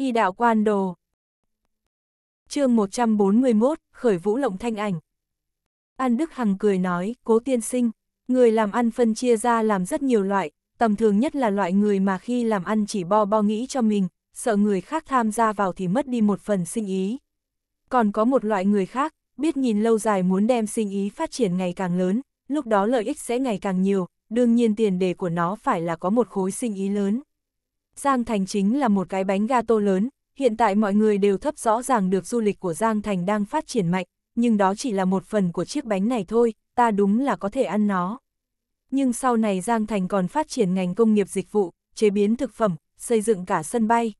Y đạo quan đồ. chương 141, khởi vũ lộng thanh ảnh. An Đức Hằng cười nói, cố tiên sinh, người làm ăn phân chia ra làm rất nhiều loại, tầm thường nhất là loại người mà khi làm ăn chỉ bo bo nghĩ cho mình, sợ người khác tham gia vào thì mất đi một phần sinh ý. Còn có một loại người khác, biết nhìn lâu dài muốn đem sinh ý phát triển ngày càng lớn, lúc đó lợi ích sẽ ngày càng nhiều, đương nhiên tiền đề của nó phải là có một khối sinh ý lớn. Giang Thành chính là một cái bánh gato lớn, hiện tại mọi người đều thấp rõ ràng được du lịch của Giang Thành đang phát triển mạnh, nhưng đó chỉ là một phần của chiếc bánh này thôi, ta đúng là có thể ăn nó. Nhưng sau này Giang Thành còn phát triển ngành công nghiệp dịch vụ, chế biến thực phẩm, xây dựng cả sân bay.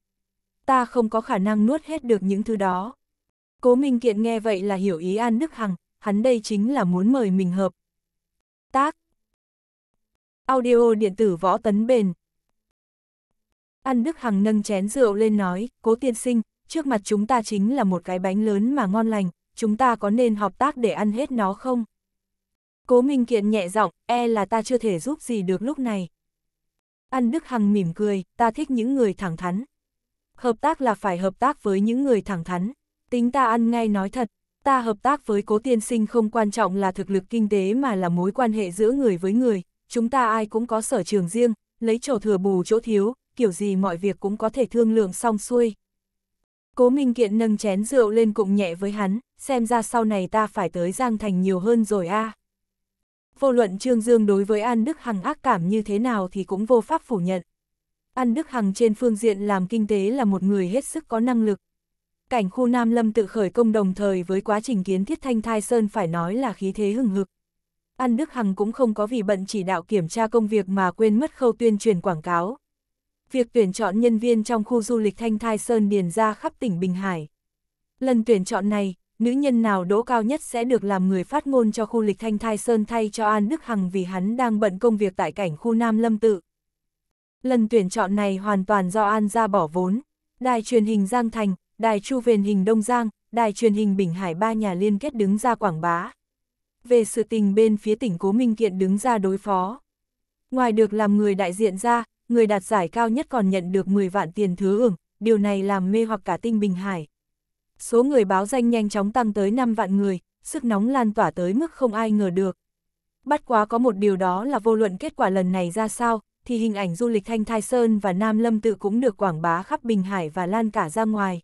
Ta không có khả năng nuốt hết được những thứ đó. Cố Minh Kiện nghe vậy là hiểu ý An Đức Hằng, hắn đây chính là muốn mời mình hợp. Tác Audio điện tử võ tấn bền Ăn Đức Hằng nâng chén rượu lên nói, cố tiên sinh, trước mặt chúng ta chính là một cái bánh lớn mà ngon lành, chúng ta có nên hợp tác để ăn hết nó không? Cố Minh Kiện nhẹ giọng, e là ta chưa thể giúp gì được lúc này. Ăn Đức Hằng mỉm cười, ta thích những người thẳng thắn. Hợp tác là phải hợp tác với những người thẳng thắn. Tính ta ăn ngay nói thật, ta hợp tác với cố tiên sinh không quan trọng là thực lực kinh tế mà là mối quan hệ giữa người với người. Chúng ta ai cũng có sở trường riêng, lấy chỗ thừa bù chỗ thiếu, kiểu gì mọi việc cũng có thể thương lượng xong xuôi. Cố Minh Kiện nâng chén rượu lên cùng nhẹ với hắn, xem ra sau này ta phải tới Giang Thành nhiều hơn rồi a. À. Vô luận Trương Dương đối với An Đức Hằng ác cảm như thế nào thì cũng vô pháp phủ nhận. An Đức Hằng trên phương diện làm kinh tế là một người hết sức có năng lực. Cảnh khu Nam Lâm tự khởi công đồng thời với quá trình kiến thiết thanh thai sơn phải nói là khí thế hừng hực. An Đức Hằng cũng không có vì bận chỉ đạo kiểm tra công việc mà quên mất khâu tuyên truyền quảng cáo, việc tuyển chọn nhân viên trong khu du lịch Thanh Thai Sơn điền ra khắp tỉnh Bình Hải. Lần tuyển chọn này, nữ nhân nào đỗ cao nhất sẽ được làm người phát ngôn cho khu lịch Thanh Thai Sơn thay cho An Đức Hằng vì hắn đang bận công việc tại cảnh khu Nam Lâm Tự. Lần tuyển chọn này hoàn toàn do An ra bỏ vốn. Đài truyền hình Giang Thành, đài chu viền hình Đông Giang, đài truyền hình Bình Hải ba nhà liên kết đứng ra quảng bá. Về sự tình bên phía tỉnh Cố Minh Kiện đứng ra đối phó. Ngoài được làm người đại diện ra, người đạt giải cao nhất còn nhận được 10 vạn tiền thứ hưởng, điều này làm mê hoặc cả tinh Bình Hải. Số người báo danh nhanh chóng tăng tới 5 vạn người, sức nóng lan tỏa tới mức không ai ngờ được. Bắt quá có một điều đó là vô luận kết quả lần này ra sao, thì hình ảnh du lịch Thanh Thai Sơn và Nam Lâm Tự cũng được quảng bá khắp Bình Hải và lan cả ra ngoài.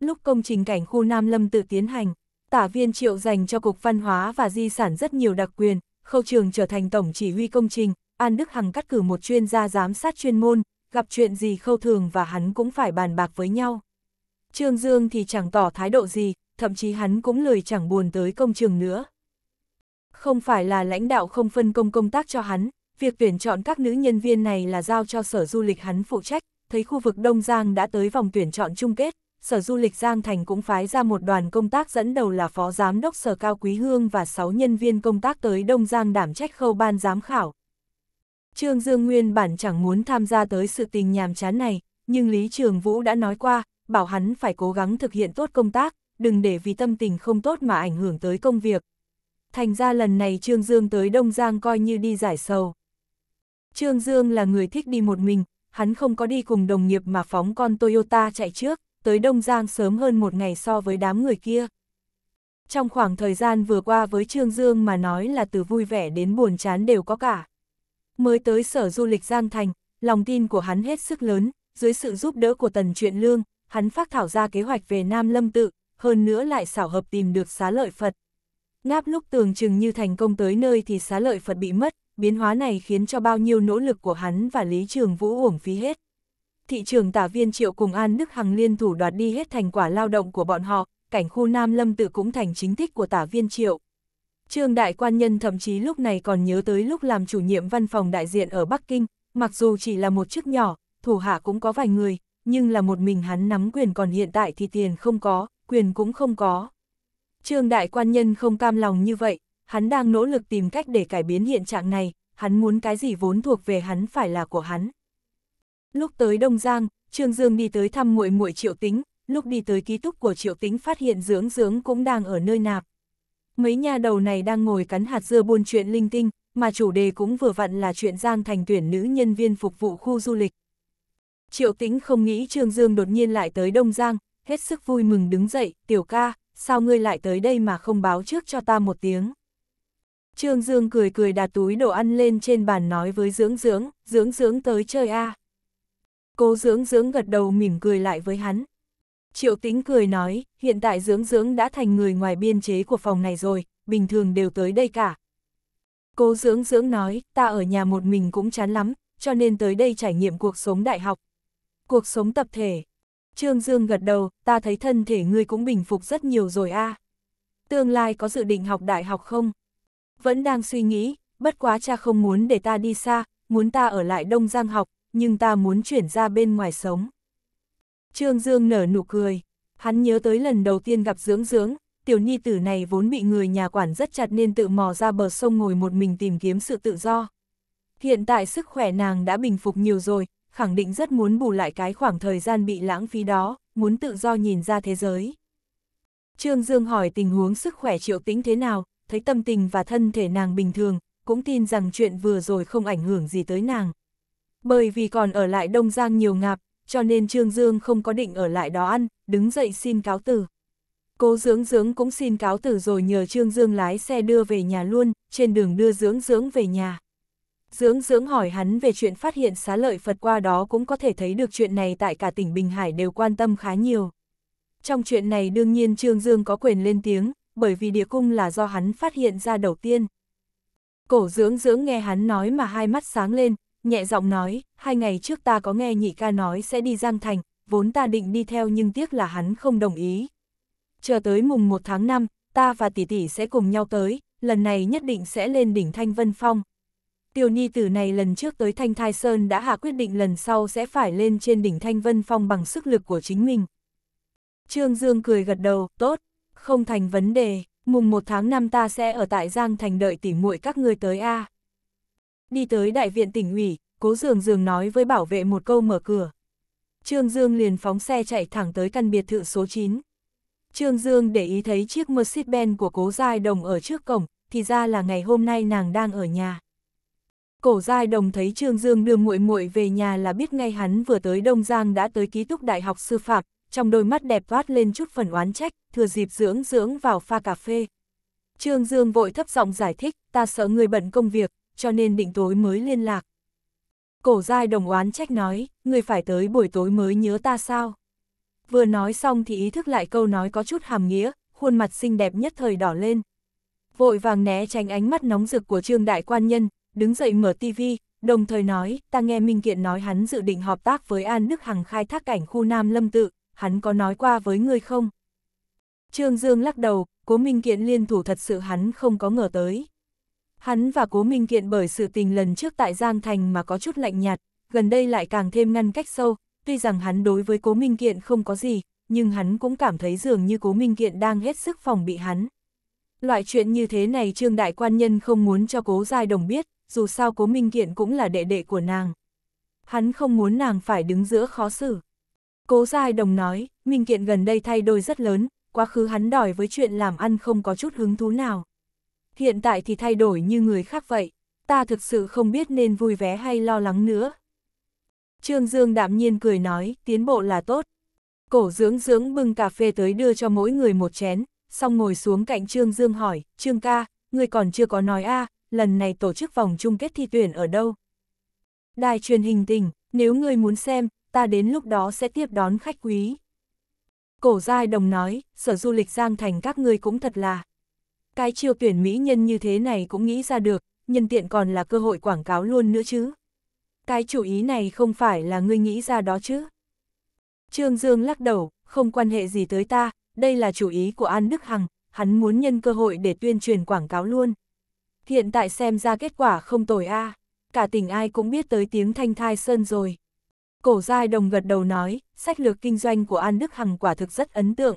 Lúc công trình cảnh khu Nam Lâm Tự tiến hành, tả viên triệu dành cho Cục Văn hóa và Di sản rất nhiều đặc quyền, khâu trường trở thành tổng chỉ huy công trình, An Đức Hằng cắt cử một chuyên gia giám sát chuyên môn, gặp chuyện gì khâu thường và hắn cũng phải bàn bạc với nhau. Trương Dương thì chẳng tỏ thái độ gì, thậm chí hắn cũng lười chẳng buồn tới công trường nữa. Không phải là lãnh đạo không phân công công tác cho hắn, việc tuyển chọn các nữ nhân viên này là giao cho Sở Du lịch hắn phụ trách, thấy khu vực Đông Giang đã tới vòng tuyển chọn chung kết, Sở Du lịch Giang Thành cũng phái ra một đoàn công tác dẫn đầu là Phó Giám đốc Sở Cao Quý Hương và 6 nhân viên công tác tới Đông Giang đảm trách khâu ban giám khảo, Trương Dương nguyên bản chẳng muốn tham gia tới sự tình nhàm chán này, nhưng Lý Trường Vũ đã nói qua, bảo hắn phải cố gắng thực hiện tốt công tác, đừng để vì tâm tình không tốt mà ảnh hưởng tới công việc. Thành ra lần này Trương Dương tới Đông Giang coi như đi giải sầu. Trương Dương là người thích đi một mình, hắn không có đi cùng đồng nghiệp mà phóng con Toyota chạy trước, tới Đông Giang sớm hơn một ngày so với đám người kia. Trong khoảng thời gian vừa qua với Trương Dương mà nói là từ vui vẻ đến buồn chán đều có cả. Mới tới sở du lịch Giang Thành, lòng tin của hắn hết sức lớn, dưới sự giúp đỡ của Tần Truyện Lương, hắn phát thảo ra kế hoạch về Nam Lâm Tự, hơn nữa lại xảo hợp tìm được xá lợi Phật. Ngáp lúc tường chừng như thành công tới nơi thì xá lợi Phật bị mất, biến hóa này khiến cho bao nhiêu nỗ lực của hắn và Lý Trường Vũ uổng phí hết. Thị trường tả viên triệu cùng An Đức Hằng liên thủ đoạt đi hết thành quả lao động của bọn họ, cảnh khu Nam Lâm Tự cũng thành chính tích của tả viên triệu. Trương Đại Quan Nhân thậm chí lúc này còn nhớ tới lúc làm chủ nhiệm văn phòng đại diện ở Bắc Kinh, mặc dù chỉ là một chức nhỏ, thủ hạ cũng có vài người, nhưng là một mình hắn nắm quyền còn hiện tại thì tiền không có, quyền cũng không có. Trương Đại Quan Nhân không cam lòng như vậy, hắn đang nỗ lực tìm cách để cải biến hiện trạng này, hắn muốn cái gì vốn thuộc về hắn phải là của hắn. Lúc tới Đông Giang, Trương Dương đi tới thăm muội muội Triệu Tính, lúc đi tới ký túc của Triệu Tính phát hiện dưỡng dưỡng cũng đang ở nơi nạp, mấy nhà đầu này đang ngồi cắn hạt dưa buôn chuyện linh tinh, mà chủ đề cũng vừa vặn là chuyện Giang Thành tuyển nữ nhân viên phục vụ khu du lịch. Triệu Tĩnh không nghĩ Trương Dương đột nhiên lại tới Đông Giang, hết sức vui mừng đứng dậy, tiểu ca, sao ngươi lại tới đây mà không báo trước cho ta một tiếng. Trương Dương cười cười đặt túi đồ ăn lên trên bàn nói với dưỡng dưỡng, dưỡng dưỡng tới chơi a à. Cố dưỡng dưỡng gật đầu mỉm cười lại với hắn, Triệu tính cười nói, hiện tại dưỡng dưỡng đã thành người ngoài biên chế của phòng này rồi, bình thường đều tới đây cả. Cô dưỡng dưỡng nói, ta ở nhà một mình cũng chán lắm, cho nên tới đây trải nghiệm cuộc sống đại học. Cuộc sống tập thể. Trương Dương gật đầu, ta thấy thân thể ngươi cũng bình phục rất nhiều rồi a. À. Tương lai có dự định học đại học không? Vẫn đang suy nghĩ, bất quá cha không muốn để ta đi xa, muốn ta ở lại Đông Giang học, nhưng ta muốn chuyển ra bên ngoài sống. Trương Dương nở nụ cười. Hắn nhớ tới lần đầu tiên gặp dưỡng dưỡng, tiểu nhi tử này vốn bị người nhà quản rất chặt nên tự mò ra bờ sông ngồi một mình tìm kiếm sự tự do. Hiện tại sức khỏe nàng đã bình phục nhiều rồi, khẳng định rất muốn bù lại cái khoảng thời gian bị lãng phí đó, muốn tự do nhìn ra thế giới. Trương Dương hỏi tình huống sức khỏe triệu tính thế nào, thấy tâm tình và thân thể nàng bình thường, cũng tin rằng chuyện vừa rồi không ảnh hưởng gì tới nàng. Bởi vì còn ở lại Đông Giang nhiều ngạp, cho nên Trương Dương không có định ở lại đó ăn, đứng dậy xin cáo từ. Cố dưỡng dưỡng cũng xin cáo từ rồi nhờ Trương Dương lái xe đưa về nhà luôn, trên đường đưa dưỡng dưỡng về nhà. Dưỡng dưỡng hỏi hắn về chuyện phát hiện xá lợi Phật qua đó cũng có thể thấy được chuyện này tại cả tỉnh Bình Hải đều quan tâm khá nhiều. Trong chuyện này đương nhiên Trương Dương có quyền lên tiếng, bởi vì địa cung là do hắn phát hiện ra đầu tiên. Cổ dưỡng dưỡng nghe hắn nói mà hai mắt sáng lên, nhẹ giọng nói, hai ngày trước ta có nghe nhị ca nói sẽ đi Giang Thành, vốn ta định đi theo nhưng tiếc là hắn không đồng ý. Chờ tới mùng 1 tháng 5, ta và tỷ tỷ sẽ cùng nhau tới, lần này nhất định sẽ lên đỉnh Thanh Vân Phong. Tiểu ni tử này lần trước tới Thanh Thai Sơn đã hạ quyết định lần sau sẽ phải lên trên đỉnh Thanh Vân Phong bằng sức lực của chính mình. Trương Dương cười gật đầu, tốt, không thành vấn đề, mùng 1 tháng 5 ta sẽ ở tại Giang Thành đợi tỉ muội các ngươi tới a. À. Đi tới đại viện tỉnh ủy, cố dường dường nói với bảo vệ một câu mở cửa. Trương Dương liền phóng xe chạy thẳng tới căn biệt thự số 9. Trương Dương để ý thấy chiếc Mercedes-Benz của cố giai đồng ở trước cổng, thì ra là ngày hôm nay nàng đang ở nhà. Cổ giai đồng thấy Trương Dương đưa muội muội về nhà là biết ngay hắn vừa tới Đông Giang đã tới ký túc đại học sư phạm, trong đôi mắt đẹp toát lên chút phần oán trách, thừa dịp dưỡng dưỡng vào pha cà phê. Trương Dương vội thấp giọng giải thích, ta sợ người bận công việc, cho nên định tối mới liên lạc. Cổ dai đồng oán trách nói, người phải tới buổi tối mới nhớ ta sao. Vừa nói xong thì ý thức lại câu nói có chút hàm nghĩa, khuôn mặt xinh đẹp nhất thời đỏ lên. Vội vàng né tránh ánh mắt nóng rực của trương đại quan nhân, đứng dậy mở tivi, đồng thời nói, ta nghe Minh Kiện nói hắn dự định hợp tác với An Đức Hằng khai thác cảnh khu Nam Lâm Tự, hắn có nói qua với người không? Trương Dương lắc đầu, cố Minh Kiện liên thủ thật sự hắn không có ngờ tới. Hắn và Cố Minh Kiện bởi sự tình lần trước tại Giang Thành mà có chút lạnh nhạt, gần đây lại càng thêm ngăn cách sâu, tuy rằng hắn đối với Cố Minh Kiện không có gì, nhưng hắn cũng cảm thấy dường như Cố Minh Kiện đang hết sức phòng bị hắn. Loại chuyện như thế này Trương Đại Quan Nhân không muốn cho Cố Giai Đồng biết, dù sao Cố Minh Kiện cũng là đệ đệ của nàng. Hắn không muốn nàng phải đứng giữa khó xử. Cố Giai Đồng nói, Minh Kiện gần đây thay đổi rất lớn, quá khứ hắn đòi với chuyện làm ăn không có chút hứng thú nào hiện tại thì thay đổi như người khác vậy, ta thực sự không biết nên vui vẻ hay lo lắng nữa. Trương Dương đạm nhiên cười nói, tiến bộ là tốt. Cổ dưỡng dưỡng bưng cà phê tới đưa cho mỗi người một chén, xong ngồi xuống cạnh Trương Dương hỏi, Trương ca, người còn chưa có nói a à, lần này tổ chức vòng chung kết thi tuyển ở đâu? Đài truyền hình tình, nếu người muốn xem, ta đến lúc đó sẽ tiếp đón khách quý. Cổ giai đồng nói, sở du lịch Giang Thành các ngươi cũng thật là cái chiêu tuyển mỹ nhân như thế này cũng nghĩ ra được, nhân tiện còn là cơ hội quảng cáo luôn nữa chứ. Cái chủ ý này không phải là ngươi nghĩ ra đó chứ. Trương Dương lắc đầu, không quan hệ gì tới ta, đây là chủ ý của An Đức Hằng, hắn muốn nhân cơ hội để tuyên truyền quảng cáo luôn. Hiện tại xem ra kết quả không tồi a cả tỉnh ai cũng biết tới tiếng thanh thai sơn rồi. Cổ giai đồng gật đầu nói, sách lược kinh doanh của An Đức Hằng quả thực rất ấn tượng,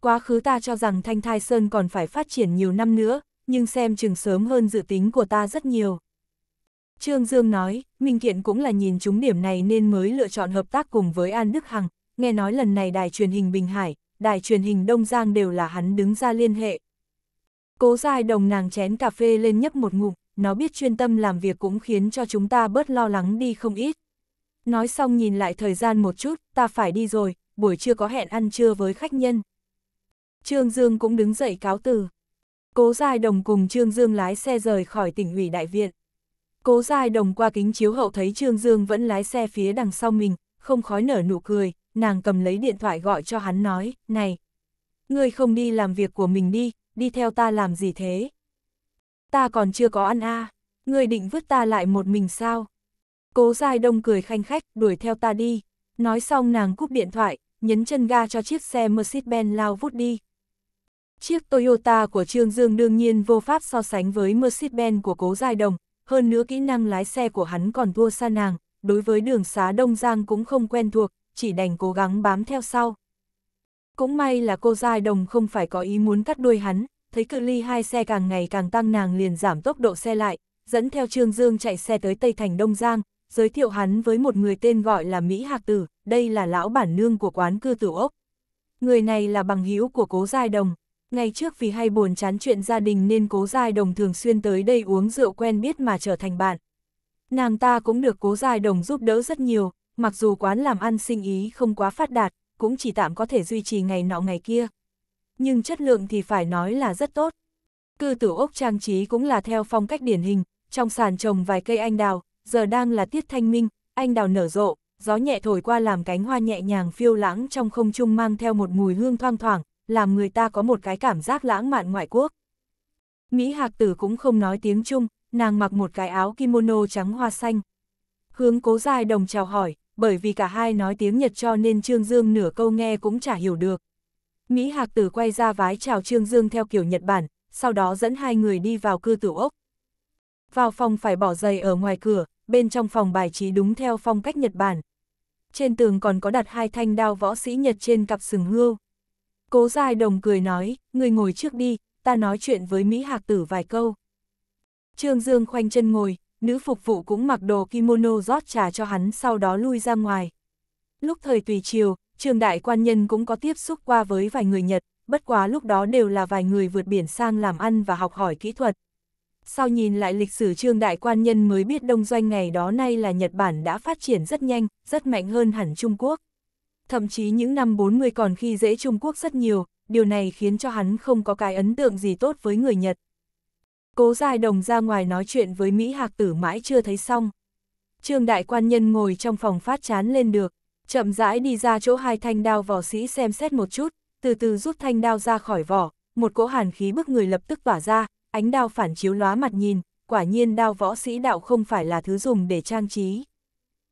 quá khứ ta cho rằng Thanh Thai Sơn còn phải phát triển nhiều năm nữa, nhưng xem chừng sớm hơn dự tính của ta rất nhiều. Trương Dương nói, Minh Kiện cũng là nhìn chúng điểm này nên mới lựa chọn hợp tác cùng với An Đức Hằng, nghe nói lần này đài truyền hình Bình Hải, đài truyền hình Đông Giang đều là hắn đứng ra liên hệ. Cố dài đồng nàng chén cà phê lên nhấp một ngụm, nó biết chuyên tâm làm việc cũng khiến cho chúng ta bớt lo lắng đi không ít. Nói xong nhìn lại thời gian một chút, ta phải đi rồi, buổi trưa có hẹn ăn trưa với khách nhân. Trương Dương cũng đứng dậy cáo từ. Cố Giai Đồng cùng Trương Dương lái xe rời khỏi tỉnh ủy đại viện. Cố Giai Đồng qua kính chiếu hậu thấy Trương Dương vẫn lái xe phía đằng sau mình, không khói nở nụ cười, nàng cầm lấy điện thoại gọi cho hắn nói, này, ngươi không đi làm việc của mình đi, đi theo ta làm gì thế? Ta còn chưa có ăn a à, ngươi định vứt ta lại một mình sao? Cố Giai Đông cười khanh khách, đuổi theo ta đi. Nói xong nàng cúp điện thoại, nhấn chân ga cho chiếc xe Mercedes-Benz lao vút đi. Chiếc Toyota của Trương Dương đương nhiên vô pháp so sánh với Mercedes-Benz của Cố Giai Đồng, hơn nữa kỹ năng lái xe của hắn còn thua xa nàng, đối với đường xá Đông Giang cũng không quen thuộc, chỉ đành cố gắng bám theo sau. Cũng may là cô Giai Đồng không phải có ý muốn cắt đuôi hắn, thấy cự ly hai xe càng ngày càng tăng nàng liền giảm tốc độ xe lại, dẫn theo Trương Dương chạy xe tới Tây Thành Đông Giang, giới thiệu hắn với một người tên gọi là Mỹ Hạc Tử, đây là lão bản nương của quán cư tử ốc. Người này là bằng hữu của cố Giai Đồng, Ngày trước vì hay buồn chán chuyện gia đình nên cố giai đồng thường xuyên tới đây uống rượu quen biết mà trở thành bạn. Nàng ta cũng được cố giai đồng giúp đỡ rất nhiều, mặc dù quán làm ăn sinh ý không quá phát đạt, cũng chỉ tạm có thể duy trì ngày nọ ngày kia. Nhưng chất lượng thì phải nói là rất tốt. Cư tử ốc trang trí cũng là theo phong cách điển hình, trong sàn trồng vài cây anh đào, giờ đang là tiết thanh minh, anh đào nở rộ, gió nhẹ thổi qua làm cánh hoa nhẹ nhàng phiêu lãng trong không trung mang theo một mùi hương thoang thoảng, làm người ta có một cái cảm giác lãng mạn ngoại quốc. Mỹ Hạc Tử cũng không nói tiếng Trung, nàng mặc một cái áo kimono trắng hoa xanh. Hướng cố dài đồng chào hỏi, bởi vì cả hai nói tiếng Nhật cho nên Trương Dương nửa câu nghe cũng chả hiểu được. Mỹ Hạc Tử quay ra vái chào Trương Dương theo kiểu Nhật Bản, sau đó dẫn hai người đi vào cư tử ốc. Vào phòng phải bỏ giày ở ngoài cửa, bên trong phòng bài trí đúng theo phong cách Nhật Bản. Trên tường còn có đặt hai thanh đao võ sĩ Nhật trên cặp sừng hươu. Cố Giai Đồng cười nói, người ngồi trước đi, ta nói chuyện với Mỹ Hạc Tử vài câu. Trương Dương khoanh chân ngồi, nữ phục vụ cũng mặc đồ kimono rót trà cho hắn sau đó lui ra ngoài. Lúc thời tùy chiều, Trường Đại Quan Nhân cũng có tiếp xúc qua với vài người Nhật, bất quá lúc đó đều là vài người vượt biển sang làm ăn và học hỏi kỹ thuật. Sau nhìn lại lịch sử Trương Đại Quan Nhân mới biết đông doanh ngày đó nay là Nhật Bản đã phát triển rất nhanh, rất mạnh hơn hẳn Trung Quốc thậm chí những năm 40 còn khi dễ Trung Quốc rất nhiều, điều này khiến cho hắn không có cái ấn tượng gì tốt với người Nhật. Cố Giai Đồng ra ngoài nói chuyện với Mỹ Hạc Tử mãi chưa thấy xong. Trương Đại Quan Nhân ngồi trong phòng phát chán lên được, chậm rãi đi ra chỗ hai thanh đao vỏ sĩ xem xét một chút, từ từ rút thanh đao ra khỏi vỏ, một cỗ hàn khí bức người lập tức tỏa ra, ánh đao phản chiếu lóa mặt nhìn, quả nhiên đao võ sĩ đạo không phải là thứ dùng để trang trí.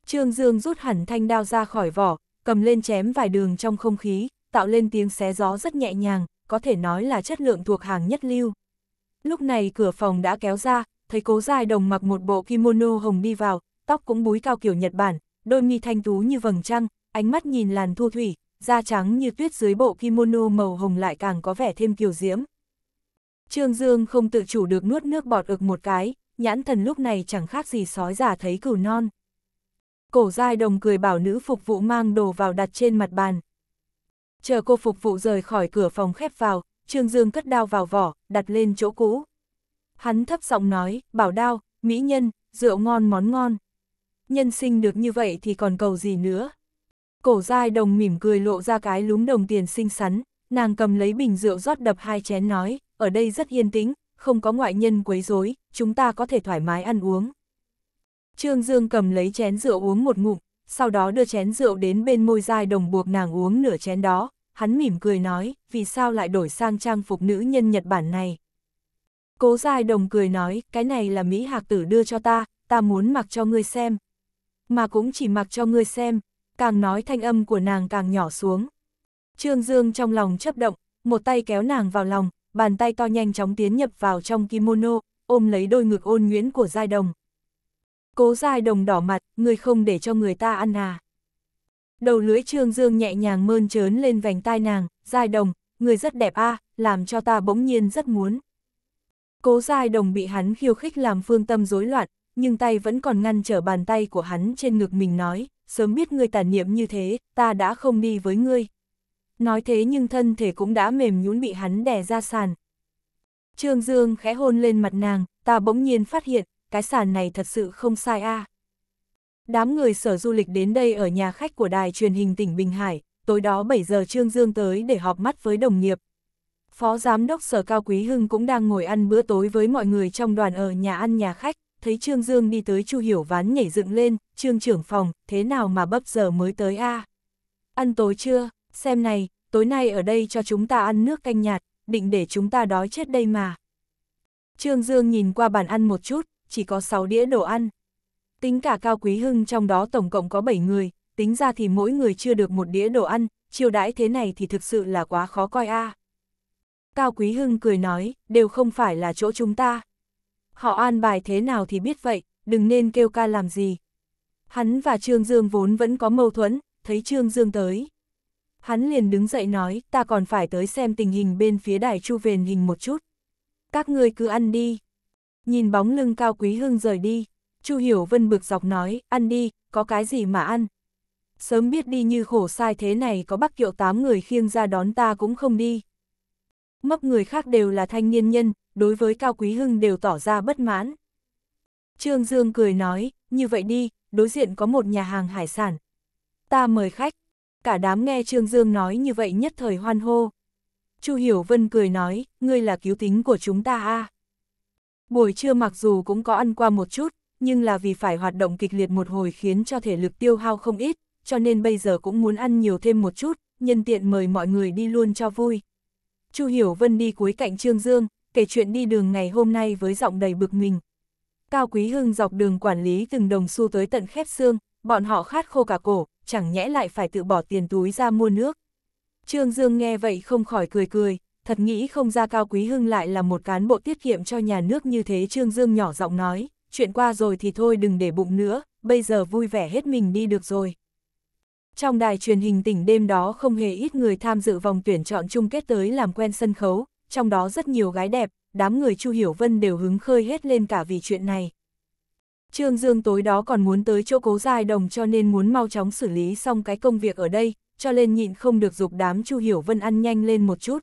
Trương Dương rút hẳn thanh đao ra khỏi vỏ, cầm lên chém vài đường trong không khí, tạo lên tiếng xé gió rất nhẹ nhàng, có thể nói là chất lượng thuộc hàng nhất lưu. Lúc này cửa phòng đã kéo ra, thấy cố dài đồng mặc một bộ kimono hồng đi vào, tóc cũng búi cao kiểu Nhật Bản, đôi mi thanh tú như vầng trăng, ánh mắt nhìn làn thu thủy, da trắng như tuyết dưới bộ kimono màu hồng lại càng có vẻ thêm kiều diễm. Trương Dương không tự chủ được nuốt nước bọt ực một cái, nhãn thần lúc này chẳng khác gì sói già thấy cừu non. Cổ giai đồng cười bảo nữ phục vụ mang đồ vào đặt trên mặt bàn. Chờ cô phục vụ rời khỏi cửa phòng khép vào, Trương Dương cất đao vào vỏ, đặt lên chỗ cũ. Hắn thấp giọng nói, bảo đao, mỹ nhân, rượu ngon món ngon. Nhân sinh được như vậy thì còn cầu gì nữa. Cổ giai đồng mỉm cười lộ ra cái lúm đồng tiền xinh xắn, nàng cầm lấy bình rượu rót đập hai chén nói, ở đây rất yên tĩnh, không có ngoại nhân quấy rối, chúng ta có thể thoải mái ăn uống. Trương Dương cầm lấy chén rượu uống một ngụm, sau đó đưa chén rượu đến bên môi dai đồng buộc nàng uống nửa chén đó, hắn mỉm cười nói, vì sao lại đổi sang trang phục nữ nhân Nhật Bản này. Cố dai đồng cười nói, cái này là Mỹ Hạc Tử đưa cho ta, ta muốn mặc cho ngươi xem. Mà cũng chỉ mặc cho ngươi xem, càng nói thanh âm của nàng càng nhỏ xuống. Trương Dương trong lòng chấp động, một tay kéo nàng vào lòng, bàn tay to nhanh chóng tiến nhập vào trong kimono, ôm lấy đôi ngực ôn nguyễn của giai đồng. Cố dài đồng đỏ mặt, người không để cho người ta ăn à. Đầu lưỡi trương dương nhẹ nhàng mơn trớn lên vành tai nàng, dài đồng, người rất đẹp a à, làm cho ta bỗng nhiên rất muốn. Cố dài đồng bị hắn khiêu khích làm phương tâm rối loạn, nhưng tay vẫn còn ngăn trở bàn tay của hắn trên ngực mình nói, sớm biết người tàn niệm như thế, ta đã không đi với ngươi. Nói thế nhưng thân thể cũng đã mềm nhũn bị hắn đè ra sàn. Trương Dương khẽ hôn lên mặt nàng, ta bỗng nhiên phát hiện, cái sàn này thật sự không sai a. À. Đám người sở du lịch đến đây ở nhà khách của đài truyền hình tỉnh Bình Hải, tối đó 7 giờ Trương Dương tới để họp mắt với đồng nghiệp. Phó Giám đốc Sở Cao Quý Hưng cũng đang ngồi ăn bữa tối với mọi người trong đoàn ở nhà ăn nhà khách, thấy Trương Dương đi tới Chu Hiểu Ván nhảy dựng lên, Trương trưởng phòng, thế nào mà bấp giờ mới tới a à? Ăn tối chưa, xem này, tối nay ở đây cho chúng ta ăn nước canh nhạt, định để chúng ta đói chết đây mà. Trương Dương nhìn qua bàn ăn một chút, chỉ có 6 đĩa đồ ăn. Tính cả Cao Quý Hưng trong đó tổng cộng có 7 người, tính ra thì mỗi người chưa được một đĩa đồ ăn, chiêu đãi thế này thì thực sự là quá khó coi a. À. Cao Quý Hưng cười nói, đều không phải là chỗ chúng ta. Họ an bài thế nào thì biết vậy, đừng nên kêu ca làm gì. Hắn và Trương Dương vốn vẫn có mâu thuẫn, thấy Trương Dương tới. Hắn liền đứng dậy nói, ta còn phải tới xem tình hình bên phía đài chu vền hình một chút. Các ngươi cứ ăn đi. Nhìn bóng lưng Cao Quý Hưng rời đi, Chu Hiểu Vân bực dọc nói, ăn đi, có cái gì mà ăn. Sớm biết đi như khổ sai thế này có bắc kiệu tám người khiêng ra đón ta cũng không đi. Mấp người khác đều là thanh niên nhân, đối với Cao Quý Hưng đều tỏ ra bất mãn. Trương Dương cười nói, như vậy đi, đối diện có một nhà hàng hải sản. Ta mời khách, cả đám nghe Trương Dương nói như vậy nhất thời hoan hô. Chu Hiểu Vân cười nói, ngươi là cứu tính của chúng ta a à? Buổi trưa mặc dù cũng có ăn qua một chút, nhưng là vì phải hoạt động kịch liệt một hồi khiến cho thể lực tiêu hao không ít, cho nên bây giờ cũng muốn ăn nhiều thêm một chút, nhân tiện mời mọi người đi luôn cho vui. Chu Hiểu Vân đi cuối cạnh Trương Dương, kể chuyện đi đường ngày hôm nay với giọng đầy bực mình. Cao Quý Hưng dọc đường quản lý từng đồng xu tới tận khép xương, bọn họ khát khô cả cổ, chẳng nhẽ lại phải tự bỏ tiền túi ra mua nước. Trương Dương nghe vậy không khỏi cười cười, thật nghĩ không ra Cao Quý Hưng lại là một cán bộ tiết kiệm cho nhà nước như thế Trương Dương nhỏ giọng nói, chuyện qua rồi thì thôi đừng để bụng nữa, bây giờ vui vẻ hết mình đi được rồi. Trong đài truyền hình tỉnh đêm đó không hề ít người tham dự vòng tuyển chọn chung kết tới làm quen sân khấu, trong đó rất nhiều gái đẹp, đám người Chu Hiểu Vân đều hứng khơi hết lên cả vì chuyện này. Trương Dương tối đó còn muốn tới chỗ cố dài đồng cho nên muốn mau chóng xử lý xong cái công việc ở đây, cho nên nhịn không được dục đám Chu Hiểu Vân ăn nhanh lên một chút.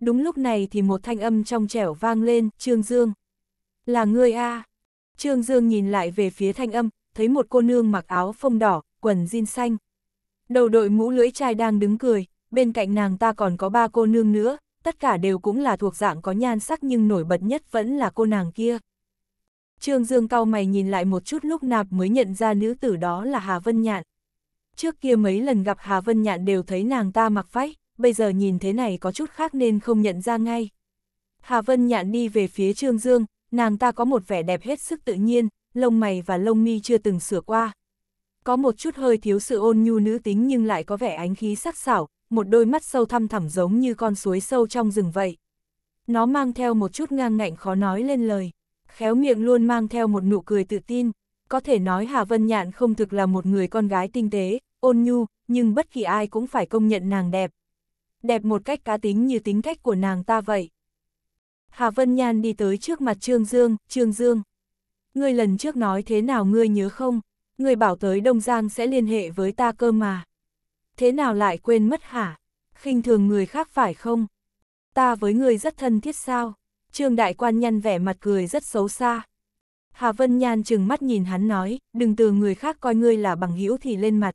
Đúng lúc này thì một thanh âm trong trẻo vang lên, Trương Dương. Là ngươi a Trương Dương nhìn lại về phía thanh âm, thấy một cô nương mặc áo phông đỏ, quần jean xanh. Đầu đội mũ lưỡi chai đang đứng cười, bên cạnh nàng ta còn có ba cô nương nữa, tất cả đều cũng là thuộc dạng có nhan sắc nhưng nổi bật nhất vẫn là cô nàng kia. Trương Dương cau mày nhìn lại một chút lúc nạp mới nhận ra nữ tử đó là Hà Vân Nhạn. Trước kia mấy lần gặp Hà Vân Nhạn đều thấy nàng ta mặc phách bây giờ nhìn thế này có chút khác nên không nhận ra ngay. Hà Vân Nhạn đi về phía Trương Dương, nàng ta có một vẻ đẹp hết sức tự nhiên, lông mày và lông mi chưa từng sửa qua. Có một chút hơi thiếu sự ôn nhu nữ tính nhưng lại có vẻ ánh khí sắc sảo, một đôi mắt sâu thăm thẳm giống như con suối sâu trong rừng vậy. Nó mang theo một chút ngang ngạnh khó nói lên lời, khéo miệng luôn mang theo một nụ cười tự tin. Có thể nói Hà Vân Nhạn không thực là một người con gái tinh tế, ôn nhu, nhưng bất kỳ ai cũng phải công nhận nàng đẹp, đẹp một cách cá tính như tính cách của nàng ta vậy. Hà Vân Nhan đi tới trước mặt Trương Dương, Trương Dương. Ngươi lần trước nói thế nào ngươi nhớ không? Ngươi bảo tới Đông Giang sẽ liên hệ với ta cơ mà. Thế nào lại quên mất hả? khinh thường người khác phải không? Ta với ngươi rất thân thiết sao? Trương Đại Quan nhăn vẻ mặt cười rất xấu xa. Hà Vân Nhan chừng mắt nhìn hắn nói, đừng từ người khác coi ngươi là bằng hữu thì lên mặt.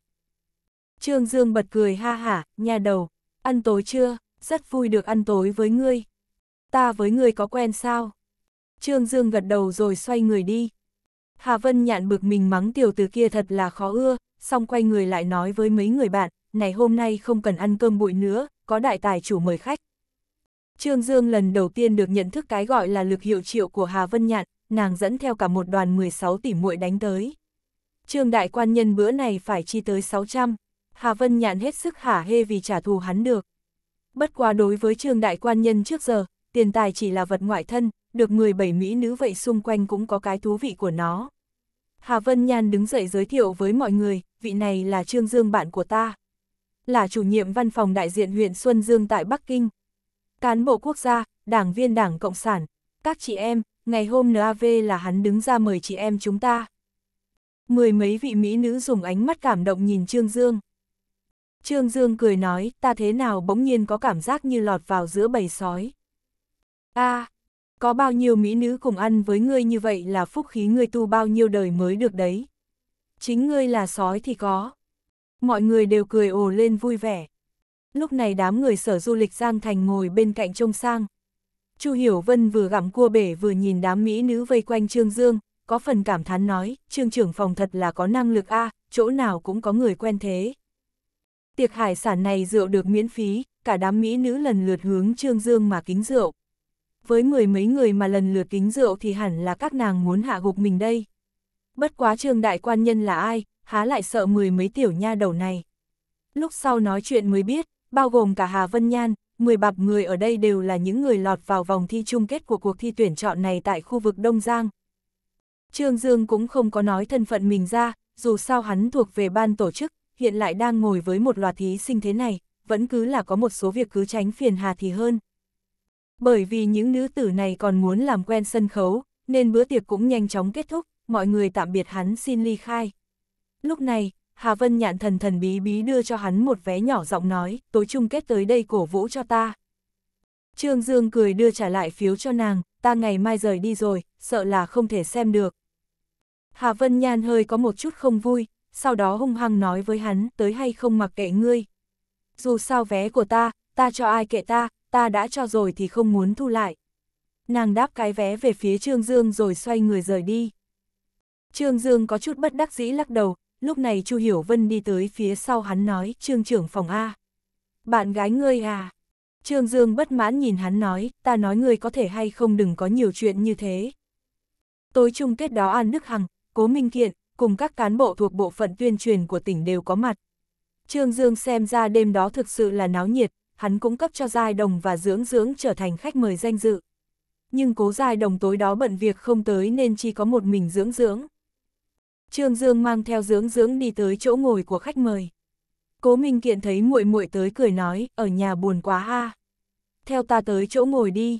Trương Dương bật cười ha hả, nhà đầu, Ăn tối chưa, rất vui được ăn tối với ngươi. Ta với ngươi có quen sao? Trương Dương gật đầu rồi xoay người đi. Hà Vân nhạn bực mình mắng tiểu từ kia thật là khó ưa, xong quay người lại nói với mấy người bạn, này hôm nay không cần ăn cơm bụi nữa, có đại tài chủ mời khách. Trương Dương lần đầu tiên được nhận thức cái gọi là lực hiệu triệu của Hà Vân Nhạn, nàng dẫn theo cả một đoàn 16 tỷ muội đánh tới. Trương đại quan nhân bữa này phải chi tới 600. Hà Vân Nhạn hết sức hả hê vì trả thù hắn được. Bất quá đối với trương đại quan nhân trước giờ, tiền tài chỉ là vật ngoại thân, được 17 mỹ nữ vậy xung quanh cũng có cái thú vị của nó. Hà Vân Nhan đứng dậy giới thiệu với mọi người, vị này là Trương Dương bạn của ta. Là chủ nhiệm văn phòng đại diện huyện Xuân Dương tại Bắc Kinh. Cán bộ quốc gia, đảng viên đảng Cộng sản, các chị em, ngày hôm NAV là hắn đứng ra mời chị em chúng ta. Mười mấy vị mỹ nữ dùng ánh mắt cảm động nhìn Trương Dương. Trương Dương cười nói, ta thế nào bỗng nhiên có cảm giác như lọt vào giữa bầy sói. a à, có bao nhiêu mỹ nữ cùng ăn với ngươi như vậy là phúc khí ngươi tu bao nhiêu đời mới được đấy. Chính ngươi là sói thì có. Mọi người đều cười ồ lên vui vẻ. Lúc này đám người sở du lịch Giang Thành ngồi bên cạnh trông sang. Chu Hiểu Vân vừa gặm cua bể vừa nhìn đám mỹ nữ vây quanh Trương Dương, có phần cảm thán nói, Trương trưởng phòng thật là có năng lực a, à, chỗ nào cũng có người quen thế. Tiệc hải sản này rượu được miễn phí, cả đám mỹ nữ lần lượt hướng Trương Dương mà kính rượu. Với mười mấy người mà lần lượt kính rượu thì hẳn là các nàng muốn hạ gục mình đây. Bất quá Trương Đại Quan Nhân là ai, há lại sợ mười mấy tiểu nha đầu này. Lúc sau nói chuyện mới biết, bao gồm cả Hà Vân Nhan, mười bạp người ở đây đều là những người lọt vào vòng thi chung kết của cuộc thi tuyển chọn này tại khu vực Đông Giang. Trương Dương cũng không có nói thân phận mình ra, dù sao hắn thuộc về ban tổ chức, hiện lại đang ngồi với một loạt thí sinh thế này, vẫn cứ là có một số việc cứ tránh phiền hà thì hơn. Bởi vì những nữ tử này còn muốn làm quen sân khấu, nên bữa tiệc cũng nhanh chóng kết thúc, mọi người tạm biệt hắn xin ly khai. Lúc này, Hà Vân nhạn thần thần bí bí đưa cho hắn một vé nhỏ giọng nói, tối chung kết tới đây cổ vũ cho ta. Trương Dương cười đưa trả lại phiếu cho nàng, ta ngày mai rời đi rồi, sợ là không thể xem được. Hà Vân Nhan hơi có một chút không vui, sau đó hung hăng nói với hắn, tới hay không mặc kệ ngươi. Dù sao vé của ta, ta cho ai kệ ta, ta đã cho rồi thì không muốn thu lại. Nàng đáp cái vé về phía Trương Dương rồi xoay người rời đi. Trương Dương có chút bất đắc dĩ lắc đầu, lúc này Chu Hiểu Vân đi tới phía sau hắn nói, Trương trưởng phòng A. Bạn gái ngươi à? Trương Dương bất mãn nhìn hắn nói, ta nói ngươi có thể hay không đừng có nhiều chuyện như thế. Tối chung kết đó An à, Đức Hằng, Cố Minh Kiện, cùng các cán bộ thuộc bộ phận tuyên truyền của tỉnh đều có mặt. Trương Dương xem ra đêm đó thực sự là náo nhiệt, hắn cũng cấp cho Giai Đồng và Dưỡng Dưỡng trở thành khách mời danh dự. Nhưng cố Giai Đồng tối đó bận việc không tới nên chỉ có một mình Dưỡng Dưỡng. Trương Dương mang theo Dưỡng Dưỡng đi tới chỗ ngồi của khách mời. Cố Minh Kiện thấy muội muội tới cười nói, ở nhà buồn quá ha. Theo ta tới chỗ ngồi đi.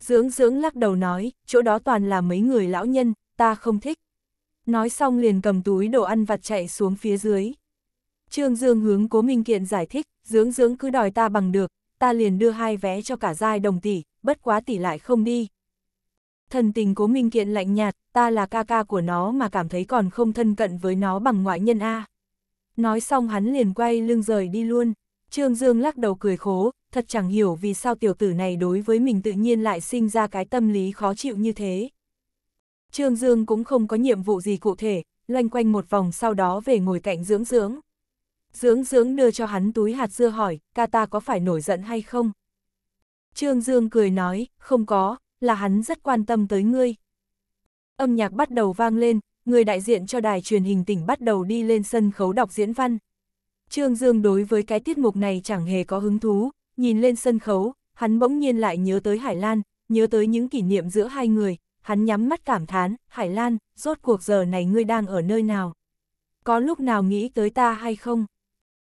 Dưỡng Dưỡng lắc đầu nói, chỗ đó toàn là mấy người lão nhân, ta không thích. Nói xong liền cầm túi đồ ăn vặt chạy xuống phía dưới. Trương Dương hướng Cố Minh Kiện giải thích, dưỡng dưỡng cứ đòi ta bằng được, ta liền đưa hai vé cho cả giai đồng tỷ, bất quá tỷ lại không đi. Thần tình Cố Minh Kiện lạnh nhạt, ta là ca ca của nó mà cảm thấy còn không thân cận với nó bằng ngoại nhân A. Nói xong hắn liền quay lưng rời đi luôn. Trương Dương lắc đầu cười khố, thật chẳng hiểu vì sao tiểu tử này đối với mình tự nhiên lại sinh ra cái tâm lý khó chịu như thế. Trương Dương cũng không có nhiệm vụ gì cụ thể, loanh quanh một vòng sau đó về ngồi cạnh dưỡng dưỡng. Dưỡng dưỡng đưa cho hắn túi hạt dưa hỏi, ca ta có phải nổi giận hay không? Trương Dương cười nói, không có, là hắn rất quan tâm tới ngươi. Âm nhạc bắt đầu vang lên, người đại diện cho đài truyền hình tỉnh bắt đầu đi lên sân khấu đọc diễn văn. Trương Dương đối với cái tiết mục này chẳng hề có hứng thú, nhìn lên sân khấu, hắn bỗng nhiên lại nhớ tới Hải Lan, nhớ tới những kỷ niệm giữa hai người, hắn nhắm mắt cảm thán, Hải Lan, rốt cuộc giờ này ngươi đang ở nơi nào? Có lúc nào nghĩ tới ta hay không?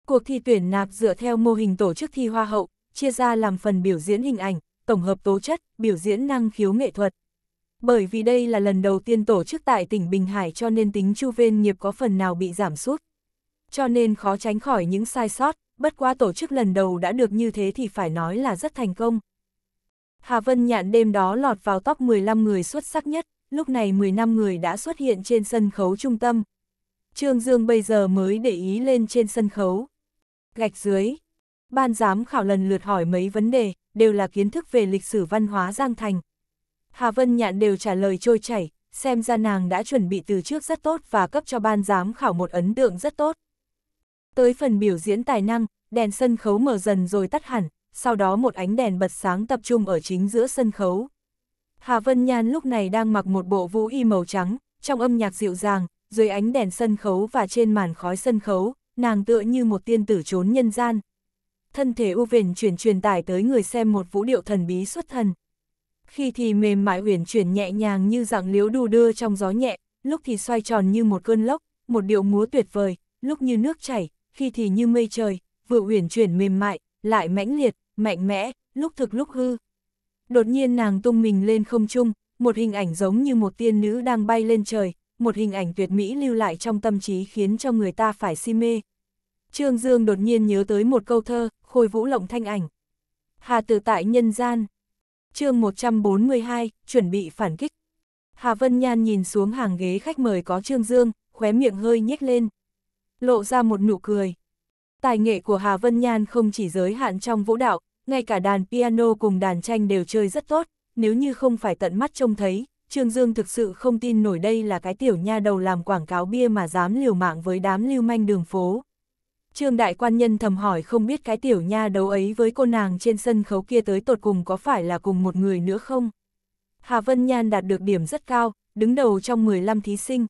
Cuộc thi tuyển nạp dựa theo mô hình tổ chức thi hoa hậu, chia ra làm phần biểu diễn hình ảnh, tổng hợp tố chất, biểu diễn năng khiếu nghệ thuật. Bởi vì đây là lần đầu tiên tổ chức tại tỉnh Bình Hải cho nên tính chu ven nghiệp có phần nào bị giảm sút. Cho nên khó tránh khỏi những sai sót, bất qua tổ chức lần đầu đã được như thế thì phải nói là rất thành công, Hà Vân Nhạn đêm đó lọt vào top 15 người xuất sắc nhất, lúc này 15 người đã xuất hiện trên sân khấu trung tâm. Trương Dương bây giờ mới để ý lên trên sân khấu. Gạch dưới, ban giám khảo lần lượt hỏi mấy vấn đề, đều là kiến thức về lịch sử văn hóa Giang Thành. Hà Vân Nhạn đều trả lời trôi chảy, xem ra nàng đã chuẩn bị từ trước rất tốt và cấp cho ban giám khảo một ấn tượng rất tốt. Tới phần biểu diễn tài năng, đèn sân khấu mở dần rồi tắt hẳn, sau đó một ánh đèn bật sáng tập trung ở chính giữa sân khấu. Hà Vân Nhan lúc này đang mặc một bộ vũ y màu trắng, trong âm nhạc dịu dàng, dưới ánh đèn sân khấu và trên màn khói sân khấu, nàng tựa như một tiên tử trốn nhân gian. Thân thể u vền chuyển truyền tải tới người xem một vũ điệu thần bí xuất thần. Khi thì mềm mại huyền chuyển nhẹ nhàng như dạng liếu đu đưa trong gió nhẹ, lúc thì xoay tròn như một cơn lốc, một điệu múa tuyệt vời, lúc như nước chảy, khi thì như mây trời, vừa huyền chuyển mềm mại, lại mãnh liệt, mạnh mẽ, lúc thực lúc hư. Đột nhiên nàng tung mình lên không trung, một hình ảnh giống như một tiên nữ đang bay lên trời, một hình ảnh tuyệt mỹ lưu lại trong tâm trí khiến cho người ta phải si mê. Trương Dương đột nhiên nhớ tới một câu thơ, khôi vũ lộng thanh ảnh. Hà tự tại nhân gian. chương 142, chuẩn bị phản kích. Hà Vân Nhan nhìn xuống hàng ghế khách mời có Trương Dương, khóe miệng hơi nhếch lên. Lộ ra một nụ cười. Tài nghệ của Hà Vân Nhan không chỉ giới hạn trong vũ đạo, ngay cả đàn piano cùng đàn tranh đều chơi rất tốt, nếu như không phải tận mắt trông thấy, Trương Dương thực sự không tin nổi đây là cái tiểu nha đầu làm quảng cáo bia mà dám liều mạng với đám lưu manh đường phố. Trương đại quan nhân thầm hỏi không biết cái tiểu nha đầu ấy với cô nàng trên sân khấu kia tới tột cùng có phải là cùng một người nữa không? Hà Vân Nhan đạt được điểm rất cao, đứng đầu trong 15 thí sinh,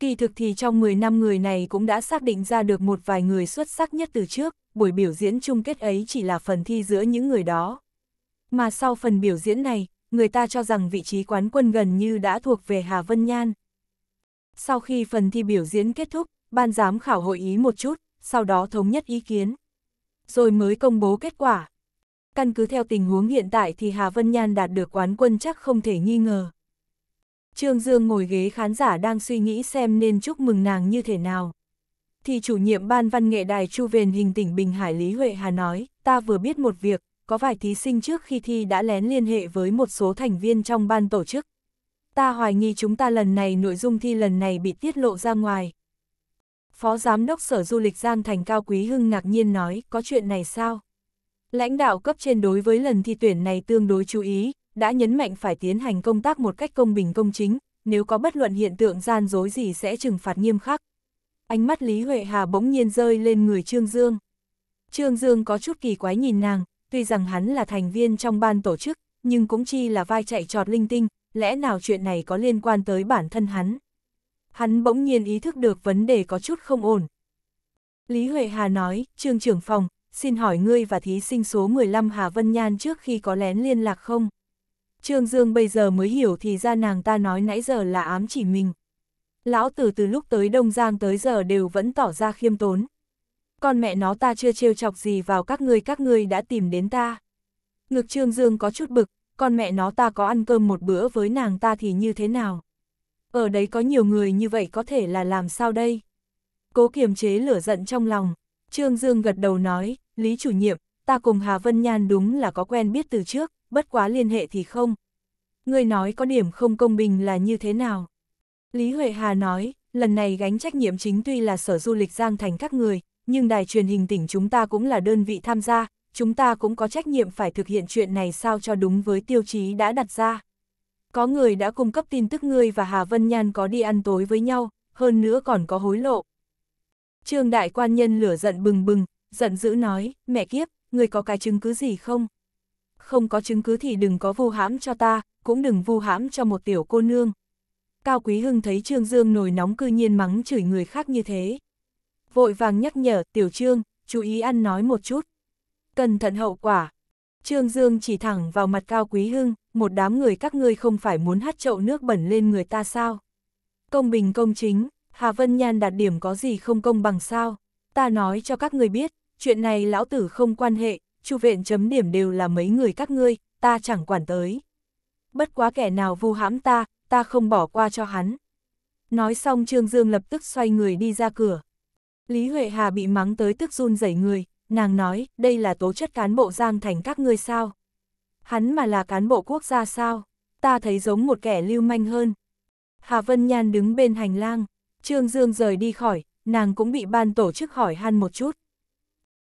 Kỳ thực thì trong 10 năm người này cũng đã xác định ra được một vài người xuất sắc nhất từ trước, buổi biểu diễn chung kết ấy chỉ là phần thi giữa những người đó. Mà sau phần biểu diễn này, người ta cho rằng vị trí quán quân gần như đã thuộc về Hà Vân Nhan. Sau khi phần thi biểu diễn kết thúc, ban giám khảo hội ý một chút, sau đó thống nhất ý kiến. Rồi mới công bố kết quả. Căn cứ theo tình huống hiện tại thì Hà Vân Nhan đạt được quán quân chắc không thể nghi ngờ. Trương Dương ngồi ghế khán giả đang suy nghĩ xem nên chúc mừng nàng như thế nào. Thì chủ nhiệm ban văn nghệ đài Chu Vền hình tỉnh Bình Hải Lý Huệ Hà nói, ta vừa biết một việc, có vài thí sinh trước khi thi đã lén liên hệ với một số thành viên trong ban tổ chức. Ta hoài nghi chúng ta lần này nội dung thi lần này bị tiết lộ ra ngoài. Phó Giám đốc Sở Du lịch Giang Thành Cao Quý Hưng ngạc nhiên nói, có chuyện này sao? Lãnh đạo cấp trên đối với lần thi tuyển này tương đối chú ý, đã nhấn mạnh phải tiến hành công tác một cách công bình công chính, nếu có bất luận hiện tượng gian dối gì sẽ trừng phạt nghiêm khắc. Ánh mắt Lý Huệ Hà bỗng nhiên rơi lên người Trương Dương. Trương Dương có chút kỳ quái nhìn nàng, tuy rằng hắn là thành viên trong ban tổ chức, nhưng cũng chi là vai chạy trọt linh tinh, lẽ nào chuyện này có liên quan tới bản thân hắn. Hắn bỗng nhiên ý thức được vấn đề có chút không ổn. Lý Huệ Hà nói, Trương trưởng phòng, xin hỏi ngươi và thí sinh số 15 Hà Vân Nhan trước khi có lén liên lạc không? Trương Dương bây giờ mới hiểu thì ra nàng ta nói nãy giờ là ám chỉ mình. Lão tử từ lúc tới Đông Giang tới giờ đều vẫn tỏ ra khiêm tốn. Con mẹ nó ta chưa trêu chọc gì vào các ngươi các ngươi đã tìm đến ta. Ngực Trương Dương có chút bực, con mẹ nó ta có ăn cơm một bữa với nàng ta thì như thế nào? Ở đấy có nhiều người như vậy có thể là làm sao đây? Cố kiềm chế lửa giận trong lòng, Trương Dương gật đầu nói, Lý chủ nhiệm, ta cùng Hà Vân Nhan đúng là có quen biết từ trước bất quá liên hệ thì không. Người nói có điểm không công bình là như thế nào? Lý Huệ Hà nói, lần này gánh trách nhiệm chính tuy là sở du lịch Giang Thành các người, nhưng đài truyền hình tỉnh chúng ta cũng là đơn vị tham gia, chúng ta cũng có trách nhiệm phải thực hiện chuyện này sao cho đúng với tiêu chí đã đặt ra. Có người đã cung cấp tin tức ngươi và Hà Vân Nhan có đi ăn tối với nhau, hơn nữa còn có hối lộ. Trương đại quan nhân lửa giận bừng bừng, giận dữ nói, mẹ kiếp, người có cái chứng cứ gì không? không có chứng cứ thì đừng có vu hãm cho ta, cũng đừng vu hãm cho một tiểu cô nương. Cao Quý Hưng thấy Trương Dương nổi nóng cư nhiên mắng chửi người khác như thế. Vội vàng nhắc nhở, tiểu Trương, chú ý ăn nói một chút. Cẩn thận hậu quả. Trương Dương chỉ thẳng vào mặt Cao Quý Hưng, một đám người các ngươi không phải muốn hát chậu nước bẩn lên người ta sao. Công bình công chính, Hà Vân Nhan đạt điểm có gì không công bằng sao. Ta nói cho các người biết, chuyện này lão tử không quan hệ, chu viện chấm điểm đều là mấy người các ngươi, ta chẳng quản tới. Bất quá kẻ nào vu hãm ta, ta không bỏ qua cho hắn. Nói xong Trương Dương lập tức xoay người đi ra cửa. Lý Huệ Hà bị mắng tới tức run rẩy người, nàng nói, đây là tố chất cán bộ giang thành các ngươi sao? Hắn mà là cán bộ quốc gia sao? Ta thấy giống một kẻ lưu manh hơn. Hà Vân Nhan đứng bên hành lang, Trương Dương rời đi khỏi, nàng cũng bị ban tổ chức hỏi han một chút.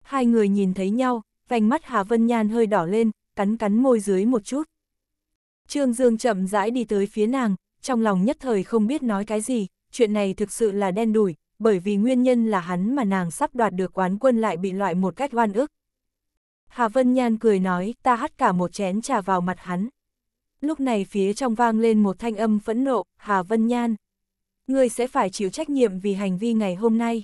Hai người nhìn thấy nhau, vành mắt Hà Vân Nhan hơi đỏ lên, cắn cắn môi dưới một chút. Trương Dương chậm rãi đi tới phía nàng, trong lòng nhất thời không biết nói cái gì, chuyện này thực sự là đen đủi, bởi vì nguyên nhân là hắn mà nàng sắp đoạt được quán quân lại bị loại một cách oan ức. Hà Vân Nhan cười nói, ta hắt cả một chén trà vào mặt hắn. Lúc này phía trong vang lên một thanh âm phẫn nộ, Hà Vân Nhan. Ngươi sẽ phải chịu trách nhiệm vì hành vi ngày hôm nay.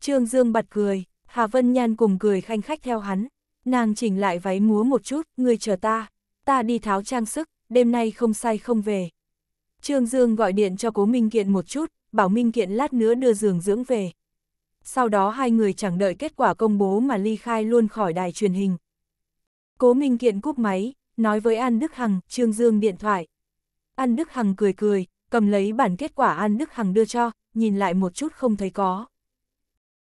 Trương Dương bật cười, Hà Vân Nhan cùng cười khanh khách theo hắn. Nàng chỉnh lại váy múa một chút, ngươi chờ ta, ta đi tháo trang sức, đêm nay không say không về. Trương Dương gọi điện cho Cố Minh Kiện một chút, bảo Minh Kiện lát nữa đưa giường dưỡng về. Sau đó hai người chẳng đợi kết quả công bố mà ly khai luôn khỏi đài truyền hình. Cố Minh Kiện cúp máy, nói với An Đức Hằng, Trương Dương điện thoại. An Đức Hằng cười cười, cầm lấy bản kết quả An Đức Hằng đưa cho, nhìn lại một chút không thấy có.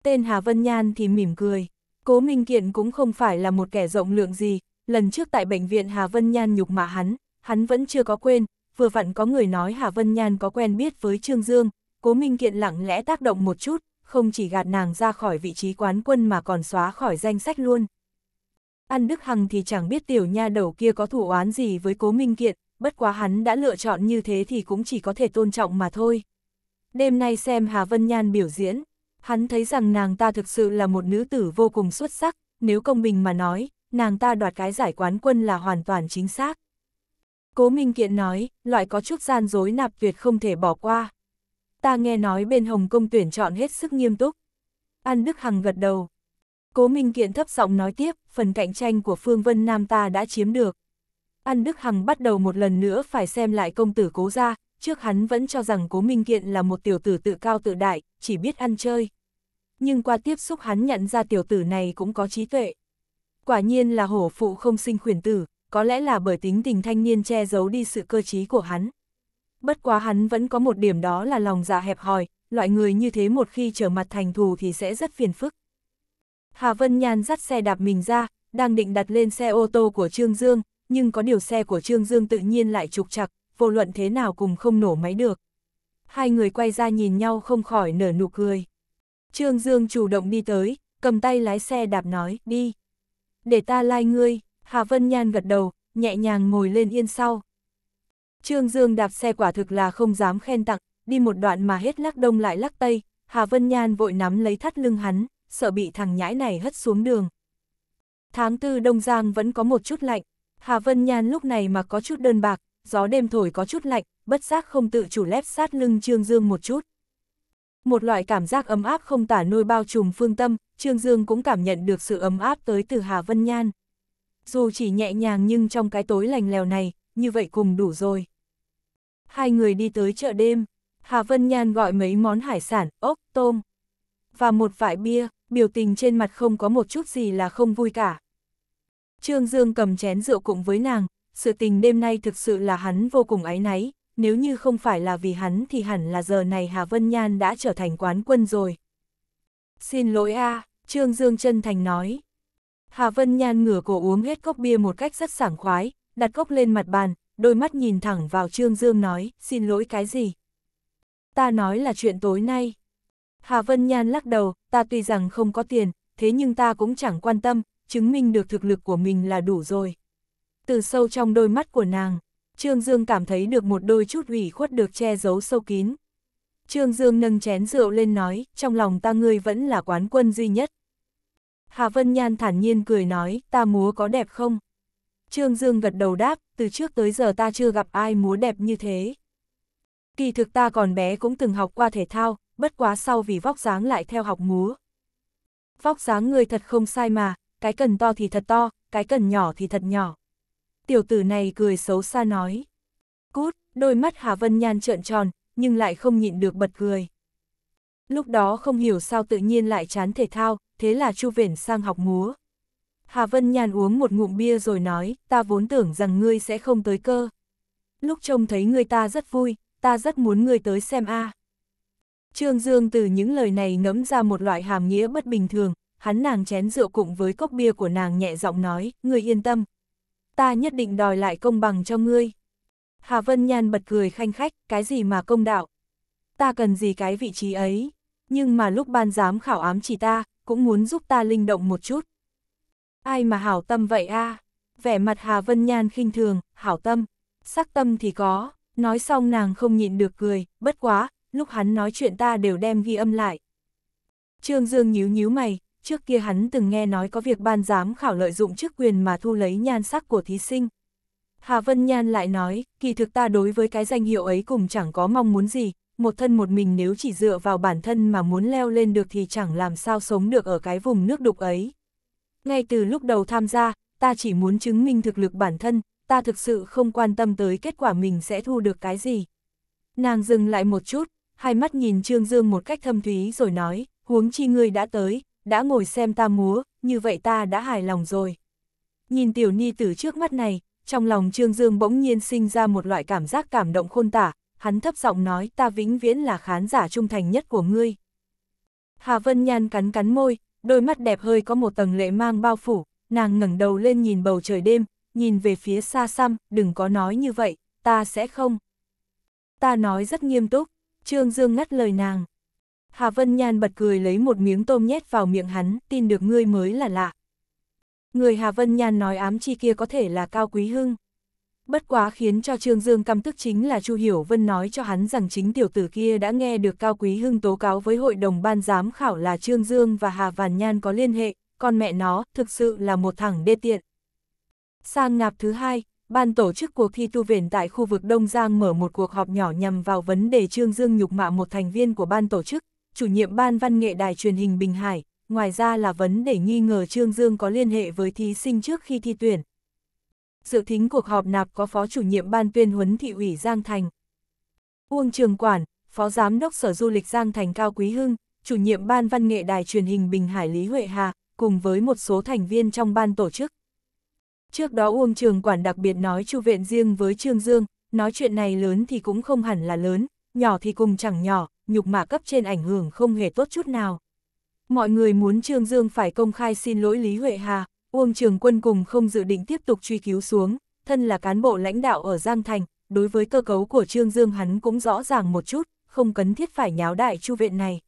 Tên Hà Vân Nhan thì mỉm cười. Cố Minh Kiện cũng không phải là một kẻ rộng lượng gì, lần trước tại bệnh viện Hà Vân Nhan nhục mạ hắn, hắn vẫn chưa có quên, vừa vặn có người nói Hà Vân Nhan có quen biết với Trương Dương, Cố Minh Kiện lặng lẽ tác động một chút, không chỉ gạt nàng ra khỏi vị trí quán quân mà còn xóa khỏi danh sách luôn. An Đức Hằng thì chẳng biết tiểu nha đầu kia có thủ oán gì với Cố Minh Kiện, bất quá hắn đã lựa chọn như thế thì cũng chỉ có thể tôn trọng mà thôi. Đêm nay xem Hà Vân Nhan biểu diễn, Hắn thấy rằng nàng ta thực sự là một nữ tử vô cùng xuất sắc, nếu công bình mà nói, nàng ta đoạt cái giải quán quân là hoàn toàn chính xác. Cố Minh Kiện nói, loại có chút gian dối nạp tuyệt không thể bỏ qua. Ta nghe nói bên Hồng công tuyển chọn hết sức nghiêm túc. An Đức Hằng gật đầu. Cố Minh Kiện thấp giọng nói tiếp, phần cạnh tranh của Phương Vân Nam ta đã chiếm được. An Đức Hằng bắt đầu một lần nữa phải xem lại công tử cố ra, trước hắn vẫn cho rằng Cố Minh Kiện là một tiểu tử tự cao tự đại, chỉ biết ăn chơi. Nhưng qua tiếp xúc hắn nhận ra tiểu tử này cũng có trí tuệ. Quả nhiên là hổ phụ không sinh khuyển tử, có lẽ là bởi tính tình thanh niên che giấu đi sự cơ trí của hắn. Bất quá hắn vẫn có một điểm đó là lòng dạ hẹp hòi, loại người như thế một khi trở mặt thành thù thì sẽ rất phiền phức. Hà Vân Nhan dắt xe đạp mình ra, đang định đặt lên xe ô tô của Trương Dương, nhưng có điều xe của Trương Dương tự nhiên lại trục trặc, vô luận thế nào cùng không nổ máy được. Hai người quay ra nhìn nhau không khỏi nở nụ cười. Trương Dương chủ động đi tới, cầm tay lái xe đạp nói, đi. Để ta lai like ngươi, Hà Vân Nhan gật đầu, nhẹ nhàng ngồi lên yên sau. Trương Dương đạp xe quả thực là không dám khen tặng, đi một đoạn mà hết lắc đông lại lắc tây, Hà Vân Nhan vội nắm lấy thắt lưng hắn, sợ bị thằng nhãi này hất xuống đường. Tháng tư Đông Giang vẫn có một chút lạnh, Hà Vân Nhan lúc này mà có chút đơn bạc, gió đêm thổi có chút lạnh, bất giác không tự chủ lép sát lưng Trương Dương một chút. Một loại cảm giác ấm áp không tả nôi bao trùm phương tâm, Trương Dương cũng cảm nhận được sự ấm áp tới từ Hà Vân Nhan. Dù chỉ nhẹ nhàng nhưng trong cái tối lành lèo này, như vậy cùng đủ rồi. Hai người đi tới chợ đêm, Hà Vân Nhan gọi mấy món hải sản, ốc, tôm và một vải bia, biểu tình trên mặt không có một chút gì là không vui cả. Trương Dương cầm chén rượu cùng với nàng, sự tình đêm nay thực sự là hắn vô cùng áy náy, nếu như không phải là vì hắn thì hẳn là giờ này Hà Vân Nhan đã trở thành quán quân rồi. Xin lỗi a, Trương Dương chân thành nói. Hà Vân Nhan ngửa cổ uống hết cốc bia một cách rất sảng khoái, đặt cốc lên mặt bàn, đôi mắt nhìn thẳng vào Trương Dương nói, xin lỗi cái gì? Ta nói là chuyện tối nay. Hà Vân Nhan lắc đầu, ta tuy rằng không có tiền, thế nhưng ta cũng chẳng quan tâm, chứng minh được thực lực của mình là đủ rồi từ sâu trong đôi mắt của nàng, Trương Dương cảm thấy được một đôi chút ủy khuất được che giấu sâu kín. Trương Dương nâng chén rượu lên nói, trong lòng ta ngươi vẫn là quán quân duy nhất. Hà Vân Nhan thản nhiên cười nói, ta múa có đẹp không? Trương Dương gật đầu đáp, từ trước tới giờ ta chưa gặp ai múa đẹp như thế. Kỳ thực ta còn bé cũng từng học qua thể thao, bất quá sau vì vóc dáng lại theo học múa. Vóc dáng người thật không sai mà, cái cần to thì thật to, cái cần nhỏ thì thật nhỏ tiểu tử này cười xấu xa nói. Cút, đôi mắt Hà Vân Nhan trợn tròn, nhưng lại không nhịn được bật cười. Lúc đó không hiểu sao tự nhiên lại chán thể thao, thế là chu vển sang học múa. Hà Vân Nhan uống một ngụm bia rồi nói, ta vốn tưởng rằng ngươi sẽ không tới cơ. Lúc trông thấy ngươi ta rất vui, ta rất muốn ngươi tới xem a. À. Trương Dương từ những lời này ngẫm ra một loại hàm nghĩa bất bình thường, hắn nàng chén rượu cùng với cốc bia của nàng nhẹ giọng nói, ngươi yên tâm, ta nhất định đòi lại công bằng cho ngươi. Hà Vân Nhan bật cười khanh khách, cái gì mà công đạo. Ta cần gì cái vị trí ấy, nhưng mà lúc ban giám khảo ám chỉ ta, cũng muốn giúp ta linh động một chút. Ai mà hảo tâm vậy a? À? Vẻ mặt Hà Vân Nhan khinh thường, hảo tâm, sắc tâm thì có, nói xong nàng không nhịn được cười, bất quá, lúc hắn nói chuyện ta đều đem ghi âm lại. Trương Dương nhíu nhíu mày, trước kia hắn từng nghe nói có việc ban giám khảo lợi dụng chức quyền mà thu lấy nhan sắc của thí sinh. Hà Vân Nhan lại nói, kỳ thực ta đối với cái danh hiệu ấy cũng chẳng có mong muốn gì, một thân một mình nếu chỉ dựa vào bản thân mà muốn leo lên được thì chẳng làm sao sống được ở cái vùng nước đục ấy. Ngay từ lúc đầu tham gia, ta chỉ muốn chứng minh thực lực bản thân, ta thực sự không quan tâm tới kết quả mình sẽ thu được cái gì. Nàng dừng lại một chút, hai mắt nhìn Trương Dương một cách thâm thúy rồi nói, huống chi ngươi đã tới, đã ngồi xem ta múa, như vậy ta đã hài lòng rồi. Nhìn tiểu ni tử trước mắt này, trong lòng Trương Dương bỗng nhiên sinh ra một loại cảm giác cảm động khôn tả, hắn thấp giọng nói ta vĩnh viễn là khán giả trung thành nhất của ngươi. Hà Vân Nhan cắn cắn môi, đôi mắt đẹp hơi có một tầng lệ mang bao phủ, nàng ngẩng đầu lên nhìn bầu trời đêm, nhìn về phía xa xăm, đừng có nói như vậy, ta sẽ không. Ta nói rất nghiêm túc, Trương Dương ngắt lời nàng. Hà Vân Nhan bật cười lấy một miếng tôm nhét vào miệng hắn, tin được ngươi mới là lạ. Người Hà Vân Nhan nói ám chi kia có thể là Cao Quý Hưng. Bất quá khiến cho Trương Dương căm tức chính là Chu Hiểu Vân nói cho hắn rằng chính tiểu tử kia đã nghe được Cao Quý Hưng tố cáo với hội đồng ban giám khảo là Trương Dương và Hà Vàn Nhan có liên hệ, con mẹ nó thực sự là một thằng đê tiện. Sang ngạp thứ hai, ban tổ chức cuộc thi tu viện tại khu vực Đông Giang mở một cuộc họp nhỏ nhằm vào vấn đề Trương Dương nhục mạ một thành viên của ban tổ chức, chủ nhiệm ban văn nghệ đài truyền hình Bình Hải, ngoài ra là vấn đề nghi ngờ Trương Dương có liên hệ với thí sinh trước khi thi tuyển. Dự thính cuộc họp nạp có Phó chủ nhiệm ban tuyên huấn thị ủy Giang Thành. Uông Trường Quản, Phó Giám đốc Sở Du lịch Giang Thành Cao Quý Hưng, chủ nhiệm ban văn nghệ đài truyền hình Bình Hải Lý Huệ Hà, cùng với một số thành viên trong ban tổ chức. Trước đó Uông Trường Quản đặc biệt nói chu viện riêng với Trương Dương, nói chuyện này lớn thì cũng không hẳn là lớn, nhỏ thì cùng chẳng nhỏ, nhục mạ cấp trên ảnh hưởng không hề tốt chút nào. Mọi người muốn Trương Dương phải công khai xin lỗi Lý Huệ Hà, Uông Trường Quân cùng không dự định tiếp tục truy cứu xuống, thân là cán bộ lãnh đạo ở Giang Thành, đối với cơ cấu của Trương Dương hắn cũng rõ ràng một chút, không cần thiết phải nháo đại chu viện này.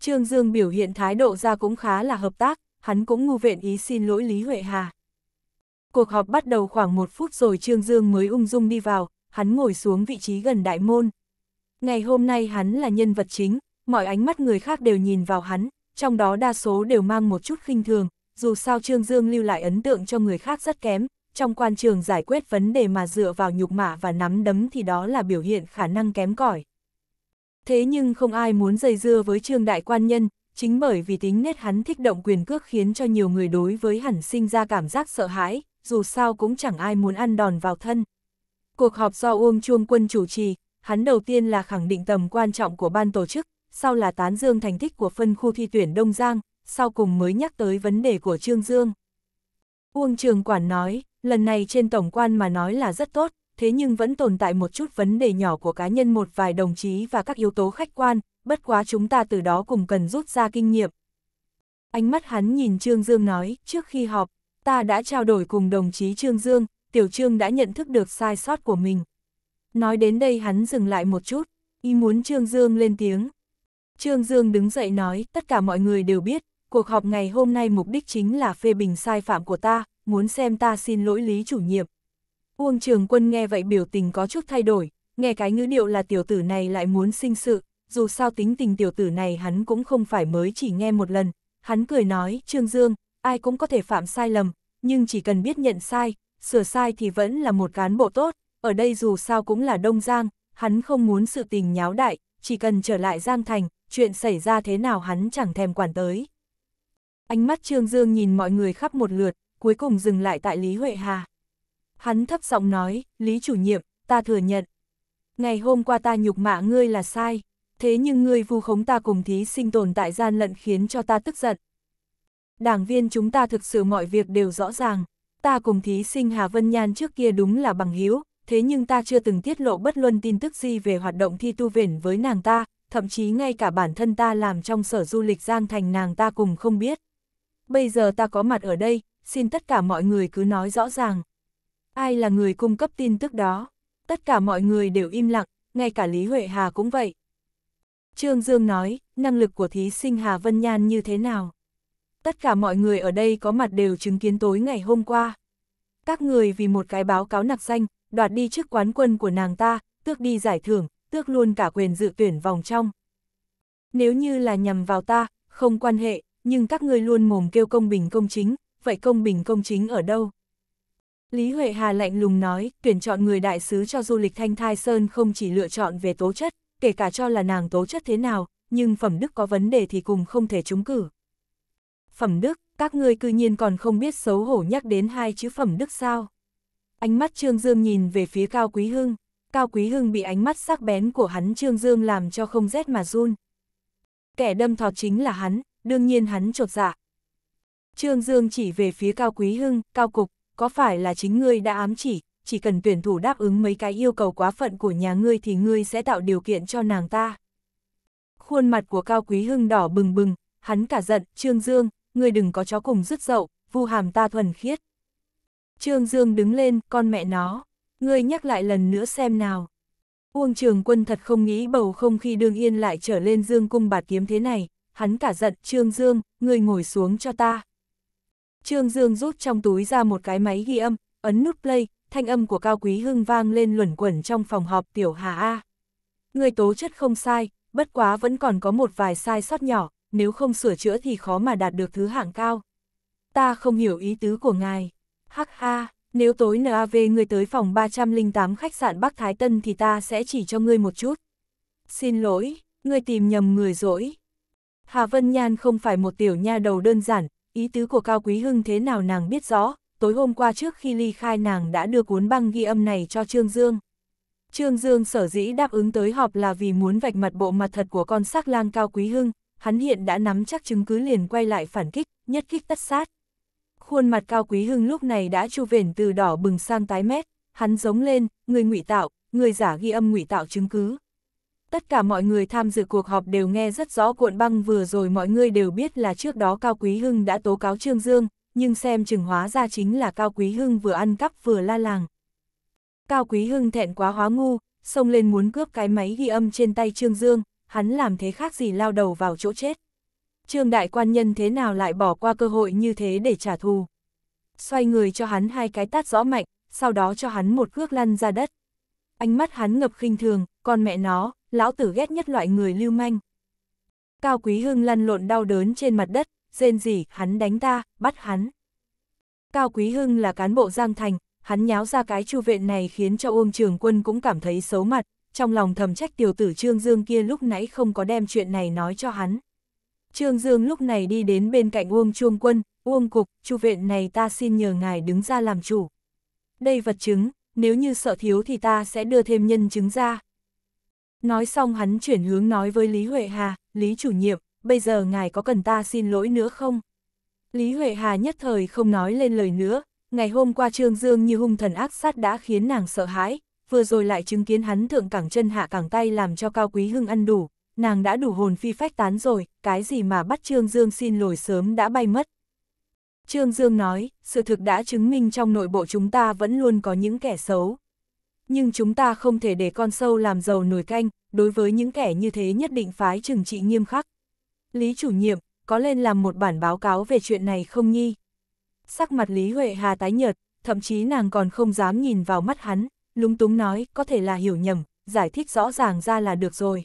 Trương Dương biểu hiện thái độ ra cũng khá là hợp tác, hắn cũng ngu viện ý xin lỗi Lý Huệ Hà. Cuộc họp bắt đầu khoảng một phút rồi Trương Dương mới ung dung đi vào, hắn ngồi xuống vị trí gần đại môn, ngày hôm nay hắn là nhân vật chính, mọi ánh mắt người khác đều nhìn vào hắn, trong đó đa số đều mang một chút khinh thường, dù sao Trương Dương lưu lại ấn tượng cho người khác rất kém, trong quan trường giải quyết vấn đề mà dựa vào nhục mạ và nắm đấm thì đó là biểu hiện khả năng kém cỏi. Thế nhưng không ai muốn dây dưa với Trương Đại Quan Nhân, chính bởi vì tính nét hắn thích động quyền cước khiến cho nhiều người đối với hẳn sinh ra cảm giác sợ hãi, dù sao cũng chẳng ai muốn ăn đòn vào thân. Cuộc họp do Uông Chuông Quân chủ trì, hắn đầu tiên là khẳng định tầm quan trọng của ban tổ chức, sau là tán dương thành tích của phân khu thi tuyển Đông Giang, sau cùng mới nhắc tới vấn đề của Trương Dương. Uông Trường Quản nói, lần này trên tổng quan mà nói là rất tốt, thế nhưng vẫn tồn tại một chút vấn đề nhỏ của cá nhân một vài đồng chí và các yếu tố khách quan, bất quá chúng ta từ đó cùng cần rút ra kinh nghiệm. Ánh mắt hắn nhìn Trương Dương nói, trước khi họp, ta đã trao đổi cùng đồng chí Trương Dương, Tiểu Trương đã nhận thức được sai sót của mình, Nói đến đây hắn dừng lại một chút, y muốn Trương Dương lên tiếng. Trương Dương đứng dậy nói, tất cả mọi người đều biết, cuộc họp ngày hôm nay mục đích chính là phê bình sai phạm của ta, muốn xem ta xin lỗi lý chủ nhiệm. Uông Trường Quân nghe vậy biểu tình có chút thay đổi, nghe cái ngữ điệu là tiểu tử này lại muốn sinh sự, dù sao tính tình tiểu tử này hắn cũng không phải mới chỉ nghe một lần. Hắn cười nói, Trương Dương, ai cũng có thể phạm sai lầm, nhưng chỉ cần biết nhận sai, sửa sai thì vẫn là một cán bộ tốt, ở đây dù sao cũng là Đông Giang, hắn không muốn sự tình nháo đại, chỉ cần trở lại Giang Thành, chuyện xảy ra thế nào hắn chẳng thèm quản tới. Ánh mắt Trương Dương nhìn mọi người khắp một lượt, cuối cùng dừng lại tại Lý Huệ Hà. Hắn thấp giọng nói, Lý chủ nhiệm, ta thừa nhận. Ngày hôm qua ta nhục mạ ngươi là sai, thế nhưng ngươi vu khống ta cùng thí sinh tồn tại gian lận khiến cho ta tức giận. Đảng viên chúng ta thực sự mọi việc đều rõ ràng, ta cùng thí sinh Hà Vân Nhan trước kia đúng là bằng hữu thế nhưng ta chưa từng tiết lộ bất luân tin tức gì về hoạt động thi tu vển với nàng ta, thậm chí ngay cả bản thân ta làm trong sở du lịch Giang Thành nàng ta cùng không biết. Bây giờ ta có mặt ở đây, xin tất cả mọi người cứ nói rõ ràng. Ai là người cung cấp tin tức đó? Tất cả mọi người đều im lặng, ngay cả Lý Huệ Hà cũng vậy. Trương Dương nói, năng lực của thí sinh Hà Vân Nhan như thế nào? Tất cả mọi người ở đây có mặt đều chứng kiến tối ngày hôm qua. Các người vì một cái báo cáo nặc danh, đoạt đi chức quán quân của nàng ta, tước đi giải thưởng, tước luôn cả quyền dự tuyển vòng trong. Nếu như là nhằm vào ta, không quan hệ, nhưng các ngươi luôn mồm kêu công bình công chính, vậy công bình công chính ở đâu? Lý Huệ Hà lạnh lùng nói, tuyển chọn người đại sứ cho du lịch Thanh Thai Sơn không chỉ lựa chọn về tố chất, kể cả cho là nàng tố chất thế nào, nhưng phẩm đức có vấn đề thì cùng không thể trúng cử. Phẩm đức, các ngươi cư nhiên còn không biết xấu hổ nhắc đến hai chữ phẩm đức sao? Ánh mắt Trương Dương nhìn về phía Cao Quý Hưng, Cao Quý Hưng bị ánh mắt sắc bén của hắn Trương Dương làm cho không rét mà run. Kẻ đâm thọt chính là hắn, đương nhiên hắn trột dạ. Trương Dương chỉ về phía Cao Quý Hưng, Cao Cục, có phải là chính ngươi đã ám chỉ, chỉ cần tuyển thủ đáp ứng mấy cái yêu cầu quá phận của nhà ngươi thì ngươi sẽ tạo điều kiện cho nàng ta. Khuôn mặt của Cao Quý Hưng đỏ bừng bừng, hắn cả giận, Trương Dương, ngươi đừng có chó cùng rứt dậu, vu hàm ta thuần khiết, Trương Dương đứng lên, con mẹ nó, ngươi nhắc lại lần nữa xem nào. Uông Trường Quân thật không nghĩ bầu không khi đương yên lại trở lên Dương cung bạt kiếm thế này, hắn cả giận, Trương Dương, ngươi ngồi xuống cho ta. Trương Dương rút trong túi ra một cái máy ghi âm, ấn nút play, thanh âm của Cao Quý Hưng vang lên luẩn quẩn trong phòng họp tiểu Hà A. Ngươi tố chất không sai, bất quá vẫn còn có một vài sai sót nhỏ, nếu không sửa chữa thì khó mà đạt được thứ hạng cao. Ta không hiểu ý tứ của ngài hắc a, nếu tối NAV người tới phòng 308 khách sạn Bắc Thái Tân thì ta sẽ chỉ cho ngươi một chút. Xin lỗi, ngươi tìm nhầm người rồi. Hà Vân Nhan không phải một tiểu nha đầu đơn giản, ý tứ của Cao Quý Hưng thế nào nàng biết rõ, tối hôm qua trước khi ly khai nàng đã đưa cuốn băng ghi âm này cho Trương Dương. Trương Dương sở dĩ đáp ứng tới họp là vì muốn vạch mặt bộ mặt thật của con sắc lang Cao Quý Hưng, hắn hiện đã nắm chắc chứng cứ liền quay lại phản kích, nhất kích tất sát. Khuôn mặt cao quý hưng lúc này đã chu vển từ đỏ bừng sang tái mét, hắn giống lên, người ngụy tạo, người giả ghi âm ngụy tạo chứng cứ. Tất cả mọi người tham dự cuộc họp đều nghe rất rõ cuộn băng vừa rồi mọi người đều biết là trước đó Cao Quý Hưng đã tố cáo Trương Dương, nhưng xem chừng hóa ra chính là Cao Quý Hưng vừa ăn cắp vừa la làng. Cao Quý Hưng thẹn quá hóa ngu, xông lên muốn cướp cái máy ghi âm trên tay Trương Dương, hắn làm thế khác gì lao đầu vào chỗ chết. Trương đại quan nhân thế nào lại bỏ qua cơ hội như thế để trả thù. Xoay người cho hắn hai cái tát rõ mạnh, sau đó cho hắn một cước lăn ra đất. Ánh mắt hắn ngập khinh thường, con mẹ nó, lão tử ghét nhất loại người lưu manh. Cao Quý Hưng lăn lộn đau đớn trên mặt đất, rên rỉ, hắn đánh ta, bắt hắn. Cao Quý Hưng là cán bộ Giang Thành, hắn nháo ra cái chu viện này khiến cho Uông Trường Quân cũng cảm thấy xấu mặt, trong lòng thầm trách tiểu tử Trương Dương kia lúc nãy không có đem chuyện này nói cho hắn. Trương Dương lúc này đi đến bên cạnh Uông Chuông Quân, Uông Cục, chu viện này ta xin nhờ ngài đứng ra làm chủ. Đây vật chứng, nếu như sợ thiếu thì ta sẽ đưa thêm nhân chứng ra. Nói xong hắn chuyển hướng nói với Lý Huệ Hà, Lý chủ nhiệm, bây giờ ngài có cần ta xin lỗi nữa không? Lý Huệ Hà nhất thời không nói lên lời nữa, ngày hôm qua Trương Dương như hung thần ác sát đã khiến nàng sợ hãi, vừa rồi lại chứng kiến hắn thượng cẳng chân hạ cẳng tay làm cho Cao Quý Hưng ăn đủ, nàng đã đủ hồn phi phách tán rồi, cái gì mà bắt Trương Dương xin lỗi sớm đã bay mất. Trương Dương nói, sự thực đã chứng minh trong nội bộ chúng ta vẫn luôn có những kẻ xấu. Nhưng chúng ta không thể để con sâu làm giàu nồi canh, đối với những kẻ như thế nhất định phái trừng trị nghiêm khắc. Lý chủ nhiệm, có lên làm một bản báo cáo về chuyện này không nhi? Sắc mặt Lý Huệ Hà tái nhợt, thậm chí nàng còn không dám nhìn vào mắt hắn, lúng túng nói có thể là hiểu nhầm, giải thích rõ ràng ra là được rồi.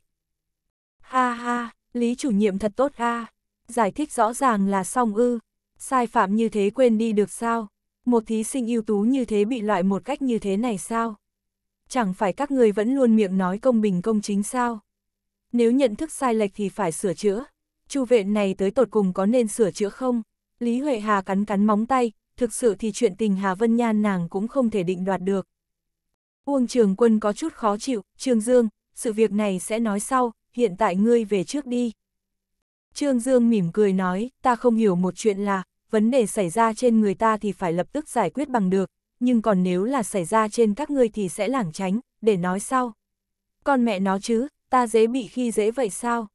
Ha ha, Lý chủ nhiệm thật tốt ha. Giải thích rõ ràng là xong ư. Sai phạm như thế quên đi được sao? Một thí sinh ưu tú như thế bị loại một cách như thế này sao? Chẳng phải các người vẫn luôn miệng nói công bình công chính sao? Nếu nhận thức sai lệch thì phải sửa chữa. Chu viện này tới tột cùng có nên sửa chữa không? Lý Huệ Hà cắn cắn móng tay, thực sự thì chuyện tình Hà Vân Nhan nàng cũng không thể định đoạt được. Uông Trường Quân có chút khó chịu, Trương Dương, sự việc này sẽ nói sau, hiện tại ngươi về trước đi. Trương Dương mỉm cười nói, ta không hiểu một chuyện là, vấn đề xảy ra trên người ta thì phải lập tức giải quyết bằng được, nhưng còn nếu là xảy ra trên các ngươi thì sẽ lảng tránh, để nói sau. Con mẹ nó chứ, ta dễ bị khi dễ vậy sao?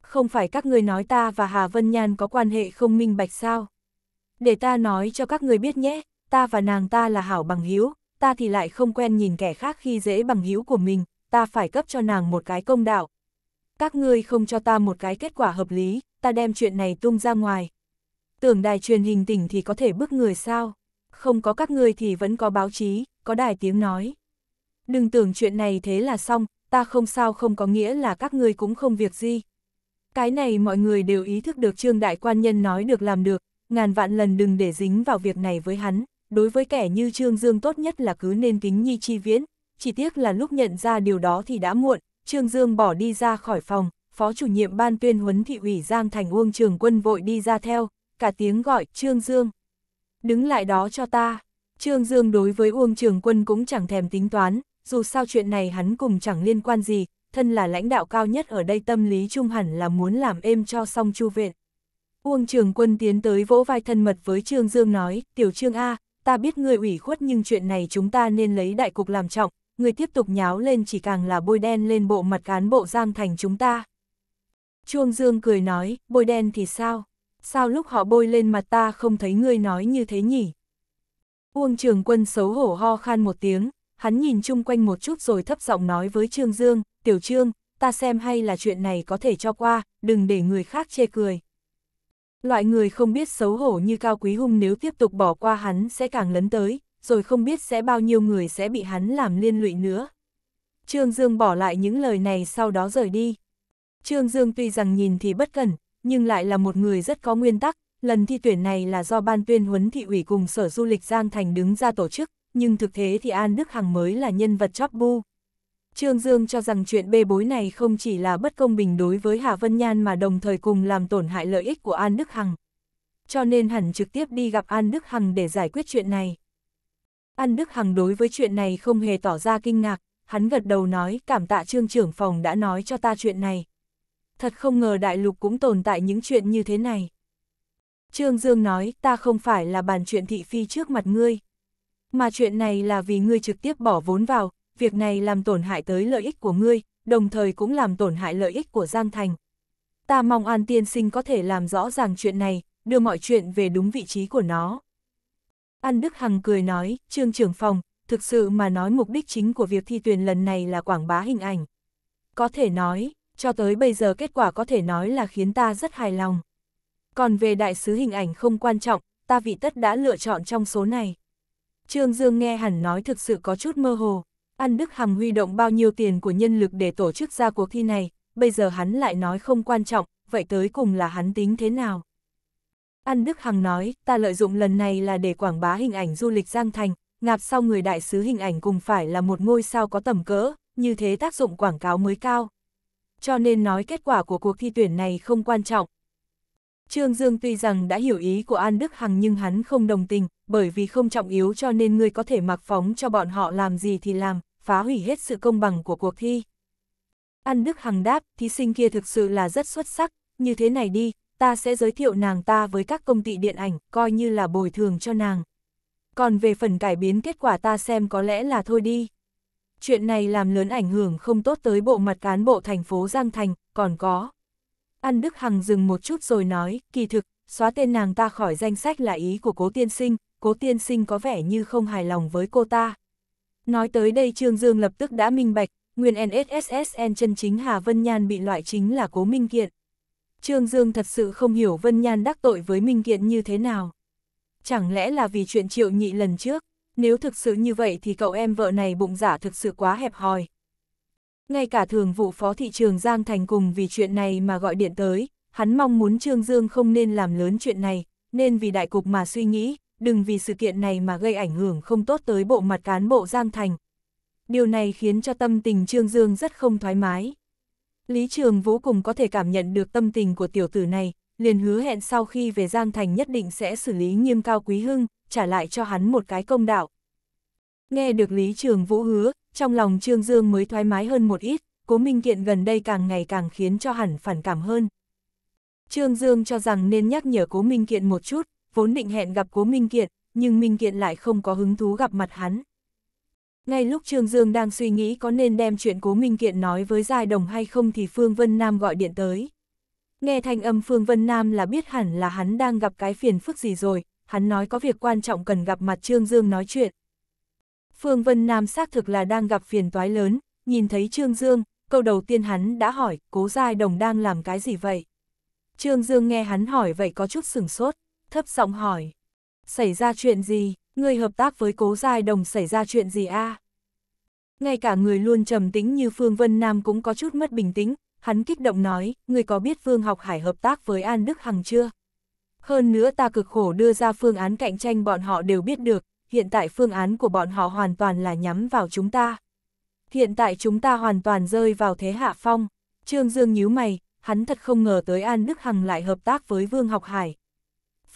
Không phải các ngươi nói ta và Hà Vân Nhan có quan hệ không minh bạch sao? Để ta nói cho các ngươi biết nhé, ta và nàng ta là hảo bằng hiếu, ta thì lại không quen nhìn kẻ khác khi dễ bằng hiếu của mình, ta phải cấp cho nàng một cái công đạo, các ngươi không cho ta một cái kết quả hợp lý, ta đem chuyện này tung ra ngoài. Tưởng đài truyền hình tỉnh thì có thể bước người sao? Không có các ngươi thì vẫn có báo chí, có đài tiếng nói. Đừng tưởng chuyện này thế là xong, ta không sao không có nghĩa là các ngươi cũng không việc gì. Cái này mọi người đều ý thức được trương đại quan nhân nói được làm được, ngàn vạn lần đừng để dính vào việc này với hắn. Đối với kẻ như Trương Dương tốt nhất là cứ nên kính nhi chi viễn, chỉ tiếc là lúc nhận ra điều đó thì đã muộn, Trương Dương bỏ đi ra khỏi phòng, phó chủ nhiệm ban tuyên huấn thị ủy Giang Thành Uông Trường Quân vội đi ra theo, cả tiếng gọi Trương Dương. Đứng lại đó cho ta. Trương Dương đối với Uông Trường Quân cũng chẳng thèm tính toán, dù sao chuyện này hắn cùng chẳng liên quan gì, thân là lãnh đạo cao nhất ở đây tâm lý trung hẳn là muốn làm êm cho xong chu viện. Uông Trường Quân tiến tới vỗ vai thân mật với Trương Dương nói, Tiểu Trương A, ta biết ngươi ủy khuất nhưng chuyện này chúng ta nên lấy đại cục làm trọng, người tiếp tục nháo lên chỉ càng là bôi đen lên bộ mặt cán bộ Giang Thành chúng ta. Chuông Dương cười nói, bôi đen thì sao? Sao lúc họ bôi lên mặt ta không thấy ngươi nói như thế nhỉ? Uông Trường Quân xấu hổ ho khan một tiếng, hắn nhìn chung quanh một chút rồi thấp giọng nói với Trương Dương, Tiểu Trương, ta xem hay là chuyện này có thể cho qua, đừng để người khác chê cười. Loại người không biết xấu hổ như cao quý hung nếu tiếp tục bỏ qua hắn sẽ càng lấn tới, rồi không biết sẽ bao nhiêu người sẽ bị hắn làm liên lụy nữa. Trương Dương bỏ lại những lời này sau đó rời đi. Trương Dương tuy rằng nhìn thì bất cần, nhưng lại là một người rất có nguyên tắc, lần thi tuyển này là do Ban tuyên huấn thị ủy cùng Sở Du lịch Giang Thành đứng ra tổ chức, nhưng thực thế thì An Đức Hằng mới là nhân vật chóp bu. Trương Dương cho rằng chuyện bê bối này không chỉ là bất công bình đối với Hà Vân Nhan mà đồng thời cùng làm tổn hại lợi ích của An Đức Hằng. Cho nên hẳn trực tiếp đi gặp An Đức Hằng để giải quyết chuyện này. An Đức Hằng đối với chuyện này không hề tỏ ra kinh ngạc, hắn gật đầu nói cảm tạ trương trưởng phòng đã nói cho ta chuyện này. Thật không ngờ đại lục cũng tồn tại những chuyện như thế này. Trương Dương nói ta không phải là bàn chuyện thị phi trước mặt ngươi. Mà chuyện này là vì ngươi trực tiếp bỏ vốn vào, việc này làm tổn hại tới lợi ích của ngươi, đồng thời cũng làm tổn hại lợi ích của Giang Thành. Ta mong An Tiên Sinh có thể làm rõ ràng chuyện này, đưa mọi chuyện về đúng vị trí của nó. An Đức Hằng cười nói, trương trưởng phòng, thực sự mà nói mục đích chính của việc thi tuyển lần này là quảng bá hình ảnh. Có thể nói, cho tới bây giờ kết quả có thể nói là khiến ta rất hài lòng. Còn về đại sứ hình ảnh không quan trọng, ta vị tất đã lựa chọn trong số này. Trương Dương nghe hẳn nói thực sự có chút mơ hồ. An Đức Hằng huy động bao nhiêu tiền của nhân lực để tổ chức ra cuộc thi này, bây giờ hắn lại nói không quan trọng, vậy tới cùng là hắn tính thế nào? An Đức Hằng nói, ta lợi dụng lần này là để quảng bá hình ảnh du lịch Giang Thành, ngạp sau người đại sứ hình ảnh cùng phải là một ngôi sao có tầm cỡ, như thế tác dụng quảng cáo mới cao. Cho nên nói kết quả của cuộc thi tuyển này không quan trọng. Trương Dương tuy rằng đã hiểu ý của An Đức Hằng nhưng hắn không đồng tình, bởi vì không trọng yếu cho nên người có thể mặc phóng cho bọn họ làm gì thì làm, phá hủy hết sự công bằng của cuộc thi. An Đức Hằng đáp, thí sinh kia thực sự là rất xuất sắc, như thế này đi, ta sẽ giới thiệu nàng ta với các công ty điện ảnh, coi như là bồi thường cho nàng. Còn về phần cải biến kết quả ta xem có lẽ là thôi đi. Chuyện này làm lớn ảnh hưởng không tốt tới bộ mặt cán bộ thành phố Giang Thành, còn có. An Đức Hằng dừng một chút rồi nói, kỳ thực, xóa tên nàng ta khỏi danh sách là ý của cố tiên sinh, cố tiên sinh có vẻ như không hài lòng với cô ta. Nói tới đây Trương Dương lập tức đã minh bạch, nguyên NSSSN chân chính Hà Vân Nhan bị loại chính là cố minh kiện. Trương Dương thật sự không hiểu Vân Nhan đắc tội với Minh Kiện như thế nào. Chẳng lẽ là vì chuyện triệu nhị lần trước, nếu thực sự như vậy thì cậu em vợ này bụng giả dạ thực sự quá hẹp hòi. Ngay cả thường vụ phó thị trường Giang Thành cùng vì chuyện này mà gọi điện tới, hắn mong muốn Trương Dương không nên làm lớn chuyện này, nên vì đại cục mà suy nghĩ, đừng vì sự kiện này mà gây ảnh hưởng không tốt tới bộ mặt cán bộ Giang Thành. Điều này khiến cho tâm tình Trương Dương rất không thoải mái. Lý Trường Vũ cùng có thể cảm nhận được tâm tình của tiểu tử này, liền hứa hẹn sau khi về Giang Thành nhất định sẽ xử lý nghiêm cao quý hưng, trả lại cho hắn một cái công đạo. Nghe được Lý Trường Vũ hứa, trong lòng Trương Dương mới thoải mái hơn một ít, cố minh kiện gần đây càng ngày càng khiến cho hẳn phản cảm hơn. Trương Dương cho rằng nên nhắc nhở cố minh kiện một chút, vốn định hẹn gặp cố minh kiện, nhưng minh kiện lại không có hứng thú gặp mặt hắn. Ngay lúc Trương Dương đang suy nghĩ có nên đem chuyện Cố Minh Kiện nói với Giai Đồng hay không thì Phương Vân Nam gọi điện tới. Nghe thanh âm Phương Vân Nam là biết hẳn là hắn đang gặp cái phiền phức gì rồi, hắn nói có việc quan trọng cần gặp mặt Trương Dương nói chuyện. Phương Vân Nam xác thực là đang gặp phiền toái lớn, nhìn thấy Trương Dương, câu đầu tiên hắn đã hỏi, cố giai đồng đang làm cái gì vậy? Trương Dương nghe hắn hỏi vậy có chút sửng sốt, thấp giọng hỏi, xảy ra chuyện gì? Người hợp tác với cố giai đồng xảy ra chuyện gì a? À? Ngay cả người luôn trầm tĩnh như Phương Vân Nam cũng có chút mất bình tĩnh, hắn kích động nói, Người có biết Phương Học Hải hợp tác với An Đức Hằng chưa? Hơn nữa ta cực khổ đưa ra phương án cạnh tranh bọn họ đều biết được, hiện tại phương án của bọn họ hoàn toàn là nhắm vào chúng ta. Hiện tại chúng ta hoàn toàn rơi vào thế hạ phong. Trương Dương nhíu mày, hắn thật không ngờ tới An Đức Hằng lại hợp tác với Vương Học Hải.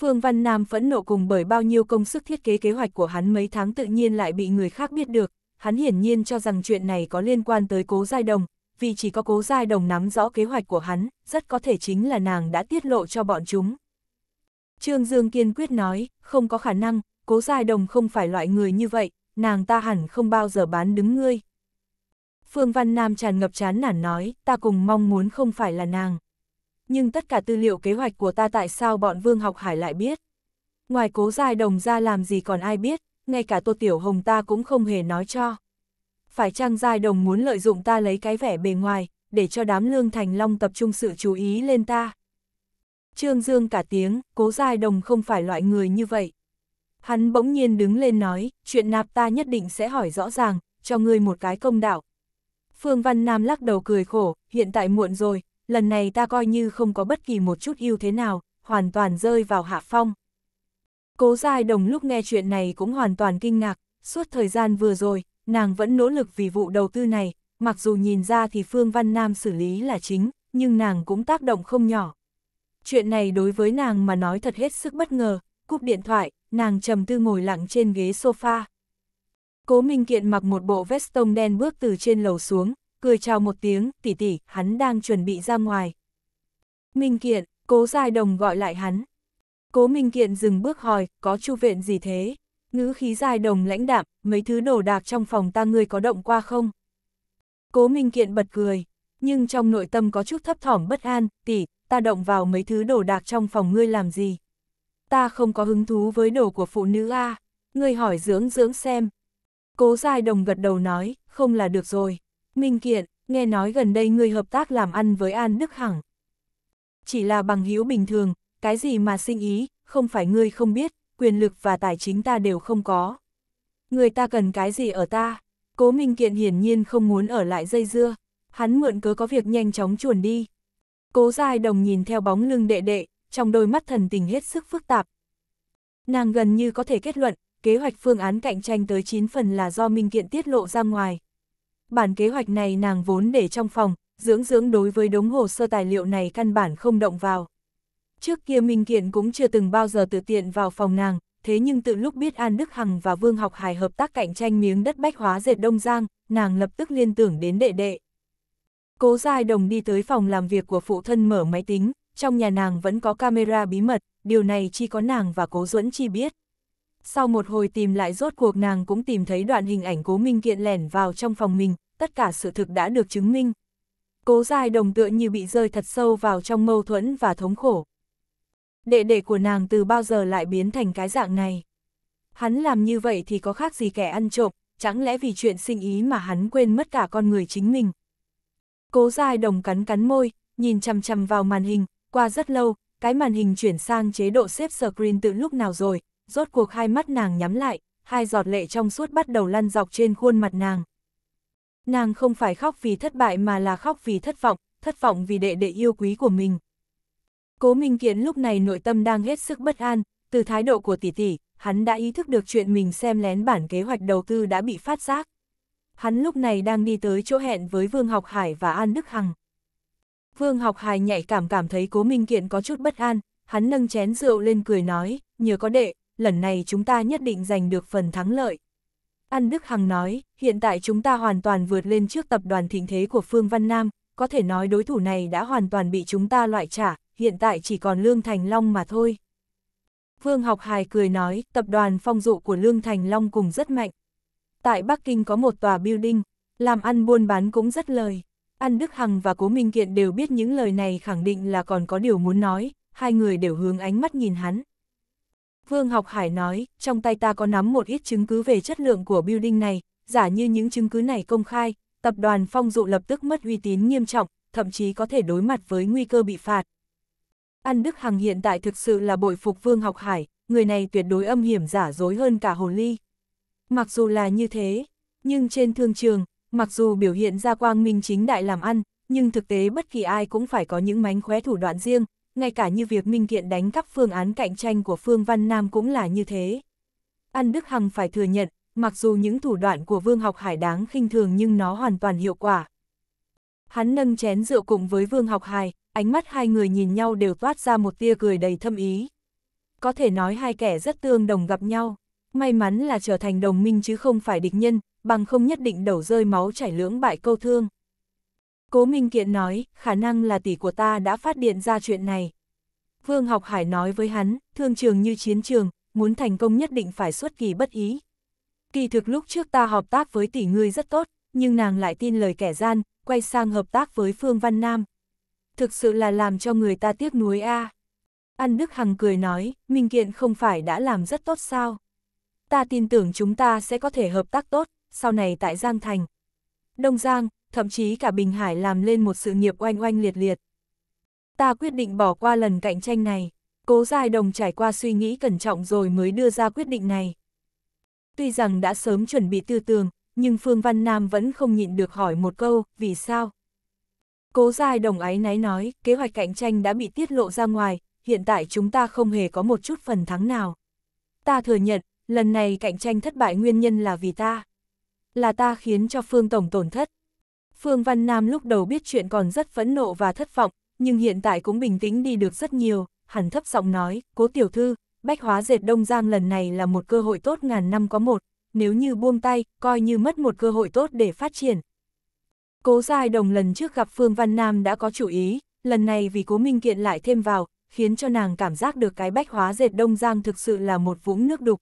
Phương Văn Nam phẫn nộ cùng bởi bao nhiêu công sức thiết kế kế hoạch của hắn mấy tháng tự nhiên lại bị người khác biết được, hắn hiển nhiên cho rằng chuyện này có liên quan tới cố giai đồng, vì chỉ có cố giai đồng nắm rõ kế hoạch của hắn, rất có thể chính là nàng đã tiết lộ cho bọn chúng. Trương Dương kiên quyết nói, không có khả năng, cố giai đồng không phải loại người như vậy, nàng ta hẳn không bao giờ bán đứng ngươi. Phương Văn Nam tràn ngập chán nản nói, ta cùng mong muốn không phải là nàng nhưng tất cả tư liệu kế hoạch của ta tại sao bọn Vương Học Hải lại biết. Ngoài cố giai đồng ra làm gì còn ai biết, ngay cả Tô Tiểu Hồng ta cũng không hề nói cho. Phải chăng giai đồng muốn lợi dụng ta lấy cái vẻ bề ngoài, để cho đám lương thành long tập trung sự chú ý lên ta. Trương Dương cả tiếng, cố giai đồng không phải loại người như vậy. Hắn bỗng nhiên đứng lên nói, chuyện nạp ta nhất định sẽ hỏi rõ ràng, cho ngươi một cái công đạo. Phương Văn Nam lắc đầu cười khổ, hiện tại muộn rồi, lần này ta coi như không có bất kỳ một chút ưu thế nào, hoàn toàn rơi vào hạ phong. Cố Giai Đồng lúc nghe chuyện này cũng hoàn toàn kinh ngạc, suốt thời gian vừa rồi, nàng vẫn nỗ lực vì vụ đầu tư này, mặc dù nhìn ra thì Phương Văn Nam xử lý là chính, nhưng nàng cũng tác động không nhỏ. Chuyện này đối với nàng mà nói thật hết sức bất ngờ, cúp điện thoại, nàng trầm tư ngồi lặng trên ghế sofa. Cố Minh Kiện mặc một bộ vest tông đen bước từ trên lầu xuống, cười chào một tiếng, tỷ tỷ, hắn đang chuẩn bị ra ngoài. Minh Kiện, cố giai đồng gọi lại hắn. Cố Minh Kiện dừng bước hỏi, có chu viện gì thế? Ngữ khí giai đồng lãnh đạm, mấy thứ đồ đạc trong phòng ta ngươi có động qua không? Cố Minh Kiện bật cười, nhưng trong nội tâm có chút thấp thỏm bất an, tỷ, ta động vào mấy thứ đồ đạc trong phòng ngươi làm gì? Ta không có hứng thú với đồ của phụ nữ a ngươi hỏi dưỡng dưỡng xem. Cố giai đồng gật đầu nói, không là được rồi. Minh Kiện, nghe nói gần đây ngươi hợp tác làm ăn với An Đức Hằng. Chỉ là bằng hữu bình thường, cái gì mà sinh ý, không phải ngươi không biết, quyền lực và tài chính ta đều không có. Người ta cần cái gì ở ta? Cố Minh Kiện hiển nhiên không muốn ở lại dây dưa, hắn mượn cớ có việc nhanh chóng chuồn đi. Cố Giai Đồng nhìn theo bóng lưng đệ đệ, trong đôi mắt thần tình hết sức phức tạp. Nàng gần như có thể kết luận, kế hoạch phương án cạnh tranh tới 9 phần là do Minh Kiện tiết lộ ra ngoài, bản kế hoạch này nàng vốn để trong phòng, dưỡng dưỡng đối với đống hồ sơ tài liệu này căn bản không động vào. Trước kia Minh Kiện cũng chưa từng bao giờ tự tiện vào phòng nàng, thế nhưng từ lúc biết An Đức Hằng và Vương Học Hải hợp tác cạnh tranh miếng đất bách hóa dệt Đông Giang, nàng lập tức liên tưởng đến đệ đệ. Cố Giai Đồng đi tới phòng làm việc của phụ thân mở máy tính, trong nhà nàng vẫn có camera bí mật, điều này chỉ có nàng và Cố Duẫn Chi biết sau một hồi tìm lại rốt cuộc nàng cũng tìm thấy đoạn hình ảnh cố minh kiện lẻn vào trong phòng mình, tất cả sự thực đã được chứng minh. Cố dài đồng tựa như bị rơi thật sâu vào trong mâu thuẫn và thống khổ. Đệ đệ của nàng từ bao giờ lại biến thành cái dạng này? Hắn làm như vậy thì có khác gì kẻ ăn trộm, chẳng lẽ vì chuyện sinh ý mà hắn quên mất cả con người chính mình. Cố dài đồng cắn cắn môi, nhìn chằm chằm vào màn hình, qua rất lâu, cái màn hình chuyển sang chế độ xếp screen từ lúc nào rồi, rốt cuộc hai mắt nàng nhắm lại, hai giọt lệ trong suốt bắt đầu lăn dọc trên khuôn mặt nàng. Nàng không phải khóc vì thất bại mà là khóc vì thất vọng, thất vọng vì đệ đệ yêu quý của mình. Cố Minh Kiện lúc này nội tâm đang hết sức bất an, từ thái độ của tỷ tỷ, hắn đã ý thức được chuyện mình xem lén bản kế hoạch đầu tư đã bị phát giác. Hắn lúc này đang đi tới chỗ hẹn với Vương Học Hải và An Đức Hằng. Vương Học Hải nhạy cảm cảm thấy Cố Minh Kiện có chút bất an, hắn nâng chén rượu lên cười nói, nhờ có đệ, lần này chúng ta nhất định giành được phần thắng lợi. An Đức Hằng nói, hiện tại chúng ta hoàn toàn vượt lên trước tập đoàn thịnh thế của Phương Văn Nam, có thể nói đối thủ này đã hoàn toàn bị chúng ta loại trả, hiện tại chỉ còn Lương Thành Long mà thôi. Vương Học Hài cười nói, tập đoàn phong dụ của Lương Thành Long cùng rất mạnh. Tại Bắc Kinh có một tòa building, làm ăn buôn bán cũng rất lời. An Đức Hằng và Cố Minh Kiện đều biết những lời này khẳng định là còn có điều muốn nói, hai người đều hướng ánh mắt nhìn hắn. Vương Học Hải nói, trong tay ta có nắm một ít chứng cứ về chất lượng của building này, giả như những chứng cứ này công khai, tập đoàn phong dụ lập tức mất uy tín nghiêm trọng, thậm chí có thể đối mặt với nguy cơ bị phạt. An Đức Hằng hiện tại thực sự là bội phục Vương Học Hải, người này tuyệt đối âm hiểm giả dối hơn cả hồ ly. Mặc dù là như thế, nhưng trên thương trường, mặc dù biểu hiện ra quang minh chính đại làm ăn, nhưng thực tế bất kỳ ai cũng phải có những mánh khóe thủ đoạn riêng, ngay cả như việc Minh Kiện đánh cắp phương án cạnh tranh của Phương Văn Nam cũng là như thế. An Đức Hằng phải thừa nhận, mặc dù những thủ đoạn của Vương Học Hải đáng khinh thường nhưng nó hoàn toàn hiệu quả. Hắn nâng chén rượu cùng với Vương Học Hải, ánh mắt hai người nhìn nhau đều toát ra một tia cười đầy thâm ý. Có thể nói hai kẻ rất tương đồng gặp nhau, may mắn là trở thành đồng minh chứ không phải địch nhân, bằng không nhất định đầu rơi máu chảy lưỡng bại câu thương. Cố Minh Kiện nói, khả năng là tỷ của ta đã phát điện ra chuyện này. Vương Học Hải nói với hắn, thương trường như chiến trường, muốn thành công nhất định phải xuất kỳ bất ý. Kỳ thực lúc trước ta hợp tác với tỷ ngươi rất tốt, nhưng nàng lại tin lời kẻ gian, quay sang hợp tác với Phương Văn Nam. Thực sự là làm cho người ta tiếc nuối a. À. An Đức Hằng cười nói, Minh Kiện không phải đã làm rất tốt sao? Ta tin tưởng chúng ta sẽ có thể hợp tác tốt, sau này tại Giang Thành. Đông Giang, thậm chí cả Bình Hải làm lên một sự nghiệp oanh oanh liệt liệt. Ta quyết định bỏ qua lần cạnh tranh này, cố dài đồng trải qua suy nghĩ cẩn trọng rồi mới đưa ra quyết định này. Tuy rằng đã sớm chuẩn bị tư tưởng nhưng Phương Văn Nam vẫn không nhịn được hỏi một câu, vì sao? Cố dài đồng ái náy nói, kế hoạch cạnh tranh đã bị tiết lộ ra ngoài, hiện tại chúng ta không hề có một chút phần thắng nào. Ta thừa nhận, lần này cạnh tranh thất bại nguyên nhân là vì ta. Là ta khiến cho Phương Tổng tổn thất, Phương Văn Nam lúc đầu biết chuyện còn rất phẫn nộ và thất vọng, nhưng hiện tại cũng bình tĩnh đi được rất nhiều, hẳn thấp giọng nói, cố tiểu thư, bách hóa dệt Đông Giang lần này là một cơ hội tốt ngàn năm có một, nếu như buông tay, coi như mất một cơ hội tốt để phát triển. Cố Giai Đồng lần trước gặp Phương Văn Nam đã có chủ ý, lần này vì Cố Minh Kiện lại thêm vào, khiến cho nàng cảm giác được cái bách hóa dệt Đông Giang thực sự là một vũng nước đục.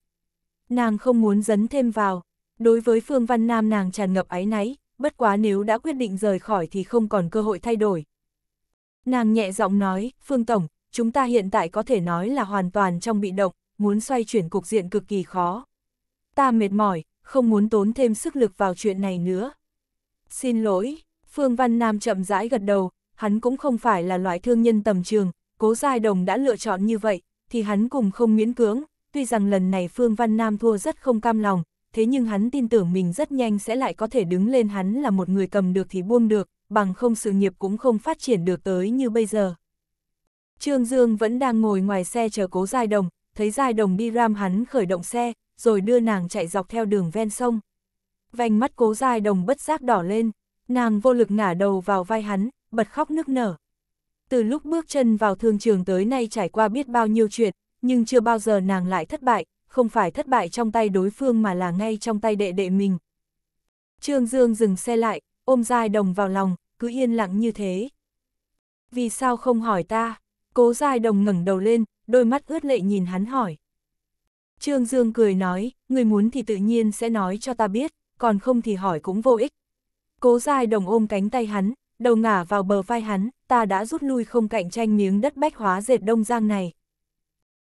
Nàng không muốn dấn thêm vào, đối với Phương Văn Nam nàng tràn ngập áy náy, bất quá nếu đã quyết định rời khỏi thì không còn cơ hội thay đổi. Nàng nhẹ giọng nói, Phương Tổng, chúng ta hiện tại có thể nói là hoàn toàn trong bị động, muốn xoay chuyển cục diện cực kỳ khó. Ta mệt mỏi, không muốn tốn thêm sức lực vào chuyện này nữa. Xin lỗi, Phương Văn Nam chậm rãi gật đầu, hắn cũng không phải là loại thương nhân tầm trường, cố giai đồng đã lựa chọn như vậy, thì hắn cùng không miễn cưỡng, tuy rằng lần này Phương Văn Nam thua rất không cam lòng, thế nhưng hắn tin tưởng mình rất nhanh sẽ lại có thể đứng lên hắn là một người cầm được thì buông được, bằng không sự nghiệp cũng không phát triển được tới như bây giờ. Trương Dương vẫn đang ngồi ngoài xe chờ cố Giai Đồng, thấy Giai Đồng đi ram hắn khởi động xe, rồi đưa nàng chạy dọc theo đường ven sông. Vành mắt cố Giai Đồng bất giác đỏ lên, nàng vô lực ngả đầu vào vai hắn, bật khóc nức nở. Từ lúc bước chân vào thương trường tới nay trải qua biết bao nhiêu chuyện, nhưng chưa bao giờ nàng lại thất bại, không phải thất bại trong tay đối phương mà là ngay trong tay đệ đệ mình. Trương Dương dừng xe lại, ôm Giai Đồng vào lòng, cứ yên lặng như thế. Vì sao không hỏi ta? Cố Giai Đồng ngẩng đầu lên, đôi mắt ướt lệ nhìn hắn hỏi. Trương Dương cười nói, người muốn thì tự nhiên sẽ nói cho ta biết, còn không thì hỏi cũng vô ích. Cố Giai Đồng ôm cánh tay hắn, đầu ngả vào bờ vai hắn, ta đã rút lui không cạnh tranh miếng đất bách hóa dệt đông giang này.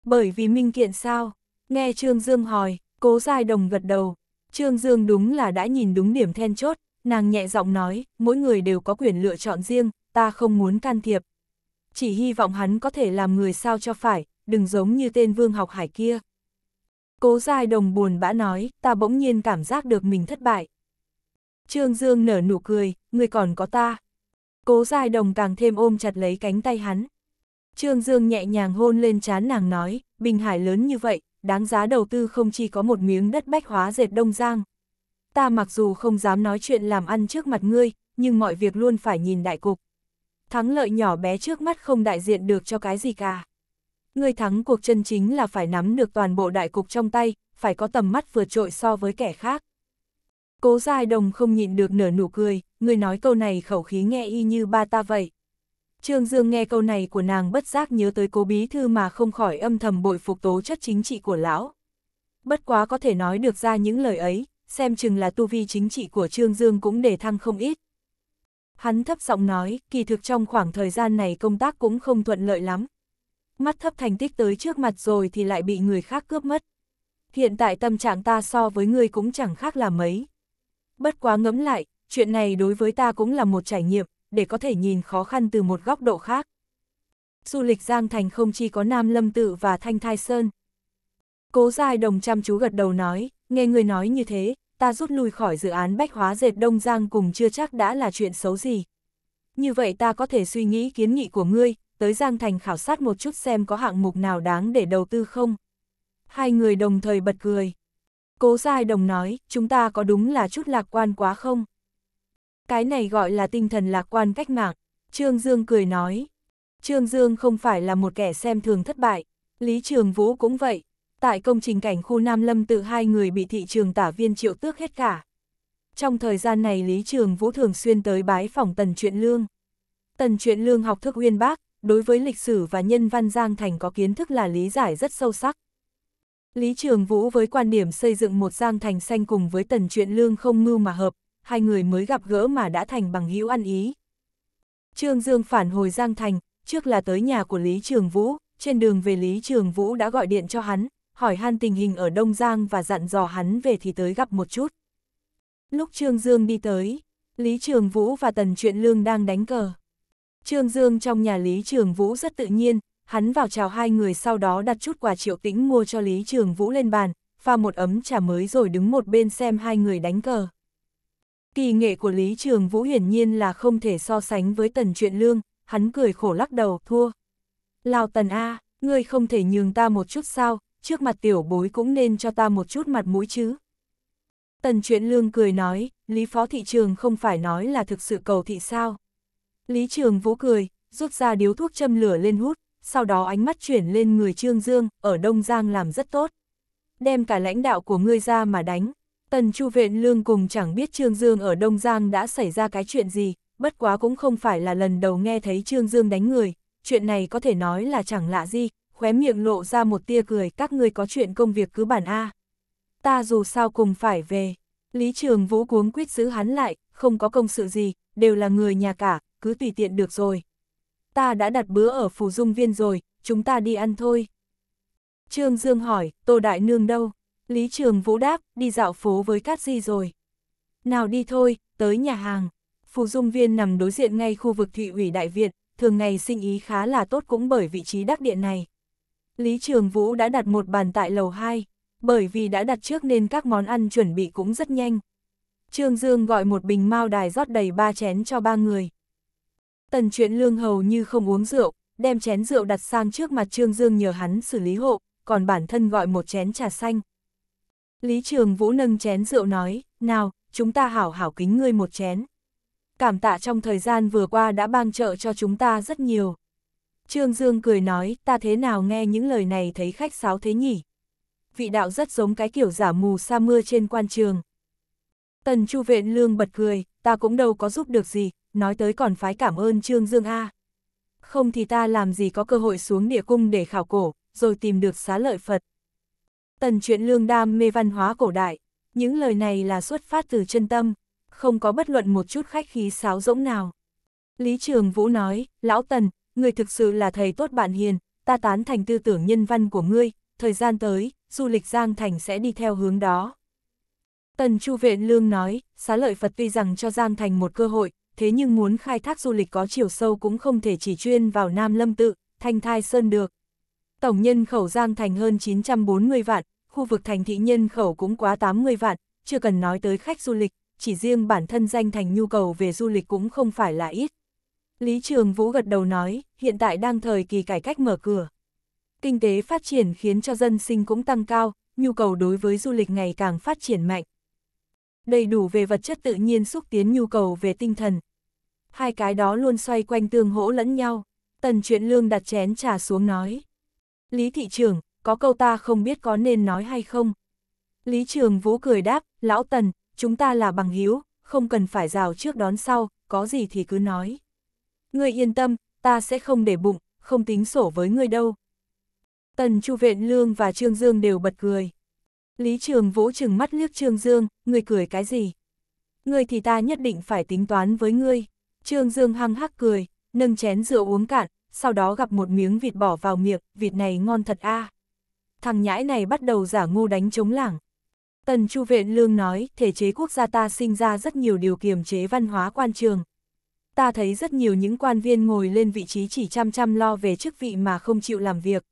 Bởi vì minh kiện sao, Nghe Trương Dương hỏi, cố dài đồng gật đầu. Trương Dương đúng là đã nhìn đúng điểm then chốt, nàng nhẹ giọng nói, mỗi người đều có quyền lựa chọn riêng, ta không muốn can thiệp. Chỉ hy vọng hắn có thể làm người sao cho phải, đừng giống như tên vương học hải kia. Cố dài đồng buồn bã nói, ta bỗng nhiên cảm giác được mình thất bại. Trương Dương nở nụ cười, người còn có ta. Cố dài đồng càng thêm ôm chặt lấy cánh tay hắn. Trương Dương nhẹ nhàng hôn lên trán nàng nói, Bình Hải lớn như vậy, đáng giá đầu tư không chỉ có một miếng đất bách hóa dệt Đông Giang. Ta mặc dù không dám nói chuyện làm ăn trước mặt ngươi, nhưng mọi việc luôn phải nhìn đại cục. Thắng lợi nhỏ bé trước mắt không đại diện được cho cái gì cả. Ngươi thắng cuộc chân chính là phải nắm được toàn bộ đại cục trong tay, phải có tầm mắt vượt trội so với kẻ khác. Cố Giai Đồng không nhịn được nở nụ cười, ngươi nói câu này khẩu khí nghe y như ba ta vậy. Trương Dương nghe câu này của nàng bất giác nhớ tới cố bí thư mà không khỏi âm thầm bội phục tố chất chính trị của lão. Bất quá có thể nói được ra những lời ấy, xem chừng là tu vi chính trị của Trương Dương cũng để thăng không ít. Hắn thấp giọng nói, kỳ thực trong khoảng thời gian này công tác cũng không thuận lợi lắm. Mắt thấp thành tích tới trước mặt rồi thì lại bị người khác cướp mất. Hiện tại tâm trạng ta so với ngươi cũng chẳng khác là mấy. Bất quá ngẫm lại, chuyện này đối với ta cũng là một trải nghiệm, để có thể nhìn khó khăn từ một góc độ khác. Du lịch Giang Thành không chỉ có Nam Lâm Tự và Thanh Thai Sơn. Cố Giai Đồng chăm chú gật đầu nói, nghe người nói như thế, ta rút lui khỏi dự án bách hóa dệt Đông Giang cùng chưa chắc đã là chuyện xấu gì. Như vậy ta có thể suy nghĩ kiến nghị của ngươi, tới Giang Thành khảo sát một chút xem có hạng mục nào đáng để đầu tư không. Hai người đồng thời bật cười. Cố Giai Đồng nói, chúng ta có đúng là chút lạc quan quá không? Cái này gọi là tinh thần lạc quan cách mạng. Trương Dương cười nói. Trương Dương không phải là một kẻ xem thường thất bại. Lý Trường Vũ cũng vậy. Tại công trình cảnh khu Nam Lâm tự hai người bị thị trường tả viên triệu tước hết cả. Trong thời gian này Lý Trường Vũ thường xuyên tới bái phòng Tần Truyện Lương. Tần Truyện Lương học thức uyên bác, đối với lịch sử và nhân văn Giang Thành có kiến thức là lý giải rất sâu sắc. Lý Trường Vũ với quan điểm xây dựng một Giang Thành xanh cùng với Tần Truyện Lương không mưu mà hợp, hai người mới gặp gỡ mà đã thành bằng hữu ăn ý. Trương Dương phản hồi Giang Thành, trước là tới nhà của Lý Trường Vũ, trên đường về Lý Trường Vũ đã gọi điện cho hắn, hỏi han tình hình ở Đông Giang và dặn dò hắn về thì tới gặp một chút. Lúc Trương Dương đi tới, Lý Trường Vũ và Tần Truyện Lương đang đánh cờ. Trương Dương trong nhà Lý Trường Vũ rất tự nhiên, hắn vào chào hai người sau đó đặt chút quà triệu tĩnh mua cho Lý Trường Vũ lên bàn, pha một ấm trà mới rồi đứng một bên xem hai người đánh cờ. Kỳ nghệ của Lý Trường Vũ hiển nhiên là không thể so sánh với tần truyện lương, hắn cười khổ lắc đầu, thua. Lào tần A, ngươi không thể nhường ta một chút sao, trước mặt tiểu bối cũng nên cho ta một chút mặt mũi chứ. Tần truyện lương cười nói, Lý Phó Thị Trường không phải nói là thực sự cầu thị sao. Lý Trường Vũ cười, rút ra điếu thuốc châm lửa lên hút, sau đó ánh mắt chuyển lên người Trương Dương, ở Đông Giang làm rất tốt. Đem cả lãnh đạo của ngươi ra mà đánh, Tần Chu Viện Lương cùng chẳng biết Trương Dương ở Đông Giang đã xảy ra cái chuyện gì, bất quá cũng không phải là lần đầu nghe thấy Trương Dương đánh người, chuyện này có thể nói là chẳng lạ gì, khóe miệng lộ ra một tia cười các ngươi có chuyện công việc cứ bản A. Ta dù sao cùng phải về, Lý Trường Vũ cuống quyết giữ hắn lại, không có công sự gì, đều là người nhà cả, cứ tùy tiện được rồi. Ta đã đặt bữa ở Phù Dung Viên rồi, chúng ta đi ăn thôi. Trương Dương hỏi, Tô Đại Nương đâu? Lý Trường Vũ đáp, đi dạo phố với Cát Di rồi. Nào đi thôi, tới nhà hàng. Phù Dung Viên nằm đối diện ngay khu vực thị ủy Đại Việt, thường ngày sinh ý khá là tốt cũng bởi vị trí đắc địa này. Lý Trường Vũ đã đặt một bàn tại lầu 2, bởi vì đã đặt trước nên các món ăn chuẩn bị cũng rất nhanh. Trương Dương gọi một bình mao đài rót đầy ba chén cho ba người. Tần chuyện lương hầu như không uống rượu, đem chén rượu đặt sang trước mặt Trương Dương nhờ hắn xử lý hộ, còn bản thân gọi một chén trà xanh. Lý Trường Vũ nâng chén rượu nói, nào, chúng ta hảo hảo kính ngươi một chén. Cảm tạ trong thời gian vừa qua đã ban trợ cho chúng ta rất nhiều. Trương Dương cười nói, ta thế nào nghe những lời này thấy khách sáo thế nhỉ? Vị đạo rất giống cái kiểu giả mù sa mưa trên quan trường. Tần Chu Viện Lương bật cười, ta cũng đâu có giúp được gì, nói tới còn phải cảm ơn Trương Dương A. Không thì ta làm gì có cơ hội xuống địa cung để khảo cổ, rồi tìm được xá lợi Phật. Tần truyện lương đam mê văn hóa cổ đại, những lời này là xuất phát từ chân tâm, không có bất luận một chút khách khí sáo rỗng nào. Lý Trường Vũ nói, Lão Tần, người thực sự là thầy tốt bạn hiền, ta tán thành tư tưởng nhân văn của ngươi, thời gian tới, du lịch Giang Thành sẽ đi theo hướng đó. Tần Chu Viện Lương nói, xá lợi Phật tuy rằng cho Giang Thành một cơ hội, thế nhưng muốn khai thác du lịch có chiều sâu cũng không thể chỉ chuyên vào Nam Lâm Tự, Thanh Thai Sơn được, Tổng nhân khẩu Giang Thành hơn 940 vạn, khu vực thành thị nhân khẩu cũng quá 80 vạn, chưa cần nói tới khách du lịch, chỉ riêng bản thân danh thành nhu cầu về du lịch cũng không phải là ít. Lý Trường Vũ gật đầu nói, hiện tại đang thời kỳ cải cách mở cửa. Kinh tế phát triển khiến cho dân sinh cũng tăng cao, nhu cầu đối với du lịch ngày càng phát triển mạnh. Đầy đủ về vật chất tự nhiên xúc tiến nhu cầu về tinh thần. Hai cái đó luôn xoay quanh tương hỗ lẫn nhau. Tần chuyện lương đặt chén trà xuống nói. Lý thị Trường có câu ta không biết có nên nói hay không. Lý trường vũ cười đáp, lão tần, chúng ta là bằng hiếu, không cần phải rào trước đón sau, có gì thì cứ nói. Ngươi yên tâm, ta sẽ không để bụng, không tính sổ với ngươi đâu. Tần Chu Viện Lương và Trương Dương đều bật cười. Lý Trường Vũ chừng mắt liếc Trương Dương, ngươi cười cái gì? Ngươi thì ta nhất định phải tính toán với ngươi. Trương Dương hăng hắc cười, nâng chén rượu uống cạn, sau đó gặp một miếng vịt bỏ vào miệng, vịt này ngon thật a. À. Thằng nhãi này bắt đầu giả ngu đánh chống lảng. Tần Chu Vệ Lương nói, thể chế quốc gia ta sinh ra rất nhiều điều kiềm chế văn hóa quan trường. Ta thấy rất nhiều những quan viên ngồi lên vị trí chỉ chăm chăm lo về chức vị mà không chịu làm việc.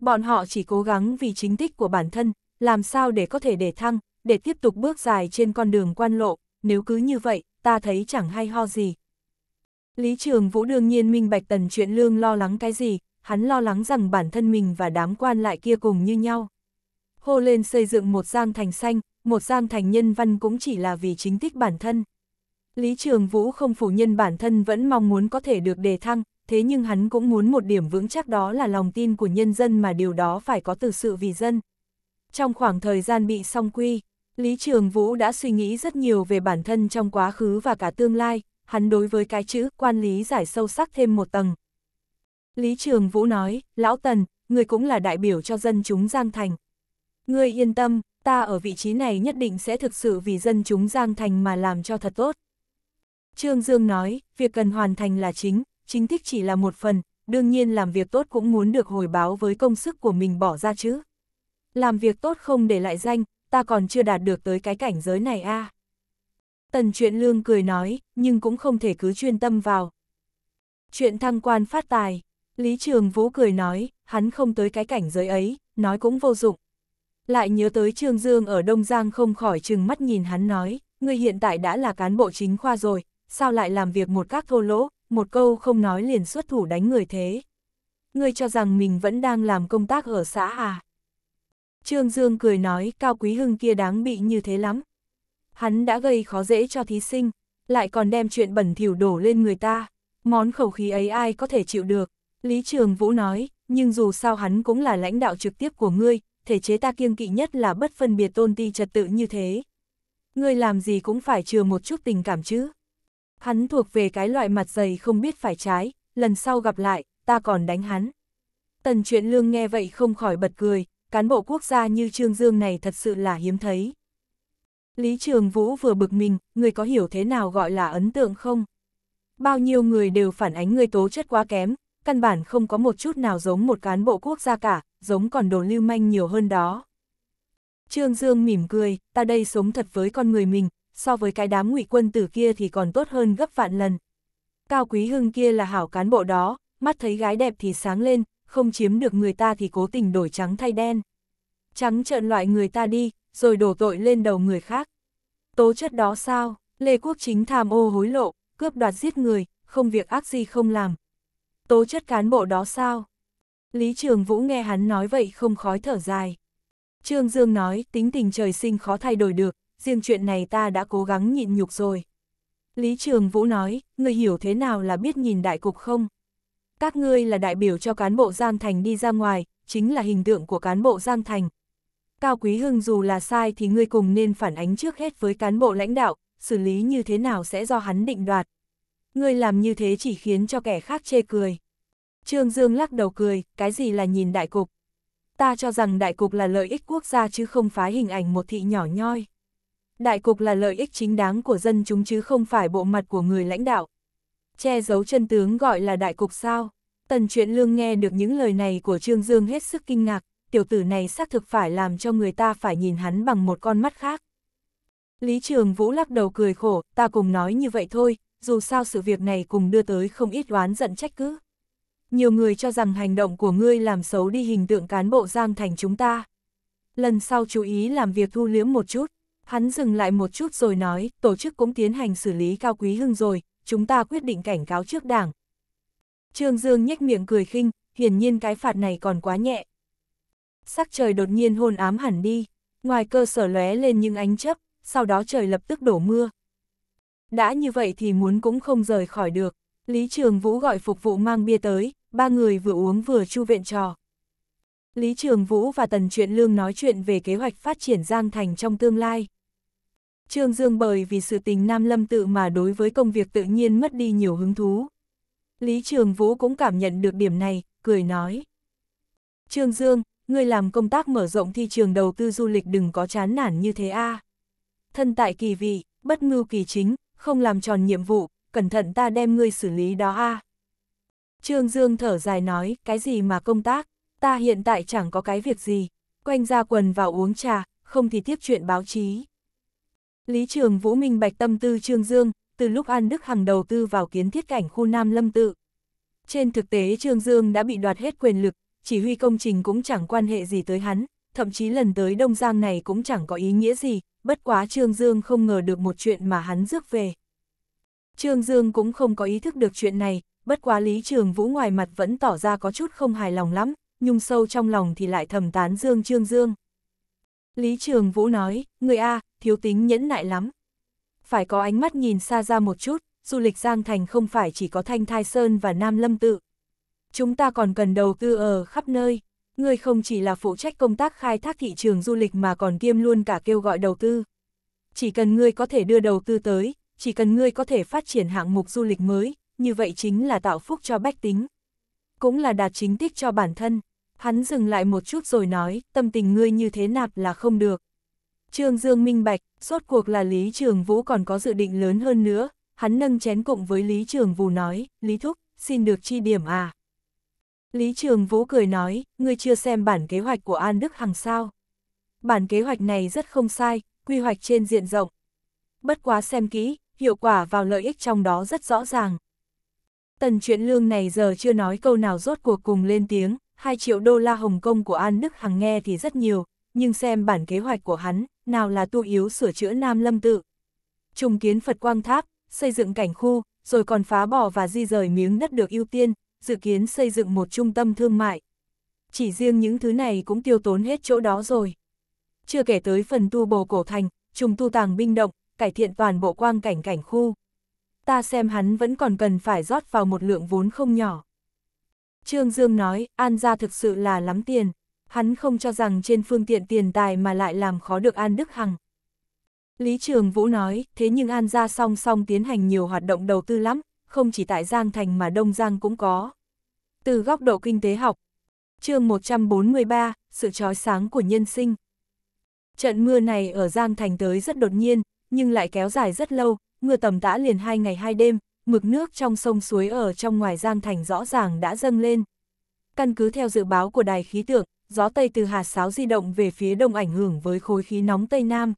Bọn họ chỉ cố gắng vì chính tích của bản thân, làm sao để có thể để thăng, để tiếp tục bước dài trên con đường quan lộ, nếu cứ như vậy, ta thấy chẳng hay ho gì. Lý Trường Vũ đương nhiên minh bạch tần chuyện lương lo lắng cái gì, hắn lo lắng rằng bản thân mình và đám quan lại kia cùng như nhau. Hô lên xây dựng một giang thành xanh, một giang thành nhân văn cũng chỉ là vì chính tích bản thân. Lý Trường Vũ không phủ nhân bản thân vẫn mong muốn có thể được đề thăng, thế nhưng hắn cũng muốn một điểm vững chắc đó là lòng tin của nhân dân mà điều đó phải có từ sự vì dân. Trong khoảng thời gian bị song quy, Lý Trường Vũ đã suy nghĩ rất nhiều về bản thân trong quá khứ và cả tương lai, hắn đối với cái chữ quan lý giải sâu sắc thêm một tầng. Lý Trường Vũ nói, Lão Tần, người cũng là đại biểu cho dân chúng Giang Thành. Người yên tâm, ta ở vị trí này nhất định sẽ thực sự vì dân chúng Giang Thành mà làm cho thật tốt. Trương Dương nói, việc cần hoàn thành là chính, chính thích chỉ là một phần, đương nhiên làm việc tốt cũng muốn được hồi báo với công sức của mình bỏ ra chứ. Làm việc tốt không để lại danh, ta còn chưa đạt được tới cái cảnh giới này a à. Tần truyện lương cười nói, nhưng cũng không thể cứ chuyên tâm vào. Chuyện thăng quan phát tài, Lý Trường Vũ cười nói, hắn không tới cái cảnh giới ấy, nói cũng vô dụng. Lại nhớ tới Trương Dương ở Đông Giang không khỏi chừng mắt nhìn hắn nói, người hiện tại đã là cán bộ chính khoa rồi, sao lại làm việc một các thô lỗ, một câu không nói liền xuất thủ đánh người thế. Ngươi cho rằng mình vẫn đang làm công tác ở xã à? Trương Dương cười nói, cao quý hưng kia đáng bị như thế lắm hắn đã gây khó dễ cho thí sinh, lại còn đem chuyện bẩn thỉu đổ lên người ta. Món khẩu khí ấy ai có thể chịu được, Lý Trường Vũ nói, nhưng dù sao hắn cũng là lãnh đạo trực tiếp của ngươi, thể chế ta kiêng kỵ nhất là bất phân biệt tôn ti trật tự như thế. Ngươi làm gì cũng phải chừa một chút tình cảm chứ. Hắn thuộc về cái loại mặt dày không biết phải trái, lần sau gặp lại, ta còn đánh hắn. Tần truyện lương nghe vậy không khỏi bật cười, cán bộ quốc gia như Trương Dương này thật sự là hiếm thấy. Lý Trường Vũ vừa bực mình, người có hiểu thế nào gọi là ấn tượng không? Bao nhiêu người đều phản ánh người tố chất quá kém, căn bản không có một chút nào giống một cán bộ quốc gia cả, giống còn đồ lưu manh nhiều hơn đó. Trương Dương mỉm cười, ta đây sống thật với con người mình, so với cái đám ngụy quân tử kia thì còn tốt hơn gấp vạn lần. Cao Quý Hưng kia là hảo cán bộ đó, mắt thấy gái đẹp thì sáng lên, không chiếm được người ta thì cố tình đổi trắng thay đen trắng trợn loại người ta đi, rồi đổ tội lên đầu người khác. Tố chất đó sao, Lê Quốc Chính tham ô hối lộ, cướp đoạt giết người, không việc ác gì không làm. Tố chất cán bộ đó sao? Lý Trường Vũ nghe hắn nói vậy không khói thở dài. Trương Dương nói tính tình trời sinh khó thay đổi được, riêng chuyện này ta đã cố gắng nhịn nhục rồi. Lý Trường Vũ nói, người hiểu thế nào là biết nhìn đại cục không? Các ngươi là đại biểu cho cán bộ Giang Thành đi ra ngoài, chính là hình tượng của cán bộ Giang Thành, Cao Quý Hưng dù là sai thì ngươi cùng nên phản ánh trước hết với cán bộ lãnh đạo, xử lý như thế nào sẽ do hắn định đoạt. Ngươi làm như thế chỉ khiến cho kẻ khác chê cười. Trương Dương lắc đầu cười, cái gì là nhìn đại cục. Ta cho rằng đại cục là lợi ích quốc gia chứ không phá hình ảnh một thị nhỏ nhoi. Đại cục là lợi ích chính đáng của dân chúng chứ không phải bộ mặt của người lãnh đạo. Che giấu chân tướng gọi là đại cục sao? Tần Truyện Lương nghe được những lời này của Trương Dương hết sức kinh ngạc, tiểu tử này xác thực phải làm cho người ta phải nhìn hắn bằng một con mắt khác. Lý Trường Vũ lắc đầu cười khổ, ta cùng nói như vậy thôi, dù sao sự việc này cùng đưa tới không ít đoán giận trách cứ. Nhiều người cho rằng hành động của ngươi làm xấu đi hình tượng cán bộ Giang Thành chúng ta. Lần sau chú ý làm việc thu liếm một chút, hắn dừng lại một chút rồi nói, tổ chức cũng tiến hành xử lý cao quý hưng rồi, chúng ta quyết định cảnh cáo trước đảng. Trương Dương nhếch miệng cười khinh, hiển nhiên cái phạt này còn quá nhẹ, sắc trời đột nhiên hôn ám hẳn đi, ngoài cơ sở lóe lên những ánh chấp, sau đó trời lập tức đổ mưa. Đã như vậy thì muốn cũng không rời khỏi được, Lý Trường Vũ gọi phục vụ mang bia tới, ba người vừa uống vừa chu viện trò. Lý Trường Vũ và Tần Truyện Lương nói chuyện về kế hoạch phát triển Giang Thành trong tương lai. Trương Dương bởi vì sự tình Nam Lâm tự mà đối với công việc tự nhiên mất đi nhiều hứng thú. Lý Trường Vũ cũng cảm nhận được điểm này, cười nói. Trương Dương, ngươi làm công tác mở rộng thị trường đầu tư du lịch đừng có chán nản như thế a. À. Thân tại kỳ vị, bất ngưu kỳ chính, không làm tròn nhiệm vụ, cẩn thận ta đem ngươi xử lý đó a. À. Trương Dương thở dài nói, cái gì mà công tác, ta hiện tại chẳng có cái việc gì, quanh ra quần vào uống trà, không thì tiếp chuyện báo chí. Lý Trường Vũ Minh bạch tâm tư Trương Dương, từ lúc An Đức Hằng đầu tư vào kiến thiết cảnh khu Nam Lâm Tự. Trên thực tế Trương Dương đã bị đoạt hết quyền lực, chỉ huy công trình cũng chẳng quan hệ gì tới hắn, thậm chí lần tới Đông Giang này cũng chẳng có ý nghĩa gì, bất quá Trương Dương không ngờ được một chuyện mà hắn rước về. Trương Dương cũng không có ý thức được chuyện này, bất quá Lý Trường Vũ ngoài mặt vẫn tỏ ra có chút không hài lòng lắm, nhưng sâu trong lòng thì lại thầm tán Dương Trương Dương. Lý Trường Vũ nói, người A, thiếu tính nhẫn nại lắm. Phải có ánh mắt nhìn xa ra một chút, du lịch Giang Thành không phải chỉ có Thanh Thai Sơn và Nam Lâm Tự, chúng ta còn cần đầu tư ở khắp nơi. Người không chỉ là phụ trách công tác khai thác thị trường du lịch mà còn kiêm luôn cả kêu gọi đầu tư. Chỉ cần ngươi có thể đưa đầu tư tới, chỉ cần ngươi có thể phát triển hạng mục du lịch mới, như vậy chính là tạo phúc cho bách tính. Cũng là đạt chính tích cho bản thân. Hắn dừng lại một chút rồi nói, tâm tình ngươi như thế nạp là không được. Trương Dương minh bạch, rốt cuộc là Lý Trường Vũ còn có dự định lớn hơn nữa, hắn nâng chén cụng với Lý Trường Vũ nói, Lý Thúc, xin được chi điểm à. Lý Trường Vũ cười nói, ngươi chưa xem bản kế hoạch của An Đức Hằng sao. Bản kế hoạch này rất không sai, quy hoạch trên diện rộng. Bất quá xem kỹ, hiệu quả vào lợi ích trong đó rất rõ ràng. Tần chuyện lương này giờ chưa nói câu nào rốt cuộc cùng lên tiếng, 2 triệu đô la Hồng Kông của An Đức Hằng nghe thì rất nhiều, nhưng xem bản kế hoạch của hắn, nào là tu yếu sửa chữa Nam Lâm Tự. Trùng kiến Phật Quang Tháp, xây dựng cảnh khu, rồi còn phá bỏ và di rời miếng đất được ưu tiên, dự kiến xây dựng một trung tâm thương mại. Chỉ riêng những thứ này cũng tiêu tốn hết chỗ đó rồi. Chưa kể tới phần tu bổ cổ thành, trùng tu tàng binh động, cải thiện toàn bộ quang cảnh cảnh khu. Ta xem hắn vẫn còn cần phải rót vào một lượng vốn không nhỏ. Trương Dương nói, An gia thực sự là lắm tiền. Hắn không cho rằng trên phương tiện tiền tài mà lại làm khó được An Đức Hằng. Lý Trường Vũ nói, thế nhưng An gia song song tiến hành nhiều hoạt động đầu tư lắm, không chỉ tại Giang Thành mà Đông Giang cũng có. Từ góc độ kinh tế học, chương 143, sự trói sáng của nhân sinh. Trận mưa này ở Giang Thành tới rất đột nhiên, nhưng lại kéo dài rất lâu, mưa tầm tã liền hai ngày hai đêm, mực nước trong sông suối ở trong ngoài Giang Thành rõ ràng đã dâng lên. Căn cứ theo dự báo của đài khí tượng, gió Tây từ hạt sáo di động về phía đông ảnh hưởng với khối khí nóng Tây Nam.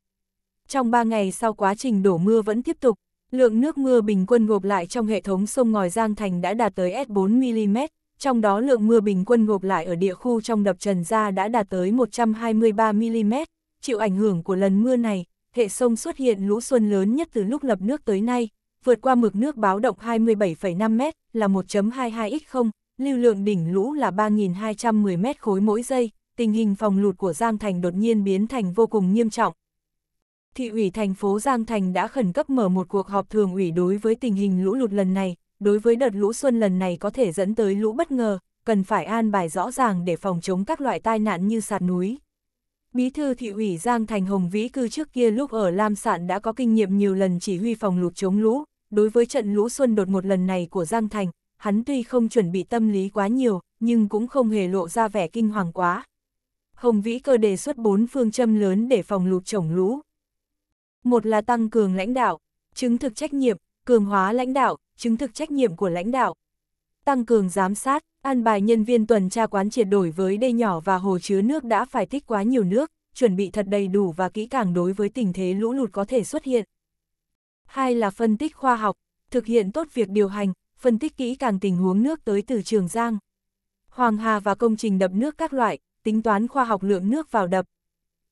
Trong ba ngày sau quá trình đổ mưa vẫn tiếp tục, Lượng nước mưa bình quân gộp lại trong hệ thống sông Ngòi Giang Thành đã đạt tới S4mm, trong đó lượng mưa bình quân gộp lại ở địa khu trong đập Trần Gia đã đạt tới 123mm. Chịu ảnh hưởng của lần mưa này, hệ sông xuất hiện lũ xuân lớn nhất từ lúc lập nước tới nay, vượt qua mực nước báo động 27,5m là 1.22x0, lưu lượng đỉnh lũ là 3.210m khối mỗi giây, tình hình phòng lụt của Giang Thành đột nhiên biến thành vô cùng nghiêm trọng, thị ủy thành phố Giang Thành đã khẩn cấp mở một cuộc họp thường ủy đối với tình hình lũ lụt lần này, đối với đợt lũ xuân lần này có thể dẫn tới lũ bất ngờ, cần phải an bài rõ ràng để phòng chống các loại tai nạn như sạt núi. Bí thư thị ủy Giang Thành Hồng Vĩ cư trước kia lúc ở Lam Sạn đã có kinh nghiệm nhiều lần chỉ huy phòng lụt chống lũ, đối với trận lũ xuân đột một lần này của Giang Thành, hắn tuy không chuẩn bị tâm lý quá nhiều, nhưng cũng không hề lộ ra vẻ kinh hoàng quá. Hồng Vĩ cơ đề xuất bốn phương châm lớn để phòng lụt chống lũ một là tăng cường lãnh đạo, chứng thực trách nhiệm, cường hóa lãnh đạo, chứng thực trách nhiệm của lãnh đạo. Tăng cường giám sát, an bài nhân viên tuần tra quán triệt đổi với đê nhỏ và hồ chứa nước đã phải tích quá nhiều nước, chuẩn bị thật đầy đủ và kỹ càng đối với tình thế lũ lụt có thể xuất hiện. Hai là phân tích khoa học, thực hiện tốt việc điều hành, phân tích kỹ càng tình huống nước tới từ Trường Giang. Hoàng Hà và công trình đập nước các loại, tính toán khoa học lượng nước vào đập.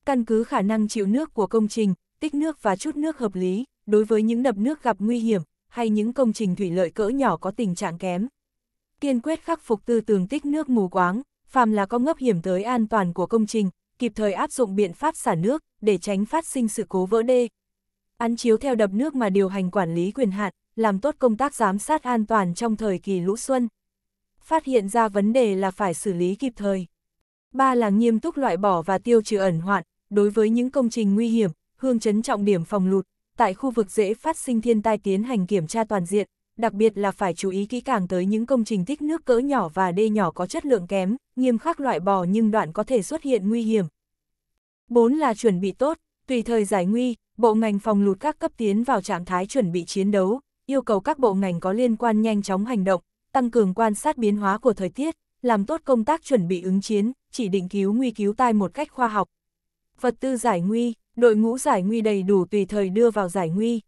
Căn cứ khả năng chịu nước của công trình, tích nước và chút nước hợp lý, đối với những đập nước gặp nguy hiểm, hay những công trình thủy lợi cỡ nhỏ có tình trạng kém. Kiên quyết khắc phục tư tường tích nước mù quáng, phàm là có ngấp hiểm tới an toàn của công trình, kịp thời áp dụng biện pháp xả nước để tránh phát sinh sự cố vỡ đê. Án chiếu theo đập nước mà điều hành quản lý quyền hạn, làm tốt công tác giám sát an toàn trong thời kỳ lũ xuân. Phát hiện ra vấn đề là phải xử lý kịp thời. Ba là nghiêm túc loại bỏ và tiêu trừ ẩn hoạn, đối với những công trình nguy hiểm, hương chấn trọng điểm phòng lụt, tại khu vực dễ phát sinh thiên tai tiến hành kiểm tra toàn diện, đặc biệt là phải chú ý kỹ càng tới những công trình tích nước cỡ nhỏ và đê nhỏ có chất lượng kém, nghiêm khắc loại bỏ nhưng đoạn có thể xuất hiện nguy hiểm. 4 là chuẩn bị tốt, tùy thời giải nguy, bộ ngành phòng lụt các cấp tiến vào trạng thái chuẩn bị chiến đấu, yêu cầu các bộ ngành có liên quan nhanh chóng hành động, tăng cường quan sát biến hóa của thời tiết, làm tốt công tác chuẩn bị ứng chiến, chỉ định cứu nguy cứu tai một cách khoa học. Vật tư giải nguy đội ngũ giải nguy đầy đủ tùy thời đưa vào giải nguy.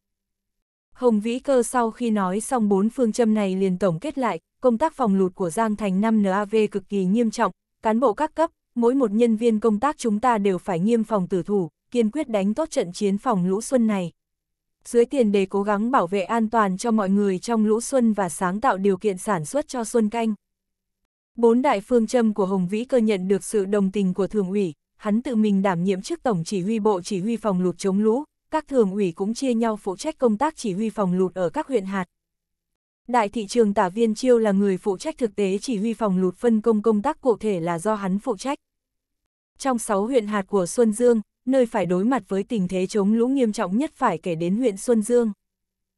Hồng Vĩ Cơ sau khi nói xong bốn phương châm này liền tổng kết lại, công tác phòng lụt của Giang Thành 5 NAV cực kỳ nghiêm trọng, cán bộ các cấp, mỗi một nhân viên công tác chúng ta đều phải nghiêm phòng tử thủ, kiên quyết đánh tốt trận chiến phòng lũ xuân này. Dưới tiền đề cố gắng bảo vệ an toàn cho mọi người trong lũ xuân và sáng tạo điều kiện sản xuất cho xuân canh. Bốn đại phương châm của Hồng Vĩ Cơ nhận được sự đồng tình của thường ủy, hắn tự mình đảm nhiệm chức tổng chỉ huy bộ chỉ huy phòng lụt chống lũ, các thường ủy cũng chia nhau phụ trách công tác chỉ huy phòng lụt ở các huyện hạt. Đại thị trường tả viên chiêu là người phụ trách thực tế chỉ huy phòng lụt phân công công tác cụ thể là do hắn phụ trách. Trong 6 huyện hạt của Xuân Dương, nơi phải đối mặt với tình thế chống lũ nghiêm trọng nhất phải kể đến huyện Xuân Dương.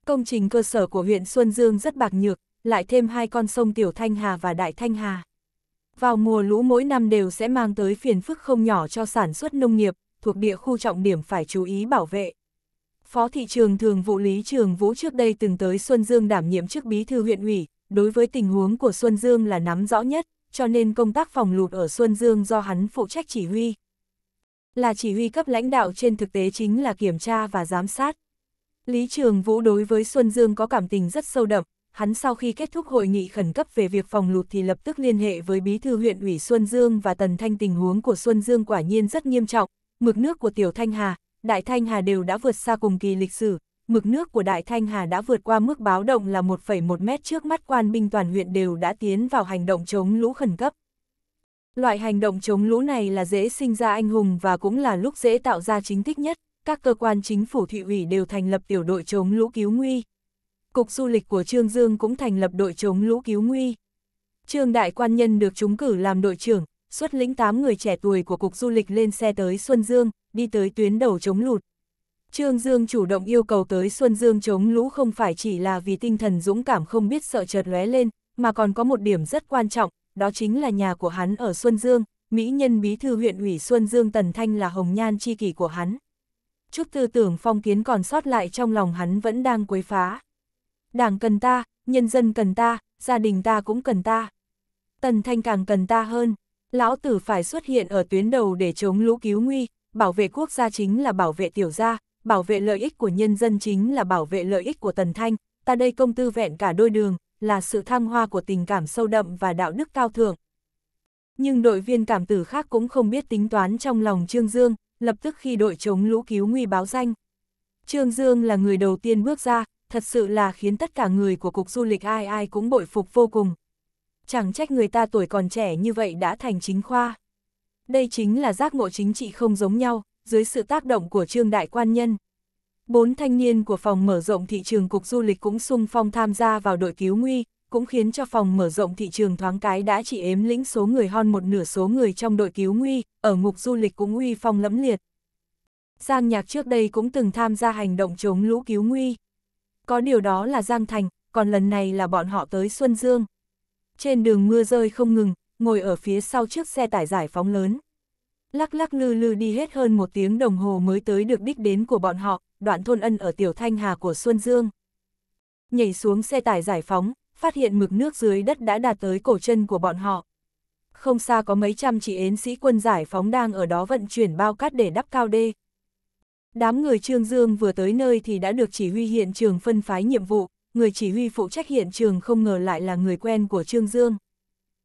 Công trình cơ sở của huyện Xuân Dương rất bạc nhược, lại thêm hai con sông Tiểu Thanh Hà và Đại Thanh Hà. Vào mùa lũ mỗi năm đều sẽ mang tới phiền phức không nhỏ cho sản xuất nông nghiệp, thuộc địa khu trọng điểm phải chú ý bảo vệ. Phó thị trường thường vụ Lý Trường Vũ trước đây từng tới Xuân Dương đảm nhiệm chức bí thư huyện ủy, đối với tình huống của Xuân Dương là nắm rõ nhất, cho nên công tác phòng lụt ở Xuân Dương do hắn phụ trách chỉ huy. Là chỉ huy cấp lãnh đạo trên thực tế chính là kiểm tra và giám sát. Lý Trường Vũ đối với Xuân Dương có cảm tình rất sâu đậm, hắn sau khi kết thúc hội nghị khẩn cấp về việc phòng lụt thì lập tức liên hệ với bí thư huyện ủy Xuân Dương và Tần Thanh tình huống của Xuân Dương quả nhiên rất nghiêm trọng, mực nước của Tiểu Thanh Hà, Đại Thanh Hà đều đã vượt xa cùng kỳ lịch sử, mực nước của Đại Thanh Hà đã vượt qua mức báo động là 1,1 mét trước mắt quan binh toàn huyện đều đã tiến vào hành động chống lũ khẩn cấp. Loại hành động chống lũ này là dễ sinh ra anh hùng và cũng là lúc dễ tạo ra chính tích nhất, các cơ quan chính phủ thị ủy đều thành lập tiểu đội chống lũ cứu nguy. Cục Du lịch của Trương Dương cũng thành lập đội chống lũ cứu nguy. Trương Đại Quan Nhân được trúng cử làm đội trưởng, xuất lĩnh 8 người trẻ tuổi của Cục Du lịch lên xe tới Xuân Dương, đi tới tuyến đầu chống lụt. Trương Dương chủ động yêu cầu tới Xuân Dương chống lũ không phải chỉ là vì tinh thần dũng cảm không biết sợ chợt lóe lên, mà còn có một điểm rất quan trọng, đó chính là nhà của hắn ở Xuân Dương, Mỹ nhân bí thư huyện ủy Xuân Dương Tần Thanh là hồng nhan chi kỷ của hắn. Chút tư tưởng phong kiến còn sót lại trong lòng hắn vẫn đang quấy phá. Đảng cần ta, nhân dân cần ta, gia đình ta cũng cần ta. Tần Thanh càng cần ta hơn. Lão tử phải xuất hiện ở tuyến đầu để chống lũ cứu nguy, bảo vệ quốc gia chính là bảo vệ tiểu gia, bảo vệ lợi ích của nhân dân chính là bảo vệ lợi ích của Tần Thanh, ta đây công tư vẹn cả đôi đường, là sự thăng hoa của tình cảm sâu đậm và đạo đức cao thượng. Nhưng đội viên cảm tử khác cũng không biết tính toán trong lòng Trương Dương, lập tức khi đội chống lũ cứu nguy báo danh. Trương Dương là người đầu tiên bước ra, thật sự là khiến tất cả người của Cục Du lịch ai ai cũng bội phục vô cùng. Chẳng trách người ta tuổi còn trẻ như vậy đã thành chính khoa. Đây chính là giác ngộ chính trị không giống nhau, dưới sự tác động của trương đại quan nhân. Bốn thanh niên của phòng mở rộng thị trường Cục Du lịch cũng sung phong tham gia vào đội cứu nguy, cũng khiến cho phòng mở rộng thị trường thoáng cái đã chỉ ếm lĩnh số người hon một nửa số người trong đội cứu nguy, ở ngục du lịch cũng uy phong lẫm liệt. Giang Nhạc trước đây cũng từng tham gia hành động chống lũ cứu nguy. Có điều đó là Giang Thành, còn lần này là bọn họ tới Xuân Dương. Trên đường mưa rơi không ngừng, ngồi ở phía sau chiếc xe tải giải phóng lớn. Lắc lắc lư lư đi hết hơn một tiếng đồng hồ mới tới được đích đến của bọn họ, đoạn thôn ân ở Tiểu Thanh Hà của Xuân Dương. Nhảy xuống xe tải giải phóng, phát hiện mực nước dưới đất đã đạt tới cổ chân của bọn họ. Không xa có mấy trăm chị yến sĩ quân giải phóng đang ở đó vận chuyển bao cát để đắp cao đê, Đám người Trương Dương vừa tới nơi thì đã được chỉ huy hiện trường phân phái nhiệm vụ, người chỉ huy phụ trách hiện trường không ngờ lại là người quen của Trương Dương.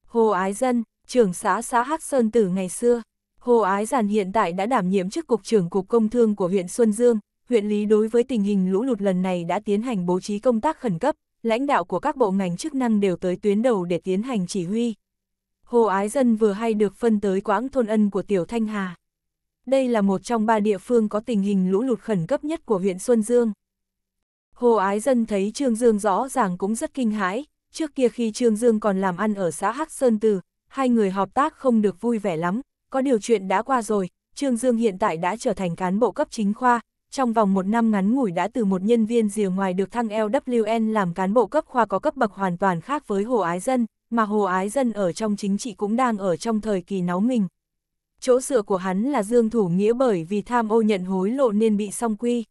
Hồ Ái Dân, trưởng xã xã Hắc Sơn từ ngày xưa, Hồ Ái Giản hiện tại đã đảm nhiệm chức cục trưởng cục công thương của huyện Xuân Dương, huyện lý đối với tình hình lũ lụt lần này đã tiến hành bố trí công tác khẩn cấp, lãnh đạo của các bộ ngành chức năng đều tới tuyến đầu để tiến hành chỉ huy. Hồ Ái Dân vừa hay được phân tới quãng thôn ân của Tiểu Thanh Hà. Đây là một trong ba địa phương có tình hình lũ lụt khẩn cấp nhất của huyện Xuân Dương. Hồ Ái Dân thấy Trương Dương rõ ràng cũng rất kinh hãi, trước kia khi Trương Dương còn làm ăn ở xã Hắc Sơn Từ, hai người hợp tác không được vui vẻ lắm, có điều chuyện đã qua rồi, Trương Dương hiện tại đã trở thành cán bộ cấp chính khoa, trong vòng một năm ngắn ngủi đã từ một nhân viên rìa ngoài được thăng LWN làm cán bộ cấp khoa có cấp bậc hoàn toàn khác với Hồ Ái Dân, mà Hồ Ái Dân ở trong chính trị cũng đang ở trong thời kỳ náo mình, chỗ dựa của hắn là Dương Thủ Nghĩa bởi vì tham ô nhận hối lộ nên bị song quy.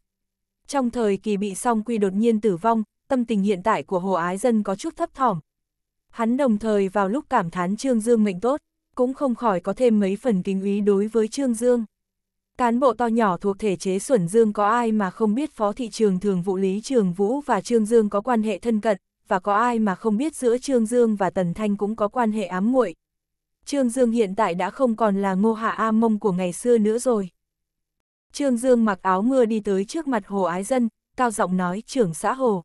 Trong thời kỳ bị song quy đột nhiên tử vong, tâm tình hiện tại của Hồ Ái Dân có chút thấp thỏm. Hắn đồng thời vào lúc cảm thán Trương Dương mệnh tốt, cũng không khỏi có thêm mấy phần kính ý đối với Trương Dương. Cán bộ to nhỏ thuộc thể chế Xuẩn Dương có ai mà không biết Phó Thị trường Thường Vụ Lý Trường Vũ và Trương Dương có quan hệ thân cận, và có ai mà không biết giữa Trương Dương và Tần Thanh cũng có quan hệ ám muội Trương Dương hiện tại đã không còn là ngô hạ A mông của ngày xưa nữa rồi. Trương Dương mặc áo mưa đi tới trước mặt Hồ Ái Dân, cao giọng nói trưởng xã Hồ.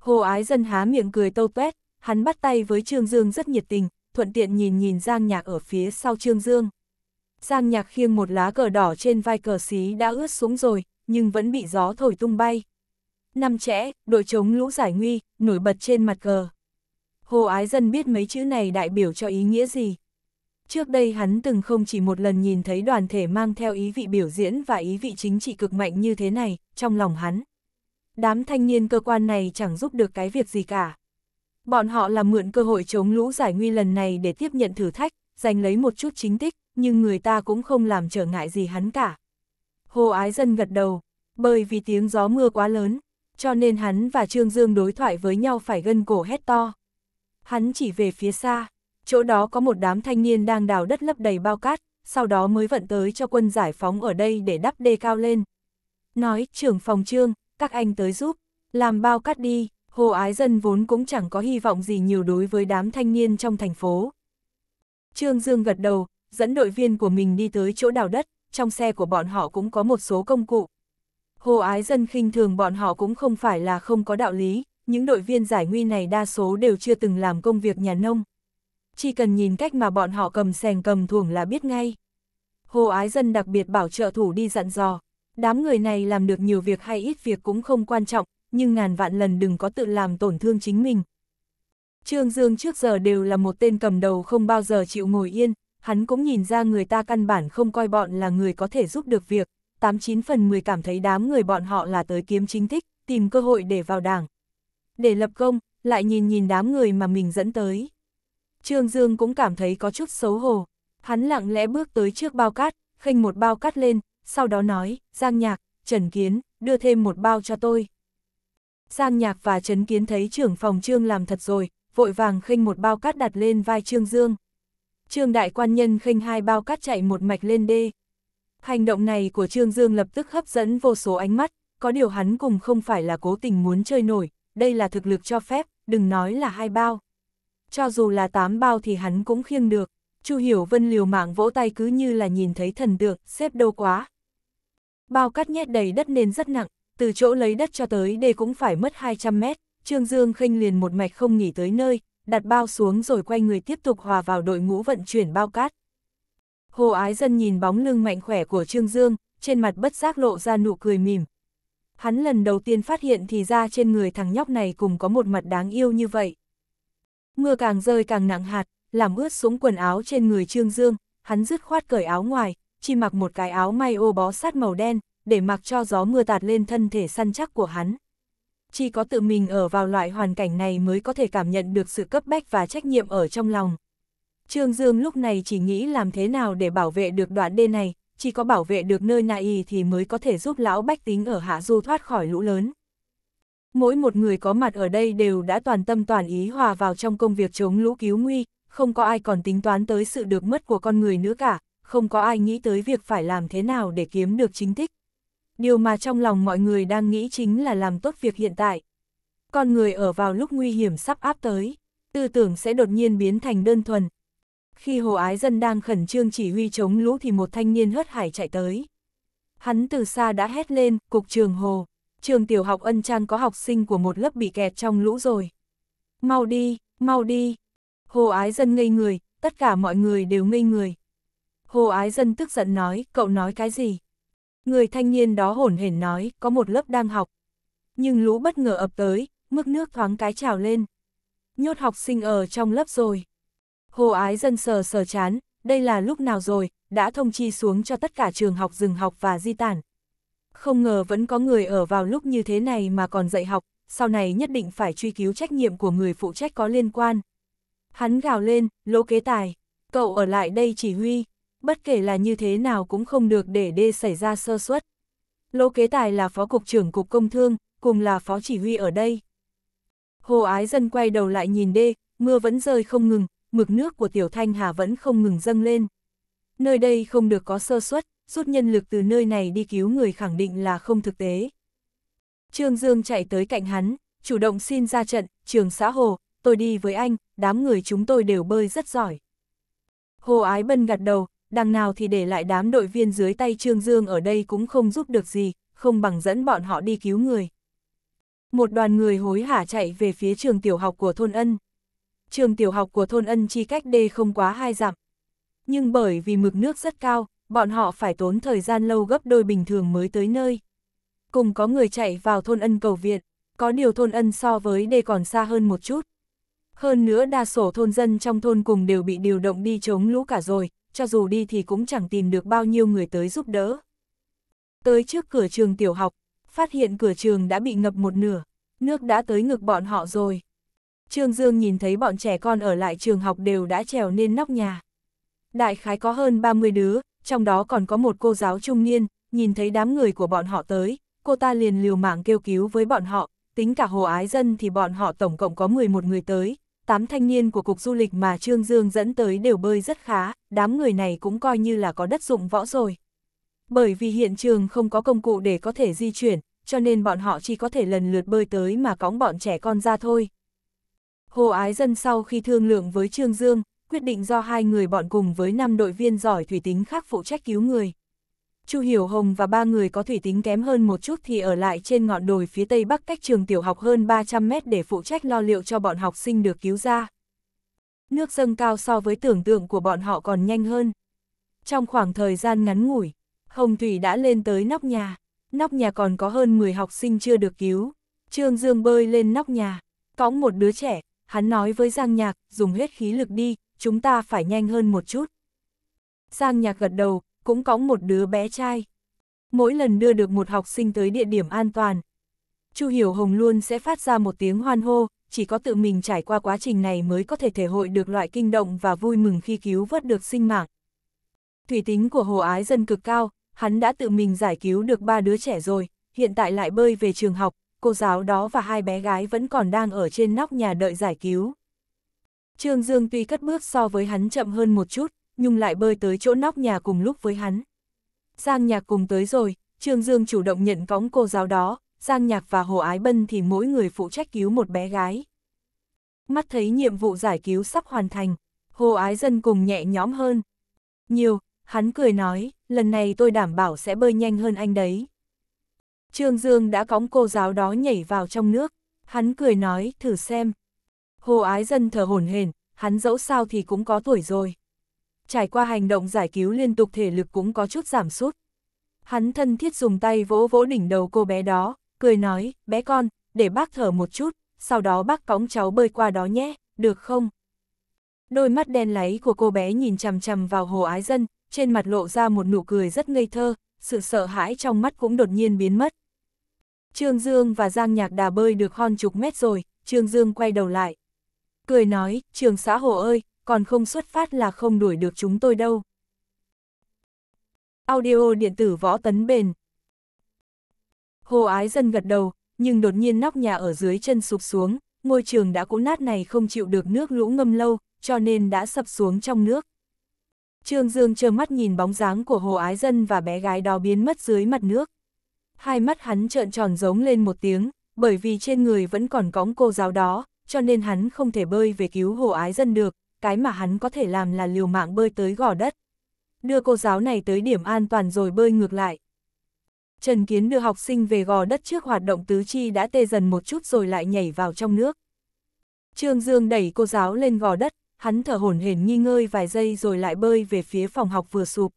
Hồ Ái Dân há miệng cười tâu tuét, hắn bắt tay với Trương Dương rất nhiệt tình, thuận tiện nhìn nhìn Giang Nhạc ở phía sau Trương Dương. Giang Nhạc khiêng một lá cờ đỏ trên vai cờ xí đã ướt xuống rồi, nhưng vẫn bị gió thổi tung bay. Năm trẻ, đội chống lũ giải nguy, nổi bật trên mặt cờ. Hồ Ái Dân biết mấy chữ này đại biểu cho ý nghĩa gì. Trước đây hắn từng không chỉ một lần nhìn thấy đoàn thể mang theo ý vị biểu diễn và ý vị chính trị cực mạnh như thế này, trong lòng hắn. Đám thanh niên cơ quan này chẳng giúp được cái việc gì cả. Bọn họ là mượn cơ hội chống lũ giải nguy lần này để tiếp nhận thử thách, giành lấy một chút chính tích, nhưng người ta cũng không làm trở ngại gì hắn cả. Hồ Ái Dân gật đầu, bởi vì tiếng gió mưa quá lớn, cho nên hắn và Trương Dương đối thoại với nhau phải gân cổ hét to. Hắn chỉ về phía xa, chỗ đó có một đám thanh niên đang đào đất lấp đầy bao cát, sau đó mới vận tới cho quân giải phóng ở đây để đắp đê cao lên. Nói, trưởng phòng trương, các anh tới giúp, làm bao cát đi, hồ ái dân vốn cũng chẳng có hy vọng gì nhiều đối với đám thanh niên trong thành phố. Trương Dương gật đầu, dẫn đội viên của mình đi tới chỗ đào đất, trong xe của bọn họ cũng có một số công cụ. Hồ ái dân khinh thường bọn họ cũng không phải là không có đạo lý, những đội viên giải nguy này đa số đều chưa từng làm công việc nhà nông. Chỉ cần nhìn cách mà bọn họ cầm sèn cầm thuồng là biết ngay. Hồ Ái Dân đặc biệt bảo trợ thủ đi dặn dò, đám người này làm được nhiều việc hay ít việc cũng không quan trọng, nhưng ngàn vạn lần đừng có tự làm tổn thương chính mình. Trương Dương trước giờ đều là một tên cầm đầu không bao giờ chịu ngồi yên, hắn cũng nhìn ra người ta căn bản không coi bọn là người có thể giúp được việc, 89 phần 10 cảm thấy đám người bọn họ là tới kiếm chính thích, tìm cơ hội để vào đảng để lập công, lại nhìn nhìn đám người mà mình dẫn tới. Trương Dương cũng cảm thấy có chút xấu hổ, hắn lặng lẽ bước tới trước bao cát, khênh một bao cát lên, sau đó nói, Giang Nhạc, Trần Kiến, đưa thêm một bao cho tôi. Giang Nhạc và Trần Kiến thấy trưởng phòng Trương làm thật rồi, vội vàng khênh một bao cát đặt lên vai Trương Dương. Trương đại quan nhân khênh hai bao cát chạy một mạch lên đê. Hành động này của Trương Dương lập tức hấp dẫn vô số ánh mắt, có điều hắn cùng không phải là cố tình muốn chơi nổi, đây là thực lực cho phép, đừng nói là hai bao. Cho dù là tám bao thì hắn cũng khiêng được, Chu Hiểu Vân liều mạng vỗ tay cứ như là nhìn thấy thần tượng, xếp đâu quá. Bao cắt nhét đầy đất nên rất nặng, từ chỗ lấy đất cho tới đây cũng phải mất 200 mét, Trương Dương khinh liền một mạch không nghỉ tới nơi, đặt bao xuống rồi quay người tiếp tục hòa vào đội ngũ vận chuyển bao cát. Hồ Ái Dân nhìn bóng lưng mạnh khỏe của Trương Dương, trên mặt bất giác lộ ra nụ cười mỉm, hắn lần đầu tiên phát hiện thì ra trên người thằng nhóc này cùng có một mặt đáng yêu như vậy. Mưa càng rơi càng nặng hạt, làm ướt súng quần áo trên người Trương Dương, hắn dứt khoát cởi áo ngoài, chỉ mặc một cái áo may ô bó sát màu đen, để mặc cho gió mưa tạt lên thân thể săn chắc của hắn. Chỉ có tự mình ở vào loại hoàn cảnh này mới có thể cảm nhận được sự cấp bách và trách nhiệm ở trong lòng. Trương Dương lúc này chỉ nghĩ làm thế nào để bảo vệ được đoạn đê này, chỉ có bảo vệ được nơi Nai thì mới có thể giúp lão bách tính ở Hạ Du thoát khỏi lũ lớn. Mỗi một người có mặt ở đây đều đã toàn tâm toàn ý hòa vào trong công việc chống lũ cứu nguy, không có ai còn tính toán tới sự được mất của con người nữa cả, không có ai nghĩ tới việc phải làm thế nào để kiếm được chính tích. Điều mà trong lòng mọi người đang nghĩ chính là làm tốt việc hiện tại. Con người ở vào lúc nguy hiểm sắp áp tới, tư tưởng sẽ đột nhiên biến thành đơn thuần, khi hồ ái dân đang khẩn trương chỉ huy chống lũ thì một thanh niên hớt hải chạy tới. Hắn từ xa đã hét lên, cục trường hồ, trường tiểu học ân trang có học sinh của một lớp bị kẹt trong lũ rồi. Mau đi, mau đi. Hồ ái dân ngây người, tất cả mọi người đều ngây người. Hồ ái dân tức giận nói, cậu nói cái gì? Người thanh niên đó hổn hển nói, có một lớp đang học. Nhưng lũ bất ngờ ập tới, mức nước thoáng cái trào lên. Nhốt học sinh ở trong lớp rồi. Hồ ái dân sờ sờ chán, đây là lúc nào rồi, đã thông chi xuống cho tất cả trường học dừng học và di tản. Không ngờ vẫn có người ở vào lúc như thế này mà còn dạy học, sau này nhất định phải truy cứu trách nhiệm của người phụ trách có liên quan. Hắn gào lên, lỗ kế tài, cậu ở lại đây chỉ huy, bất kể là như thế nào cũng không được để đê xảy ra sơ suất. Lỗ kế tài là phó cục trưởng cục công thương, cùng là phó chỉ huy ở đây. Hồ ái dân quay đầu lại nhìn đê, mưa vẫn rơi không ngừng, mực nước của Tiểu Thanh Hà vẫn không ngừng dâng lên. Nơi đây không được có sơ suất, rút nhân lực từ nơi này đi cứu người khẳng định là không thực tế. Trương Dương chạy tới cạnh hắn, chủ động xin ra trận, trường xã Hồ, tôi đi với anh, đám người chúng tôi đều bơi rất giỏi. Hồ Ái Bân gật đầu, đằng nào thì để lại đám đội viên dưới tay Trương Dương ở đây cũng không giúp được gì, không bằng dẫn bọn họ đi cứu người. Một đoàn người hối hả chạy về phía trường tiểu học của thôn ân trường tiểu học của thôn ân chi cách đê không quá hai dặm. Nhưng bởi vì mực nước rất cao, bọn họ phải tốn thời gian lâu gấp đôi bình thường mới tới nơi. Cùng có người chạy vào thôn ân cầu viện, có điều thôn ân so với đê còn xa hơn một chút. Hơn nữa đa số thôn dân trong thôn cùng đều bị điều động đi chống lũ cả rồi, cho dù đi thì cũng chẳng tìm được bao nhiêu người tới giúp đỡ. Tới trước cửa trường tiểu học, phát hiện cửa trường đã bị ngập một nửa, nước đã tới ngực bọn họ rồi. Trương Dương nhìn thấy bọn trẻ con ở lại trường học đều đã trèo lên nóc nhà. Đại khái có hơn 30 đứa, trong đó còn có một cô giáo trung niên, nhìn thấy đám người của bọn họ tới, cô ta liền liều mạng kêu cứu với bọn họ, tính cả hồ ái dân thì bọn họ tổng cộng có 11 người tới, 8 thanh niên của cục du lịch mà Trương Dương dẫn tới đều bơi rất khá, đám người này cũng coi như là có đất dụng võ rồi. Bởi vì hiện trường không có công cụ để có thể di chuyển, cho nên bọn họ chỉ có thể lần lượt bơi tới mà cõng bọn trẻ con ra thôi, Hồ Ái Dân sau khi thương lượng với Trương Dương, quyết định do hai người bọn cùng với năm đội viên giỏi thủy tính khác phụ trách cứu người. Chu Hiểu Hồng và ba người có thủy tính kém hơn một chút thì ở lại trên ngọn đồi phía tây bắc cách trường tiểu học hơn 300 mét để phụ trách lo liệu cho bọn học sinh được cứu ra. Nước dâng cao so với tưởng tượng của bọn họ còn nhanh hơn. Trong khoảng thời gian ngắn ngủi, Hồng Thủy đã lên tới nóc nhà. Nóc nhà còn có hơn 10 học sinh chưa được cứu. Trương Dương bơi lên nóc nhà, cõng một đứa trẻ, hắn nói với Giang Nhạc, dùng hết khí lực đi, chúng ta phải nhanh hơn một chút. Giang Nhạc gật đầu, cũng có một đứa bé trai. Mỗi lần đưa được một học sinh tới địa điểm an toàn, Chu Hiểu Hồng luôn sẽ phát ra một tiếng hoan hô, chỉ có tự mình trải qua quá trình này mới có thể thể hội được loại kinh động và vui mừng khi cứu vớt được sinh mạng. Thủy tính của Hồ Ái Dân cực cao, hắn đã tự mình giải cứu được ba đứa trẻ rồi, hiện tại lại bơi về trường học, cô giáo đó và hai bé gái vẫn còn đang ở trên nóc nhà đợi giải cứu. Trương Dương tuy cất bước so với hắn chậm hơn một chút, nhưng lại bơi tới chỗ nóc nhà cùng lúc với hắn. Giang Nhạc cùng tới rồi, Trương Dương chủ động nhận cõng cô giáo đó, Giang Nhạc và Hồ Ái Bân thì mỗi người phụ trách cứu một bé gái. Mắt thấy nhiệm vụ giải cứu sắp hoàn thành, Hồ Ái Dân cùng nhẹ nhõm hơn. Nhiều, hắn cười nói, lần này tôi đảm bảo sẽ bơi nhanh hơn anh đấy. Trương Dương đã cõng cô giáo đó nhảy vào trong nước, hắn cười nói, thử xem. Hồ ái dân thở hổn hển, hắn dẫu sao thì cũng có tuổi rồi. Trải qua hành động giải cứu liên tục thể lực cũng có chút giảm sút. Hắn thân thiết dùng tay vỗ vỗ đỉnh đầu cô bé đó, cười nói, bé con, để bác thở một chút, sau đó bác cõng cháu bơi qua đó nhé, được không? Đôi mắt đen láy của cô bé nhìn chằm chằm vào hồ ái dân, trên mặt lộ ra một nụ cười rất ngây thơ, sự sợ hãi trong mắt cũng đột nhiên biến mất. Trương Dương và Giang Nhạc Đà bơi được hon chục mét rồi, Trương Dương quay đầu lại. Cười nói, trường xã hồ ơi, còn không xuất phát là không đuổi được chúng tôi đâu. Audio điện tử võ tấn bền. Hồ ái dân gật đầu, nhưng đột nhiên nóc nhà ở dưới chân sụp xuống, ngôi trường đã cũ nát này không chịu được nước lũ ngâm lâu, cho nên đã sập xuống trong nước. Trương Dương trơ mắt nhìn bóng dáng của Hồ Ái Dân và bé gái đó biến mất dưới mặt nước. Hai mắt hắn trợn tròn giống lên một tiếng, bởi vì trên người vẫn còn cõng cô giáo đó, cho nên hắn không thể bơi về cứu Hồ Ái Dân được, cái mà hắn có thể làm là liều mạng bơi tới gò đất. Đưa cô giáo này tới điểm an toàn rồi bơi ngược lại. Trần Kiến đưa học sinh về gò đất trước hoạt động tứ chi đã tê dần một chút rồi lại nhảy vào trong nước. Trương Dương đẩy cô giáo lên gò đất, hắn thở hổn hển nghi ngơi vài giây rồi lại bơi về phía phòng học vừa sụp.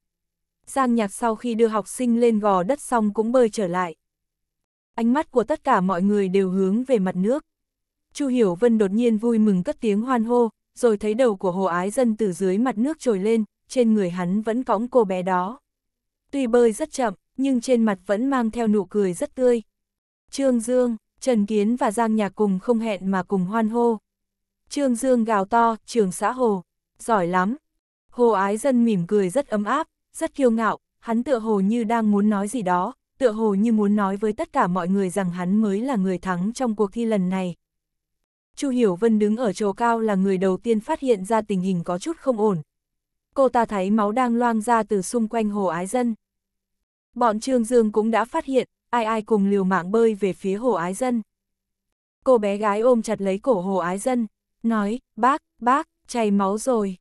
Giang nhạc sau khi đưa học sinh lên gò đất xong cũng bơi trở lại. Ánh mắt của tất cả mọi người đều hướng về mặt nước. Chu Hiểu Vân đột nhiên vui mừng cất tiếng hoan hô, rồi thấy đầu của hồ ái dân từ dưới mặt nước trồi lên, trên người hắn vẫn cõng cô bé đó. Tuy bơi rất chậm, nhưng trên mặt vẫn mang theo nụ cười rất tươi. Trương Dương, Trần Kiến và Giang Nhạc cùng không hẹn mà cùng hoan hô. Trương Dương gào to, trường xã Hồ, giỏi lắm. Hồ ái dân mỉm cười rất ấm áp, rất kiêu ngạo, hắn tựa hồ như đang muốn nói gì đó, tựa hồ như muốn nói với tất cả mọi người rằng hắn mới là người thắng trong cuộc thi lần này. Chu Hiểu Vân đứng ở chỗ cao là người đầu tiên phát hiện ra tình hình có chút không ổn. Cô ta thấy máu đang loang ra từ xung quanh hồ ái dân. Bọn Trương Dương cũng đã phát hiện, ai ai cùng liều mạng bơi về phía hồ ái dân. Cô bé gái ôm chặt lấy cổ hồ ái dân nói, bác, bác, chảy máu rồi.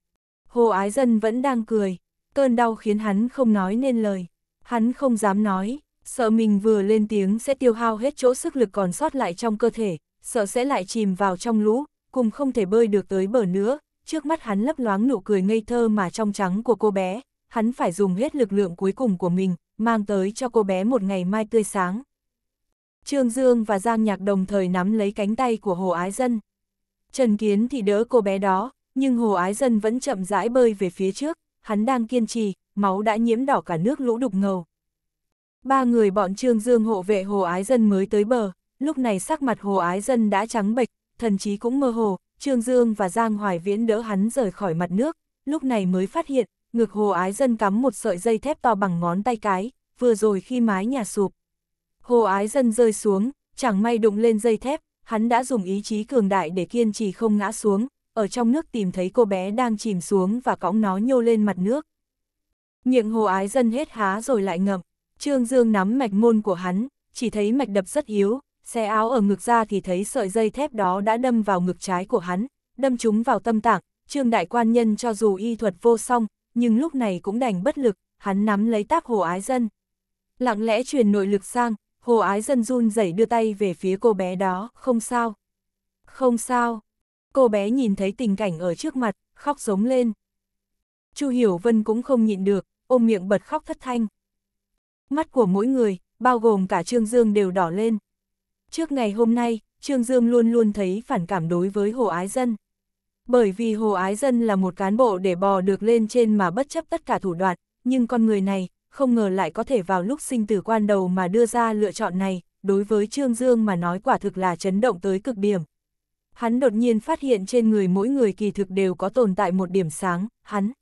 Hồ Ái Dân vẫn đang cười, cơn đau khiến hắn không nói nên lời. Hắn không dám nói, sợ mình vừa lên tiếng sẽ tiêu hao hết chỗ sức lực còn sót lại trong cơ thể, sợ sẽ lại chìm vào trong lũ, cùng không thể bơi được tới bờ nữa. Trước mắt hắn lấp loáng nụ cười ngây thơ mà trong trắng của cô bé, hắn phải dùng hết lực lượng cuối cùng của mình, mang tới cho cô bé một ngày mai tươi sáng. Trương Dương và Giang Nhạc đồng thời nắm lấy cánh tay của Hồ Ái Dân. Trần Kiến thì đỡ cô bé đó, nhưng Hồ Ái Dân vẫn chậm rãi bơi về phía trước, hắn đang kiên trì, máu đã nhiễm đỏ cả nước lũ đục ngầu. Ba người bọn Trương Dương hộ vệ Hồ Ái Dân mới tới bờ, lúc này sắc mặt Hồ Ái Dân đã trắng bệch, thần chí cũng mơ hồ, Trương Dương và Giang Hoài Viễn đỡ hắn rời khỏi mặt nước, lúc này mới phát hiện, ngực Hồ Ái Dân cắm một sợi dây thép to bằng ngón tay cái, vừa rồi khi mái nhà sụp. Hồ Ái Dân rơi xuống, chẳng may đụng lên dây thép, hắn đã dùng ý chí cường đại để kiên trì không ngã xuống, ở trong nước tìm thấy cô bé đang chìm xuống và cõng nó nhô lên mặt nước. Miệng hồ ái dân hết há rồi lại ngậm, Trương Dương nắm mạch môn của hắn, chỉ thấy mạch đập rất yếu, xe áo ở ngực ra thì thấy sợi dây thép đó đã đâm vào ngực trái của hắn, đâm chúng vào tâm tạng, Trương đại quan nhân cho dù y thuật vô song, nhưng lúc này cũng đành bất lực, hắn nắm lấy táp hồ ái dân. Lặng lẽ truyền nội lực sang, Hồ Ái Dân run rẩy đưa tay về phía cô bé đó, không sao. Không sao. Cô bé nhìn thấy tình cảnh ở trước mặt, khóc giống lên. Chu Hiểu Vân cũng không nhịn được, ôm miệng bật khóc thất thanh. Mắt của mỗi người, bao gồm cả Trương Dương đều đỏ lên. Trước ngày hôm nay, Trương Dương luôn luôn thấy phản cảm đối với Hồ Ái Dân. Bởi vì Hồ Ái Dân là một cán bộ để bò được lên trên mà bất chấp tất cả thủ đoạn, nhưng con người này, không ngờ lại có thể vào lúc sinh tử quan đầu mà đưa ra lựa chọn này, đối với Trương Dương mà nói quả thực là chấn động tới cực điểm. Hắn đột nhiên phát hiện trên người mỗi người kỳ thực đều có tồn tại một điểm sáng, hắn.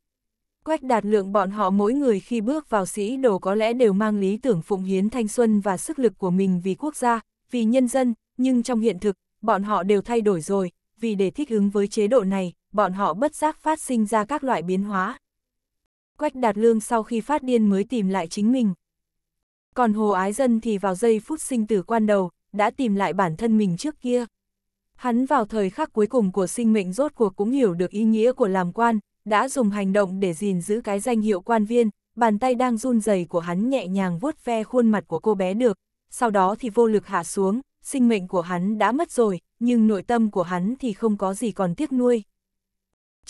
Quách đạt lượng bọn họ mỗi người khi bước vào sĩ đồ có lẽ đều mang lý tưởng phụng hiến thanh xuân và sức lực của mình vì quốc gia, vì nhân dân, nhưng trong hiện thực, bọn họ đều thay đổi rồi, vì để thích ứng với chế độ này, bọn họ bất giác phát sinh ra các loại biến hóa. Quách Đạt Lương sau khi phát điên mới tìm lại chính mình. Còn Hồ Ái Dân thì vào giây phút sinh tử quan đầu, đã tìm lại bản thân mình trước kia. Hắn vào thời khắc cuối cùng của sinh mệnh rốt cuộc cũng hiểu được ý nghĩa của làm quan, đã dùng hành động để gìn giữ cái danh hiệu quan viên, bàn tay đang run rẩy của hắn nhẹ nhàng vuốt ve khuôn mặt của cô bé được, sau đó thì vô lực hạ xuống, sinh mệnh của hắn đã mất rồi, nhưng nội tâm của hắn thì không có gì còn tiếc nuôi.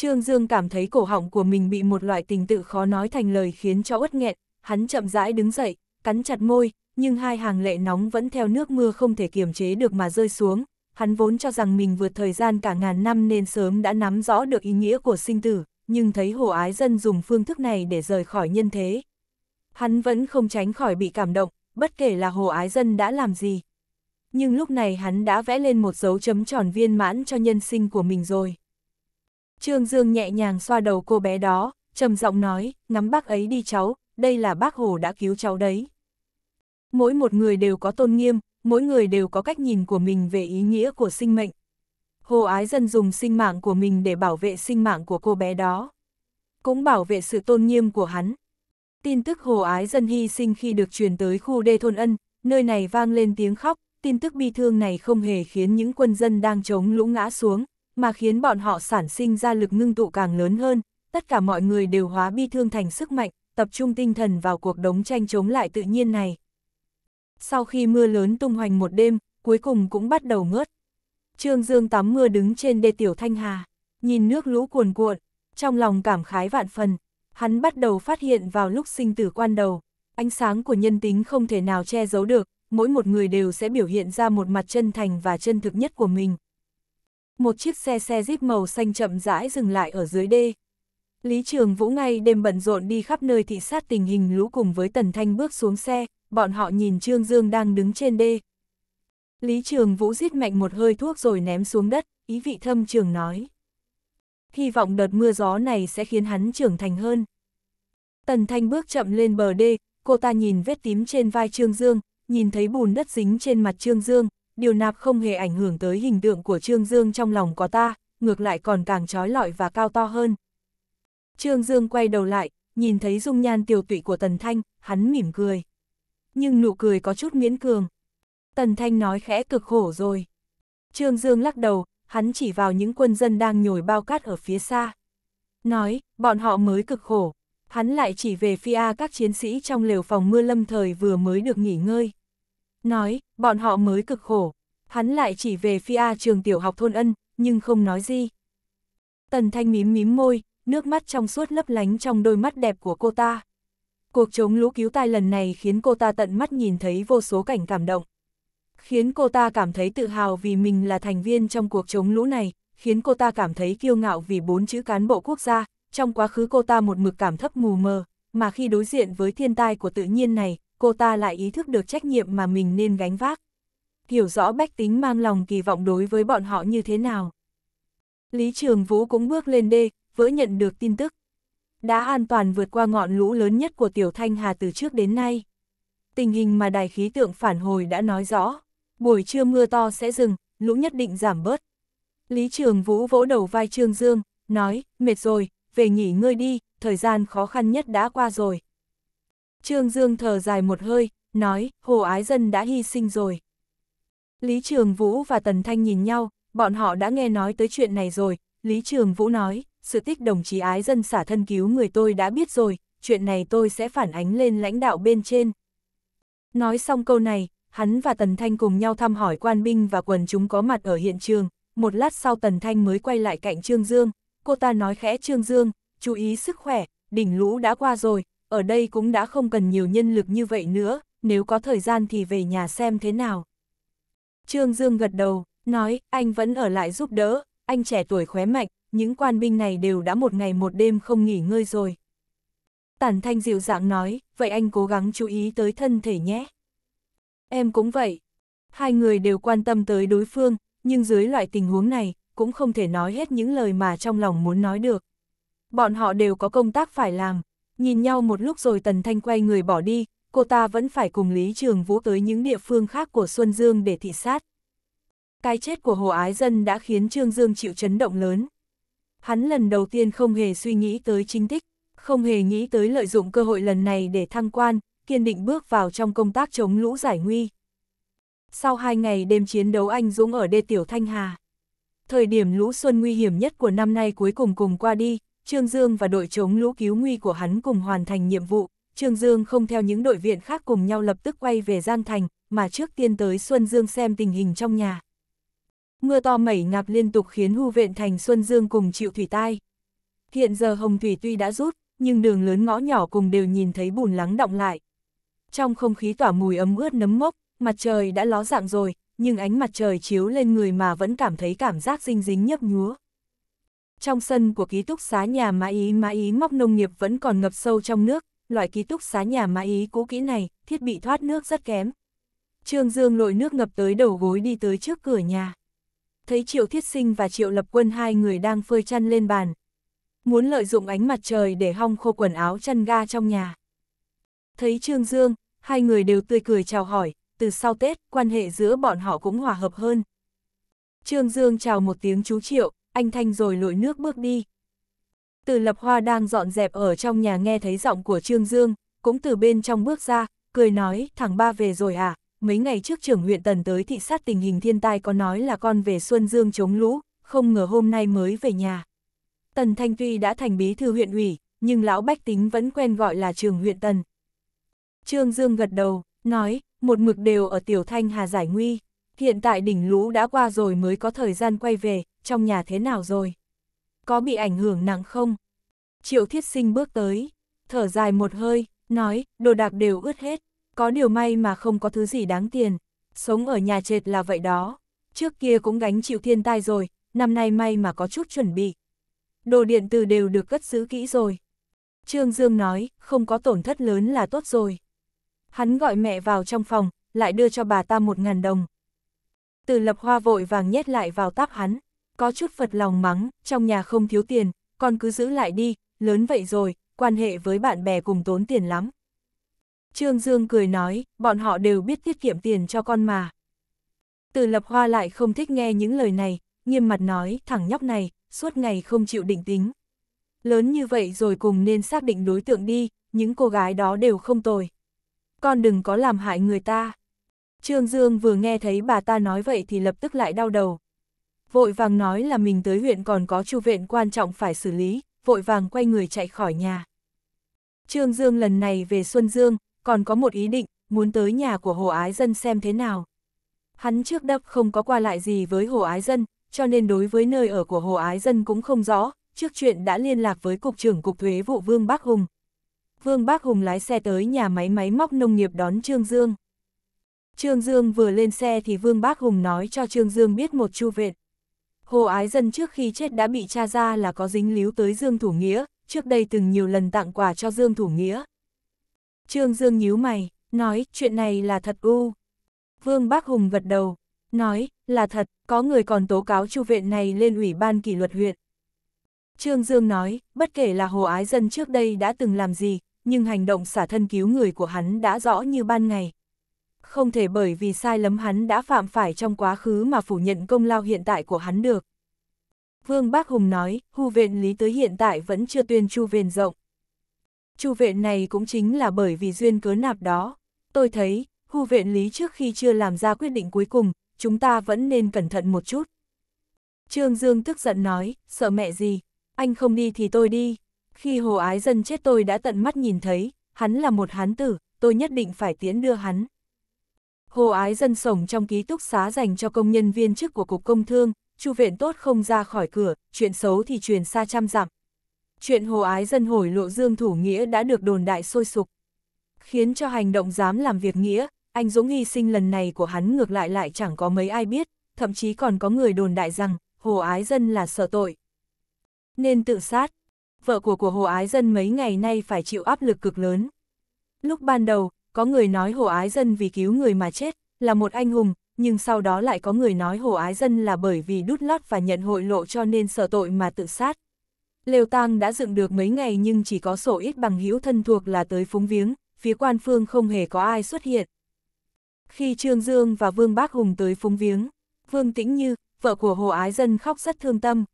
Trương Dương cảm thấy cổ họng của mình bị một loại tình tự khó nói thành lời khiến cho uất nghẹn, hắn chậm rãi đứng dậy, cắn chặt môi, nhưng hai hàng lệ nóng vẫn theo nước mưa không thể kiềm chế được mà rơi xuống. Hắn vốn cho rằng mình vượt thời gian cả ngàn năm nên sớm đã nắm rõ được ý nghĩa của sinh tử, nhưng thấy hồ ái dân dùng phương thức này để rời khỏi nhân thế. Hắn vẫn không tránh khỏi bị cảm động, bất kể là hồ ái dân đã làm gì. Nhưng lúc này hắn đã vẽ lên một dấu chấm tròn viên mãn cho nhân sinh của mình rồi. Trương Dương nhẹ nhàng xoa đầu cô bé đó, trầm giọng nói, ngắm bác ấy đi cháu, đây là bác Hồ đã cứu cháu đấy. Mỗi một người đều có tôn nghiêm, mỗi người đều có cách nhìn của mình về ý nghĩa của sinh mệnh. Hồ Ái Dân dùng sinh mạng của mình để bảo vệ sinh mạng của cô bé đó. Cũng bảo vệ sự tôn nghiêm của hắn. Tin tức Hồ Ái Dân hy sinh khi được truyền tới khu đê thôn ân, nơi này vang lên tiếng khóc, tin tức bi thương này không hề khiến những quân dân đang chống lũ ngã xuống, mà khiến bọn họ sản sinh ra lực ngưng tụ càng lớn hơn, tất cả mọi người đều hóa bi thương thành sức mạnh, tập trung tinh thần vào cuộc đống tranh chống lại tự nhiên này. Sau khi mưa lớn tung hoành một đêm, cuối cùng cũng bắt đầu ngớt. Trương Dương tắm mưa đứng trên đê tiểu Thanh Hà, nhìn nước lũ cuồn cuộn, trong lòng cảm khái vạn phần, hắn bắt đầu phát hiện vào lúc sinh tử quan đầu, ánh sáng của nhân tính không thể nào che giấu được, mỗi một người đều sẽ biểu hiện ra một mặt chân thành và chân thực nhất của mình, một chiếc xe xe jeep màu xanh chậm rãi dừng lại ở dưới đê. Lý Trường Vũ ngay đêm bận rộn đi khắp nơi thị sát tình hình lũ cùng với Tần Thanh bước xuống xe, bọn họ nhìn Trương Dương đang đứng trên đê. Lý Trường Vũ giết mạnh một hơi thuốc rồi ném xuống đất, ý vị thâm trường nói. Hy vọng đợt mưa gió này sẽ khiến hắn trưởng thành hơn. Tần Thanh bước chậm lên bờ đê, cô ta nhìn vết tím trên vai Trương Dương, nhìn thấy bùn đất dính trên mặt Trương Dương, điều nạp không hề ảnh hưởng tới hình tượng của Trương Dương trong lòng có ta, ngược lại còn càng trói lọi và cao to hơn. Trương Dương quay đầu lại, nhìn thấy dung nhan tiểu tụy của Tần Thanh, hắn mỉm cười. Nhưng nụ cười có chút miễn cường. Tần Thanh nói khẽ cực khổ rồi. Trương Dương lắc đầu, hắn chỉ vào những quân dân đang nhồi bao cát ở phía xa. Nói, bọn họ mới cực khổ. Hắn lại chỉ về phía các chiến sĩ trong lều phòng mưa lâm thời vừa mới được nghỉ ngơi. Nói, bọn họ mới cực khổ. Hắn lại chỉ về phía trường tiểu học thôn ân, nhưng không nói gì. Tần Thanh mím mím môi, nước mắt trong suốt lấp lánh trong đôi mắt đẹp của cô ta. Cuộc chống lũ cứu tai lần này khiến cô ta tận mắt nhìn thấy vô số cảnh cảm động. Khiến cô ta cảm thấy tự hào vì mình là thành viên trong cuộc chống lũ này, khiến cô ta cảm thấy kiêu ngạo vì bốn chữ cán bộ quốc gia, trong quá khứ cô ta một mực cảm thấp mù mờ, mà khi đối diện với thiên tai của tự nhiên này, cô ta lại ý thức được trách nhiệm mà mình nên gánh vác. Hiểu rõ bách tính mang lòng kỳ vọng đối với bọn họ như thế nào. Lý Trường Vũ cũng bước lên đê, vỡ nhận được tin tức. Đã an toàn vượt qua ngọn lũ lớn nhất của Tiểu Thanh Hà từ trước đến nay. Tình hình mà đài khí tượng phản hồi đã nói rõ. Buổi trưa mưa to sẽ dừng, lũ nhất định giảm bớt. Lý Trường Vũ vỗ đầu vai Trương Dương, nói, mệt rồi, về nghỉ ngơi đi, thời gian khó khăn nhất đã qua rồi, Trương Dương thở dài một hơi, nói, hồ ái dân đã hy sinh rồi. Lý Trường Vũ và Tần Thanh nhìn nhau, bọn họ đã nghe nói tới chuyện này rồi, Lý Trường Vũ nói, sự tích đồng chí ái dân xả thân cứu người tôi đã biết rồi, chuyện này tôi sẽ phản ánh lên lãnh đạo bên trên. Nói xong câu này, hắn và Tần Thanh cùng nhau thăm hỏi quan binh và quần chúng có mặt ở hiện trường, một lát sau Tần Thanh mới quay lại cạnh Trương Dương, cô ta nói khẽ Trương Dương, chú ý sức khỏe, đỉnh lũ đã qua rồi, ở đây cũng đã không cần nhiều nhân lực như vậy nữa, nếu có thời gian thì về nhà xem thế nào. Trương Dương gật đầu, nói, anh vẫn ở lại giúp đỡ, anh trẻ tuổi khóe mạnh, những quan binh này đều đã một ngày một đêm không nghỉ ngơi rồi. Tản Thanh dịu dạng nói, vậy anh cố gắng chú ý tới thân thể nhé. Em cũng vậy. Hai người đều quan tâm tới đối phương, nhưng dưới loại tình huống này, cũng không thể nói hết những lời mà trong lòng muốn nói được. Bọn họ đều có công tác phải làm. Nhìn nhau một lúc rồi Tần Thanh quay người bỏ đi, cô ta vẫn phải cùng Lý Trường Vũ tới những địa phương khác của Xuân Dương để thị sát. Cái chết của Hồ Ái Dân đã khiến Trương Dương chịu chấn động lớn. Hắn lần đầu tiên không hề suy nghĩ tới chính tích, không hề nghĩ tới lợi dụng cơ hội lần này để thăng quan, kiên định bước vào trong công tác chống lũ giải nguy. Sau hai ngày đêm chiến đấu anh Dũng ở đê Tiểu Thanh Hà, thời điểm lũ xuân nguy hiểm nhất của năm nay cuối cùng cùng qua đi, Trương Dương và đội chống lũ cứu nguy của hắn cùng hoàn thành nhiệm vụ, Trương Dương không theo những đội viện khác cùng nhau lập tức quay về Gian Thành, mà trước tiên tới Xuân Dương xem tình hình trong nhà. Mưa to mẩy ngạp liên tục khiến hưu viện thành Xuân Dương cùng chịu thủy tai. Hiện giờ hồng thủy tuy đã rút, nhưng đường lớn ngõ nhỏ cùng đều nhìn thấy bùn lắng động lại. Trong không khí tỏa mùi ấm ướt nấm mốc, mặt trời đã ló dạng rồi, nhưng ánh mặt trời chiếu lên người mà vẫn cảm thấy cảm giác dinh dính nhấp nhúa trong sân của ký túc xá nhà mã ý mã ý móc nông nghiệp vẫn còn ngập sâu trong nước, loại ký túc xá nhà mã ý cũ kỹ này, thiết bị thoát nước rất kém. Trương Dương lội nước ngập tới đầu gối đi tới trước cửa nhà. Thấy Triệu Thiết Sinh và Triệu Lập Quân hai người đang phơi chăn lên bàn. Muốn lợi dụng ánh mặt trời để hong khô quần áo chăn ga trong nhà. Thấy Trương Dương, hai người đều tươi cười chào hỏi, từ sau Tết, quan hệ giữa bọn họ cũng hòa hợp hơn. Trương Dương chào một tiếng chú Triệu, anh Thanh rồi lội nước bước đi. Từ lập hoa đang dọn dẹp ở trong nhà nghe thấy giọng của Trương Dương, cũng từ bên trong bước ra, cười nói, thằng ba về rồi à, mấy ngày trước trưởng huyện Tần tới thị sát tình hình thiên tai có nói là con về Xuân Dương chống lũ, không ngờ hôm nay mới về nhà. Tần Thanh tuy đã thành bí thư huyện ủy, nhưng lão bách tính vẫn quen gọi là trường huyện Tần. Trương Dương gật đầu, nói, một mực đều ở Tiểu Thanh Hà giải nguy. Hiện tại đỉnh lũ đã qua rồi mới có thời gian quay về, trong nhà thế nào rồi? Có bị ảnh hưởng nặng không? Triệu thiết sinh bước tới, thở dài một hơi, nói, đồ đạc đều ướt hết, có điều may mà không có thứ gì đáng tiền, sống ở nhà trệt là vậy đó. Trước kia cũng gánh chịu thiên tai rồi, năm nay may mà có chút chuẩn bị. Đồ điện tử đều được cất giữ kỹ rồi. Trương Dương nói, không có tổn thất lớn là tốt rồi. Hắn gọi mẹ vào trong phòng, lại đưa cho bà ta một ngàn đồng. Từ lập hoa vội vàng nhét lại vào táp hắn, có chút phật lòng mắng, trong nhà không thiếu tiền, con cứ giữ lại đi, lớn vậy rồi, quan hệ với bạn bè cùng tốn tiền lắm. Trương Dương cười nói, bọn họ đều biết tiết kiệm tiền cho con mà. Từ lập hoa lại không thích nghe những lời này, nghiêm mặt nói, thằng nhóc này, suốt ngày không chịu định tính. Lớn như vậy rồi cùng nên xác định đối tượng đi, những cô gái đó đều không tồi. Con đừng có làm hại người ta. Trương Dương vừa nghe thấy bà ta nói vậy thì lập tức lại đau đầu. Vội vàng nói là mình tới huyện còn có chu viện quan trọng phải xử lý, vội vàng quay người chạy khỏi nhà. Trương Dương lần này về Xuân Dương, còn có một ý định, muốn tới nhà của Hồ Ái Dân xem thế nào. Hắn trước đập không có qua lại gì với Hồ Ái Dân, cho nên đối với nơi ở của Hồ Ái Dân cũng không rõ, trước chuyện đã liên lạc với Cục trưởng Cục Thuế vụ Vương Bác Hùng. Vương Bác Hùng lái xe tới nhà máy máy móc nông nghiệp đón Trương Dương. Trương Dương vừa lên xe thì Vương Bác Hùng nói cho Trương Dương biết một chu vệt. Hồ Ái Dân trước khi chết đã bị tra ra là có dính líu tới Dương Thủ Nghĩa, trước đây từng nhiều lần tặng quà cho Dương Thủ Nghĩa. Trương Dương nhíu mày, nói chuyện này là thật u. Vương Bác Hùng gật đầu, nói là thật, có người còn tố cáo chu viện này lên ủy ban kỷ luật huyện. Trương Dương nói, bất kể là Hồ Ái Dân trước đây đã từng làm gì, nhưng hành động xả thân cứu người của hắn đã rõ như ban ngày, không thể bởi vì sai lầm hắn đã phạm phải trong quá khứ mà phủ nhận công lao hiện tại của hắn được. Vương Bác Hùng nói, Hu viện lý tới hiện tại vẫn chưa tuyên chu viện rộng. Chu viện này cũng chính là bởi vì duyên cớ nạp đó. Tôi thấy, Hu viện lý trước khi chưa làm ra quyết định cuối cùng, chúng ta vẫn nên cẩn thận một chút. Trương Dương tức giận nói, sợ mẹ gì, anh không đi thì tôi đi. Khi hồ ái dân chết tôi đã tận mắt nhìn thấy, hắn là một hán tử, tôi nhất định phải tiến đưa hắn. Hồ ái dân sổng trong ký túc xá dành cho công nhân viên chức của Cục Công Thương, chu viện tốt không ra khỏi cửa, chuyện xấu thì truyền xa trăm dặm. Chuyện hồ ái dân hồi lộ dương thủ nghĩa đã được đồn đại sôi sục, khiến cho hành động dám làm việc nghĩa, anh Dũng hy sinh lần này của hắn ngược lại lại chẳng có mấy ai biết, thậm chí còn có người đồn đại rằng hồ ái dân là sợ tội. Nên tự sát, vợ của của hồ ái dân mấy ngày nay phải chịu áp lực cực lớn. Lúc ban đầu, có người nói Hồ Ái Dân vì cứu người mà chết, là một anh hùng, nhưng sau đó lại có người nói Hồ Ái Dân là bởi vì đút lót và nhận hội lộ cho nên sợ tội mà tự sát. Lều tang đã dựng được mấy ngày nhưng chỉ có sổ ít bằng hữu thân thuộc là tới phúng viếng, phía quan phương không hề có ai xuất hiện. Khi Trương Dương và Vương Bác Hùng tới phúng viếng, Vương Tĩnh Như, vợ của Hồ Ái Dân khóc rất thương tâm.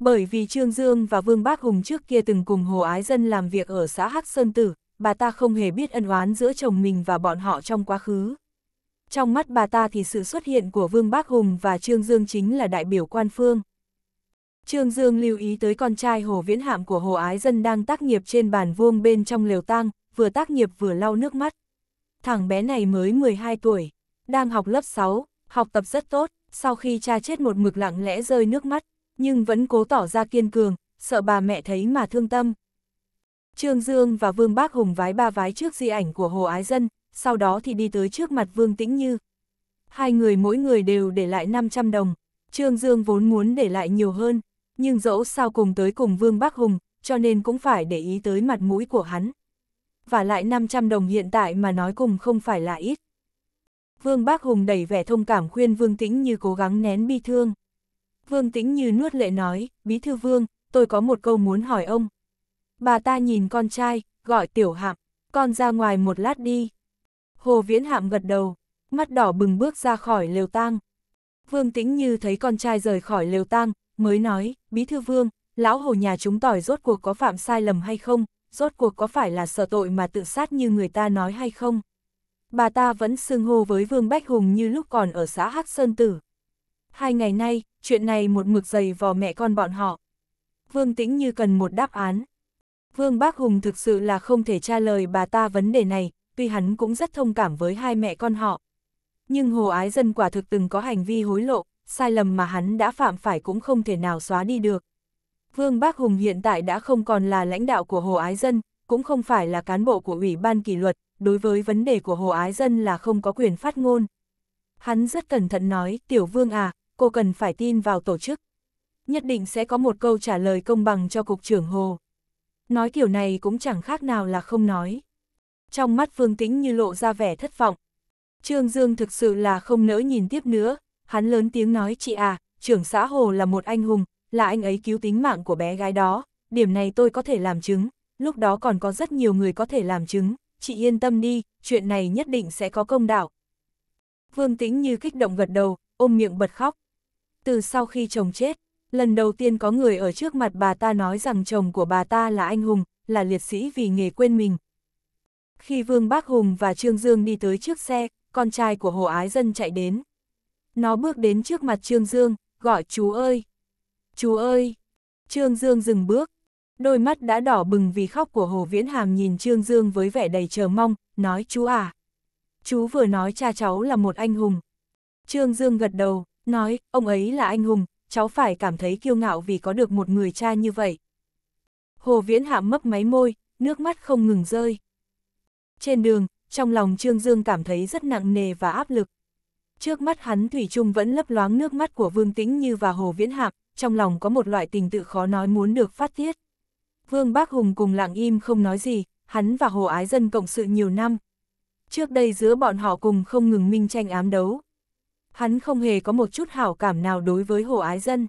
Bởi vì Trương Dương và Vương Bác Hùng trước kia từng cùng Hồ Ái Dân làm việc ở xã Hắc Sơn Tử, bà ta không hề biết ân oán giữa chồng mình và bọn họ trong quá khứ. Trong mắt bà ta thì sự xuất hiện của Vương Bác Hùng và Trương Dương chính là đại biểu quan phương. Trương Dương lưu ý tới con trai Hồ Viễn Hạm của Hồ Ái Dân đang tác nghiệp trên bàn vuông bên trong liều tang, vừa tác nghiệp vừa lau nước mắt. Thằng bé này mới 12 tuổi, đang học lớp 6, học tập rất tốt, sau khi cha chết một mực lặng lẽ rơi nước mắt, nhưng vẫn cố tỏ ra kiên cường, sợ bà mẹ thấy mà thương tâm. Trương Dương và Vương Bác Hùng vái ba vái trước di ảnh của Hồ Ái Dân, sau đó thì đi tới trước mặt Vương Tĩnh Như. Hai người mỗi người đều để lại 500 đồng, Trương Dương vốn muốn để lại nhiều hơn, nhưng dẫu sao cùng tới cùng Vương Bác Hùng, cho nên cũng phải để ý tới mặt mũi của hắn. Và lại 500 đồng hiện tại mà nói cùng không phải là ít. Vương Bác Hùng đẩy vẻ thông cảm khuyên Vương Tĩnh Như cố gắng nén bi thương. Vương Tĩnh Như nuốt lệ nói, Bí Thư Vương, tôi có một câu muốn hỏi ông, bà ta nhìn con trai, gọi tiểu hạm, con ra ngoài một lát đi. Hồ viễn hạm gật đầu, mắt đỏ bừng bước ra khỏi lều tang. Vương tĩnh như thấy con trai rời khỏi lều tang, mới nói, bí thư vương, lão hồ nhà chúng tỏi rốt cuộc có phạm sai lầm hay không, rốt cuộc có phải là sợ tội mà tự sát như người ta nói hay không. Bà ta vẫn xưng hô với Vương Bách Hùng như lúc còn ở xã Hắc Sơn Tử. Hai ngày nay, chuyện này một mực dày vò mẹ con bọn họ. Vương Tĩnh như cần một đáp án. Vương Bác Hùng thực sự là không thể trả lời bà ta vấn đề này, tuy hắn cũng rất thông cảm với hai mẹ con họ. Nhưng Hồ Ái Dân quả thực từng có hành vi hối lộ, sai lầm mà hắn đã phạm phải cũng không thể nào xóa đi được. Vương Bác Hùng hiện tại đã không còn là lãnh đạo của Hồ Ái Dân, cũng không phải là cán bộ của Ủy ban kỷ luật, đối với vấn đề của Hồ Ái Dân là không có quyền phát ngôn. Hắn rất cẩn thận nói, Tiểu Vương à, cô cần phải tin vào tổ chức. Nhất định sẽ có một câu trả lời công bằng cho Cục trưởng Hồ. Nói kiểu này cũng chẳng khác nào là không nói. Trong mắt Phương Tĩnh như lộ ra vẻ thất vọng. Trương Dương thực sự là không nỡ nhìn tiếp nữa, hắn lớn tiếng nói chị à, trưởng xã Hồ là một anh hùng, là anh ấy cứu tính mạng của bé gái đó, điểm này tôi có thể làm chứng, lúc đó còn có rất nhiều người có thể làm chứng, chị yên tâm đi, chuyện này nhất định sẽ có công đạo. Vương Tĩnh như kích động gật đầu, ôm miệng bật khóc. Từ sau khi chồng chết, Lần đầu tiên có người ở trước mặt bà ta nói rằng chồng của bà ta là anh hùng, là liệt sĩ vì nghề quên mình. Khi Vương Bác Hùng và Trương Dương đi tới trước xe, con trai của Hồ Ái Dân chạy đến. Nó bước đến trước mặt Trương Dương, gọi chú ơi. Chú ơi! Trương Dương dừng bước. Đôi mắt đã đỏ bừng vì khóc của Hồ Viễn Hàm nhìn Trương Dương với vẻ đầy chờ mong, nói chú à. Chú vừa nói cha cháu là một anh hùng. Trương Dương gật đầu, nói ông ấy là anh hùng, cháu phải cảm thấy kiêu ngạo vì có được một người cha như vậy. Hồ Viễn Hạm mấp máy môi, nước mắt không ngừng rơi. Trên đường, trong lòng Trương Dương cảm thấy rất nặng nề và áp lực. Trước mắt hắn Thủy chung vẫn lấp loáng nước mắt của Vương Tĩnh Như và Hồ Viễn Hạm, trong lòng có một loại tình tự khó nói muốn được phát tiết. Vương Bác Hùng cùng lặng im không nói gì, hắn và Hồ Ái Dân cộng sự nhiều năm. Trước đây giữa bọn họ cùng không ngừng minh tranh ám đấu, hắn không hề có một chút hảo cảm nào đối với hồ ái dân.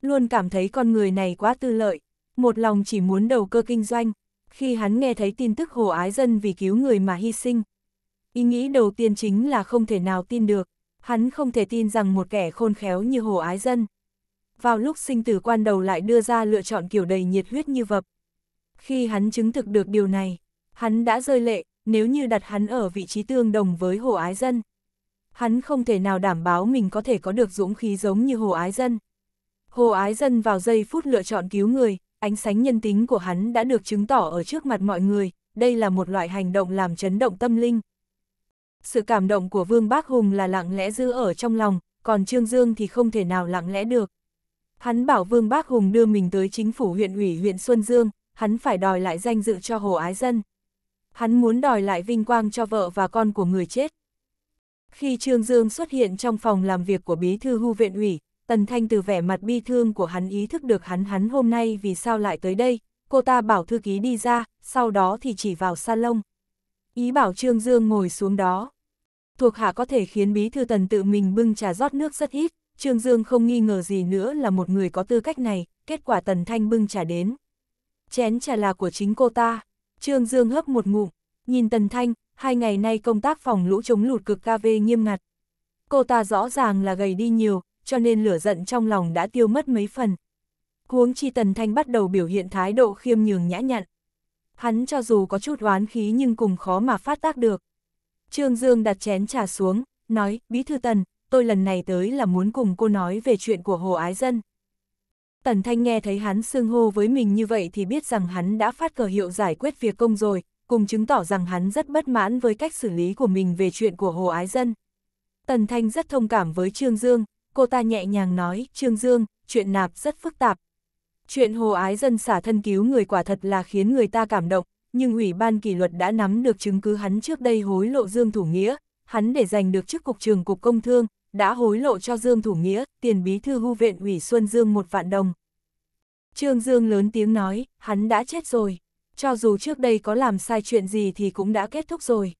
Luôn cảm thấy con người này quá tư lợi, một lòng chỉ muốn đầu cơ kinh doanh, khi hắn nghe thấy tin tức hồ ái dân vì cứu người mà hy sinh. Ý nghĩ đầu tiên chính là không thể nào tin được, hắn không thể tin rằng một kẻ khôn khéo như hồ ái dân. Vào lúc sinh tử quan đầu lại đưa ra lựa chọn kiểu đầy nhiệt huyết như vập. Khi hắn chứng thực được điều này, hắn đã rơi lệ, nếu như đặt hắn ở vị trí tương đồng với hồ ái dân hắn không thể nào đảm bảo mình có thể có được dũng khí giống như Hồ Ái Dân. Hồ Ái Dân vào giây phút lựa chọn cứu người, ánh sánh nhân tính của hắn đã được chứng tỏ ở trước mặt mọi người, đây là một loại hành động làm chấn động tâm linh. Sự cảm động của Vương Bác Hùng là lặng lẽ giữ ở trong lòng, còn Trương Dương thì không thể nào lặng lẽ được. Hắn bảo Vương Bác Hùng đưa mình tới chính phủ huyện ủy huyện Xuân Dương, hắn phải đòi lại danh dự cho Hồ Ái Dân. Hắn muốn đòi lại vinh quang cho vợ và con của người chết. Khi Trương Dương xuất hiện trong phòng làm việc của bí thư hưu viện ủy, Tần Thanh từ vẻ mặt bi thương của hắn ý thức được hắn hắn hôm nay vì sao lại tới đây, cô ta bảo thư ký đi ra, sau đó thì chỉ vào salon. Ý bảo Trương Dương ngồi xuống đó. Thuộc hạ có thể khiến bí thư tần tự mình bưng trà rót nước rất ít, Trương Dương không nghi ngờ gì nữa là một người có tư cách này, kết quả tần thanh bưng trà đến. Chén trà là của chính cô ta, Trương Dương hấp một ngụm, nhìn tần thanh, hai ngày nay công tác phòng lũ chống lụt cực KV nghiêm ngặt. Cô ta rõ ràng là gầy đi nhiều, cho nên lửa giận trong lòng đã tiêu mất mấy phần. Huống chi Tần Thanh bắt đầu biểu hiện thái độ khiêm nhường nhã nhặn. Hắn cho dù có chút oán khí nhưng cùng khó mà phát tác được. Trương Dương đặt chén trà xuống, nói, Bí Thư Tần, tôi lần này tới là muốn cùng cô nói về chuyện của Hồ Ái Dân. Tần Thanh nghe thấy hắn xưng hô với mình như vậy thì biết rằng hắn đã phát cờ hiệu giải quyết việc công rồi, cùng chứng tỏ rằng hắn rất bất mãn với cách xử lý của mình về chuyện của Hồ Ái Dân. Tần Thanh rất thông cảm với Trương Dương, cô ta nhẹ nhàng nói, Trương Dương, chuyện nạp rất phức tạp. Chuyện Hồ Ái Dân xả thân cứu người quả thật là khiến người ta cảm động, nhưng Ủy ban kỷ luật đã nắm được chứng cứ hắn trước đây hối lộ Dương Thủ Nghĩa, hắn để giành được chức cục trường cục công thương, đã hối lộ cho Dương Thủ Nghĩa, tiền bí thư hưu viện Ủy Xuân Dương một vạn đồng. Trương Dương lớn tiếng nói, hắn đã chết rồi cho dù trước đây có làm sai chuyện gì thì cũng đã kết thúc rồi.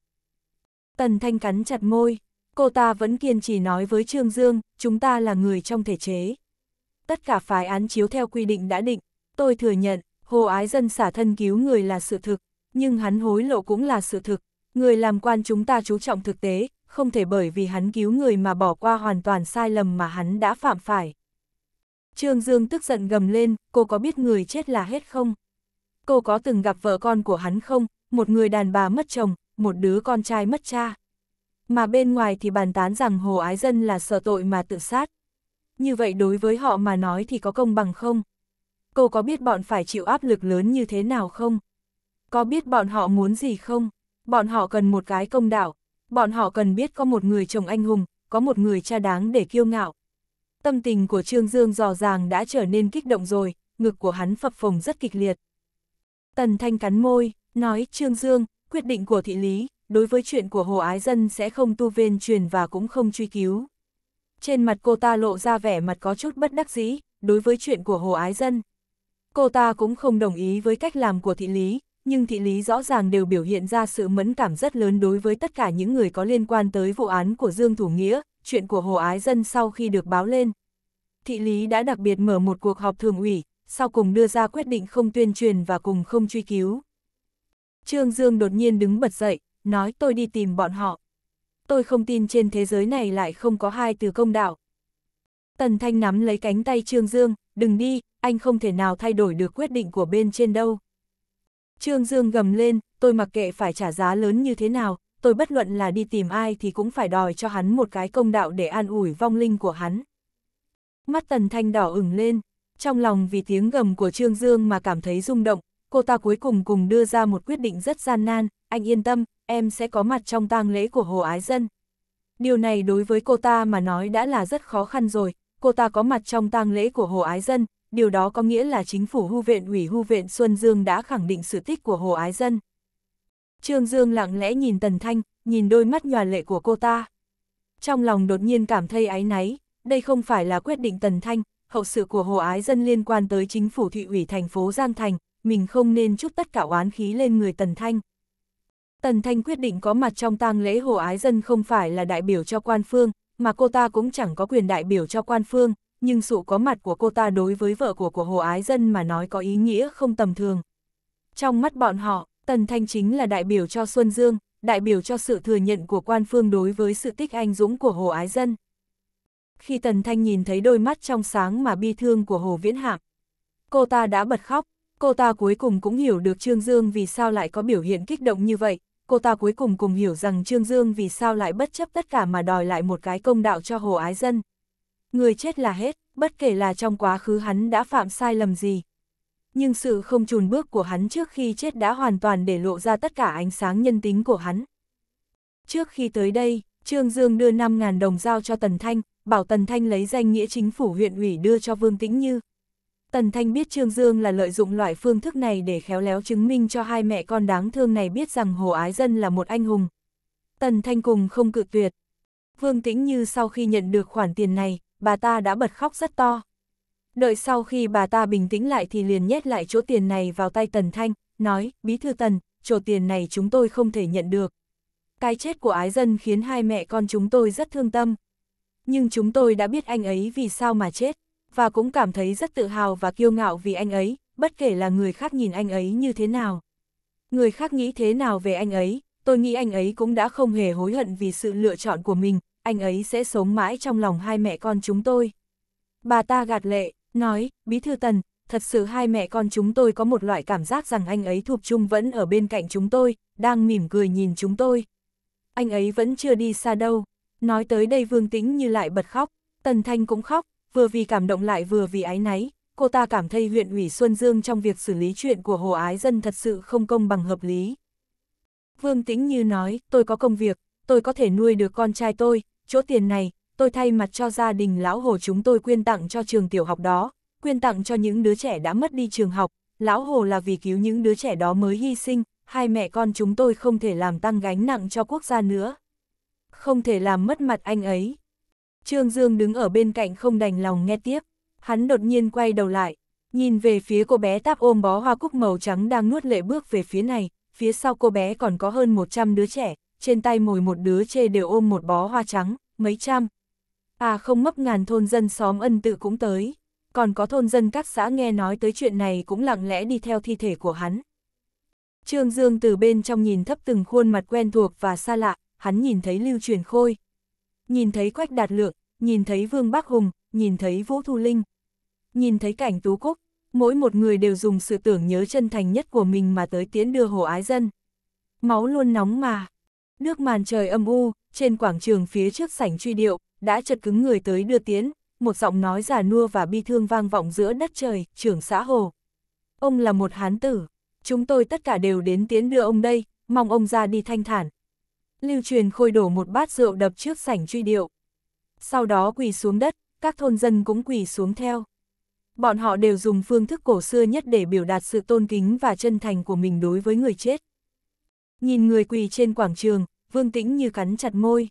Tần Thanh cắn chặt môi, cô ta vẫn kiên trì nói với Trương Dương, chúng ta là người trong thể chế. Tất cả phái án chiếu theo quy định đã định, tôi thừa nhận, hồ ái dân xả thân cứu người là sự thực, nhưng hắn hối lộ cũng là sự thực. Người làm quan chúng ta chú trọng thực tế, không thể bởi vì hắn cứu người mà bỏ qua hoàn toàn sai lầm mà hắn đã phạm phải. Trương Dương tức giận gầm lên, cô có biết người chết là hết không? cô có từng gặp vợ con của hắn không, một người đàn bà mất chồng, một đứa con trai mất cha. Mà bên ngoài thì bàn tán rằng Hồ Ái Dân là sợ tội mà tự sát. Như vậy đối với họ mà nói thì có công bằng không? Cô có biết bọn phải chịu áp lực lớn như thế nào không? Có biết bọn họ muốn gì không? Bọn họ cần một cái công đạo, bọn họ cần biết có một người chồng anh hùng, có một người cha đáng để kiêu ngạo. Tâm tình của Trương Dương dò ràng đã trở nên kích động rồi, ngực của hắn phập phồng rất kịch liệt. Tần Thanh cắn môi, nói Trương Dương, quyết định của thị lý, đối với chuyện của Hồ Ái Dân sẽ không tu viên truyền và cũng không truy cứu. Trên mặt cô ta lộ ra vẻ mặt có chút bất đắc dĩ, đối với chuyện của Hồ Ái Dân. Cô ta cũng không đồng ý với cách làm của thị lý, nhưng thị lý rõ ràng đều biểu hiện ra sự mẫn cảm rất lớn đối với tất cả những người có liên quan tới vụ án của Dương Thủ Nghĩa, chuyện của Hồ Ái Dân sau khi được báo lên. Thị lý đã đặc biệt mở một cuộc họp thường ủy, sau cùng đưa ra quyết định không tuyên truyền và cùng không truy cứu. Trương Dương đột nhiên đứng bật dậy, nói tôi đi tìm bọn họ. Tôi không tin trên thế giới này lại không có hai từ công đạo. Tần Thanh nắm lấy cánh tay Trương Dương, đừng đi, anh không thể nào thay đổi được quyết định của bên trên đâu. Trương Dương gầm lên, tôi mặc kệ phải trả giá lớn như thế nào, tôi bất luận là đi tìm ai thì cũng phải đòi cho hắn một cái công đạo để an ủi vong linh của hắn. Mắt Tần Thanh đỏ ửng lên trong lòng vì tiếng gầm của Trương Dương mà cảm thấy rung động, cô ta cuối cùng cùng đưa ra một quyết định rất gian nan, anh yên tâm, em sẽ có mặt trong tang lễ của Hồ Ái Dân. Điều này đối với cô ta mà nói đã là rất khó khăn rồi, cô ta có mặt trong tang lễ của Hồ Ái Dân, điều đó có nghĩa là chính phủ hưu viện ủy hưu viện Xuân Dương đã khẳng định sự tích của Hồ Ái Dân. Trương Dương lặng lẽ nhìn Tần Thanh, nhìn đôi mắt nhòa lệ của cô ta. Trong lòng đột nhiên cảm thấy áy náy, đây không phải là quyết định Tần Thanh, hậu sự của Hồ Ái Dân liên quan tới chính phủ thị ủy thành phố Giang Thành, mình không nên chút tất cả oán khí lên người Tần Thanh. Tần Thanh quyết định có mặt trong tang lễ Hồ Ái Dân không phải là đại biểu cho quan phương, mà cô ta cũng chẳng có quyền đại biểu cho quan phương, nhưng sự có mặt của cô ta đối với vợ của của Hồ Ái Dân mà nói có ý nghĩa không tầm thường. Trong mắt bọn họ, Tần Thanh chính là đại biểu cho Xuân Dương, đại biểu cho sự thừa nhận của quan phương đối với sự tích anh dũng của Hồ Ái Dân. Khi Tần Thanh nhìn thấy đôi mắt trong sáng mà bi thương của Hồ Viễn Hạm, cô ta đã bật khóc, cô ta cuối cùng cũng hiểu được Trương Dương vì sao lại có biểu hiện kích động như vậy, cô ta cuối cùng cùng hiểu rằng Trương Dương vì sao lại bất chấp tất cả mà đòi lại một cái công đạo cho Hồ Ái Dân. Người chết là hết, bất kể là trong quá khứ hắn đã phạm sai lầm gì. Nhưng sự không chùn bước của hắn trước khi chết đã hoàn toàn để lộ ra tất cả ánh sáng nhân tính của hắn. Trước khi tới đây, Trương Dương đưa 5.000 đồng giao cho Tần Thanh, bảo Tần Thanh lấy danh nghĩa chính phủ huyện ủy đưa cho Vương Tĩnh Như. Tần Thanh biết Trương Dương là lợi dụng loại phương thức này để khéo léo chứng minh cho hai mẹ con đáng thương này biết rằng Hồ Ái Dân là một anh hùng. Tần Thanh cùng không cự tuyệt. Vương Tĩnh Như sau khi nhận được khoản tiền này, bà ta đã bật khóc rất to. Đợi sau khi bà ta bình tĩnh lại thì liền nhét lại chỗ tiền này vào tay Tần Thanh, nói, Bí Thư Tần, chỗ tiền này chúng tôi không thể nhận được, cái chết của ái dân khiến hai mẹ con chúng tôi rất thương tâm. Nhưng chúng tôi đã biết anh ấy vì sao mà chết, và cũng cảm thấy rất tự hào và kiêu ngạo vì anh ấy, bất kể là người khác nhìn anh ấy như thế nào. Người khác nghĩ thế nào về anh ấy, tôi nghĩ anh ấy cũng đã không hề hối hận vì sự lựa chọn của mình, anh ấy sẽ sống mãi trong lòng hai mẹ con chúng tôi. Bà ta gạt lệ, nói, Bí Thư Tần, thật sự hai mẹ con chúng tôi có một loại cảm giác rằng anh ấy thuộc chung vẫn ở bên cạnh chúng tôi, đang mỉm cười nhìn chúng tôi anh ấy vẫn chưa đi xa đâu. Nói tới đây Vương Tĩnh như lại bật khóc, Tần Thanh cũng khóc, vừa vì cảm động lại vừa vì ái náy. Cô ta cảm thấy huyện ủy Xuân Dương trong việc xử lý chuyện của Hồ Ái Dân thật sự không công bằng hợp lý. Vương Tĩnh Như nói, tôi có công việc, tôi có thể nuôi được con trai tôi, chỗ tiền này, tôi thay mặt cho gia đình lão Hồ chúng tôi quyên tặng cho trường tiểu học đó, quyên tặng cho những đứa trẻ đã mất đi trường học, lão Hồ là vì cứu những đứa trẻ đó mới hy sinh, hai mẹ con chúng tôi không thể làm tăng gánh nặng cho quốc gia nữa. Không thể làm mất mặt anh ấy. Trương Dương đứng ở bên cạnh không đành lòng nghe tiếp. Hắn đột nhiên quay đầu lại, nhìn về phía cô bé táp ôm bó hoa cúc màu trắng đang nuốt lệ bước về phía này, phía sau cô bé còn có hơn 100 đứa trẻ, trên tay mỗi một đứa chê đều ôm một bó hoa trắng, mấy trăm. À không mấp ngàn thôn dân xóm ân tự cũng tới, còn có thôn dân các xã nghe nói tới chuyện này cũng lặng lẽ đi theo thi thể của hắn, Trương Dương từ bên trong nhìn thấp từng khuôn mặt quen thuộc và xa lạ, hắn nhìn thấy Lưu Truyền Khôi. Nhìn thấy Quách Đạt Lượng, nhìn thấy Vương Bắc Hùng, nhìn thấy Vũ Thu Linh. Nhìn thấy cảnh Tú Cúc, mỗi một người đều dùng sự tưởng nhớ chân thành nhất của mình mà tới tiến đưa hồ ái dân. Máu luôn nóng mà. Nước màn trời âm u, trên quảng trường phía trước sảnh truy điệu, đã chật cứng người tới đưa tiến, một giọng nói già nua và bi thương vang vọng giữa đất trời, trưởng xã hồ. Ông là một hán tử, chúng tôi tất cả đều đến tiến đưa ông đây, mong ông ra đi thanh thản. Lưu truyền khôi đổ một bát rượu đập trước sảnh truy điệu. Sau đó quỳ xuống đất, các thôn dân cũng quỳ xuống theo. Bọn họ đều dùng phương thức cổ xưa nhất để biểu đạt sự tôn kính và chân thành của mình đối với người chết. Nhìn người quỳ trên quảng trường, Vương Tĩnh như cắn chặt môi.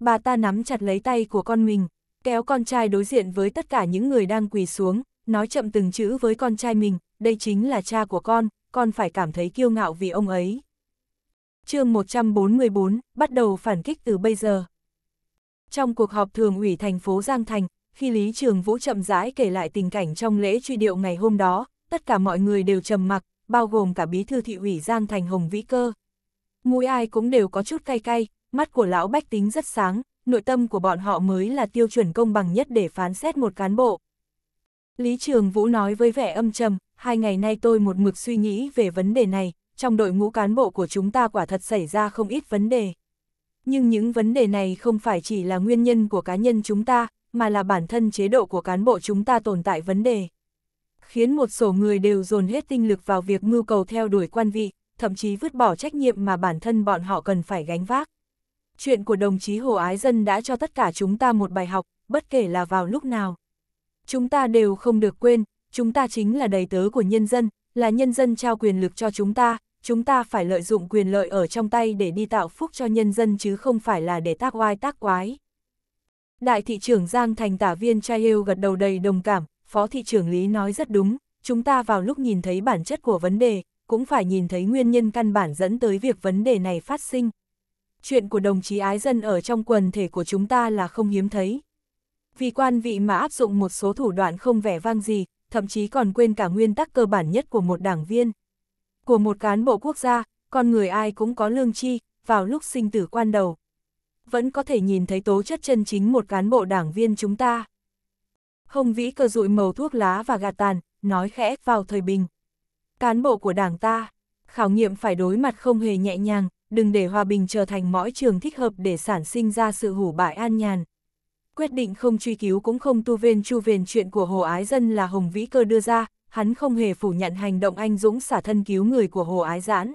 Bà ta nắm chặt lấy tay của con mình, kéo con trai đối diện với tất cả những người đang quỳ xuống, nói chậm từng chữ với con trai mình, đây chính là cha của con, con phải cảm thấy kiêu ngạo vì ông ấy. chương 144, bắt đầu phản kích từ bây giờ. Trong cuộc họp thường ủy thành phố Giang Thành, khi Lý Trường Vũ chậm rãi kể lại tình cảnh trong lễ truy điệu ngày hôm đó, tất cả mọi người đều trầm mặc, bao gồm cả bí thư thị ủy Giang Thành Hồng Vĩ Cơ. Mũi ai cũng đều có chút cay cay, mắt của lão bách tính rất sáng, nội tâm của bọn họ mới là tiêu chuẩn công bằng nhất để phán xét một cán bộ. Lý Trường Vũ nói với vẻ âm trầm, hai ngày nay tôi một mực suy nghĩ về vấn đề này, trong đội ngũ cán bộ của chúng ta quả thật xảy ra không ít vấn đề. Nhưng những vấn đề này không phải chỉ là nguyên nhân của cá nhân chúng ta, mà là bản thân chế độ của cán bộ chúng ta tồn tại vấn đề. Khiến một số người đều dồn hết tinh lực vào việc mưu cầu theo đuổi quan vị, thậm chí vứt bỏ trách nhiệm mà bản thân bọn họ cần phải gánh vác. Chuyện của đồng chí Hồ Ái Dân đã cho tất cả chúng ta một bài học, bất kể là vào lúc nào. Chúng ta đều không được quên, chúng ta chính là đầy tớ của nhân dân, là nhân dân trao quyền lực cho chúng ta, chúng ta phải lợi dụng quyền lợi ở trong tay để đi tạo phúc cho nhân dân chứ không phải là để tác oai tác quái. Đại thị trưởng Giang Thành tả viên Chai yêu gật đầu đầy đồng cảm, Phó thị trưởng Lý nói rất đúng, chúng ta vào lúc nhìn thấy bản chất của vấn đề, cũng phải nhìn thấy nguyên nhân căn bản dẫn tới việc vấn đề này phát sinh. Chuyện của đồng chí ái dân ở trong quần thể của chúng ta là không hiếm thấy. Vì quan vị mà áp dụng một số thủ đoạn không vẻ vang gì, thậm chí còn quên cả nguyên tắc cơ bản nhất của một đảng viên. Của một cán bộ quốc gia, con người ai cũng có lương tri, vào lúc sinh tử quan đầu. Vẫn có thể nhìn thấy tố chất chân chính một cán bộ đảng viên chúng ta. Hồng Vĩ cơ rụi màu thuốc lá và gạt tàn, nói khẽ vào thời bình. Cán bộ của đảng ta, khảo nghiệm phải đối mặt không hề nhẹ nhàng, đừng để hòa bình trở thành mõi trường thích hợp để sản sinh ra sự hủ bại an nhàn quyết định không truy cứu cũng không tu viên chu viền chuyện của Hồ Ái Dân là Hồng Vĩ Cơ đưa ra, hắn không hề phủ nhận hành động anh dũng xả thân cứu người của Hồ Ái Giãn.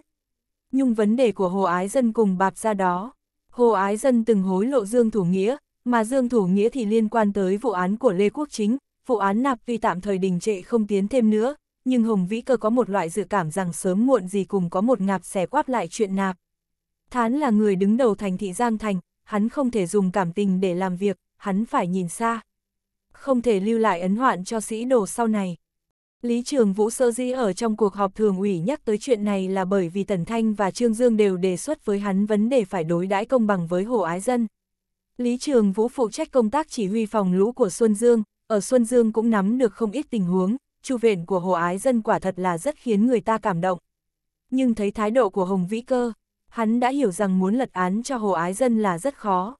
Nhưng vấn đề của Hồ Ái Dân cùng bạp ra đó, Hồ Ái Dân từng hối lộ Dương Thủ Nghĩa, mà Dương Thủ Nghĩa thì liên quan tới vụ án của Lê Quốc Chính, vụ án nạp vì tạm thời đình trệ không tiến thêm nữa, nhưng Hồng Vĩ Cơ có một loại dự cảm rằng sớm muộn gì cùng có một ngạp xẻ quáp lại chuyện nạp. Thán là người đứng đầu thành thị Giang Thành, hắn không thể dùng cảm tình để làm việc, hắn phải nhìn xa. Không thể lưu lại ấn hoạn cho sĩ đồ sau này. Lý Trường Vũ sơ di ở trong cuộc họp thường ủy nhắc tới chuyện này là bởi vì Tần Thanh và Trương Dương đều đề xuất với hắn vấn đề phải đối đãi công bằng với Hồ Ái Dân. Lý Trường Vũ phụ trách công tác chỉ huy phòng lũ của Xuân Dương, ở Xuân Dương cũng nắm được không ít tình huống, chu vện của Hồ Ái Dân quả thật là rất khiến người ta cảm động. Nhưng thấy thái độ của Hồng Vĩ Cơ, hắn đã hiểu rằng muốn lật án cho Hồ Ái Dân là rất khó.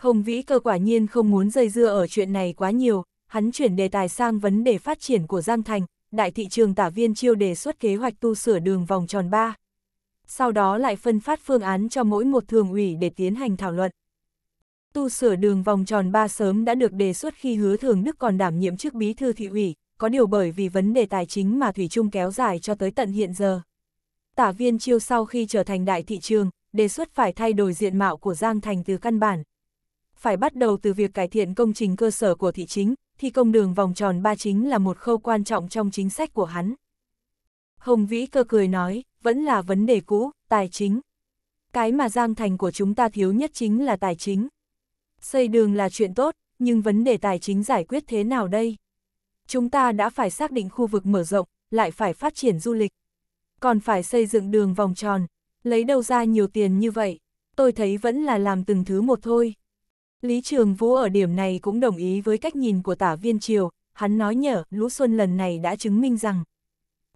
Hồng Vĩ cơ quả nhiên không muốn dây dưa ở chuyện này quá nhiều, hắn chuyển đề tài sang vấn đề phát triển của Giang Thành, đại thị trường tả viên chiêu đề xuất kế hoạch tu sửa đường vòng tròn 3. Sau đó lại phân phát phương án cho mỗi một thường ủy để tiến hành thảo luận. Tu sửa đường vòng tròn 3 sớm đã được đề xuất khi hứa thường Đức còn đảm nhiệm chức bí thư thị ủy, có điều bởi vì vấn đề tài chính mà Thủy Trung kéo dài cho tới tận hiện giờ. Tả viên chiêu sau khi trở thành đại thị trường, đề xuất phải thay đổi diện mạo của Giang Thành từ căn bản, phải bắt đầu từ việc cải thiện công trình cơ sở của thị chính, thì công đường vòng tròn ba chính là một khâu quan trọng trong chính sách của hắn. Hồng Vĩ cơ cười nói, vẫn là vấn đề cũ, tài chính. Cái mà giang thành của chúng ta thiếu nhất chính là tài chính. Xây đường là chuyện tốt, nhưng vấn đề tài chính giải quyết thế nào đây? Chúng ta đã phải xác định khu vực mở rộng, lại phải phát triển du lịch. Còn phải xây dựng đường vòng tròn, lấy đâu ra nhiều tiền như vậy, tôi thấy vẫn là làm từng thứ một thôi. Lý Trường Vũ ở điểm này cũng đồng ý với cách nhìn của tả viên triều, hắn nói nhở, lũ xuân lần này đã chứng minh rằng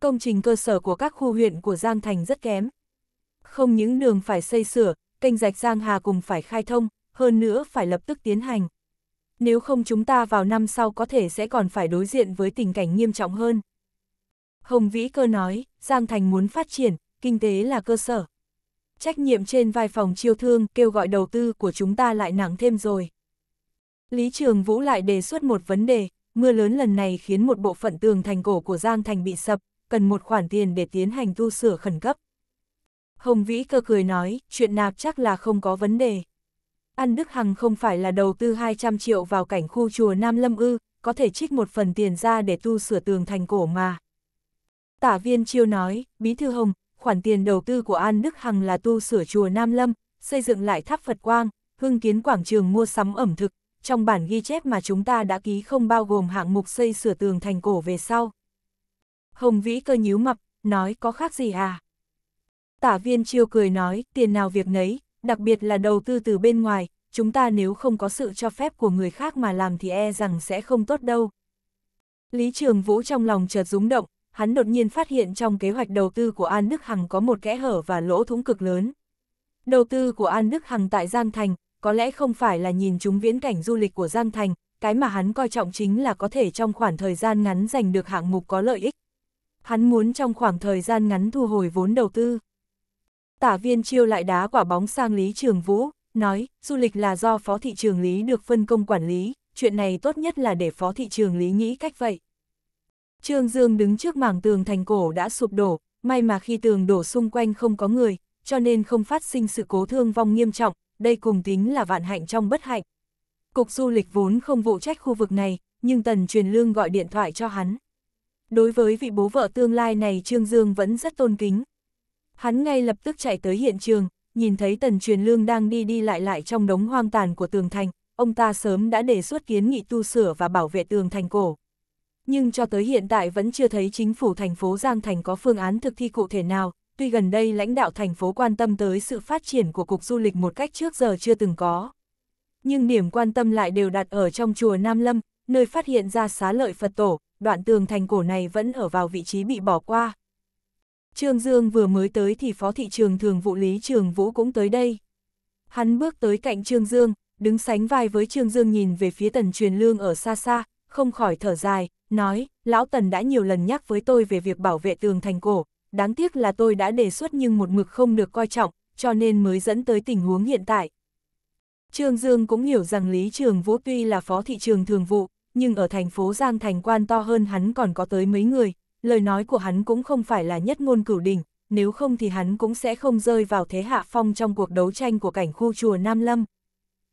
công trình cơ sở của các khu huyện của Giang Thành rất kém. Không những đường phải xây sửa, kênh rạch Giang Hà cùng phải khai thông, hơn nữa phải lập tức tiến hành. Nếu không chúng ta vào năm sau có thể sẽ còn phải đối diện với tình cảnh nghiêm trọng hơn. Hồng Vĩ Cơ nói, Giang Thành muốn phát triển, kinh tế là cơ sở trách nhiệm trên vai phòng chiêu thương kêu gọi đầu tư của chúng ta lại nặng thêm rồi. Lý Trường Vũ lại đề xuất một vấn đề, mưa lớn lần này khiến một bộ phận tường thành cổ của Giang Thành bị sập, cần một khoản tiền để tiến hành tu sửa khẩn cấp. Hồng Vĩ cơ cười nói, chuyện nạp chắc là không có vấn đề. Ăn Đức Hằng không phải là đầu tư 200 triệu vào cảnh khu chùa Nam Lâm Ư, có thể trích một phần tiền ra để tu sửa tường thành cổ mà. Tả viên chiêu nói, Bí Thư Hồng, khoản tiền đầu tư của An Đức Hằng là tu sửa chùa Nam Lâm, xây dựng lại tháp Phật Quang, hưng kiến quảng trường mua sắm ẩm thực, trong bản ghi chép mà chúng ta đã ký không bao gồm hạng mục xây sửa tường thành cổ về sau. Hồng Vĩ cơ nhíu mập, nói có khác gì à? Tả viên chiêu cười nói, tiền nào việc nấy, đặc biệt là đầu tư từ bên ngoài, chúng ta nếu không có sự cho phép của người khác mà làm thì e rằng sẽ không tốt đâu. Lý Trường Vũ trong lòng chợt rúng động, hắn đột nhiên phát hiện trong kế hoạch đầu tư của An Đức Hằng có một kẽ hở và lỗ thủng cực lớn. Đầu tư của An Đức Hằng tại Giang Thành, có lẽ không phải là nhìn chúng viễn cảnh du lịch của Giang Thành, cái mà hắn coi trọng chính là có thể trong khoảng thời gian ngắn giành được hạng mục có lợi ích. Hắn muốn trong khoảng thời gian ngắn thu hồi vốn đầu tư. Tả viên chiêu lại đá quả bóng sang Lý Trường Vũ, nói, du lịch là do phó thị trường Lý được phân công quản lý, chuyện này tốt nhất là để phó thị trường Lý nghĩ cách vậy. Trương Dương đứng trước mảng tường thành cổ đã sụp đổ, may mà khi tường đổ xung quanh không có người, cho nên không phát sinh sự cố thương vong nghiêm trọng, đây cùng tính là vạn hạnh trong bất hạnh. Cục du lịch vốn không vụ trách khu vực này, nhưng Tần Truyền Lương gọi điện thoại cho hắn. Đối với vị bố vợ tương lai này Trương Dương vẫn rất tôn kính. Hắn ngay lập tức chạy tới hiện trường, nhìn thấy Tần Truyền Lương đang đi đi lại lại trong đống hoang tàn của tường thành, ông ta sớm đã đề xuất kiến nghị tu sửa và bảo vệ tường thành cổ nhưng cho tới hiện tại vẫn chưa thấy chính phủ thành phố Giang Thành có phương án thực thi cụ thể nào, tuy gần đây lãnh đạo thành phố quan tâm tới sự phát triển của cục du lịch một cách trước giờ chưa từng có. Nhưng điểm quan tâm lại đều đặt ở trong chùa Nam Lâm, nơi phát hiện ra xá lợi Phật tổ, đoạn tường thành cổ này vẫn ở vào vị trí bị bỏ qua. Trương Dương vừa mới tới thì phó thị trường thường vụ Lý Trường Vũ cũng tới đây. Hắn bước tới cạnh Trương Dương, đứng sánh vai với Trương Dương nhìn về phía tần truyền lương ở xa xa, không khỏi thở dài, nói, Lão Tần đã nhiều lần nhắc với tôi về việc bảo vệ tường thành cổ, đáng tiếc là tôi đã đề xuất nhưng một mực không được coi trọng, cho nên mới dẫn tới tình huống hiện tại. Trương Dương cũng hiểu rằng Lý Trường Vũ tuy là phó thị trường thường vụ, nhưng ở thành phố Giang Thành quan to hơn hắn còn có tới mấy người, lời nói của hắn cũng không phải là nhất ngôn cửu đỉnh, nếu không thì hắn cũng sẽ không rơi vào thế hạ phong trong cuộc đấu tranh của cảnh khu chùa Nam Lâm.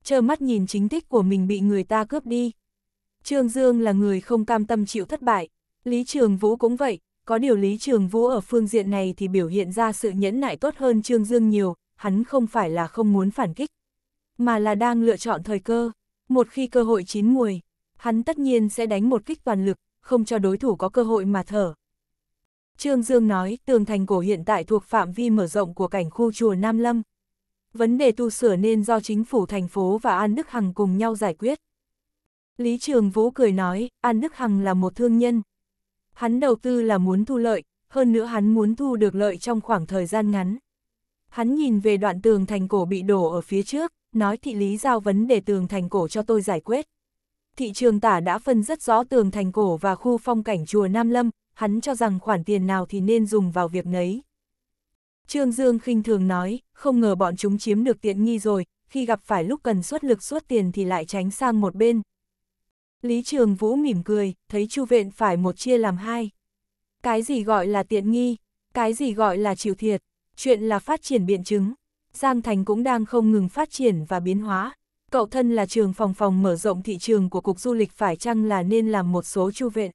Chờ mắt nhìn chính tích của mình bị người ta cướp đi. Trương Dương là người không cam tâm chịu thất bại, Lý Trường Vũ cũng vậy, có điều Lý Trường Vũ ở phương diện này thì biểu hiện ra sự nhẫn nại tốt hơn Trương Dương nhiều, hắn không phải là không muốn phản kích, mà là đang lựa chọn thời cơ. Một khi cơ hội chín mùi, hắn tất nhiên sẽ đánh một kích toàn lực, không cho đối thủ có cơ hội mà thở. Trương Dương nói, tường thành cổ hiện tại thuộc phạm vi mở rộng của cảnh khu chùa Nam Lâm. Vấn đề tu sửa nên do chính phủ thành phố và An Đức Hằng cùng nhau giải quyết. Lý Trường Vũ cười nói, An Đức Hằng là một thương nhân. Hắn đầu tư là muốn thu lợi, hơn nữa hắn muốn thu được lợi trong khoảng thời gian ngắn. Hắn nhìn về đoạn tường thành cổ bị đổ ở phía trước, nói thị lý giao vấn đề tường thành cổ cho tôi giải quyết. Thị trường tả đã phân rất rõ tường thành cổ và khu phong cảnh chùa Nam Lâm, hắn cho rằng khoản tiền nào thì nên dùng vào việc nấy. Trương Dương khinh thường nói, không ngờ bọn chúng chiếm được tiện nghi rồi, khi gặp phải lúc cần xuất lực xuất tiền thì lại tránh sang một bên, Lý Trường Vũ mỉm cười, thấy Chu Vện phải một chia làm hai. Cái gì gọi là tiện nghi, cái gì gọi là chịu thiệt, chuyện là phát triển biện chứng. Giang Thành cũng đang không ngừng phát triển và biến hóa. Cậu thân là trường phòng phòng mở rộng thị trường của Cục Du lịch phải chăng là nên làm một số chu viện?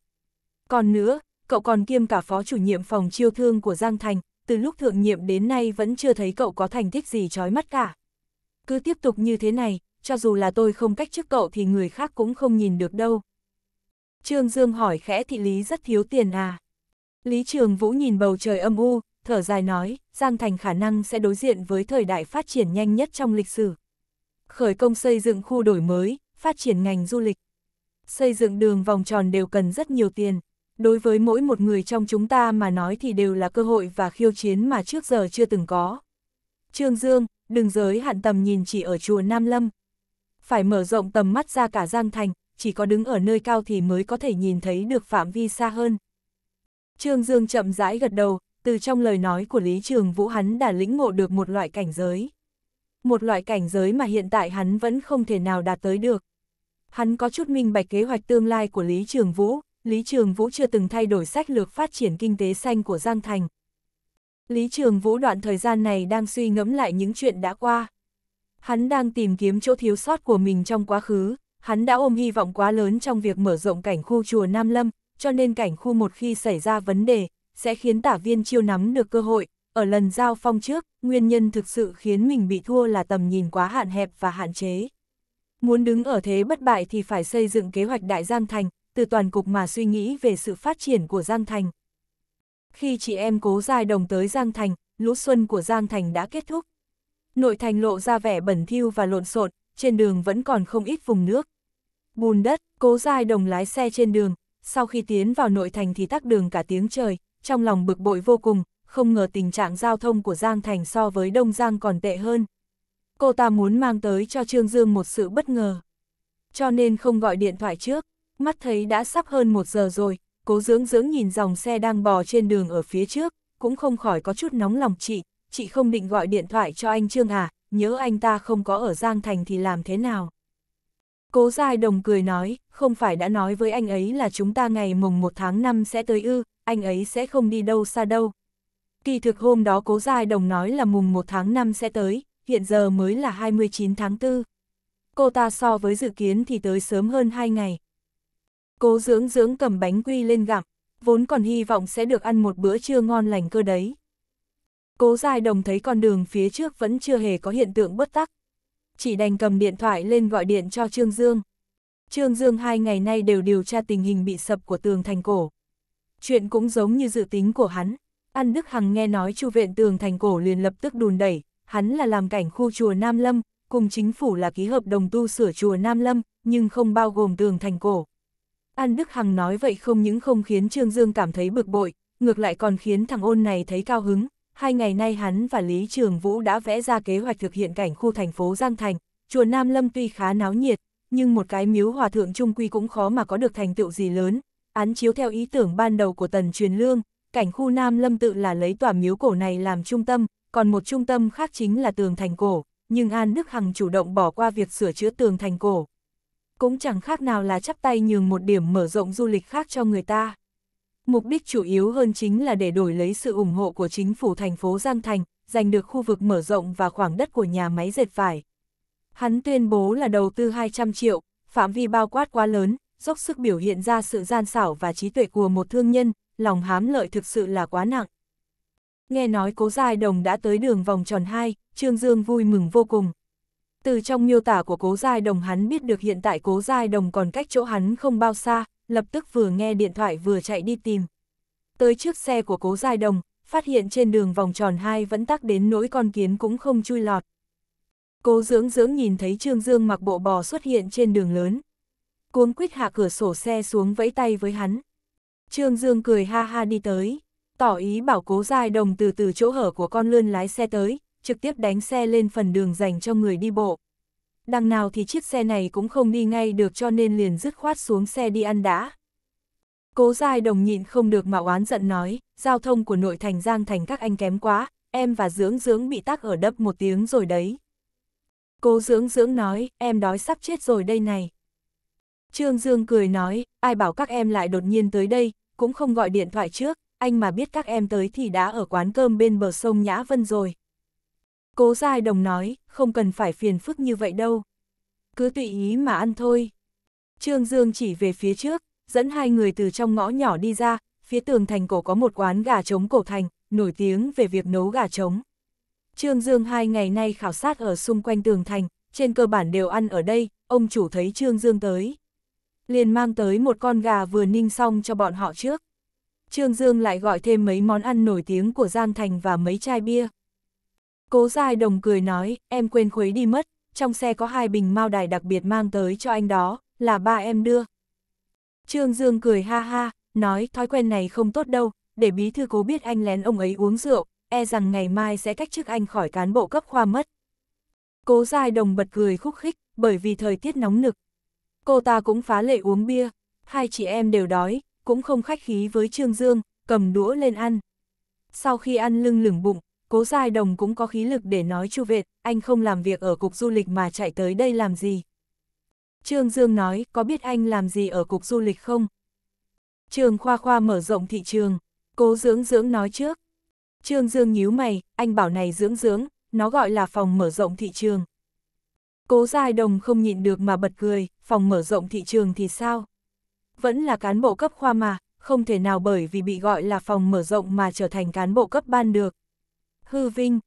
Còn nữa, cậu còn kiêm cả phó chủ nhiệm phòng chiêu thương của Giang Thành, từ lúc thượng nhiệm đến nay vẫn chưa thấy cậu có thành tích gì chói mắt cả. Cứ tiếp tục như thế này, cho dù là tôi không cách chức cậu thì người khác cũng không nhìn được đâu. Trương Dương hỏi khẽ thị Lý rất thiếu tiền à. Lý Trường Vũ nhìn bầu trời âm u, thở dài nói, Giang Thành khả năng sẽ đối diện với thời đại phát triển nhanh nhất trong lịch sử. Khởi công xây dựng khu đổi mới, phát triển ngành du lịch. Xây dựng đường vòng tròn đều cần rất nhiều tiền. Đối với mỗi một người trong chúng ta mà nói thì đều là cơ hội và khiêu chiến mà trước giờ chưa từng có. Trương Dương, đừng giới hạn tầm nhìn chỉ ở chùa Nam Lâm, phải mở rộng tầm mắt ra cả Giang Thành, chỉ có đứng ở nơi cao thì mới có thể nhìn thấy được phạm vi xa hơn. Trương Dương chậm rãi gật đầu, từ trong lời nói của Lý Trường Vũ hắn đã lĩnh ngộ được một loại cảnh giới. Một loại cảnh giới mà hiện tại hắn vẫn không thể nào đạt tới được. Hắn có chút minh bạch kế hoạch tương lai của Lý Trường Vũ, Lý Trường Vũ chưa từng thay đổi sách lược phát triển kinh tế xanh của Giang Thành. Lý Trường Vũ đoạn thời gian này đang suy ngẫm lại những chuyện đã qua. Hắn đang tìm kiếm chỗ thiếu sót của mình trong quá khứ, hắn đã ôm hy vọng quá lớn trong việc mở rộng cảnh khu chùa Nam Lâm, cho nên cảnh khu một khi xảy ra vấn đề, sẽ khiến tả viên chiêu nắm được cơ hội. Ở lần giao phong trước, nguyên nhân thực sự khiến mình bị thua là tầm nhìn quá hạn hẹp và hạn chế. Muốn đứng ở thế bất bại thì phải xây dựng kế hoạch Đại Giang Thành, từ toàn cục mà suy nghĩ về sự phát triển của Giang Thành. Khi chị em cố dài đồng tới Giang Thành, lũ xuân của Giang Thành đã kết thúc nội thành lộ ra vẻ bẩn thiu và lộn xộn, trên đường vẫn còn không ít vùng nước. Bùn đất, cố dài đồng lái xe trên đường, sau khi tiến vào nội thành thì tắc đường cả tiếng trời, trong lòng bực bội vô cùng, không ngờ tình trạng giao thông của Giang Thành so với Đông Giang còn tệ hơn. Cô ta muốn mang tới cho Trương Dương một sự bất ngờ. Cho nên không gọi điện thoại trước, mắt thấy đã sắp hơn một giờ rồi, cố dưỡng dưỡng nhìn dòng xe đang bò trên đường ở phía trước, cũng không khỏi có chút nóng lòng chị, chị không định gọi điện thoại cho anh Trương à, nhớ anh ta không có ở Giang Thành thì làm thế nào? Cố Giai Đồng cười nói, không phải đã nói với anh ấy là chúng ta ngày mùng 1 tháng 5 sẽ tới ư, anh ấy sẽ không đi đâu xa đâu. Kỳ thực hôm đó Cố Giai Đồng nói là mùng 1 tháng 5 sẽ tới, hiện giờ mới là 29 tháng 4. Cô ta so với dự kiến thì tới sớm hơn 2 ngày. Cố dưỡng dưỡng cầm bánh quy lên gặm, vốn còn hy vọng sẽ được ăn một bữa trưa ngon lành cơ đấy. Cố dài đồng thấy con đường phía trước vẫn chưa hề có hiện tượng bất tắc. Chỉ đành cầm điện thoại lên gọi điện cho Trương Dương. Trương Dương hai ngày nay đều điều tra tình hình bị sập của tường thành cổ. Chuyện cũng giống như dự tính của hắn. An Đức Hằng nghe nói chu viện tường thành cổ liền lập tức đùn đẩy, hắn là làm cảnh khu chùa Nam Lâm, cùng chính phủ là ký hợp đồng tu sửa chùa Nam Lâm, nhưng không bao gồm tường thành cổ. An Đức Hằng nói vậy không những không khiến Trương Dương cảm thấy bực bội, ngược lại còn khiến thằng ôn này thấy cao hứng, hai ngày nay hắn và Lý Trường Vũ đã vẽ ra kế hoạch thực hiện cảnh khu thành phố Giang Thành, chùa Nam Lâm tuy khá náo nhiệt, nhưng một cái miếu hòa thượng trung quy cũng khó mà có được thành tựu gì lớn. Án chiếu theo ý tưởng ban đầu của Tần Truyền Lương, cảnh khu Nam Lâm tự là lấy tòa miếu cổ này làm trung tâm, còn một trung tâm khác chính là tường thành cổ, nhưng An Đức Hằng chủ động bỏ qua việc sửa chữa tường thành cổ. Cũng chẳng khác nào là chắp tay nhường một điểm mở rộng du lịch khác cho người ta. Mục đích chủ yếu hơn chính là để đổi lấy sự ủng hộ của chính phủ thành phố Giang Thành, giành được khu vực mở rộng và khoảng đất của nhà máy dệt vải. Hắn tuyên bố là đầu tư 200 triệu, phạm vi bao quát quá lớn, dốc sức biểu hiện ra sự gian xảo và trí tuệ của một thương nhân, lòng hám lợi thực sự là quá nặng. Nghe nói cố giai đồng đã tới đường vòng tròn 2, Trương Dương vui mừng vô cùng. Từ trong miêu tả của cố giai đồng hắn biết được hiện tại cố giai đồng còn cách chỗ hắn không bao xa, lập tức vừa nghe điện thoại vừa chạy đi tìm. Tới trước xe của cố giai đồng, phát hiện trên đường vòng tròn hai vẫn tắc đến nỗi con kiến cũng không chui lọt. Cố dưỡng dưỡng nhìn thấy Trương Dương mặc bộ bò xuất hiện trên đường lớn. Cuống quýt hạ cửa sổ xe xuống vẫy tay với hắn. Trương Dương cười ha ha đi tới, tỏ ý bảo cố giai đồng từ từ chỗ hở của con lươn lái xe tới, trực tiếp đánh xe lên phần đường dành cho người đi bộ đằng nào thì chiếc xe này cũng không đi ngay được cho nên liền dứt khoát xuống xe đi ăn đã. Cố Giai Đồng nhịn không được mạo oán giận nói, giao thông của nội thành Giang Thành các anh kém quá, em và Dưỡng Dưỡng bị tắc ở đấp một tiếng rồi đấy. Cố Dưỡng Dưỡng nói, em đói sắp chết rồi đây này. Trương Dương cười nói, ai bảo các em lại đột nhiên tới đây, cũng không gọi điện thoại trước, anh mà biết các em tới thì đã ở quán cơm bên bờ sông Nhã Vân rồi. Cố Giai Đồng nói, không cần phải phiền phức như vậy đâu. Cứ tùy ý mà ăn thôi. Trương Dương chỉ về phía trước, dẫn hai người từ trong ngõ nhỏ đi ra, phía tường thành cổ có một quán gà trống cổ thành, nổi tiếng về việc nấu gà trống. Trương Dương hai ngày nay khảo sát ở xung quanh tường thành, trên cơ bản đều ăn ở đây, ông chủ thấy Trương Dương tới. Liền mang tới một con gà vừa ninh xong cho bọn họ trước. Trương Dương lại gọi thêm mấy món ăn nổi tiếng của Giang Thành và mấy chai bia. Cố Giai Đồng cười nói, em quên khuấy đi mất, trong xe có hai bình mao đài đặc biệt mang tới cho anh đó, là ba em đưa. Trương Dương cười ha ha, nói thói quen này không tốt đâu, để bí thư cố biết anh lén ông ấy uống rượu, e rằng ngày mai sẽ cách chức anh khỏi cán bộ cấp khoa mất. Cố Giai Đồng bật cười khúc khích, bởi vì thời tiết nóng nực. Cô ta cũng phá lệ uống bia, hai chị em đều đói, cũng không khách khí với Trương Dương, cầm đũa lên ăn. Sau khi ăn lưng lửng bụng, Cố Giai Đồng cũng có khí lực để nói Chu Việt, anh không làm việc ở cục du lịch mà chạy tới đây làm gì. Trương Dương nói, có biết anh làm gì ở cục du lịch không? Trường Khoa Khoa mở rộng thị trường, cố dưỡng dưỡng nói trước. Trương Dương nhíu mày, anh bảo này dưỡng dưỡng, nó gọi là phòng mở rộng thị trường. Cố Giai Đồng không nhịn được mà bật cười, phòng mở rộng thị trường thì sao? Vẫn là cán bộ cấp khoa mà, không thể nào bởi vì bị gọi là phòng mở rộng mà trở thành cán bộ cấp ban được. Hư vinh.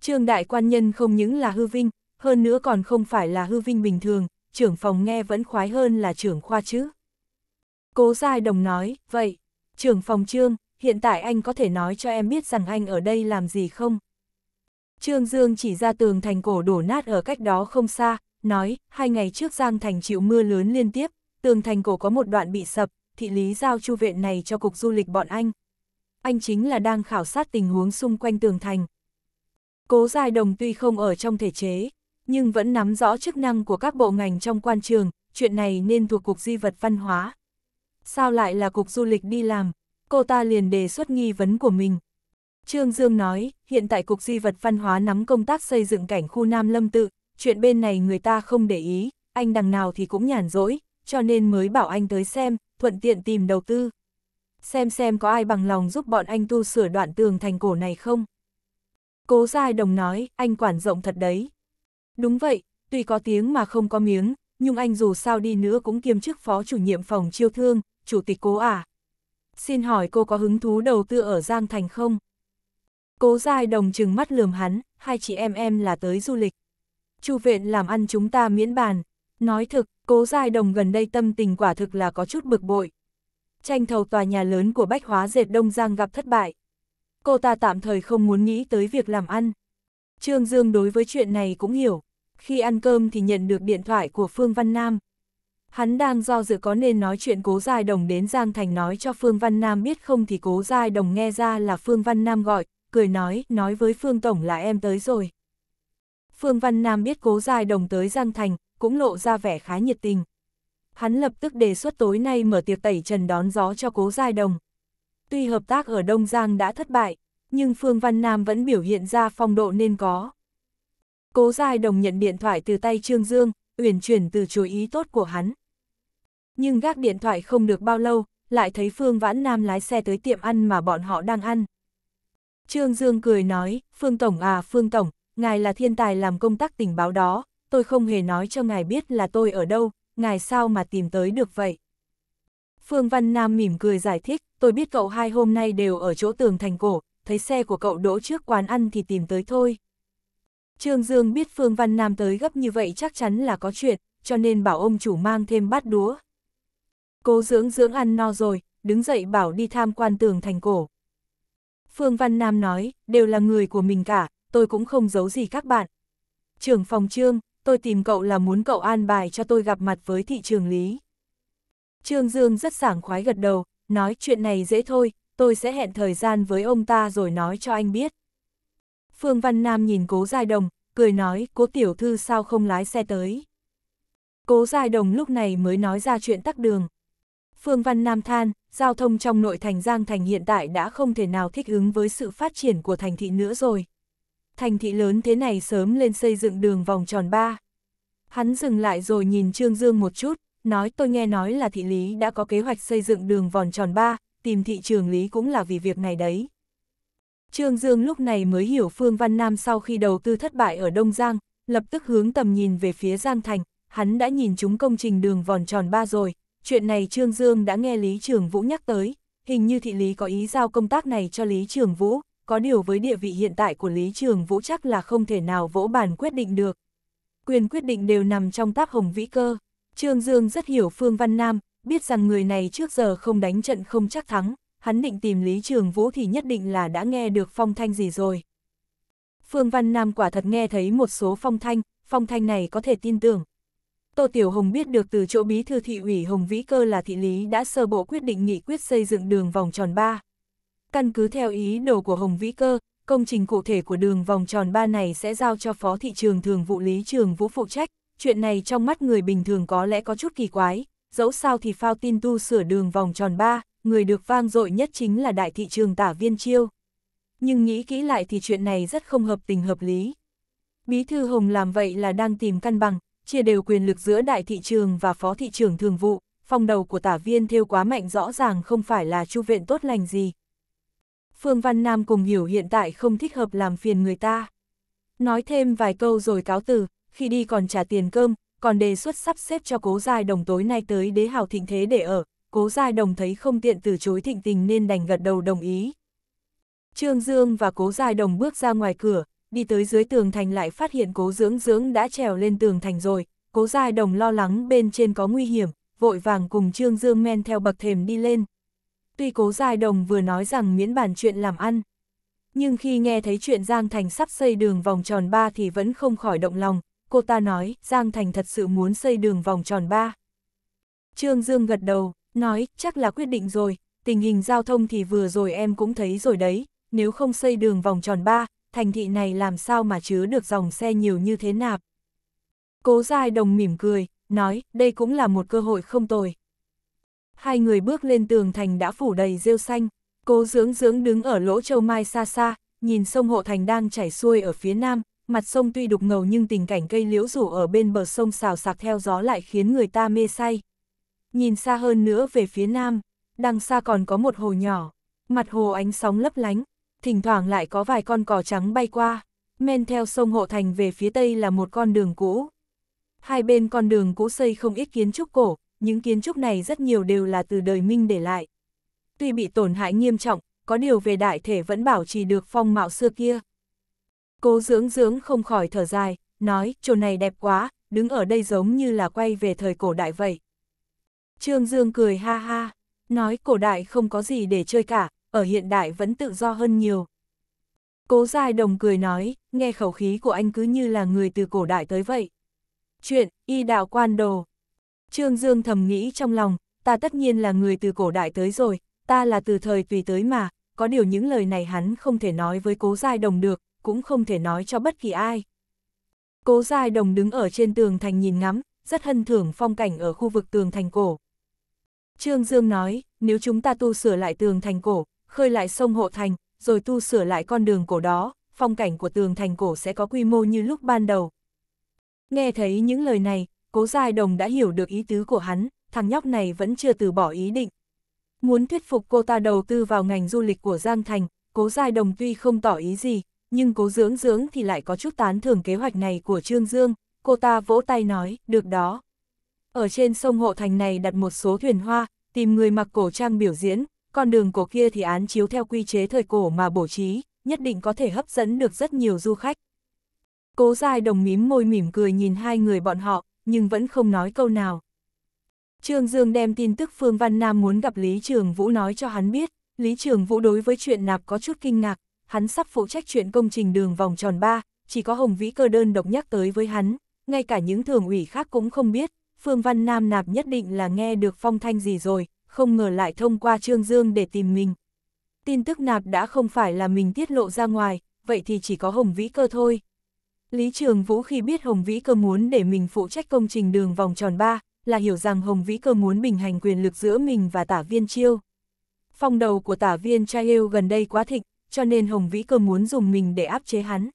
Trương đại quan nhân không những là hư vinh, hơn nữa còn không phải là hư vinh bình thường, trưởng phòng nghe vẫn khoái hơn là trưởng khoa chứ. Cố Giai Đồng nói, vậy, trưởng phòng Trương, hiện tại anh có thể nói cho em biết rằng anh ở đây làm gì không? Trương Dương chỉ ra tường thành cổ đổ nát ở cách đó không xa, nói, hai ngày trước Giang Thành chịu mưa lớn liên tiếp, tường thành cổ có một đoạn bị sập, thị lý giao chu viện này cho cục du lịch bọn anh anh chính là đang khảo sát tình huống xung quanh tường thành. Cố Giai Đồng tuy không ở trong thể chế, nhưng vẫn nắm rõ chức năng của các bộ ngành trong quan trường, chuyện này nên thuộc Cục Di vật Văn hóa. Sao lại là Cục Du lịch đi làm? Cô ta liền đề xuất nghi vấn của mình. Trương Dương nói, hiện tại Cục Di vật Văn hóa nắm công tác xây dựng cảnh khu Nam Lâm Tự, chuyện bên này người ta không để ý, anh đằng nào thì cũng nhàn rỗi, cho nên mới bảo anh tới xem, thuận tiện tìm đầu tư xem xem có ai bằng lòng giúp bọn anh tu sửa đoạn tường thành cổ này không. Cố Giai Đồng nói, anh quản rộng thật đấy. Đúng vậy, tuy có tiếng mà không có miếng, nhưng anh dù sao đi nữa cũng kiêm chức phó chủ nhiệm phòng chiêu thương, chủ tịch cố à. Xin hỏi cô có hứng thú đầu tư ở Giang Thành không? Cố Giai Đồng chừng mắt lườm hắn, hai chị em em là tới du lịch. Chu viện làm ăn chúng ta miễn bàn. Nói thực, Cố Giai Đồng gần đây tâm tình quả thực là có chút bực bội, tranh thầu tòa nhà lớn của Bách Hóa Dệt Đông Giang gặp thất bại. Cô ta tạm thời không muốn nghĩ tới việc làm ăn. Trương Dương đối với chuyện này cũng hiểu. Khi ăn cơm thì nhận được điện thoại của Phương Văn Nam. Hắn đang do dự có nên nói chuyện Cố Giai Đồng đến Giang Thành nói cho Phương Văn Nam biết không thì Cố Giai Đồng nghe ra là Phương Văn Nam gọi, cười nói, nói với Phương Tổng là em tới rồi. Phương Văn Nam biết Cố Giai Đồng tới Giang Thành, cũng lộ ra vẻ khá nhiệt tình hắn lập tức đề xuất tối nay mở tiệc tẩy trần đón gió cho cố giai đồng. Tuy hợp tác ở Đông Giang đã thất bại, nhưng Phương Văn Nam vẫn biểu hiện ra phong độ nên có. Cố giai đồng nhận điện thoại từ tay Trương Dương, uyển chuyển từ chối ý tốt của hắn. Nhưng gác điện thoại không được bao lâu, lại thấy Phương Vãn Nam lái xe tới tiệm ăn mà bọn họ đang ăn. Trương Dương cười nói, Phương Tổng à Phương Tổng, ngài là thiên tài làm công tác tình báo đó, tôi không hề nói cho ngài biết là tôi ở đâu, ngài sao mà tìm tới được vậy? Phương Văn Nam mỉm cười giải thích, tôi biết cậu hai hôm nay đều ở chỗ tường thành cổ, thấy xe của cậu đỗ trước quán ăn thì tìm tới thôi. Trương Dương biết Phương Văn Nam tới gấp như vậy chắc chắn là có chuyện, cho nên bảo ông chủ mang thêm bát đúa. Cô dưỡng dưỡng ăn no rồi, đứng dậy bảo đi tham quan tường thành cổ. Phương Văn Nam nói, đều là người của mình cả, tôi cũng không giấu gì các bạn. Trưởng phòng trương, tôi tìm cậu là muốn cậu an bài cho tôi gặp mặt với thị trường lý. Trương Dương rất sảng khoái gật đầu, nói chuyện này dễ thôi, tôi sẽ hẹn thời gian với ông ta rồi nói cho anh biết. Phương Văn Nam nhìn cố Giai Đồng, cười nói cố tiểu thư sao không lái xe tới. Cố Giai Đồng lúc này mới nói ra chuyện tắc đường. Phương Văn Nam than, giao thông trong nội thành Giang Thành hiện tại đã không thể nào thích ứng với sự phát triển của thành thị nữa rồi thành thị lớn thế này sớm lên xây dựng đường vòng tròn ba. Hắn dừng lại rồi nhìn Trương Dương một chút, nói tôi nghe nói là thị lý đã có kế hoạch xây dựng đường vòng tròn ba, tìm thị trường lý cũng là vì việc này đấy. Trương Dương lúc này mới hiểu Phương Văn Nam sau khi đầu tư thất bại ở Đông Giang, lập tức hướng tầm nhìn về phía Giang Thành, hắn đã nhìn chúng công trình đường vòn tròn ba rồi, chuyện này Trương Dương đã nghe Lý Trường Vũ nhắc tới, hình như thị lý có ý giao công tác này cho Lý Trường Vũ, có điều với địa vị hiện tại của Lý Trường Vũ chắc là không thể nào vỗ bàn quyết định được. Quyền quyết định đều nằm trong tác hồng vĩ cơ. Trương Dương rất hiểu Phương Văn Nam, biết rằng người này trước giờ không đánh trận không chắc thắng, hắn định tìm Lý Trường Vũ thì nhất định là đã nghe được phong thanh gì rồi. Phương Văn Nam quả thật nghe thấy một số phong thanh, phong thanh này có thể tin tưởng. Tô Tiểu Hồng biết được từ chỗ bí thư thị ủy Hồng Vĩ Cơ là thị lý đã sơ bộ quyết định nghị quyết xây dựng đường vòng tròn 3 căn cứ theo ý đồ của Hồng Vĩ Cơ, công trình cụ thể của đường vòng tròn ba này sẽ giao cho Phó Thị trường Thường Vụ Lý Trường Vũ phụ trách, chuyện này trong mắt người bình thường có lẽ có chút kỳ quái, dẫu sao thì phao tin tu sửa đường vòng tròn ba, người được vang dội nhất chính là Đại Thị trường Tả Viên Chiêu. Nhưng nghĩ kỹ lại thì chuyện này rất không hợp tình hợp lý. Bí thư Hồng làm vậy là đang tìm cân bằng, chia đều quyền lực giữa đại thị trường và phó thị trường thường vụ, phong đầu của tả viên theo quá mạnh rõ ràng không phải là chu viện tốt lành gì, Phương Văn Nam cùng hiểu hiện tại không thích hợp làm phiền người ta. Nói thêm vài câu rồi cáo từ, khi đi còn trả tiền cơm, còn đề xuất sắp xếp cho cố giai đồng tối nay tới đế hào thịnh thế để ở, cố giai đồng thấy không tiện từ chối thịnh tình nên đành gật đầu đồng ý. Trương Dương và cố giai đồng bước ra ngoài cửa, đi tới dưới tường thành lại phát hiện cố dưỡng dưỡng đã trèo lên tường thành rồi, cố giai đồng lo lắng bên trên có nguy hiểm, vội vàng cùng Trương Dương men theo bậc thềm đi lên. Tuy cố dài đồng vừa nói rằng miễn bản chuyện làm ăn, nhưng khi nghe thấy chuyện Giang Thành sắp xây đường vòng tròn ba thì vẫn không khỏi động lòng, cô ta nói Giang Thành thật sự muốn xây đường vòng tròn ba Trương Dương gật đầu, nói chắc là quyết định rồi, tình hình giao thông thì vừa rồi em cũng thấy rồi đấy, nếu không xây đường vòng tròn ba thành thị này làm sao mà chứa được dòng xe nhiều như thế nạp. Cố dài đồng mỉm cười, nói đây cũng là một cơ hội không tồi hai người bước lên tường thành đã phủ đầy rêu xanh, cố dưỡng dưỡng đứng ở lỗ châu mai xa xa, nhìn sông Hộ Thành đang chảy xuôi ở phía nam, mặt sông tuy đục ngầu nhưng tình cảnh cây liễu rủ ở bên bờ sông xào sạc theo gió lại khiến người ta mê say. Nhìn xa hơn nữa về phía nam, đằng xa còn có một hồ nhỏ, mặt hồ ánh sóng lấp lánh, thỉnh thoảng lại có vài con cỏ trắng bay qua, men theo sông Hộ Thành về phía tây là một con đường cũ. Hai bên con đường cũ xây không ít kiến trúc cổ, những kiến trúc này rất nhiều đều là từ đời Minh để lại. Tuy bị tổn hại nghiêm trọng, có điều về đại thể vẫn bảo trì được phong mạo xưa kia. Cố dưỡng dưỡng không khỏi thở dài, nói, chỗ này đẹp quá, đứng ở đây giống như là quay về thời cổ đại vậy. Trương Dương cười ha ha, nói cổ đại không có gì để chơi cả, ở hiện đại vẫn tự do hơn nhiều. Cố Giai Đồng cười nói, nghe khẩu khí của anh cứ như là người từ cổ đại tới vậy. Chuyện, y đạo quan đồ, Trương Dương thầm nghĩ trong lòng, ta tất nhiên là người từ cổ đại tới rồi, ta là từ thời tùy tới mà, có điều những lời này hắn không thể nói với cố giai đồng được, cũng không thể nói cho bất kỳ ai. Cố giai đồng đứng ở trên tường thành nhìn ngắm, rất hân thưởng phong cảnh ở khu vực tường thành cổ. Trương Dương nói, nếu chúng ta tu sửa lại tường thành cổ, khơi lại sông Hộ Thành, rồi tu sửa lại con đường cổ đó, phong cảnh của tường thành cổ sẽ có quy mô như lúc ban đầu. Nghe thấy những lời này, Cố Giai Đồng đã hiểu được ý tứ của hắn, thằng nhóc này vẫn chưa từ bỏ ý định. Muốn thuyết phục cô ta đầu tư vào ngành du lịch của Giang Thành, Cố Giai Đồng tuy không tỏ ý gì, nhưng Cố Dưỡng Dưỡng thì lại có chút tán thưởng kế hoạch này của Trương Dương, cô ta vỗ tay nói, được đó. Ở trên sông Hộ Thành này đặt một số thuyền hoa, tìm người mặc cổ trang biểu diễn, con đường cổ kia thì án chiếu theo quy chế thời cổ mà bổ trí, nhất định có thể hấp dẫn được rất nhiều du khách. Cố Giai Đồng mím môi mỉm cười nhìn hai người bọn họ, nhưng vẫn không nói câu nào. Trương Dương đem tin tức Phương Văn Nam muốn gặp Lý Trường Vũ nói cho hắn biết, Lý Trường Vũ đối với chuyện nạp có chút kinh ngạc, hắn sắp phụ trách chuyện công trình đường vòng tròn 3, chỉ có Hồng Vĩ cơ đơn độc nhắc tới với hắn, ngay cả những thường ủy khác cũng không biết, Phương Văn Nam nạp nhất định là nghe được phong thanh gì rồi, không ngờ lại thông qua Trương Dương để tìm mình. Tin tức nạp đã không phải là mình tiết lộ ra ngoài, vậy thì chỉ có Hồng Vĩ cơ thôi. Lý Trường Vũ khi biết Hồng Vĩ Cơ muốn để mình phụ trách công trình đường vòng tròn 3, là hiểu rằng Hồng Vĩ Cơ muốn bình hành quyền lực giữa mình và tả viên chiêu. Phong đầu của tả viên trai yêu gần đây quá thịnh, cho nên Hồng Vĩ Cơ muốn dùng mình để áp chế hắn.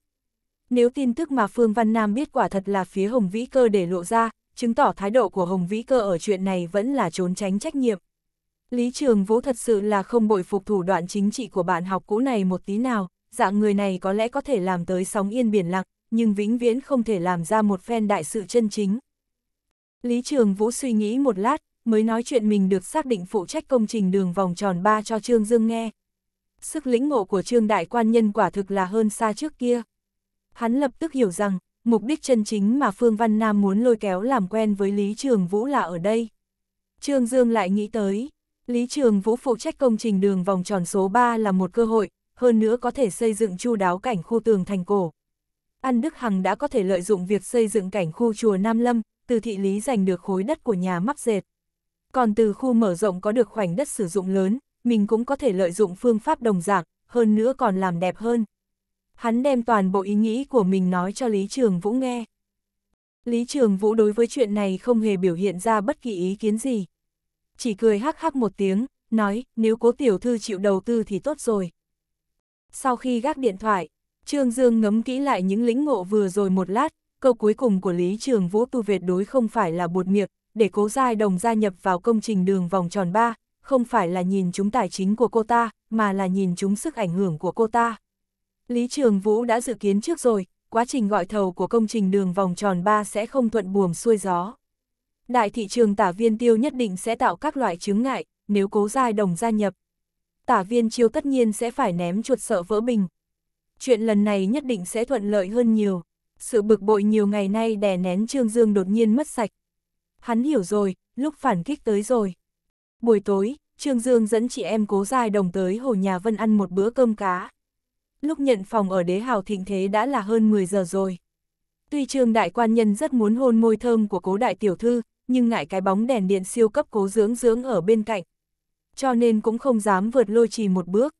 Nếu tin tức mà Phương Văn Nam biết quả thật là phía Hồng Vĩ Cơ để lộ ra, chứng tỏ thái độ của Hồng Vĩ Cơ ở chuyện này vẫn là trốn tránh trách nhiệm. Lý Trường Vũ thật sự là không bội phục thủ đoạn chính trị của bạn học cũ này một tí nào, dạng người này có lẽ có thể làm tới sóng yên biển lặng, nhưng vĩnh viễn không thể làm ra một phen đại sự chân chính. Lý Trường Vũ suy nghĩ một lát, mới nói chuyện mình được xác định phụ trách công trình đường vòng tròn 3 cho Trương Dương nghe. Sức lĩnh ngộ của Trương Đại Quan Nhân quả thực là hơn xa trước kia. Hắn lập tức hiểu rằng, mục đích chân chính mà Phương Văn Nam muốn lôi kéo làm quen với Lý Trường Vũ là ở đây. Trương Dương lại nghĩ tới, Lý Trường Vũ phụ trách công trình đường vòng tròn số 3 là một cơ hội, hơn nữa có thể xây dựng chu đáo cảnh khu tường thành cổ. An Đức Hằng đã có thể lợi dụng việc xây dựng cảnh khu chùa Nam Lâm, từ thị lý giành được khối đất của nhà mắc dệt. Còn từ khu mở rộng có được khoảnh đất sử dụng lớn, mình cũng có thể lợi dụng phương pháp đồng dạng, hơn nữa còn làm đẹp hơn. Hắn đem toàn bộ ý nghĩ của mình nói cho Lý Trường Vũ nghe. Lý Trường Vũ đối với chuyện này không hề biểu hiện ra bất kỳ ý kiến gì. Chỉ cười hắc hắc một tiếng, nói nếu cố tiểu thư chịu đầu tư thì tốt rồi. Sau khi gác điện thoại, Trương Dương ngấm kỹ lại những lĩnh ngộ vừa rồi một lát, câu cuối cùng của Lý Trường Vũ tu tuyệt đối không phải là bột miệng, để cố giai đồng gia nhập vào công trình đường vòng tròn 3, không phải là nhìn chúng tài chính của cô ta, mà là nhìn chúng sức ảnh hưởng của cô ta. Lý Trường Vũ đã dự kiến trước rồi, quá trình gọi thầu của công trình đường vòng tròn 3 sẽ không thuận buồm xuôi gió. Đại thị trường tả viên tiêu nhất định sẽ tạo các loại chứng ngại, nếu cố giai đồng gia nhập. Tả viên chiêu tất nhiên sẽ phải ném chuột sợ vỡ bình, chuyện lần này nhất định sẽ thuận lợi hơn nhiều. Sự bực bội nhiều ngày nay đè nén Trương Dương đột nhiên mất sạch. Hắn hiểu rồi, lúc phản kích tới rồi. Buổi tối, Trương Dương dẫn chị em cố dài đồng tới hồ nhà Vân ăn một bữa cơm cá. Lúc nhận phòng ở đế hào thịnh thế đã là hơn 10 giờ rồi. Tuy Trương Đại Quan Nhân rất muốn hôn môi thơm của cố đại tiểu thư, nhưng ngại cái bóng đèn điện siêu cấp cố dưỡng dưỡng ở bên cạnh. Cho nên cũng không dám vượt lôi trì một bước.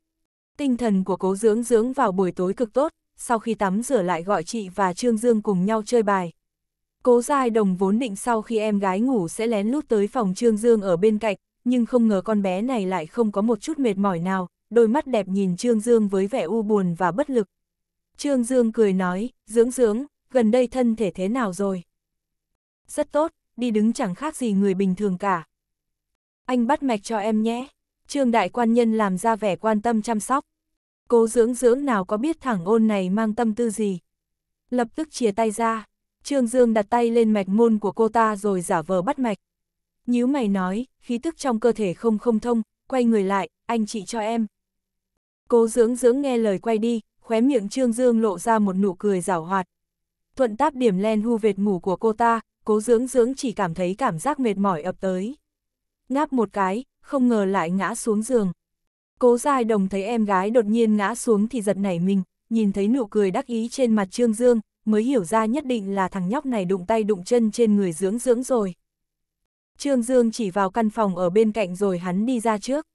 Tinh thần của cố dưỡng dưỡng vào buổi tối cực tốt, sau khi tắm rửa lại gọi chị và Trương Dương cùng nhau chơi bài. Cố Giai Đồng vốn định sau khi em gái ngủ sẽ lén lút tới phòng Trương Dương ở bên cạnh, nhưng không ngờ con bé này lại không có một chút mệt mỏi nào, đôi mắt đẹp nhìn Trương Dương với vẻ u buồn và bất lực. Trương Dương cười nói, dưỡng dưỡng, gần đây thân thể thế nào rồi? Rất tốt, đi đứng chẳng khác gì người bình thường cả. Anh bắt mạch cho em nhé trương đại quan nhân làm ra vẻ quan tâm chăm sóc. Cố dưỡng dưỡng nào có biết thẳng ôn này mang tâm tư gì. Lập tức chia tay ra, trương dương đặt tay lên mạch môn của cô ta rồi giả vờ bắt mạch. nhíu mày nói, khí tức trong cơ thể không không thông, quay người lại, anh chị cho em. Cố dưỡng dưỡng nghe lời quay đi, khóe miệng trương dương lộ ra một nụ cười giảo hoạt. Thuận táp điểm len hu vệt ngủ của cô ta, cố dưỡng dưỡng chỉ cảm thấy cảm giác mệt mỏi ập tới. Ngáp một cái, không ngờ lại ngã xuống giường. Cố Giai Đồng thấy em gái đột nhiên ngã xuống thì giật nảy mình, nhìn thấy nụ cười đắc ý trên mặt Trương Dương, mới hiểu ra nhất định là thằng nhóc này đụng tay đụng chân trên người dưỡng dưỡng rồi. Trương Dương chỉ vào căn phòng ở bên cạnh rồi hắn đi ra trước.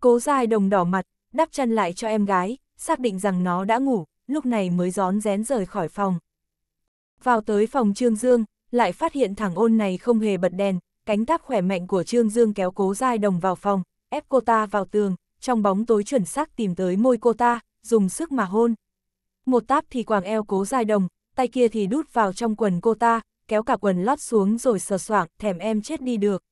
Cố Giai Đồng đỏ mặt, đắp chân lại cho em gái, xác định rằng nó đã ngủ, lúc này mới gión rén rời khỏi phòng. Vào tới phòng Trương Dương, lại phát hiện thằng ôn này không hề bật đèn, cánh táp khỏe mạnh của Trương Dương kéo cố dai đồng vào phòng, ép cô ta vào tường, trong bóng tối chuẩn xác tìm tới môi cô ta, dùng sức mà hôn. Một táp thì quàng eo cố dai đồng, tay kia thì đút vào trong quần cô ta, kéo cả quần lót xuống rồi sờ soảng, thèm em chết đi được.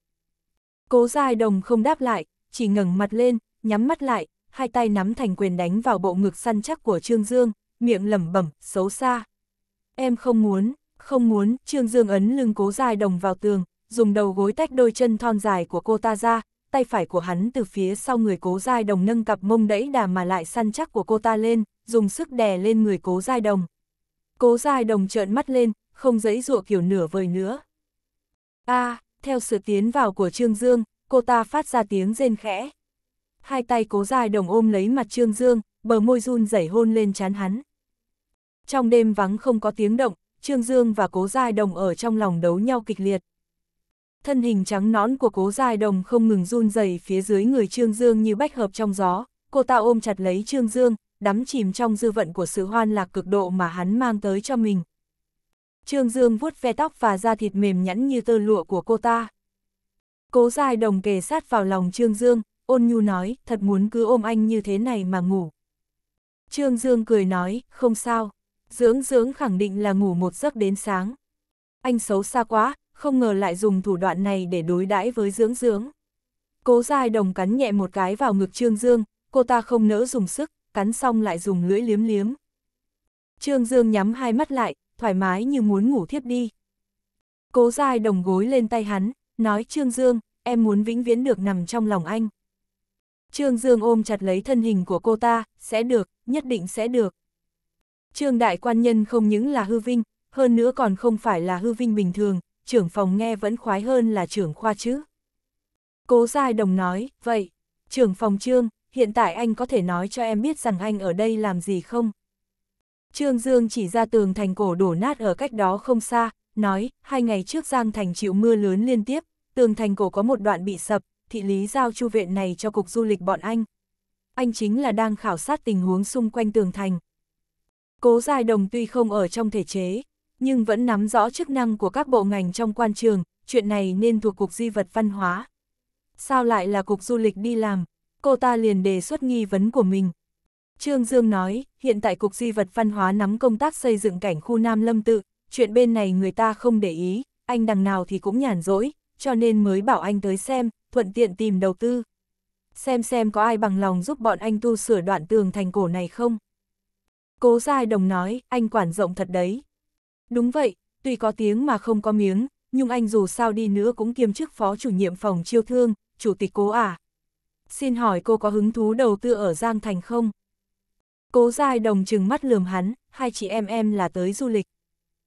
Cố dai đồng không đáp lại, chỉ ngẩng mặt lên, nhắm mắt lại, hai tay nắm thành quyền đánh vào bộ ngực săn chắc của Trương Dương, miệng lẩm bẩm, xấu xa. Em không muốn, không muốn, Trương Dương ấn lưng cố dài đồng vào tường, dùng đầu gối tách đôi chân thon dài của cô ta ra, tay phải của hắn từ phía sau người cố giai đồng nâng cặp mông đẫy đà mà lại săn chắc của cô ta lên, dùng sức đè lên người cố giai đồng. Cố giai đồng trợn mắt lên, không dãy dụa kiểu nửa vời nữa. a à, theo sự tiến vào của Trương Dương, cô ta phát ra tiếng rên khẽ. Hai tay cố giai đồng ôm lấy mặt Trương Dương, bờ môi run rẩy hôn lên chán hắn. Trong đêm vắng không có tiếng động, Trương Dương và cố giai đồng ở trong lòng đấu nhau kịch liệt thân hình trắng nõn của cố giai đồng không ngừng run rẩy phía dưới người Trương Dương như bách hợp trong gió, cô ta ôm chặt lấy Trương Dương, đắm chìm trong dư vận của sự hoan lạc cực độ mà hắn mang tới cho mình. Trương Dương vuốt ve tóc và da thịt mềm nhẵn như tơ lụa của cô ta. Cố giai đồng kề sát vào lòng Trương Dương, ôn nhu nói, thật muốn cứ ôm anh như thế này mà ngủ. Trương Dương cười nói, không sao, dưỡng dưỡng khẳng định là ngủ một giấc đến sáng. Anh xấu xa quá, không ngờ lại dùng thủ đoạn này để đối đãi với dưỡng dưỡng. Cố dài đồng cắn nhẹ một cái vào ngực Trương Dương, cô ta không nỡ dùng sức, cắn xong lại dùng lưỡi liếm liếm. Trương Dương nhắm hai mắt lại, thoải mái như muốn ngủ thiếp đi. Cố dài đồng gối lên tay hắn, nói Trương Dương, em muốn vĩnh viễn được nằm trong lòng anh. Trương Dương ôm chặt lấy thân hình của cô ta, sẽ được, nhất định sẽ được. Trương Đại Quan Nhân không những là hư vinh, hơn nữa còn không phải là hư vinh bình thường, trưởng phòng nghe vẫn khoái hơn là trưởng khoa chứ. Cố Giai Đồng nói, vậy, trưởng phòng Trương, hiện tại anh có thể nói cho em biết rằng anh ở đây làm gì không? Trương Dương chỉ ra tường thành cổ đổ nát ở cách đó không xa, nói, hai ngày trước Giang Thành chịu mưa lớn liên tiếp, tường thành cổ có một đoạn bị sập, thị lý giao chu viện này cho cục du lịch bọn anh. Anh chính là đang khảo sát tình huống xung quanh tường thành. Cố Giai Đồng tuy không ở trong thể chế, nhưng vẫn nắm rõ chức năng của các bộ ngành trong quan trường, chuyện này nên thuộc Cục Di vật Văn hóa. Sao lại là Cục Du lịch đi làm? Cô ta liền đề xuất nghi vấn của mình. Trương Dương nói, hiện tại Cục Di vật Văn hóa nắm công tác xây dựng cảnh khu Nam Lâm Tự, chuyện bên này người ta không để ý, anh đằng nào thì cũng nhàn rỗi, cho nên mới bảo anh tới xem, thuận tiện tìm đầu tư. Xem xem có ai bằng lòng giúp bọn anh tu sửa đoạn tường thành cổ này không? Cố Giai Đồng nói, anh quản rộng thật đấy, Đúng vậy, tuy có tiếng mà không có miếng, nhưng anh dù sao đi nữa cũng kiêm chức phó chủ nhiệm phòng chiêu thương, chủ tịch cố à. Xin hỏi cô có hứng thú đầu tư ở Giang Thành không? Cố dài đồng chừng mắt lườm hắn, hai chị em em là tới du lịch.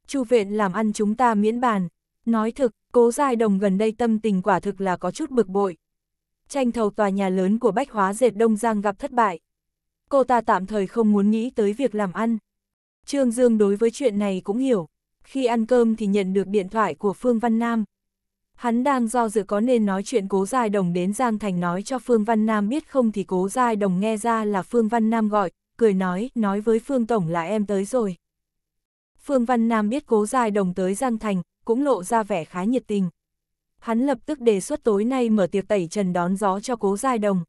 Chu viện làm ăn chúng ta miễn bàn. Nói thực, cố dài đồng gần đây tâm tình quả thực là có chút bực bội. Tranh thầu tòa nhà lớn của Bách Hóa Dệt Đông Giang gặp thất bại. Cô ta tạm thời không muốn nghĩ tới việc làm ăn. Trương Dương đối với chuyện này cũng hiểu, khi ăn cơm thì nhận được điện thoại của Phương Văn Nam. Hắn đang do dự có nên nói chuyện Cố Giai Đồng đến Giang Thành nói cho Phương Văn Nam biết không thì Cố Giai Đồng nghe ra là Phương Văn Nam gọi, cười nói, nói với Phương Tổng là em tới rồi. Phương Văn Nam biết Cố Giai Đồng tới Giang Thành, cũng lộ ra vẻ khá nhiệt tình. Hắn lập tức đề xuất tối nay mở tiệc tẩy trần đón gió cho Cố Giai Đồng.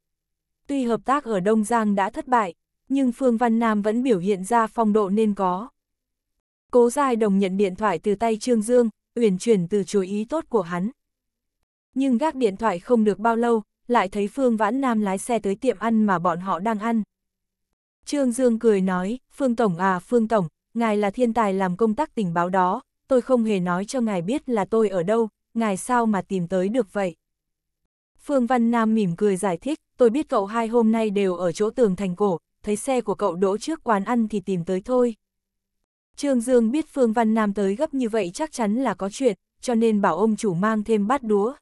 Tuy hợp tác ở Đông Giang đã thất bại, nhưng Phương Văn Nam vẫn biểu hiện ra phong độ nên có. Cố Giai Đồng nhận điện thoại từ tay Trương Dương, uyển chuyển từ chú ý tốt của hắn. Nhưng gác điện thoại không được bao lâu, lại thấy Phương Vãn Nam lái xe tới tiệm ăn mà bọn họ đang ăn. Trương Dương cười nói, Phương Tổng à Phương Tổng, ngài là thiên tài làm công tác tình báo đó, tôi không hề nói cho ngài biết là tôi ở đâu, ngài sao mà tìm tới được vậy. Phương Văn Nam mỉm cười giải thích, tôi biết cậu hai hôm nay đều ở chỗ tường thành cổ, thấy xe của cậu đỗ trước quán ăn thì tìm tới thôi. Trương Dương biết Phương Văn Nam tới gấp như vậy chắc chắn là có chuyện, cho nên bảo ông chủ mang thêm bát đũa.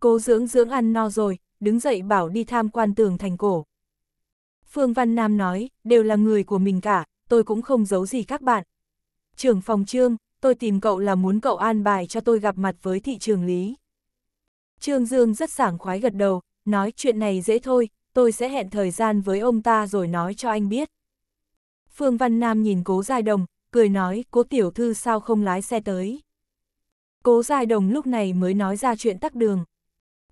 Cố dưỡng dưỡng ăn no rồi, đứng dậy bảo đi tham quan tường thành cổ. Phương Văn Nam nói, đều là người của mình cả, tôi cũng không giấu gì các bạn. Trưởng phòng trương, tôi tìm cậu là muốn cậu an bài cho tôi gặp mặt với thị trường lý. Trương Dương rất sảng khoái gật đầu, nói chuyện này dễ thôi, tôi sẽ hẹn thời gian với ông ta rồi nói cho anh biết. Phương Văn Nam nhìn cố giai đồng, cười nói, cố tiểu thư sao không lái xe tới. Cố giai đồng lúc này mới nói ra chuyện tắc đường.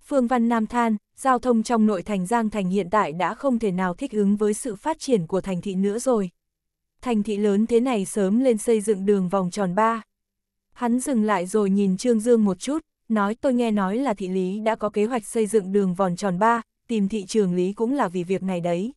Phương Văn Nam than, giao thông trong nội thành Giang Thành hiện tại đã không thể nào thích ứng với sự phát triển của thành thị nữa rồi. Thành thị lớn thế này sớm lên xây dựng đường vòng tròn ba. Hắn dừng lại rồi nhìn Trương Dương một chút, nói tôi nghe nói là thị lý đã có kế hoạch xây dựng đường vòng tròn ba, tìm thị trường lý cũng là vì việc này đấy.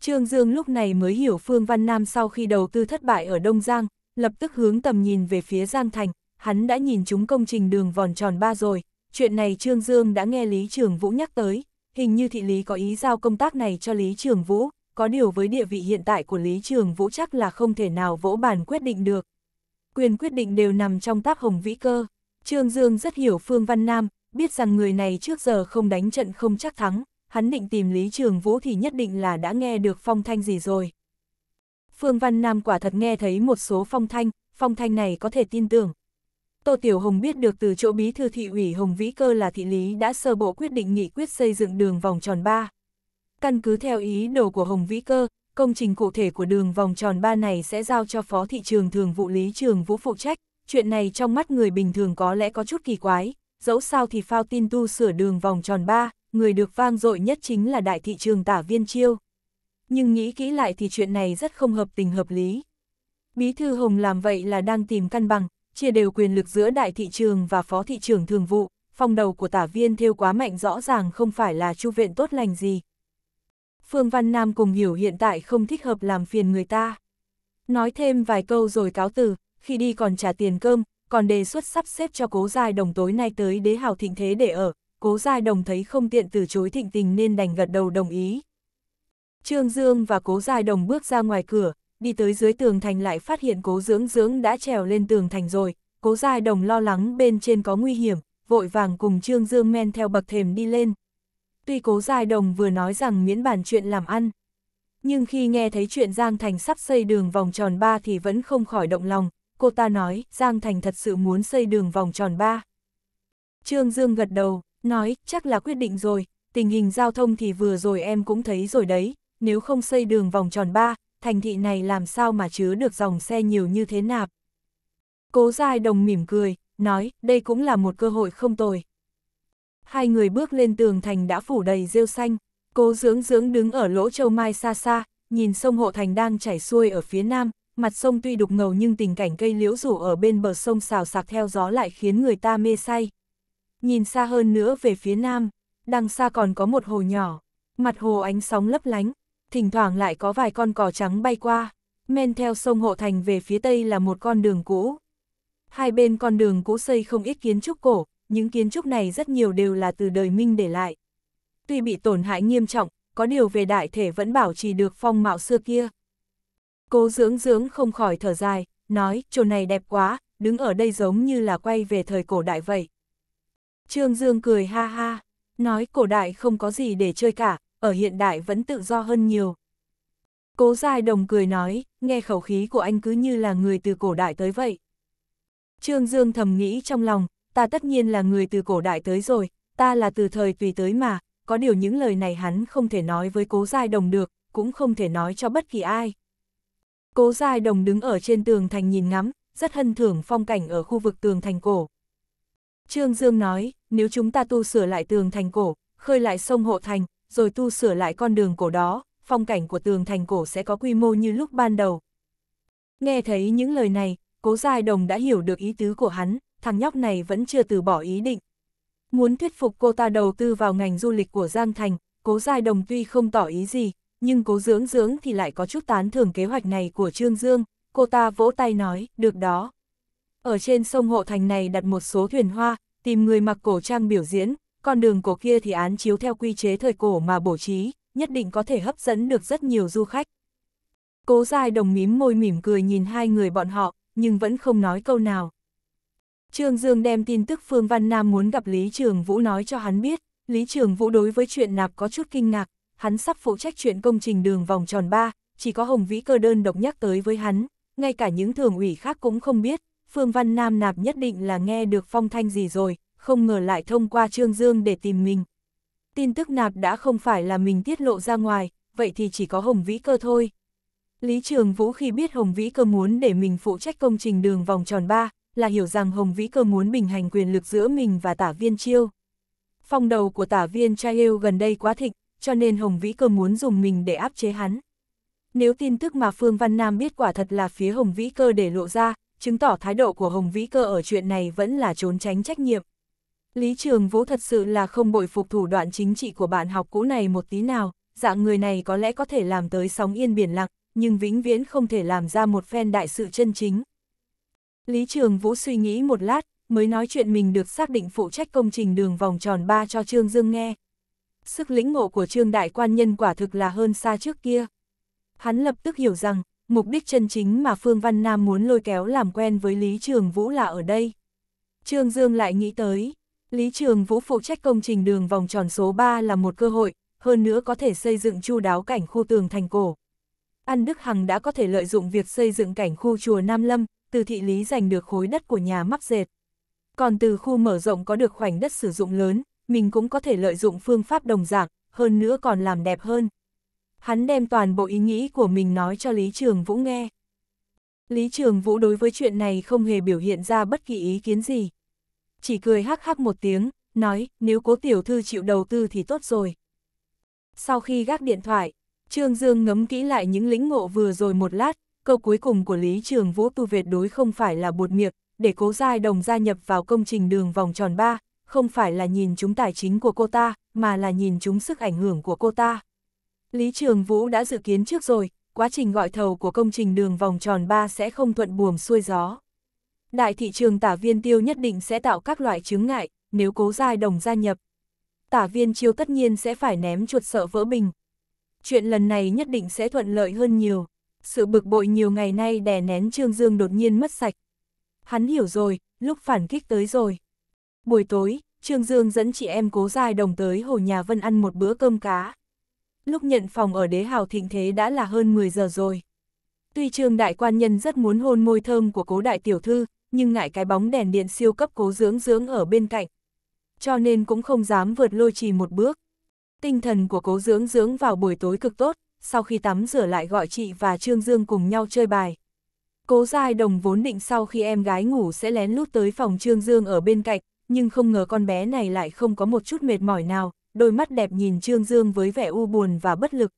Trương Dương lúc này mới hiểu Phương Văn Nam sau khi đầu tư thất bại ở Đông Giang, lập tức hướng tầm nhìn về phía Giang Thành, hắn đã nhìn chúng công trình đường vòn tròn ba rồi, chuyện này Trương Dương đã nghe Lý Trường Vũ nhắc tới, hình như thị Lý có ý giao công tác này cho Lý Trường Vũ, có điều với địa vị hiện tại của Lý Trường Vũ chắc là không thể nào vỗ bàn quyết định được. Quyền quyết định đều nằm trong tác hồng vĩ cơ, Trương Dương rất hiểu Phương Văn Nam, biết rằng người này trước giờ không đánh trận không chắc thắng, hắn định tìm Lý Trường Vũ thì nhất định là đã nghe được phong thanh gì rồi. Phương Văn Nam quả thật nghe thấy một số phong thanh, phong thanh này có thể tin tưởng. Tô Tiểu Hồng biết được từ chỗ bí thư thị ủy Hồng Vĩ Cơ là thị lý đã sơ bộ quyết định nghị quyết xây dựng đường vòng tròn 3. Căn cứ theo ý đồ của Hồng Vĩ Cơ, công trình cụ thể của đường vòng tròn 3 này sẽ giao cho Phó Thị trường Thường Vụ Lý Trường Vũ phụ trách, chuyện này trong mắt người bình thường có lẽ có chút kỳ quái, dẫu sao thì phao tin tu sửa đường vòng tròn 3 người được vang dội nhất chính là đại thị trường tả viên chiêu. Nhưng nghĩ kỹ lại thì chuyện này rất không hợp tình hợp lý. Bí thư Hồng làm vậy là đang tìm cân bằng, chia đều quyền lực giữa đại thị trường và phó thị trường thường vụ, phong đầu của tả viên theo quá mạnh rõ ràng không phải là chu viện tốt lành gì. Phương Văn Nam cùng hiểu hiện tại không thích hợp làm phiền người ta. Nói thêm vài câu rồi cáo từ, khi đi còn trả tiền cơm, còn đề xuất sắp xếp cho cố giai đồng tối nay tới đế hào thịnh thế để ở, cố gia đồng thấy không tiện từ chối thịnh tình nên đành gật đầu đồng ý. Trương Dương và cố gia đồng bước ra ngoài cửa, đi tới dưới tường thành lại phát hiện cố dưỡng dưỡng đã trèo lên tường thành rồi, cố gia đồng lo lắng bên trên có nguy hiểm, vội vàng cùng Trương Dương men theo bậc thềm đi lên. Tuy cố gia đồng vừa nói rằng miễn bàn chuyện làm ăn, nhưng khi nghe thấy chuyện Giang Thành sắp xây đường vòng tròn ba thì vẫn không khỏi động lòng, cô ta nói Giang Thành thật sự muốn xây đường vòng tròn ba. Trương Dương gật đầu, nói, chắc là quyết định rồi, tình hình giao thông thì vừa rồi em cũng thấy rồi đấy, nếu không xây đường vòng tròn ba, thành thị này làm sao mà chứa được dòng xe nhiều như thế nạp. Cố giai đồng mỉm cười, nói, đây cũng là một cơ hội không tồi. Hai người bước lên tường thành đã phủ đầy rêu xanh, cố dưỡng dưỡng đứng ở lỗ châu mai xa xa, nhìn sông Hộ Thành đang chảy xuôi ở phía nam, mặt sông tuy đục ngầu nhưng tình cảnh cây liễu rủ ở bên bờ sông xào sạc theo gió lại khiến người ta mê say. Nhìn xa hơn nữa về phía nam, đằng xa còn có một hồ nhỏ, mặt hồ ánh sóng lấp lánh, thỉnh thoảng lại có vài con cò trắng bay qua, men theo sông Hộ Thành về phía tây là một con đường cũ. Hai bên con đường cũ xây không ít kiến trúc cổ, những kiến trúc này rất nhiều đều là từ đời Minh để lại. Tuy bị tổn hại nghiêm trọng, có điều về đại thể vẫn bảo trì được phong mạo xưa kia. Cố dưỡng dưỡng không khỏi thở dài, nói, chỗ này đẹp quá, đứng ở đây giống như là quay về thời cổ đại vậy. Trương Dương cười ha ha, nói cổ đại không có gì để chơi cả, ở hiện đại vẫn tự do hơn nhiều. Cố Giai Đồng cười nói, nghe khẩu khí của anh cứ như là người từ cổ đại tới vậy. Trương Dương thầm nghĩ trong lòng, ta tất nhiên là người từ cổ đại tới rồi, ta là từ thời tùy tới mà, có điều những lời này hắn không thể nói với Cố Giai Đồng được, cũng không thể nói cho bất kỳ ai. Cố Giai Đồng đứng ở trên tường thành nhìn ngắm, rất hân thưởng phong cảnh ở khu vực tường thành cổ. Trương Dương nói, nếu chúng ta tu sửa lại tường thành cổ, khơi lại sông Hộ Thành, rồi tu sửa lại con đường cổ đó, phong cảnh của tường thành cổ sẽ có quy mô như lúc ban đầu. Nghe thấy những lời này, cố giai đồng đã hiểu được ý tứ của hắn, thằng nhóc này vẫn chưa từ bỏ ý định. Muốn thuyết phục cô ta đầu tư vào ngành du lịch của Giang Thành, cố giai đồng tuy không tỏ ý gì, nhưng cố dưỡng dưỡng thì lại có chút tán thưởng kế hoạch này của Trương Dương, cô ta vỗ tay nói, được đó. Ở trên sông Hộ Thành này đặt một số thuyền hoa, tìm người mặc cổ trang biểu diễn, con đường cổ kia thì án chiếu theo quy chế thời cổ mà bổ trí, nhất định có thể hấp dẫn được rất nhiều du khách. Cố dài đồng mím môi mỉm cười nhìn hai người bọn họ, nhưng vẫn không nói câu nào. Trương Dương đem tin tức Phương Văn Nam muốn gặp Lý Trường Vũ nói cho hắn biết, Lý Trường Vũ đối với chuyện nạp có chút kinh ngạc, hắn sắp phụ trách chuyện công trình đường vòng tròn 3, chỉ có Hồng Vĩ cơ đơn độc nhắc tới với hắn, ngay cả những thường ủy khác cũng không biết, Phương Văn Nam nạp nhất định là nghe được phong thanh gì rồi, không ngờ lại thông qua Trương Dương để tìm mình. Tin tức nạp đã không phải là mình tiết lộ ra ngoài, vậy thì chỉ có Hồng Vĩ Cơ thôi. Lý Trường Vũ khi biết Hồng Vĩ Cơ muốn để mình phụ trách công trình đường vòng tròn 3, là hiểu rằng Hồng Vĩ Cơ muốn bình hành quyền lực giữa mình và tả viên chiêu. Phong đầu của tả viên Chael gần đây quá thịnh, cho nên Hồng Vĩ Cơ muốn dùng mình để áp chế hắn. Nếu tin tức mà Phương Văn Nam biết quả thật là phía Hồng Vĩ Cơ để lộ ra, chứng tỏ thái độ của Hồng Vĩ Cơ ở chuyện này vẫn là trốn tránh trách nhiệm. Lý Trường Vũ thật sự là không bội phục thủ đoạn chính trị của bạn học cũ này một tí nào, dạng người này có lẽ có thể làm tới sóng yên biển lặng, nhưng vĩnh viễn không thể làm ra một phen đại sự chân chính. Lý Trường Vũ suy nghĩ một lát, mới nói chuyện mình được xác định phụ trách công trình đường vòng tròn 3 cho Trương Dương nghe. Sức lĩnh ngộ của Trương Đại Quan Nhân quả thực là hơn xa trước kia. Hắn lập tức hiểu rằng, mục đích chân chính mà Phương Văn Nam muốn lôi kéo làm quen với Lý Trường Vũ là ở đây. Trương Dương lại nghĩ tới, Lý Trường Vũ phụ trách công trình đường vòng tròn số 3 là một cơ hội, hơn nữa có thể xây dựng chu đáo cảnh khu tường thành cổ. An Đức Hằng đã có thể lợi dụng việc xây dựng cảnh khu chùa Nam Lâm, từ thị lý giành được khối đất của nhà mắc dệt. Còn từ khu mở rộng có được khoảnh đất sử dụng lớn, mình cũng có thể lợi dụng phương pháp đồng dạng, hơn nữa còn làm đẹp hơn hắn đem toàn bộ ý nghĩ của mình nói cho Lý Trường Vũ nghe. Lý Trường Vũ đối với chuyện này không hề biểu hiện ra bất kỳ ý kiến gì. Chỉ cười hắc hắc một tiếng, nói, nếu cố tiểu thư chịu đầu tư thì tốt rồi. Sau khi gác điện thoại, Trương Dương ngấm kỹ lại những lĩnh ngộ vừa rồi một lát, câu cuối cùng của Lý Trường Vũ tu việt đối không phải là buột miệng, để cố giai đồng gia nhập vào công trình đường vòng tròn 3, không phải là nhìn chúng tài chính của cô ta, mà là nhìn chúng sức ảnh hưởng của cô ta. Lý Trường Vũ đã dự kiến trước rồi, quá trình gọi thầu của công trình đường vòng tròn 3 sẽ không thuận buồm xuôi gió. Đại thị trường tả viên tiêu nhất định sẽ tạo các loại chứng ngại, nếu cố giai đồng gia nhập. Tả viên chiêu tất nhiên sẽ phải ném chuột sợ vỡ bình. Chuyện lần này nhất định sẽ thuận lợi hơn nhiều. Sự bực bội nhiều ngày nay đè nén Trương Dương đột nhiên mất sạch. Hắn hiểu rồi, lúc phản kích tới rồi. Buổi tối, Trương Dương dẫn chị em cố giai đồng tới hồ nhà Vân ăn một bữa cơm cá lúc nhận phòng ở đế hào thịnh thế đã là hơn 10 giờ rồi. Tuy trương đại quan nhân rất muốn hôn môi thơm của cố đại tiểu thư, nhưng ngại cái bóng đèn điện siêu cấp cố dưỡng dưỡng ở bên cạnh. Cho nên cũng không dám vượt lôi trì một bước. Tinh thần của cố dưỡng dưỡng vào buổi tối cực tốt, sau khi tắm rửa lại gọi chị và Trương Dương cùng nhau chơi bài. Cố Giai Đồng vốn định sau khi em gái ngủ sẽ lén lút tới phòng Trương Dương ở bên cạnh, nhưng không ngờ con bé này lại không có một chút mệt mỏi nào, đôi mắt đẹp nhìn Trương Dương với vẻ u buồn và bất lực.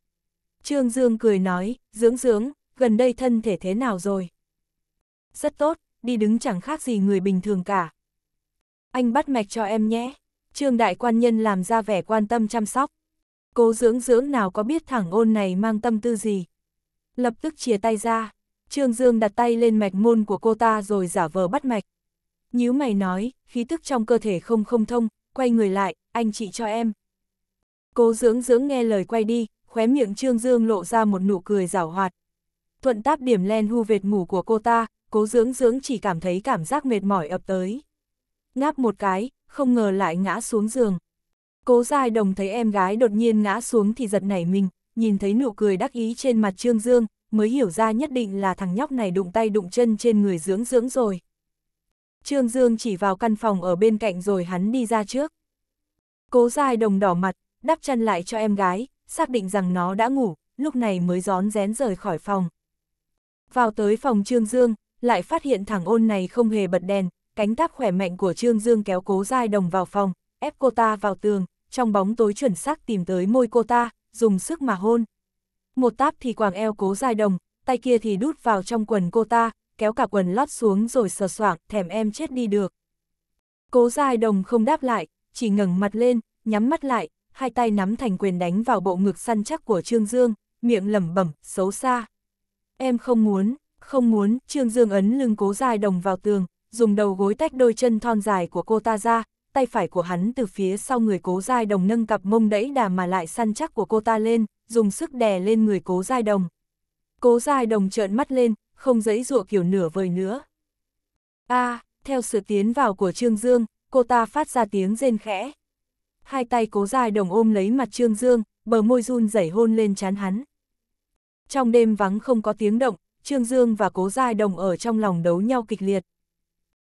Trương Dương cười nói, dưỡng dưỡng, gần đây thân thể thế nào rồi? Rất tốt, đi đứng chẳng khác gì người bình thường cả. Anh bắt mạch cho em nhé. Trương đại quan nhân làm ra vẻ quan tâm chăm sóc. Cố dưỡng dưỡng nào có biết thẳng ôn này mang tâm tư gì. Lập tức chia tay ra, Trương Dương đặt tay lên mạch môn của cô ta rồi giả vờ bắt mạch. Nhíu mày nói, khí tức trong cơ thể không không thông, quay người lại, anh chị cho em. Cố dưỡng dưỡng nghe lời quay đi, khóe miệng Trương Dương lộ ra một nụ cười giảo hoạt. Thuận táp điểm len hu vệt ngủ của cô ta, cố dưỡng dưỡng chỉ cảm thấy cảm giác mệt mỏi ập tới. Ngáp một cái, không ngờ lại ngã xuống giường. Cố dài đồng thấy em gái đột nhiên ngã xuống thì giật nảy mình, nhìn thấy nụ cười đắc ý trên mặt Trương Dương, mới hiểu ra nhất định là thằng nhóc này đụng tay đụng chân trên người dưỡng dưỡng rồi. Trương Dương chỉ vào căn phòng ở bên cạnh rồi hắn đi ra trước. Cố dài đồng đỏ mặt, đắp chân lại cho em gái, xác định rằng nó đã ngủ, lúc này mới rón rén rời khỏi phòng. Vào tới phòng Trương Dương, lại phát hiện thằng ôn này không hề bật đèn, cánh táp khỏe mạnh của Trương Dương kéo cố dai đồng vào phòng, ép cô ta vào tường, trong bóng tối chuẩn xác tìm tới môi cô ta, dùng sức mà hôn. Một táp thì quàng eo cố dai đồng, tay kia thì đút vào trong quần cô ta, kéo cả quần lót xuống rồi sờ soảng, thèm em chết đi được. Cố dai đồng không đáp lại, chỉ ngẩng mặt lên, nhắm mắt lại, hai tay nắm thành quyền đánh vào bộ ngực săn chắc của Trương Dương, miệng lẩm bẩm, xấu xa. Em không muốn, không muốn, Trương Dương ấn lưng cố dài đồng vào tường, dùng đầu gối tách đôi chân thon dài của cô ta ra, tay phải của hắn từ phía sau người cố dài đồng nâng cặp mông đẫy đà mà lại săn chắc của cô ta lên, dùng sức đè lên người cố dài đồng. Cố dài đồng trợn mắt lên, không dãy dụa kiểu nửa vời nữa. a theo sự tiến vào của Trương Dương, cô ta phát ra tiếng rên khẽ hai tay cố dài đồng ôm lấy mặt Trương Dương, bờ môi run rẩy hôn lên chán hắn. Trong đêm vắng không có tiếng động, Trương Dương và cố dài đồng ở trong lòng đấu nhau kịch liệt.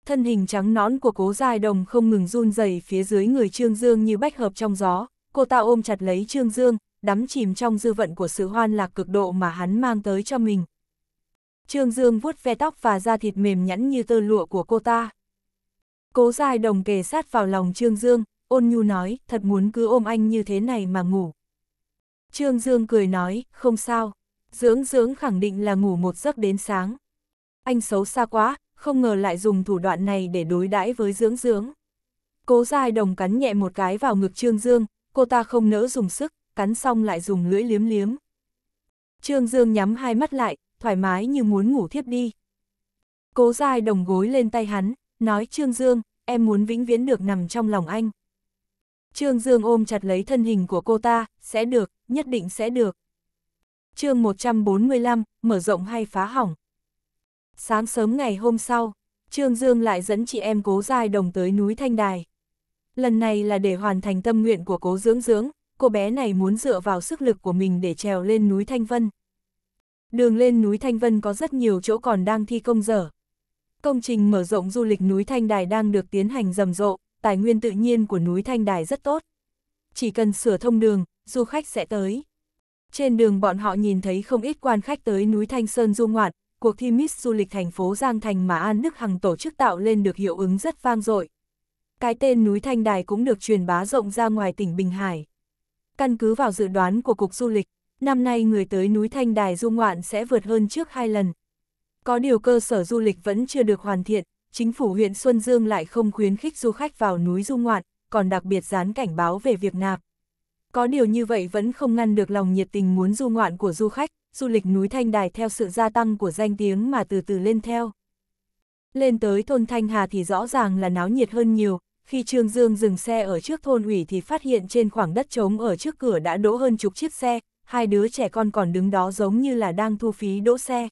Thân hình trắng nõn của cố dài đồng không ngừng run rẩy phía dưới người Trương Dương như bách hợp trong gió, cô ta ôm chặt lấy Trương Dương, đắm chìm trong dư vận của sự hoan lạc cực độ mà hắn mang tới cho mình. Trương Dương vuốt ve tóc và da thịt mềm nhẵn như tơ lụa của cô ta. Cố dài đồng kề sát vào lòng Trương Dương, ôn nhu nói, thật muốn cứ ôm anh như thế này mà ngủ. Trương Dương cười nói, không sao, dưỡng dưỡng khẳng định là ngủ một giấc đến sáng. Anh xấu xa quá, không ngờ lại dùng thủ đoạn này để đối đãi với dưỡng dưỡng. Cố dài đồng cắn nhẹ một cái vào ngực Trương Dương, cô ta không nỡ dùng sức, cắn xong lại dùng lưỡi liếm liếm. Trương Dương nhắm hai mắt lại, thoải mái như muốn ngủ thiếp đi. Cố dài đồng gối lên tay hắn, nói Trương Dương, em muốn vĩnh viễn được nằm trong lòng anh. Trương Dương ôm chặt lấy thân hình của cô ta, sẽ được, nhất định sẽ được. chương 145, mở rộng hay phá hỏng. Sáng sớm ngày hôm sau, Trương Dương lại dẫn chị em cố dài đồng tới núi Thanh Đài. Lần này là để hoàn thành tâm nguyện của cố dưỡng dưỡng, cô bé này muốn dựa vào sức lực của mình để trèo lên núi Thanh Vân. Đường lên núi Thanh Vân có rất nhiều chỗ còn đang thi công dở. Công trình mở rộng du lịch núi Thanh Đài đang được tiến hành rầm rộ, tài nguyên tự nhiên của núi Thanh Đài rất tốt. Chỉ cần sửa thông đường, du khách sẽ tới. Trên đường bọn họ nhìn thấy không ít quan khách tới núi Thanh Sơn du ngoạn, cuộc thi Miss Du lịch thành phố Giang Thành mà An Đức Hằng tổ chức tạo lên được hiệu ứng rất vang dội. Cái tên núi Thanh Đài cũng được truyền bá rộng ra ngoài tỉnh Bình Hải. Căn cứ vào dự đoán của Cục Du lịch, năm nay người tới núi Thanh Đài du ngoạn sẽ vượt hơn trước hai lần. Có điều cơ sở du lịch vẫn chưa được hoàn thiện, chính phủ huyện Xuân Dương lại không khuyến khích du khách vào núi du ngoạn, còn đặc biệt dán cảnh báo về việc nạp. Có điều như vậy vẫn không ngăn được lòng nhiệt tình muốn du ngoạn của du khách, du lịch núi Thanh Đài theo sự gia tăng của danh tiếng mà từ từ lên theo. Lên tới thôn Thanh Hà thì rõ ràng là náo nhiệt hơn nhiều, khi Trương Dương dừng xe ở trước thôn ủy thì phát hiện trên khoảng đất trống ở trước cửa đã đỗ hơn chục chiếc xe, hai đứa trẻ con còn đứng đó giống như là đang thu phí đỗ xe.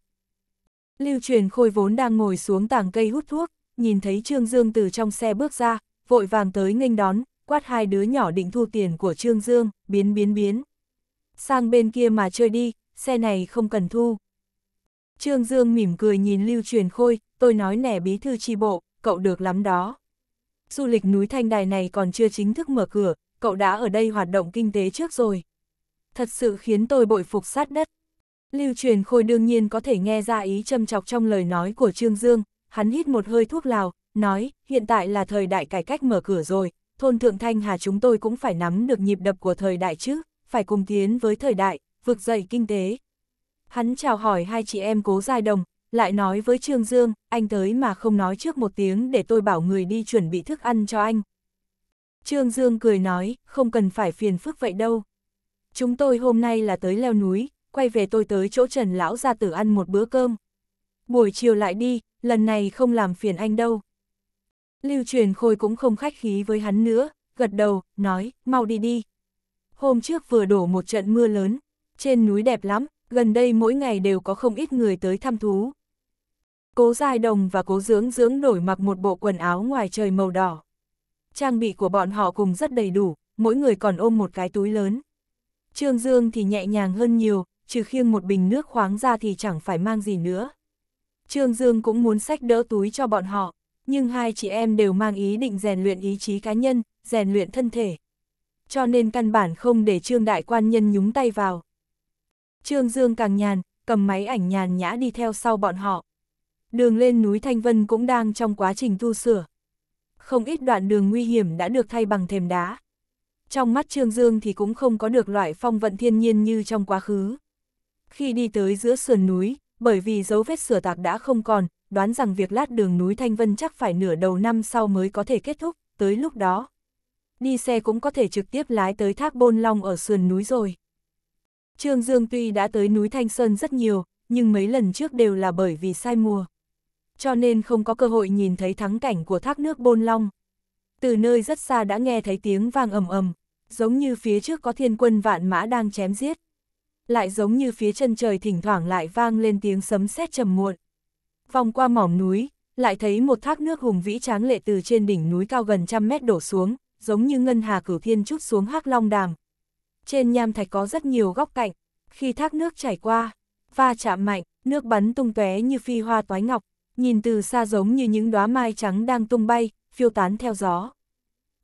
Lưu truyền khôi vốn đang ngồi xuống tảng cây hút thuốc, nhìn thấy Trương Dương từ trong xe bước ra, vội vàng tới nghênh đón, quát hai đứa nhỏ định thu tiền của Trương Dương, biến biến biến. Sang bên kia mà chơi đi, xe này không cần thu. Trương Dương mỉm cười nhìn Lưu Truyền Khôi, tôi nói nẻ bí thư tri bộ, cậu được lắm đó. Du lịch núi Thanh Đài này còn chưa chính thức mở cửa, cậu đã ở đây hoạt động kinh tế trước rồi. Thật sự khiến tôi bội phục sát đất. Lưu truyền khôi đương nhiên có thể nghe ra ý châm chọc trong lời nói của Trương Dương, hắn hít một hơi thuốc lào, nói, hiện tại là thời đại cải cách mở cửa rồi, thôn Thượng Thanh Hà chúng tôi cũng phải nắm được nhịp đập của thời đại chứ, phải cùng tiến với thời đại, vực dậy kinh tế. Hắn chào hỏi hai chị em cố giai đồng, lại nói với Trương Dương, anh tới mà không nói trước một tiếng để tôi bảo người đi chuẩn bị thức ăn cho anh. Trương Dương cười nói, không cần phải phiền phức vậy đâu. Chúng tôi hôm nay là tới leo núi, quay về tôi tới chỗ Trần Lão gia tử ăn một bữa cơm. Buổi chiều lại đi, lần này không làm phiền anh đâu. Lưu truyền khôi cũng không khách khí với hắn nữa, gật đầu, nói, mau đi đi. Hôm trước vừa đổ một trận mưa lớn, trên núi đẹp lắm, gần đây mỗi ngày đều có không ít người tới thăm thú. Cố Giai Đồng và Cố Dưỡng Dưỡng đổi mặc một bộ quần áo ngoài trời màu đỏ. Trang bị của bọn họ cùng rất đầy đủ, mỗi người còn ôm một cái túi lớn. Trương Dương thì nhẹ nhàng hơn nhiều, trừ khiêng một bình nước khoáng ra thì chẳng phải mang gì nữa. Trương Dương cũng muốn sách đỡ túi cho bọn họ, nhưng hai chị em đều mang ý định rèn luyện ý chí cá nhân, rèn luyện thân thể. Cho nên căn bản không để Trương Đại Quan Nhân nhúng tay vào. Trương Dương càng nhàn, cầm máy ảnh nhàn nhã đi theo sau bọn họ. Đường lên núi Thanh Vân cũng đang trong quá trình tu sửa. Không ít đoạn đường nguy hiểm đã được thay bằng thềm đá. Trong mắt Trương Dương thì cũng không có được loại phong vận thiên nhiên như trong quá khứ. Khi đi tới giữa sườn núi, bởi vì dấu vết sửa tạc đã không còn, đoán rằng việc lát đường núi Thanh Vân chắc phải nửa đầu năm sau mới có thể kết thúc, tới lúc đó. Đi xe cũng có thể trực tiếp lái tới thác Bôn Long ở sườn núi rồi. Trương Dương tuy đã tới núi Thanh Sơn rất nhiều, nhưng mấy lần trước đều là bởi vì sai mùa. Cho nên không có cơ hội nhìn thấy thắng cảnh của thác nước Bôn Long. Từ nơi rất xa đã nghe thấy tiếng vang ầm ầm, giống như phía trước có thiên quân vạn mã đang chém giết lại giống như phía chân trời thỉnh thoảng lại vang lên tiếng sấm sét trầm muộn. Vòng qua mỏm núi, lại thấy một thác nước hùng vĩ tráng lệ từ trên đỉnh núi cao gần trăm mét đổ xuống, giống như ngân hà cửu thiên chút xuống hắc long đàm. Trên nham thạch có rất nhiều góc cạnh, khi thác nước chảy qua, va chạm mạnh, nước bắn tung tóe như phi hoa toái ngọc, nhìn từ xa giống như những đóa mai trắng đang tung bay, phiêu tán theo gió.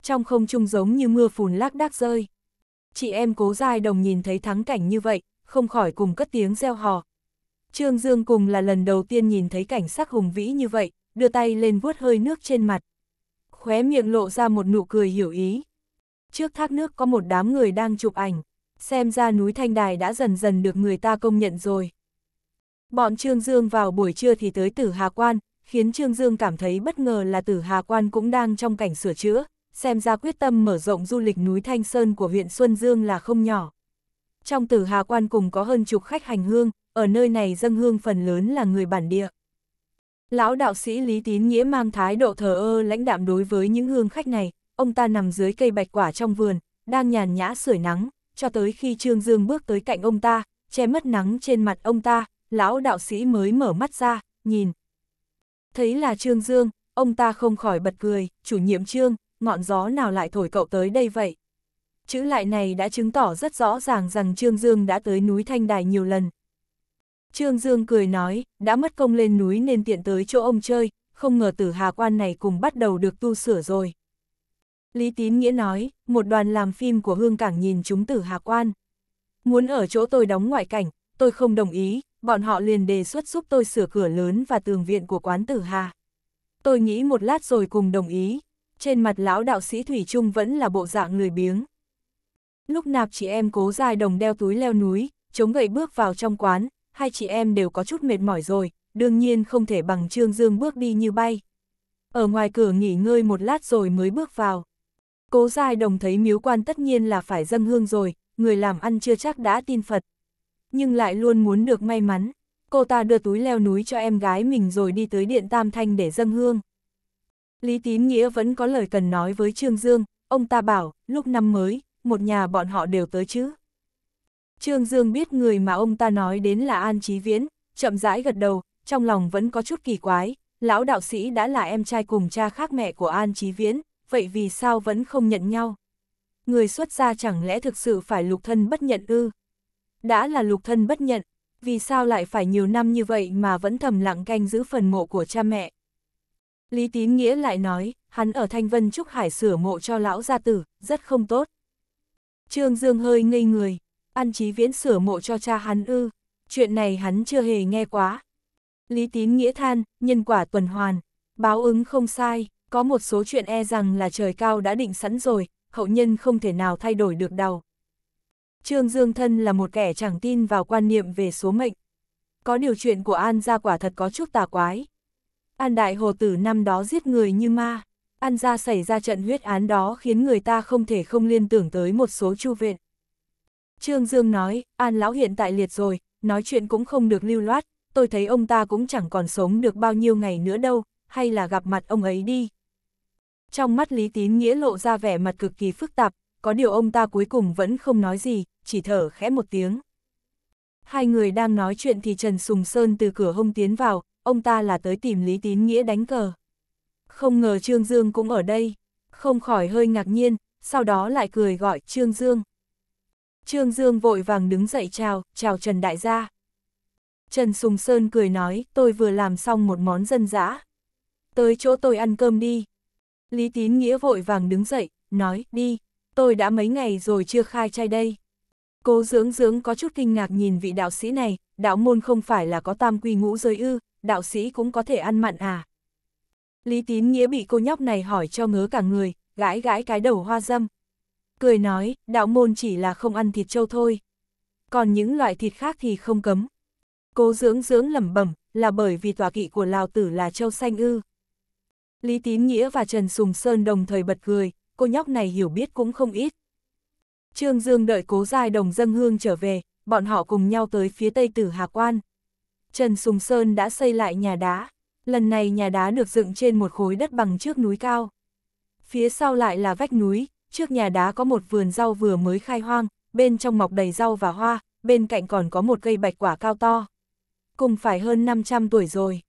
Trong không trung giống như mưa phùn lác đác rơi. Chị em cố dài đồng nhìn thấy thắng cảnh như vậy, không khỏi cùng cất tiếng gieo hò. Trương Dương cùng là lần đầu tiên nhìn thấy cảnh sắc hùng vĩ như vậy, đưa tay lên vuốt hơi nước trên mặt. Khóe miệng lộ ra một nụ cười hiểu ý. Trước thác nước có một đám người đang chụp ảnh, xem ra núi Thanh Đài đã dần dần được người ta công nhận rồi. Bọn Trương Dương vào buổi trưa thì tới Tử Hà Quan, khiến Trương Dương cảm thấy bất ngờ là Tử Hà Quan cũng đang trong cảnh sửa chữa, xem ra quyết tâm mở rộng du lịch núi Thanh Sơn của huyện Xuân Dương là không nhỏ trong tử hà quan cùng có hơn chục khách hành hương, ở nơi này dân hương phần lớn là người bản địa. Lão đạo sĩ Lý Tín Nghĩa mang thái độ thờ ơ lãnh đạm đối với những hương khách này, ông ta nằm dưới cây bạch quả trong vườn, đang nhàn nhã sưởi nắng, cho tới khi Trương Dương bước tới cạnh ông ta, che mất nắng trên mặt ông ta, lão đạo sĩ mới mở mắt ra, nhìn. Thấy là Trương Dương, ông ta không khỏi bật cười, chủ nhiệm Trương, ngọn gió nào lại thổi cậu tới đây vậy? chữ lại này đã chứng tỏ rất rõ ràng rằng Trương Dương đã tới núi Thanh Đài nhiều lần. Trương Dương cười nói, đã mất công lên núi nên tiện tới chỗ ông chơi, không ngờ tử hà quan này cùng bắt đầu được tu sửa rồi. Lý Tín Nghĩa nói, một đoàn làm phim của Hương Cảng nhìn chúng tử hà quan. Muốn ở chỗ tôi đóng ngoại cảnh, tôi không đồng ý, bọn họ liền đề xuất giúp tôi sửa cửa lớn và tường viện của quán tử hà. Tôi nghĩ một lát rồi cùng đồng ý, trên mặt lão đạo sĩ Thủy Trung vẫn là bộ dạng lười biếng. Lúc nạp chị em cố dài đồng đeo túi leo núi, chống gậy bước vào trong quán, hai chị em đều có chút mệt mỏi rồi, đương nhiên không thể bằng Trương Dương bước đi như bay. Ở ngoài cửa nghỉ ngơi một lát rồi mới bước vào. Cố dài đồng thấy miếu quan tất nhiên là phải dâng hương rồi, người làm ăn chưa chắc đã tin Phật. Nhưng lại luôn muốn được may mắn, cô ta đưa túi leo núi cho em gái mình rồi đi tới điện Tam Thanh để dâng hương. Lý Tín Nghĩa vẫn có lời cần nói với Trương Dương, ông ta bảo, lúc năm mới, một nhà bọn họ đều tới chứ. Trương Dương biết người mà ông ta nói đến là An Chí Viễn, chậm rãi gật đầu, trong lòng vẫn có chút kỳ quái, lão đạo sĩ đã là em trai cùng cha khác mẹ của An Chí Viễn, vậy vì sao vẫn không nhận nhau? Người xuất gia chẳng lẽ thực sự phải lục thân bất nhận ư? Đã là lục thân bất nhận, vì sao lại phải nhiều năm như vậy mà vẫn thầm lặng canh giữ phần mộ của cha mẹ? Lý Tín Nghĩa lại nói, hắn ở Thanh Vân Trúc Hải sửa mộ cho lão gia tử, rất không tốt. Trương Dương hơi ngây người, An chí viễn sửa mộ cho cha hắn ư, chuyện này hắn chưa hề nghe quá. Lý tín nghĩa than, nhân quả tuần hoàn, báo ứng không sai, có một số chuyện e rằng là trời cao đã định sẵn rồi, hậu nhân không thể nào thay đổi được đâu. Trương Dương thân là một kẻ chẳng tin vào quan niệm về số mệnh. Có điều chuyện của An ra quả thật có chút tà quái. An đại hồ tử năm đó giết người như ma. An gia xảy ra trận huyết án đó khiến người ta không thể không liên tưởng tới một số chu viện. Trương Dương nói, An lão hiện tại liệt rồi, nói chuyện cũng không được lưu loát, tôi thấy ông ta cũng chẳng còn sống được bao nhiêu ngày nữa đâu, hay là gặp mặt ông ấy đi. Trong mắt Lý Tín Nghĩa lộ ra vẻ mặt cực kỳ phức tạp, có điều ông ta cuối cùng vẫn không nói gì, chỉ thở khẽ một tiếng. Hai người đang nói chuyện thì Trần Sùng Sơn từ cửa hông tiến vào, ông ta là tới tìm Lý Tín Nghĩa đánh cờ không ngờ Trương Dương cũng ở đây, không khỏi hơi ngạc nhiên, sau đó lại cười gọi Trương Dương. Trương Dương vội vàng đứng dậy chào, chào Trần Đại gia. Trần Sùng Sơn cười nói, tôi vừa làm xong một món dân dã. Tới chỗ tôi ăn cơm đi. Lý Tín Nghĩa vội vàng đứng dậy, nói, đi, tôi đã mấy ngày rồi chưa khai chai đây. Cố dưỡng dưỡng có chút kinh ngạc nhìn vị đạo sĩ này, đạo môn không phải là có tam quy ngũ giới ư, đạo sĩ cũng có thể ăn mặn à. Lý tín nghĩa bị cô nhóc này hỏi cho ngớ cả người, gãi gãi cái đầu hoa dâm. Cười nói, đạo môn chỉ là không ăn thịt trâu thôi. Còn những loại thịt khác thì không cấm. Cố dưỡng dưỡng lẩm bẩm là bởi vì tòa kỵ của Lào tử là trâu xanh ư. Lý Tín Nghĩa và Trần Sùng Sơn đồng thời bật cười, cô nhóc này hiểu biết cũng không ít. Trương Dương đợi cố giai đồng dân hương trở về, bọn họ cùng nhau tới phía tây tử Hà Quan. Trần Sùng Sơn đã xây lại nhà đá, lần này nhà đá được dựng trên một khối đất bằng trước núi cao. Phía sau lại là vách núi, trước nhà đá có một vườn rau vừa mới khai hoang, bên trong mọc đầy rau và hoa, bên cạnh còn có một cây bạch quả cao to. Cùng phải hơn 500 tuổi rồi.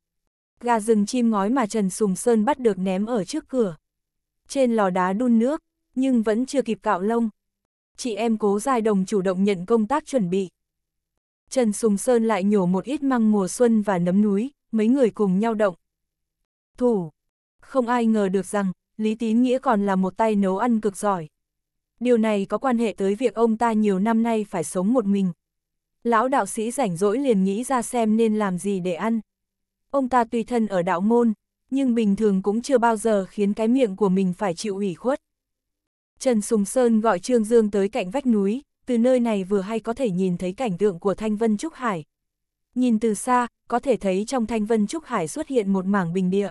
Gà rừng chim ngói mà Trần Sùng Sơn bắt được ném ở trước cửa. Trên lò đá đun nước, nhưng vẫn chưa kịp cạo lông. Chị em cố dài đồng chủ động nhận công tác chuẩn bị. Trần Sùng Sơn lại nhổ một ít măng mùa xuân và nấm núi, mấy người cùng nhau động. Thủ! Không ai ngờ được rằng, Lý Tín Nghĩa còn là một tay nấu ăn cực giỏi. Điều này có quan hệ tới việc ông ta nhiều năm nay phải sống một mình. Lão đạo sĩ rảnh rỗi liền nghĩ ra xem nên làm gì để ăn. Ông ta tùy thân ở đạo môn, nhưng bình thường cũng chưa bao giờ khiến cái miệng của mình phải chịu ủy khuất. Trần Sùng Sơn gọi Trương Dương tới cạnh vách núi, từ nơi này vừa hay có thể nhìn thấy cảnh tượng của Thanh Vân Trúc Hải, Nhìn từ xa, có thể thấy trong thanh vân trúc hải xuất hiện một mảng bình địa.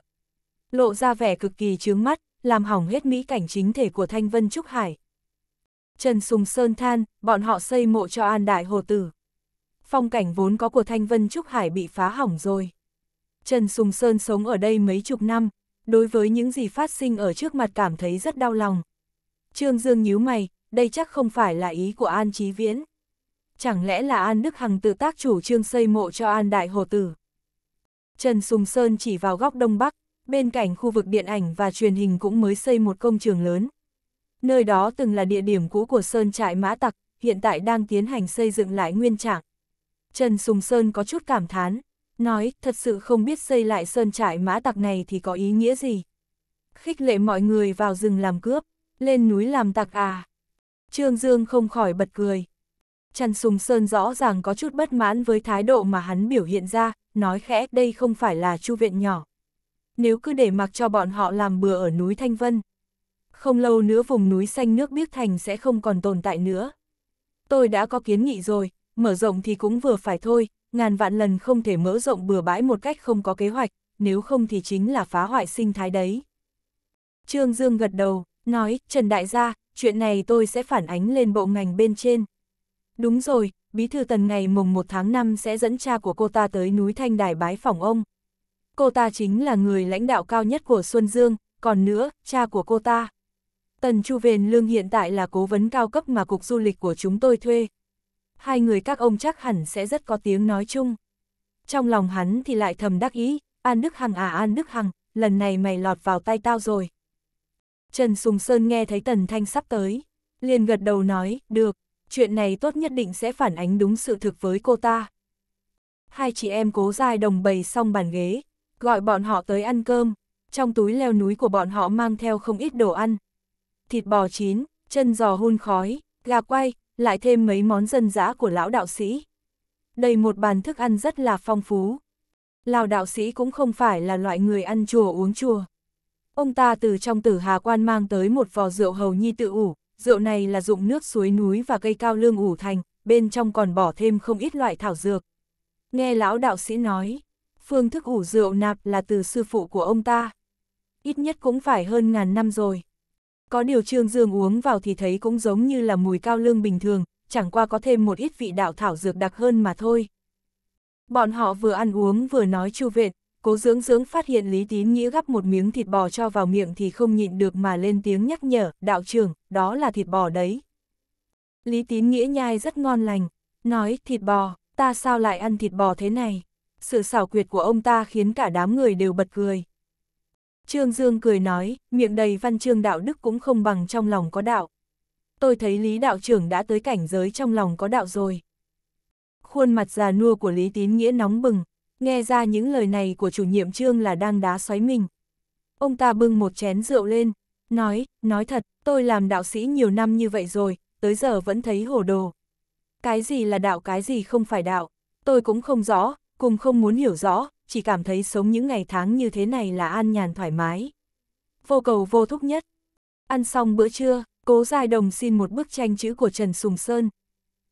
Lộ ra vẻ cực kỳ chướng mắt, làm hỏng hết mỹ cảnh chính thể của thanh vân trúc hải. Trần Sùng Sơn than, bọn họ xây mộ cho An Đại Hồ Tử. Phong cảnh vốn có của Thanh Vân Trúc Hải bị phá hỏng rồi. Trần Sùng Sơn sống ở đây mấy chục năm, đối với những gì phát sinh ở trước mặt cảm thấy rất đau lòng. Trương Dương nhíu mày, đây chắc không phải là ý của An Chí Viễn chẳng lẽ là An Đức Hằng tự tác chủ trương xây mộ cho An Đại Hồ Tử. Trần Sùng Sơn chỉ vào góc Đông Bắc, bên cạnh khu vực điện ảnh và truyền hình cũng mới xây một công trường lớn. Nơi đó từng là địa điểm cũ của Sơn trại Mã Tặc, hiện tại đang tiến hành xây dựng lại nguyên trạng. Trần Sùng Sơn có chút cảm thán, nói thật sự không biết xây lại Sơn trại Mã Tặc này thì có ý nghĩa gì. Khích lệ mọi người vào rừng làm cướp, lên núi làm tặc à. Trương Dương không khỏi bật cười. Trần Sùng Sơn rõ ràng có chút bất mãn với thái độ mà hắn biểu hiện ra, nói khẽ đây không phải là chu viện nhỏ. Nếu cứ để mặc cho bọn họ làm bừa ở núi Thanh Vân, không lâu nữa vùng núi xanh nước biếc thành sẽ không còn tồn tại nữa. Tôi đã có kiến nghị rồi, mở rộng thì cũng vừa phải thôi, ngàn vạn lần không thể mở rộng bừa bãi một cách không có kế hoạch, nếu không thì chính là phá hoại sinh thái đấy. Trương Dương gật đầu, nói, Trần Đại gia, chuyện này tôi sẽ phản ánh lên bộ ngành bên trên. Đúng rồi, Bí Thư Tần ngày mùng 1 tháng 5 sẽ dẫn cha của cô ta tới núi Thanh Đài bái phòng ông. Cô ta chính là người lãnh đạo cao nhất của Xuân Dương, còn nữa, cha của cô ta. Tần Chu Vền Lương hiện tại là cố vấn cao cấp mà Cục Du lịch của chúng tôi thuê. Hai người các ông chắc hẳn sẽ rất có tiếng nói chung. Trong lòng hắn thì lại thầm đắc ý, An Đức Hằng à An Đức Hằng, lần này mày lọt vào tay tao rồi. Trần Sùng Sơn nghe thấy Tần Thanh sắp tới, liền gật đầu nói, được chuyện này tốt nhất định sẽ phản ánh đúng sự thực với cô ta. Hai chị em cố dài đồng bày xong bàn ghế, gọi bọn họ tới ăn cơm, trong túi leo núi của bọn họ mang theo không ít đồ ăn. Thịt bò chín, chân giò hun khói, gà quay, lại thêm mấy món dân dã của lão đạo sĩ. Đây một bàn thức ăn rất là phong phú. Lão đạo sĩ cũng không phải là loại người ăn chùa uống chùa. Ông ta từ trong tử hà quan mang tới một vò rượu hầu nhi tự ủ, Rượu này là dụng nước suối núi và cây cao lương ủ thành, bên trong còn bỏ thêm không ít loại thảo dược. Nghe lão đạo sĩ nói, phương thức ủ rượu nạp là từ sư phụ của ông ta. Ít nhất cũng phải hơn ngàn năm rồi. Có điều Trương Dương uống vào thì thấy cũng giống như là mùi cao lương bình thường, chẳng qua có thêm một ít vị đạo thảo dược đặc hơn mà thôi. Bọn họ vừa ăn uống vừa nói chu vệt, cố dưỡng dưỡng phát hiện Lý Tín Nghĩa gắp một miếng thịt bò cho vào miệng thì không nhịn được mà lên tiếng nhắc nhở, đạo trưởng, đó là thịt bò đấy. Lý Tín Nghĩa nhai rất ngon lành, nói, thịt bò, ta sao lại ăn thịt bò thế này? Sự xảo quyệt của ông ta khiến cả đám người đều bật cười. Trương Dương cười nói, miệng đầy văn chương đạo đức cũng không bằng trong lòng có đạo. Tôi thấy Lý đạo trưởng đã tới cảnh giới trong lòng có đạo rồi. Khuôn mặt già nua của Lý Tín Nghĩa nóng bừng, Nghe ra những lời này của chủ nhiệm trương là đang đá xoáy mình. Ông ta bưng một chén rượu lên, nói, nói thật, tôi làm đạo sĩ nhiều năm như vậy rồi, tới giờ vẫn thấy hồ đồ. Cái gì là đạo cái gì không phải đạo, tôi cũng không rõ, cùng không muốn hiểu rõ, chỉ cảm thấy sống những ngày tháng như thế này là an nhàn thoải mái. Vô cầu vô thúc nhất. Ăn xong bữa trưa, cố giai đồng xin một bức tranh chữ của Trần Sùng Sơn.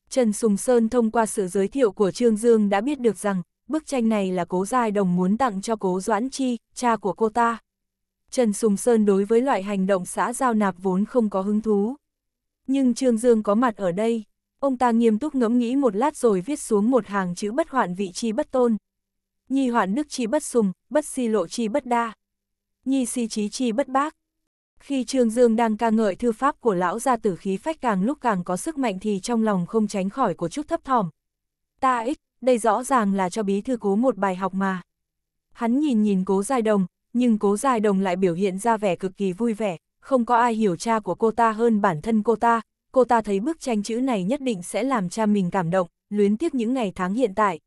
Trần Sùng Sơn thông qua sự giới thiệu của Trương Dương đã biết được rằng, bức tranh này là cố giai đồng muốn tặng cho cố Doãn Chi, cha của cô ta. Trần Sùng Sơn đối với loại hành động xã giao nạp vốn không có hứng thú. Nhưng Trương Dương có mặt ở đây, ông ta nghiêm túc ngẫm nghĩ một lát rồi viết xuống một hàng chữ bất hoạn vị chi bất tôn. Nhi hoạn đức chi bất sùng, bất si lộ chi bất đa. Nhi si trí chi bất bác. Khi Trương Dương đang ca ngợi thư pháp của lão gia tử khí phách càng lúc càng có sức mạnh thì trong lòng không tránh khỏi của chút thấp thỏm. Ta ích, đây rõ ràng là cho bí thư cố một bài học mà. Hắn nhìn nhìn cố giai đồng, nhưng cố giai đồng lại biểu hiện ra vẻ cực kỳ vui vẻ, không có ai hiểu cha của cô ta hơn bản thân cô ta, cô ta thấy bức tranh chữ này nhất định sẽ làm cha mình cảm động, luyến tiếc những ngày tháng hiện tại.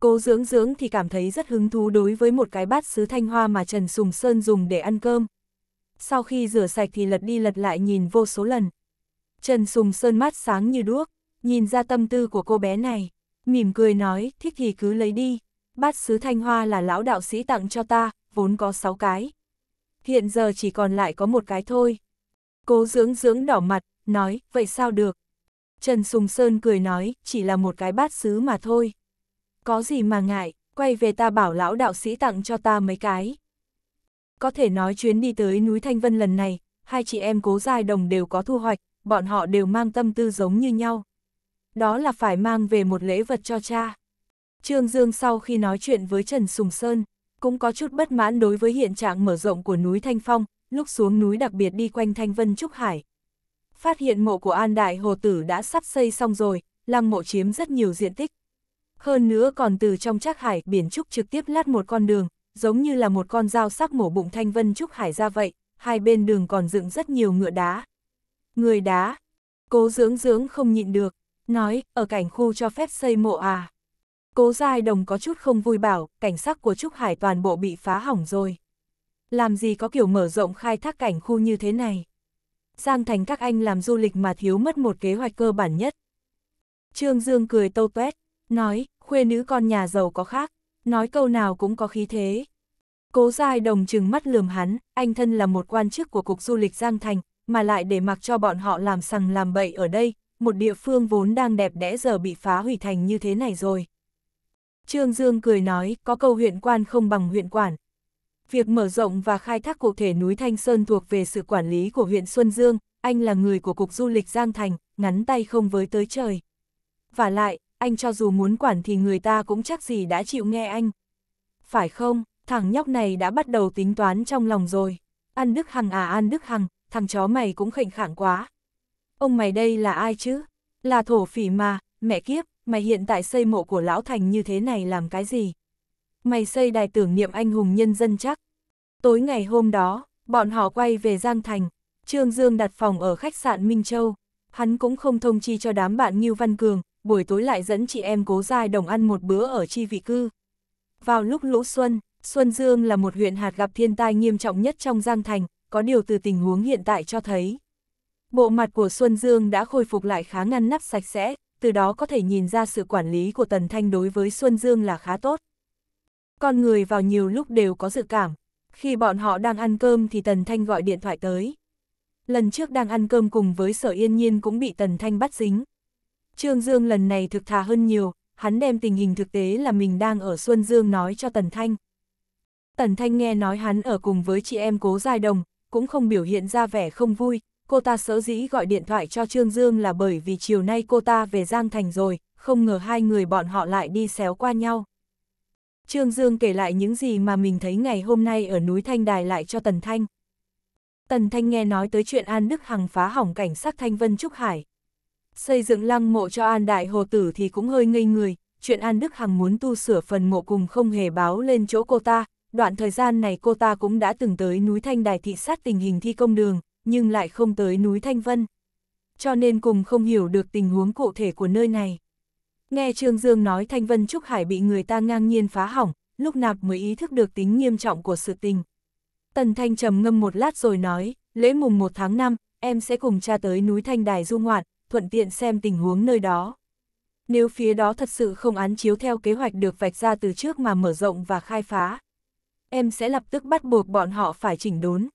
Cố dưỡng dưỡng thì cảm thấy rất hứng thú đối với một cái bát sứ thanh hoa mà Trần Sùng Sơn dùng để ăn cơm. Sau khi rửa sạch thì lật đi lật lại nhìn vô số lần. Trần Sùng Sơn mắt sáng như đuốc, nhìn ra tâm tư của cô bé này mỉm cười nói, thích thì cứ lấy đi, bát sứ thanh hoa là lão đạo sĩ tặng cho ta, vốn có 6 cái. Hiện giờ chỉ còn lại có một cái thôi. Cố dưỡng dưỡng đỏ mặt, nói, vậy sao được? Trần Sùng Sơn cười nói, chỉ là một cái bát sứ mà thôi. Có gì mà ngại, quay về ta bảo lão đạo sĩ tặng cho ta mấy cái. Có thể nói chuyến đi tới núi Thanh Vân lần này, hai chị em cố giai đồng đều có thu hoạch, bọn họ đều mang tâm tư giống như nhau đó là phải mang về một lễ vật cho cha. Trương Dương sau khi nói chuyện với Trần Sùng Sơn, cũng có chút bất mãn đối với hiện trạng mở rộng của núi Thanh Phong, lúc xuống núi đặc biệt đi quanh Thanh Vân Trúc Hải. Phát hiện mộ của An Đại Hồ Tử đã sắp xây xong rồi, lăng mộ chiếm rất nhiều diện tích. Hơn nữa còn từ trong Trác Hải, biển Trúc trực tiếp lát một con đường, giống như là một con dao sắc mổ bụng Thanh Vân Trúc Hải ra vậy, hai bên đường còn dựng rất nhiều ngựa đá. Người đá, cố dưỡng dưỡng không nhịn được, nói, ở cảnh khu cho phép xây mộ à. Cố Giai Đồng có chút không vui bảo, cảnh sắc của Trúc Hải toàn bộ bị phá hỏng rồi. Làm gì có kiểu mở rộng khai thác cảnh khu như thế này. Giang thành các anh làm du lịch mà thiếu mất một kế hoạch cơ bản nhất. Trương Dương cười tâu tuét, nói, khuê nữ con nhà giàu có khác, nói câu nào cũng có khí thế. Cố Giai Đồng chừng mắt lườm hắn, anh thân là một quan chức của Cục Du lịch Giang Thành, mà lại để mặc cho bọn họ làm sằng làm bậy ở đây, một địa phương vốn đang đẹp đẽ giờ bị phá hủy thành như thế này rồi. Trương Dương cười nói, có câu huyện quan không bằng huyện quản. Việc mở rộng và khai thác cụ thể núi Thanh Sơn thuộc về sự quản lý của huyện Xuân Dương, anh là người của Cục Du lịch Giang Thành, ngắn tay không với tới trời. Và lại, anh cho dù muốn quản thì người ta cũng chắc gì đã chịu nghe anh. Phải không, thằng nhóc này đã bắt đầu tính toán trong lòng rồi. An Đức Hằng à An Đức Hằng, thằng chó mày cũng khệnh khẳng quá, ông mày đây là ai chứ? Là thổ phỉ mà, mẹ kiếp, mày hiện tại xây mộ của lão thành như thế này làm cái gì? Mày xây đài tưởng niệm anh hùng nhân dân chắc. Tối ngày hôm đó, bọn họ quay về Giang Thành, Trương Dương đặt phòng ở khách sạn Minh Châu. Hắn cũng không thông chi cho đám bạn Ngưu Văn Cường, buổi tối lại dẫn chị em cố giai đồng ăn một bữa ở chi vị cư. Vào lúc lũ xuân, Xuân Dương là một huyện hạt gặp thiên tai nghiêm trọng nhất trong Giang Thành, có điều từ tình huống hiện tại cho thấy. Bộ mặt của Xuân Dương đã khôi phục lại khá ngăn nắp sạch sẽ, từ đó có thể nhìn ra sự quản lý của Tần Thanh đối với Xuân Dương là khá tốt. Con người vào nhiều lúc đều có dự cảm. Khi bọn họ đang ăn cơm thì Tần Thanh gọi điện thoại tới. Lần trước đang ăn cơm cùng với Sở Yên Nhiên cũng bị Tần Thanh bắt dính. Trương Dương lần này thực thà hơn nhiều, hắn đem tình hình thực tế là mình đang ở Xuân Dương nói cho Tần Thanh. Tần Thanh nghe nói hắn ở cùng với chị em cố giai đồng, cũng không biểu hiện ra vẻ không vui, cô ta sở dĩ gọi điện thoại cho Trương Dương là bởi vì chiều nay cô ta về Giang Thành rồi, không ngờ hai người bọn họ lại đi xéo qua nhau. Trương Dương kể lại những gì mà mình thấy ngày hôm nay ở núi Thanh Đài lại cho Tần Thanh. Tần Thanh nghe nói tới chuyện An Đức Hằng phá hỏng cảnh sát Thanh Vân Trúc Hải. Xây dựng lăng mộ cho An Đại Hồ Tử thì cũng hơi ngây người, chuyện An Đức Hằng muốn tu sửa phần mộ cùng không hề báo lên chỗ cô ta. Đoạn thời gian này cô ta cũng đã từng tới núi Thanh Đài thị sát tình hình thi công đường, nhưng lại không tới núi Thanh Vân. Cho nên cùng không hiểu được tình huống cụ thể của nơi này. Nghe Trương Dương nói Thanh Vân Trúc Hải bị người ta ngang nhiên phá hỏng, lúc nạp mới ý thức được tính nghiêm trọng của sự tình. Tần Thanh trầm ngâm một lát rồi nói, lễ mùng 1 tháng 5, em sẽ cùng cha tới núi Thanh Đài du ngoạn, thuận tiện xem tình huống nơi đó. Nếu phía đó thật sự không án chiếu theo kế hoạch được vạch ra từ trước mà mở rộng và khai phá, em sẽ lập tức bắt buộc bọn họ phải chỉnh đốn.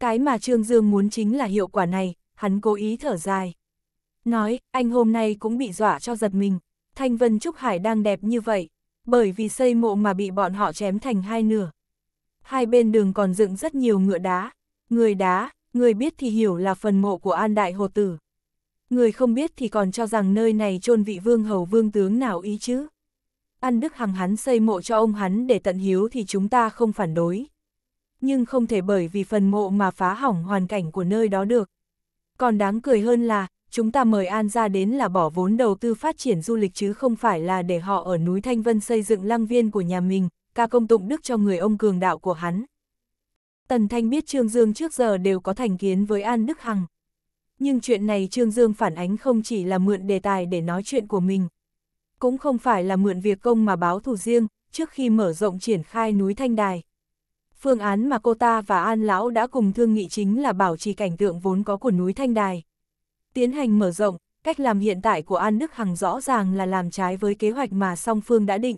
Cái mà Trương Dương muốn chính là hiệu quả này, hắn cố ý thở dài. Nói, anh hôm nay cũng bị dọa cho giật mình, Thanh Vân Trúc Hải đang đẹp như vậy, bởi vì xây mộ mà bị bọn họ chém thành hai nửa. Hai bên đường còn dựng rất nhiều ngựa đá, người đá, người biết thì hiểu là phần mộ của An Đại Hồ Tử. Người không biết thì còn cho rằng nơi này chôn vị vương hầu vương tướng nào ý chứ. An Đức Hằng hắn xây mộ cho ông hắn để tận hiếu thì chúng ta không phản đối nhưng không thể bởi vì phần mộ mà phá hỏng hoàn cảnh của nơi đó được. Còn đáng cười hơn là, chúng ta mời An ra đến là bỏ vốn đầu tư phát triển du lịch chứ không phải là để họ ở núi Thanh Vân xây dựng lăng viên của nhà mình, ca công tụng đức cho người ông cường đạo của hắn. Tần Thanh biết Trương Dương trước giờ đều có thành kiến với An Đức Hằng. Nhưng chuyện này Trương Dương phản ánh không chỉ là mượn đề tài để nói chuyện của mình. Cũng không phải là mượn việc công mà báo thủ riêng, trước khi mở rộng triển khai núi Thanh Đài, phương án mà cô ta và An Lão đã cùng thương nghị chính là bảo trì cảnh tượng vốn có của núi Thanh Đài. Tiến hành mở rộng, cách làm hiện tại của An Đức Hằng rõ ràng là làm trái với kế hoạch mà song phương đã định.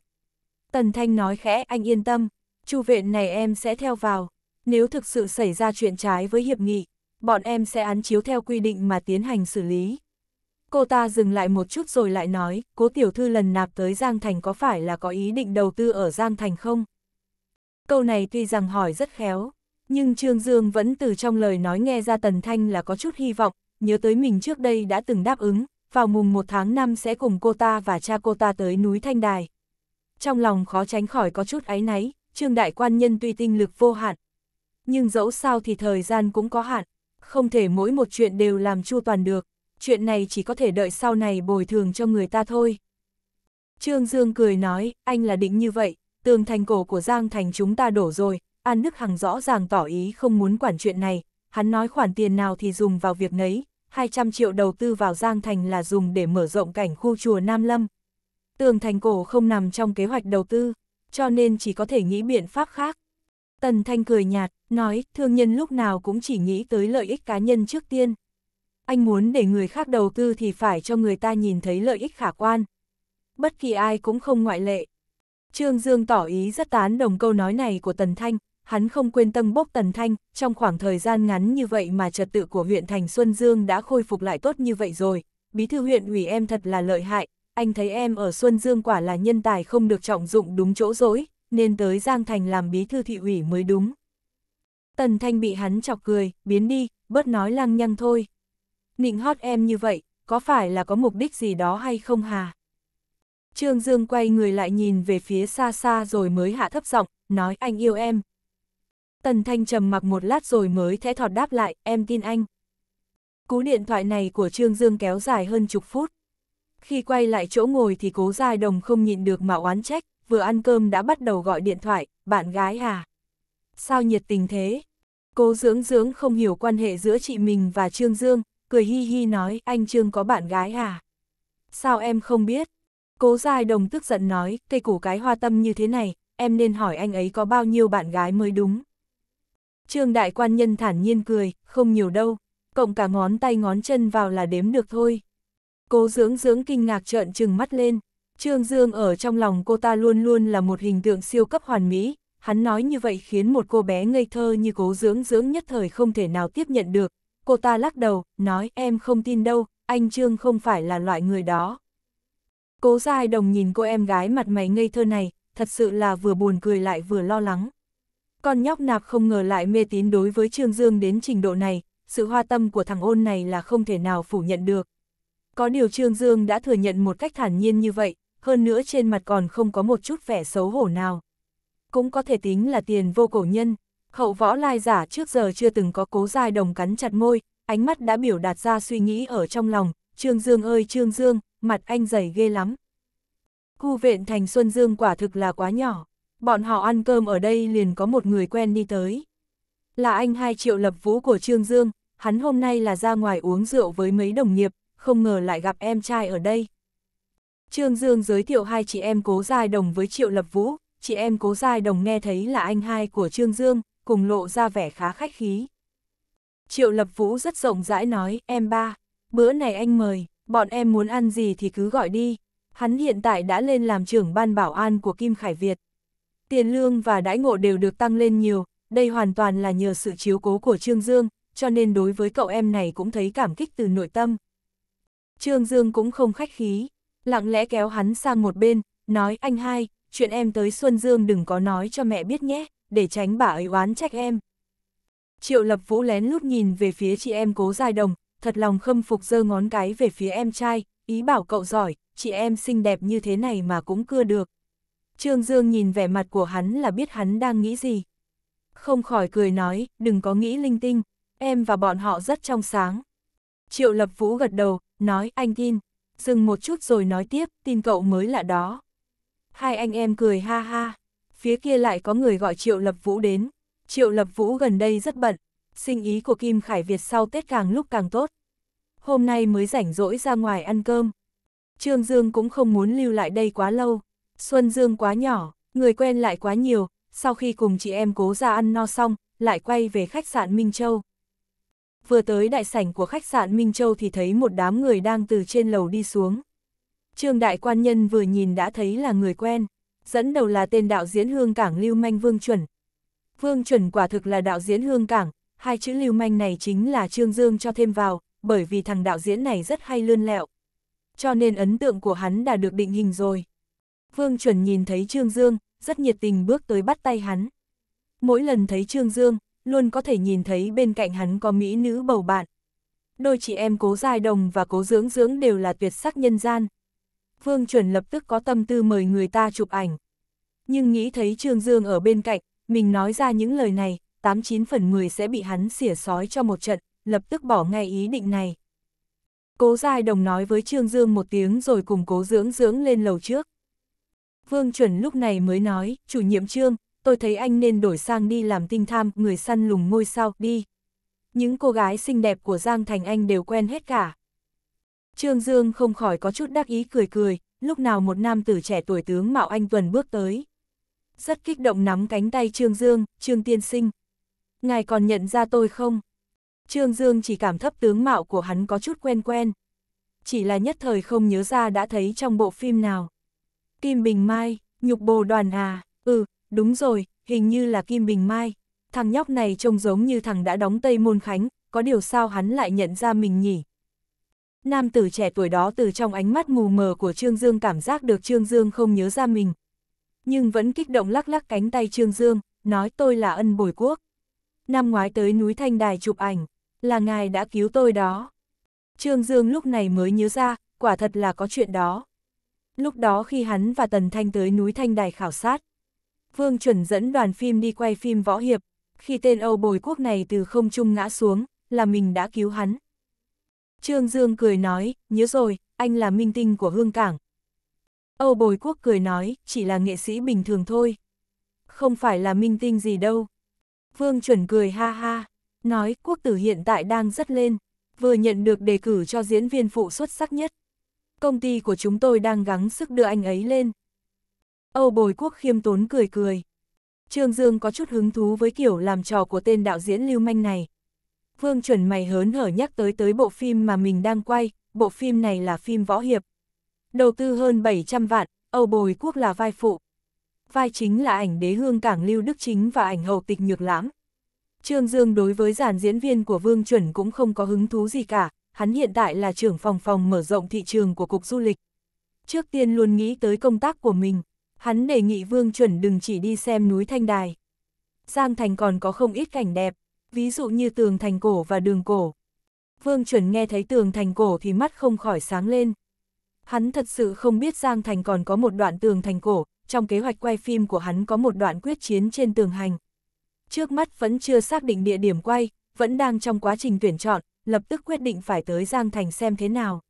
Tần Thanh nói khẽ anh yên tâm, chu viện này em sẽ theo vào, nếu thực sự xảy ra chuyện trái với hiệp nghị, bọn em sẽ án chiếu theo quy định mà tiến hành xử lý. Cô ta dừng lại một chút rồi lại nói, cố tiểu thư lần nạp tới Giang Thành có phải là có ý định đầu tư ở Giang Thành không? Câu này tuy rằng hỏi rất khéo, nhưng Trương Dương vẫn từ trong lời nói nghe ra Tần Thanh là có chút hy vọng, nhớ tới mình trước đây đã từng đáp ứng, vào mùng 1 tháng 5 sẽ cùng cô ta và cha cô ta tới núi Thanh Đài. Trong lòng khó tránh khỏi có chút áy náy, Trương Đại Quan Nhân tuy tinh lực vô hạn, nhưng dẫu sao thì thời gian cũng có hạn, không thể mỗi một chuyện đều làm chu toàn được, chuyện này chỉ có thể đợi sau này bồi thường cho người ta thôi. Trương Dương cười nói, anh là định như vậy, tường thành cổ của Giang Thành chúng ta đổ rồi, An Đức Hằng rõ ràng tỏ ý không muốn quản chuyện này, hắn nói khoản tiền nào thì dùng vào việc nấy, 200 triệu đầu tư vào Giang Thành là dùng để mở rộng cảnh khu chùa Nam Lâm. Tường thành cổ không nằm trong kế hoạch đầu tư, cho nên chỉ có thể nghĩ biện pháp khác. Tần Thanh cười nhạt, nói thương nhân lúc nào cũng chỉ nghĩ tới lợi ích cá nhân trước tiên. Anh muốn để người khác đầu tư thì phải cho người ta nhìn thấy lợi ích khả quan. Bất kỳ ai cũng không ngoại lệ. Trương Dương tỏ ý rất tán đồng câu nói này của Tần Thanh, hắn không quên tâm bốc Tần Thanh, trong khoảng thời gian ngắn như vậy mà trật tự của huyện Thành Xuân Dương đã khôi phục lại tốt như vậy rồi, bí thư huyện ủy em thật là lợi hại, anh thấy em ở Xuân Dương quả là nhân tài không được trọng dụng đúng chỗ dỗi, nên tới Giang Thành làm bí thư thị ủy mới đúng. Tần Thanh bị hắn chọc cười, biến đi, bớt nói lăng nhăng thôi. Nịnh hót em như vậy, có phải là có mục đích gì đó hay không hà? Trương Dương quay người lại nhìn về phía xa xa rồi mới hạ thấp giọng, nói anh yêu em. Tần Thanh trầm mặc một lát rồi mới thẽ thọt đáp lại, em tin anh. Cú điện thoại này của Trương Dương kéo dài hơn chục phút. Khi quay lại chỗ ngồi thì cố dài đồng không nhịn được mà oán trách, vừa ăn cơm đã bắt đầu gọi điện thoại, bạn gái à. Sao nhiệt tình thế? Cố dưỡng dưỡng không hiểu quan hệ giữa chị mình và Trương Dương, cười hi hi nói anh Trương có bạn gái à? Sao em không biết? Cố Giai Đồng tức giận nói, cây củ cái hoa tâm như thế này, em nên hỏi anh ấy có bao nhiêu bạn gái mới đúng. Trương Đại Quan Nhân thản nhiên cười, không nhiều đâu, cộng cả ngón tay ngón chân vào là đếm được thôi. Cố dưỡng dưỡng kinh ngạc trợn trừng mắt lên, Trương Dương ở trong lòng cô ta luôn luôn là một hình tượng siêu cấp hoàn mỹ, hắn nói như vậy khiến một cô bé ngây thơ như cố dưỡng dưỡng nhất thời không thể nào tiếp nhận được. Cô ta lắc đầu, nói em không tin đâu, anh Trương không phải là loại người đó. Cố gia đồng nhìn cô em gái mặt mày ngây thơ này, thật sự là vừa buồn cười lại vừa lo lắng. Con nhóc nạp không ngờ lại mê tín đối với Trương Dương đến trình độ này, sự hoa tâm của thằng ôn này là không thể nào phủ nhận được. Có điều Trương Dương đã thừa nhận một cách thản nhiên như vậy, hơn nữa trên mặt còn không có một chút vẻ xấu hổ nào. Cũng có thể tính là tiền vô cổ nhân, hậu võ lai giả trước giờ chưa từng có cố giai đồng cắn chặt môi, ánh mắt đã biểu đạt ra suy nghĩ ở trong lòng, Trương Dương ơi Trương Dương, mặt anh dày ghê lắm. Khu viện thành Xuân Dương quả thực là quá nhỏ, bọn họ ăn cơm ở đây liền có một người quen đi tới. Là anh hai triệu lập vũ của Trương Dương, hắn hôm nay là ra ngoài uống rượu với mấy đồng nghiệp, không ngờ lại gặp em trai ở đây. Trương Dương giới thiệu hai chị em cố giai đồng với triệu lập vũ, chị em cố giai đồng nghe thấy là anh hai của Trương Dương, cùng lộ ra vẻ khá khách khí. Triệu lập vũ rất rộng rãi nói, em ba, bữa này anh mời, bọn em muốn ăn gì thì cứ gọi đi. Hắn hiện tại đã lên làm trưởng ban bảo an của Kim Khải Việt. Tiền lương và đãi ngộ đều được tăng lên nhiều, đây hoàn toàn là nhờ sự chiếu cố của Trương Dương, cho nên đối với cậu em này cũng thấy cảm kích từ nội tâm. Trương Dương cũng không khách khí, lặng lẽ kéo hắn sang một bên, nói anh hai, chuyện em tới Xuân Dương đừng có nói cho mẹ biết nhé, để tránh bà ấy oán trách em. Triệu Lập Vũ lén lút nhìn về phía chị em cố giai đồng, thật lòng khâm phục giơ ngón cái về phía em trai, ý bảo cậu giỏi, chị em xinh đẹp như thế này mà cũng cưa được. Trương Dương nhìn vẻ mặt của hắn là biết hắn đang nghĩ gì. Không khỏi cười nói, đừng có nghĩ linh tinh, em và bọn họ rất trong sáng. Triệu Lập Vũ gật đầu, nói anh tin, dừng một chút rồi nói tiếp, tin cậu mới là đó. Hai anh em cười ha ha, phía kia lại có người gọi Triệu Lập Vũ đến. Triệu Lập Vũ gần đây rất bận, sinh ý của Kim Khải Việt sau Tết càng lúc càng tốt hôm nay mới rảnh rỗi ra ngoài ăn cơm. Trương Dương cũng không muốn lưu lại đây quá lâu. Xuân Dương quá nhỏ, người quen lại quá nhiều, sau khi cùng chị em cố ra ăn no xong, lại quay về khách sạn Minh Châu. Vừa tới đại sảnh của khách sạn Minh Châu thì thấy một đám người đang từ trên lầu đi xuống. Trương đại quan nhân vừa nhìn đã thấy là người quen, dẫn đầu là tên đạo diễn Hương Cảng Lưu Manh Vương Chuẩn. Vương Chuẩn quả thực là đạo diễn Hương Cảng, hai chữ Lưu Manh này chính là Trương Dương cho thêm vào, bởi vì thằng đạo diễn này rất hay lươn lẹo. Cho nên ấn tượng của hắn đã được định hình rồi. Vương chuẩn nhìn thấy Trương Dương, rất nhiệt tình bước tới bắt tay hắn. Mỗi lần thấy Trương Dương, luôn có thể nhìn thấy bên cạnh hắn có mỹ nữ bầu bạn. Đôi chị em cố dài đồng và cố dưỡng dưỡng đều là tuyệt sắc nhân gian. Vương chuẩn lập tức có tâm tư mời người ta chụp ảnh. Nhưng nghĩ thấy Trương Dương ở bên cạnh, mình nói ra những lời này, 89 phần 10 sẽ bị hắn xỉa sói cho một trận, lập tức bỏ ngay ý định này. Cố Giai Đồng nói với Trương Dương một tiếng rồi cùng cố dưỡng dưỡng lên lầu trước. Vương Chuẩn lúc này mới nói, chủ nhiệm Trương, tôi thấy anh nên đổi sang đi làm tinh tham, người săn lùng ngôi sao, đi. Những cô gái xinh đẹp của Giang Thành Anh đều quen hết cả. Trương Dương không khỏi có chút đắc ý cười cười, lúc nào một nam tử trẻ tuổi tướng Mạo Anh Tuần bước tới. Rất kích động nắm cánh tay Trương Dương, Trương Tiên Sinh. Ngài còn nhận ra tôi không? Trương Dương chỉ cảm thấp tướng mạo của hắn có chút quen quen. Chỉ là nhất thời không nhớ ra đã thấy trong bộ phim nào. Kim Bình Mai, nhục bồ đoàn à, ừ, đúng rồi, hình như là Kim Bình Mai. Thằng nhóc này trông giống như thằng đã đóng Tây Môn Khánh, có điều sao hắn lại nhận ra mình nhỉ? Nam tử trẻ tuổi đó từ trong ánh mắt mù mờ của Trương Dương cảm giác được Trương Dương không nhớ ra mình. Nhưng vẫn kích động lắc lắc cánh tay Trương Dương, nói tôi là ân bồi quốc. Năm ngoái tới núi Thanh Đài chụp ảnh, là ngài đã cứu tôi đó. Trương Dương lúc này mới nhớ ra, quả thật là có chuyện đó. Lúc đó khi hắn và Tần Thanh tới núi Thanh Đài khảo sát, Vương chuẩn dẫn đoàn phim đi quay phim võ hiệp, khi tên Âu Bồi Quốc này từ không trung ngã xuống, là mình đã cứu hắn. Trương Dương cười nói, nhớ rồi, anh là minh tinh của Hương Cảng. Âu Bồi Quốc cười nói, chỉ là nghệ sĩ bình thường thôi. Không phải là minh tinh gì đâu. Vương chuẩn cười ha ha. Nói, quốc tử hiện tại đang rất lên, vừa nhận được đề cử cho diễn viên phụ xuất sắc nhất. Công ty của chúng tôi đang gắng sức đưa anh ấy lên. Âu bồi quốc khiêm tốn cười cười. Trương Dương có chút hứng thú với kiểu làm trò của tên đạo diễn lưu manh này. Vương chuẩn mày hớn hở nhắc tới tới bộ phim mà mình đang quay, bộ phim này là phim võ hiệp. Đầu tư hơn 700 vạn, Âu Bồi Quốc là vai phụ. Vai chính là ảnh đế hương cảng Lưu Đức Chính và ảnh hậu tịch nhược lãm. Trương Dương đối với giản diễn viên của Vương Chuẩn cũng không có hứng thú gì cả, hắn hiện tại là trưởng phòng phòng mở rộng thị trường của Cục Du lịch. Trước tiên luôn nghĩ tới công tác của mình, hắn đề nghị Vương Chuẩn đừng chỉ đi xem núi Thanh Đài. Giang Thành còn có không ít cảnh đẹp, ví dụ như tường thành cổ và đường cổ. Vương Chuẩn nghe thấy tường thành cổ thì mắt không khỏi sáng lên. Hắn thật sự không biết Giang Thành còn có một đoạn tường thành cổ, trong kế hoạch quay phim của hắn có một đoạn quyết chiến trên tường hành trước mắt vẫn chưa xác định địa điểm quay, vẫn đang trong quá trình tuyển chọn, lập tức quyết định phải tới Giang Thành xem thế nào.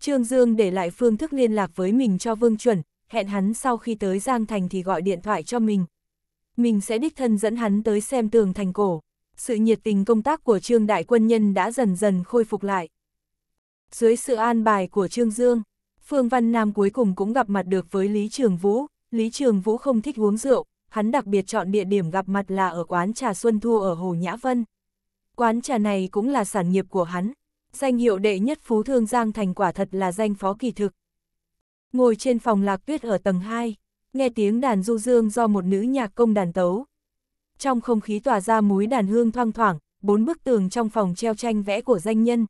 Trương Dương để lại phương thức liên lạc với mình cho Vương Chuẩn, hẹn hắn sau khi tới Giang Thành thì gọi điện thoại cho mình. Mình sẽ đích thân dẫn hắn tới xem tường thành cổ. Sự nhiệt tình công tác của Trương Đại Quân Nhân đã dần dần khôi phục lại. Dưới sự an bài của Trương Dương, Phương Văn Nam cuối cùng cũng gặp mặt được với Lý Trường Vũ. Lý Trường Vũ không thích uống rượu, hắn đặc biệt chọn địa điểm gặp mặt là ở quán trà Xuân Thu ở Hồ Nhã Vân. Quán trà này cũng là sản nghiệp của hắn, danh hiệu đệ nhất phú thương Giang Thành quả thật là danh phó kỳ thực. Ngồi trên phòng lạc tuyết ở tầng 2, nghe tiếng đàn du dương do một nữ nhạc công đàn tấu. Trong không khí tỏa ra múi đàn hương thoang thoảng, bốn bức tường trong phòng treo tranh vẽ của danh nhân.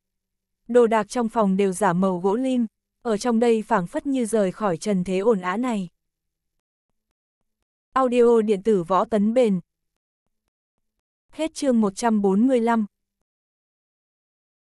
Đồ đạc trong phòng đều giả màu gỗ lim, ở trong đây phảng phất như rời khỏi trần thế ổn á này. Audio điện tử võ tấn bền. Hết chương 145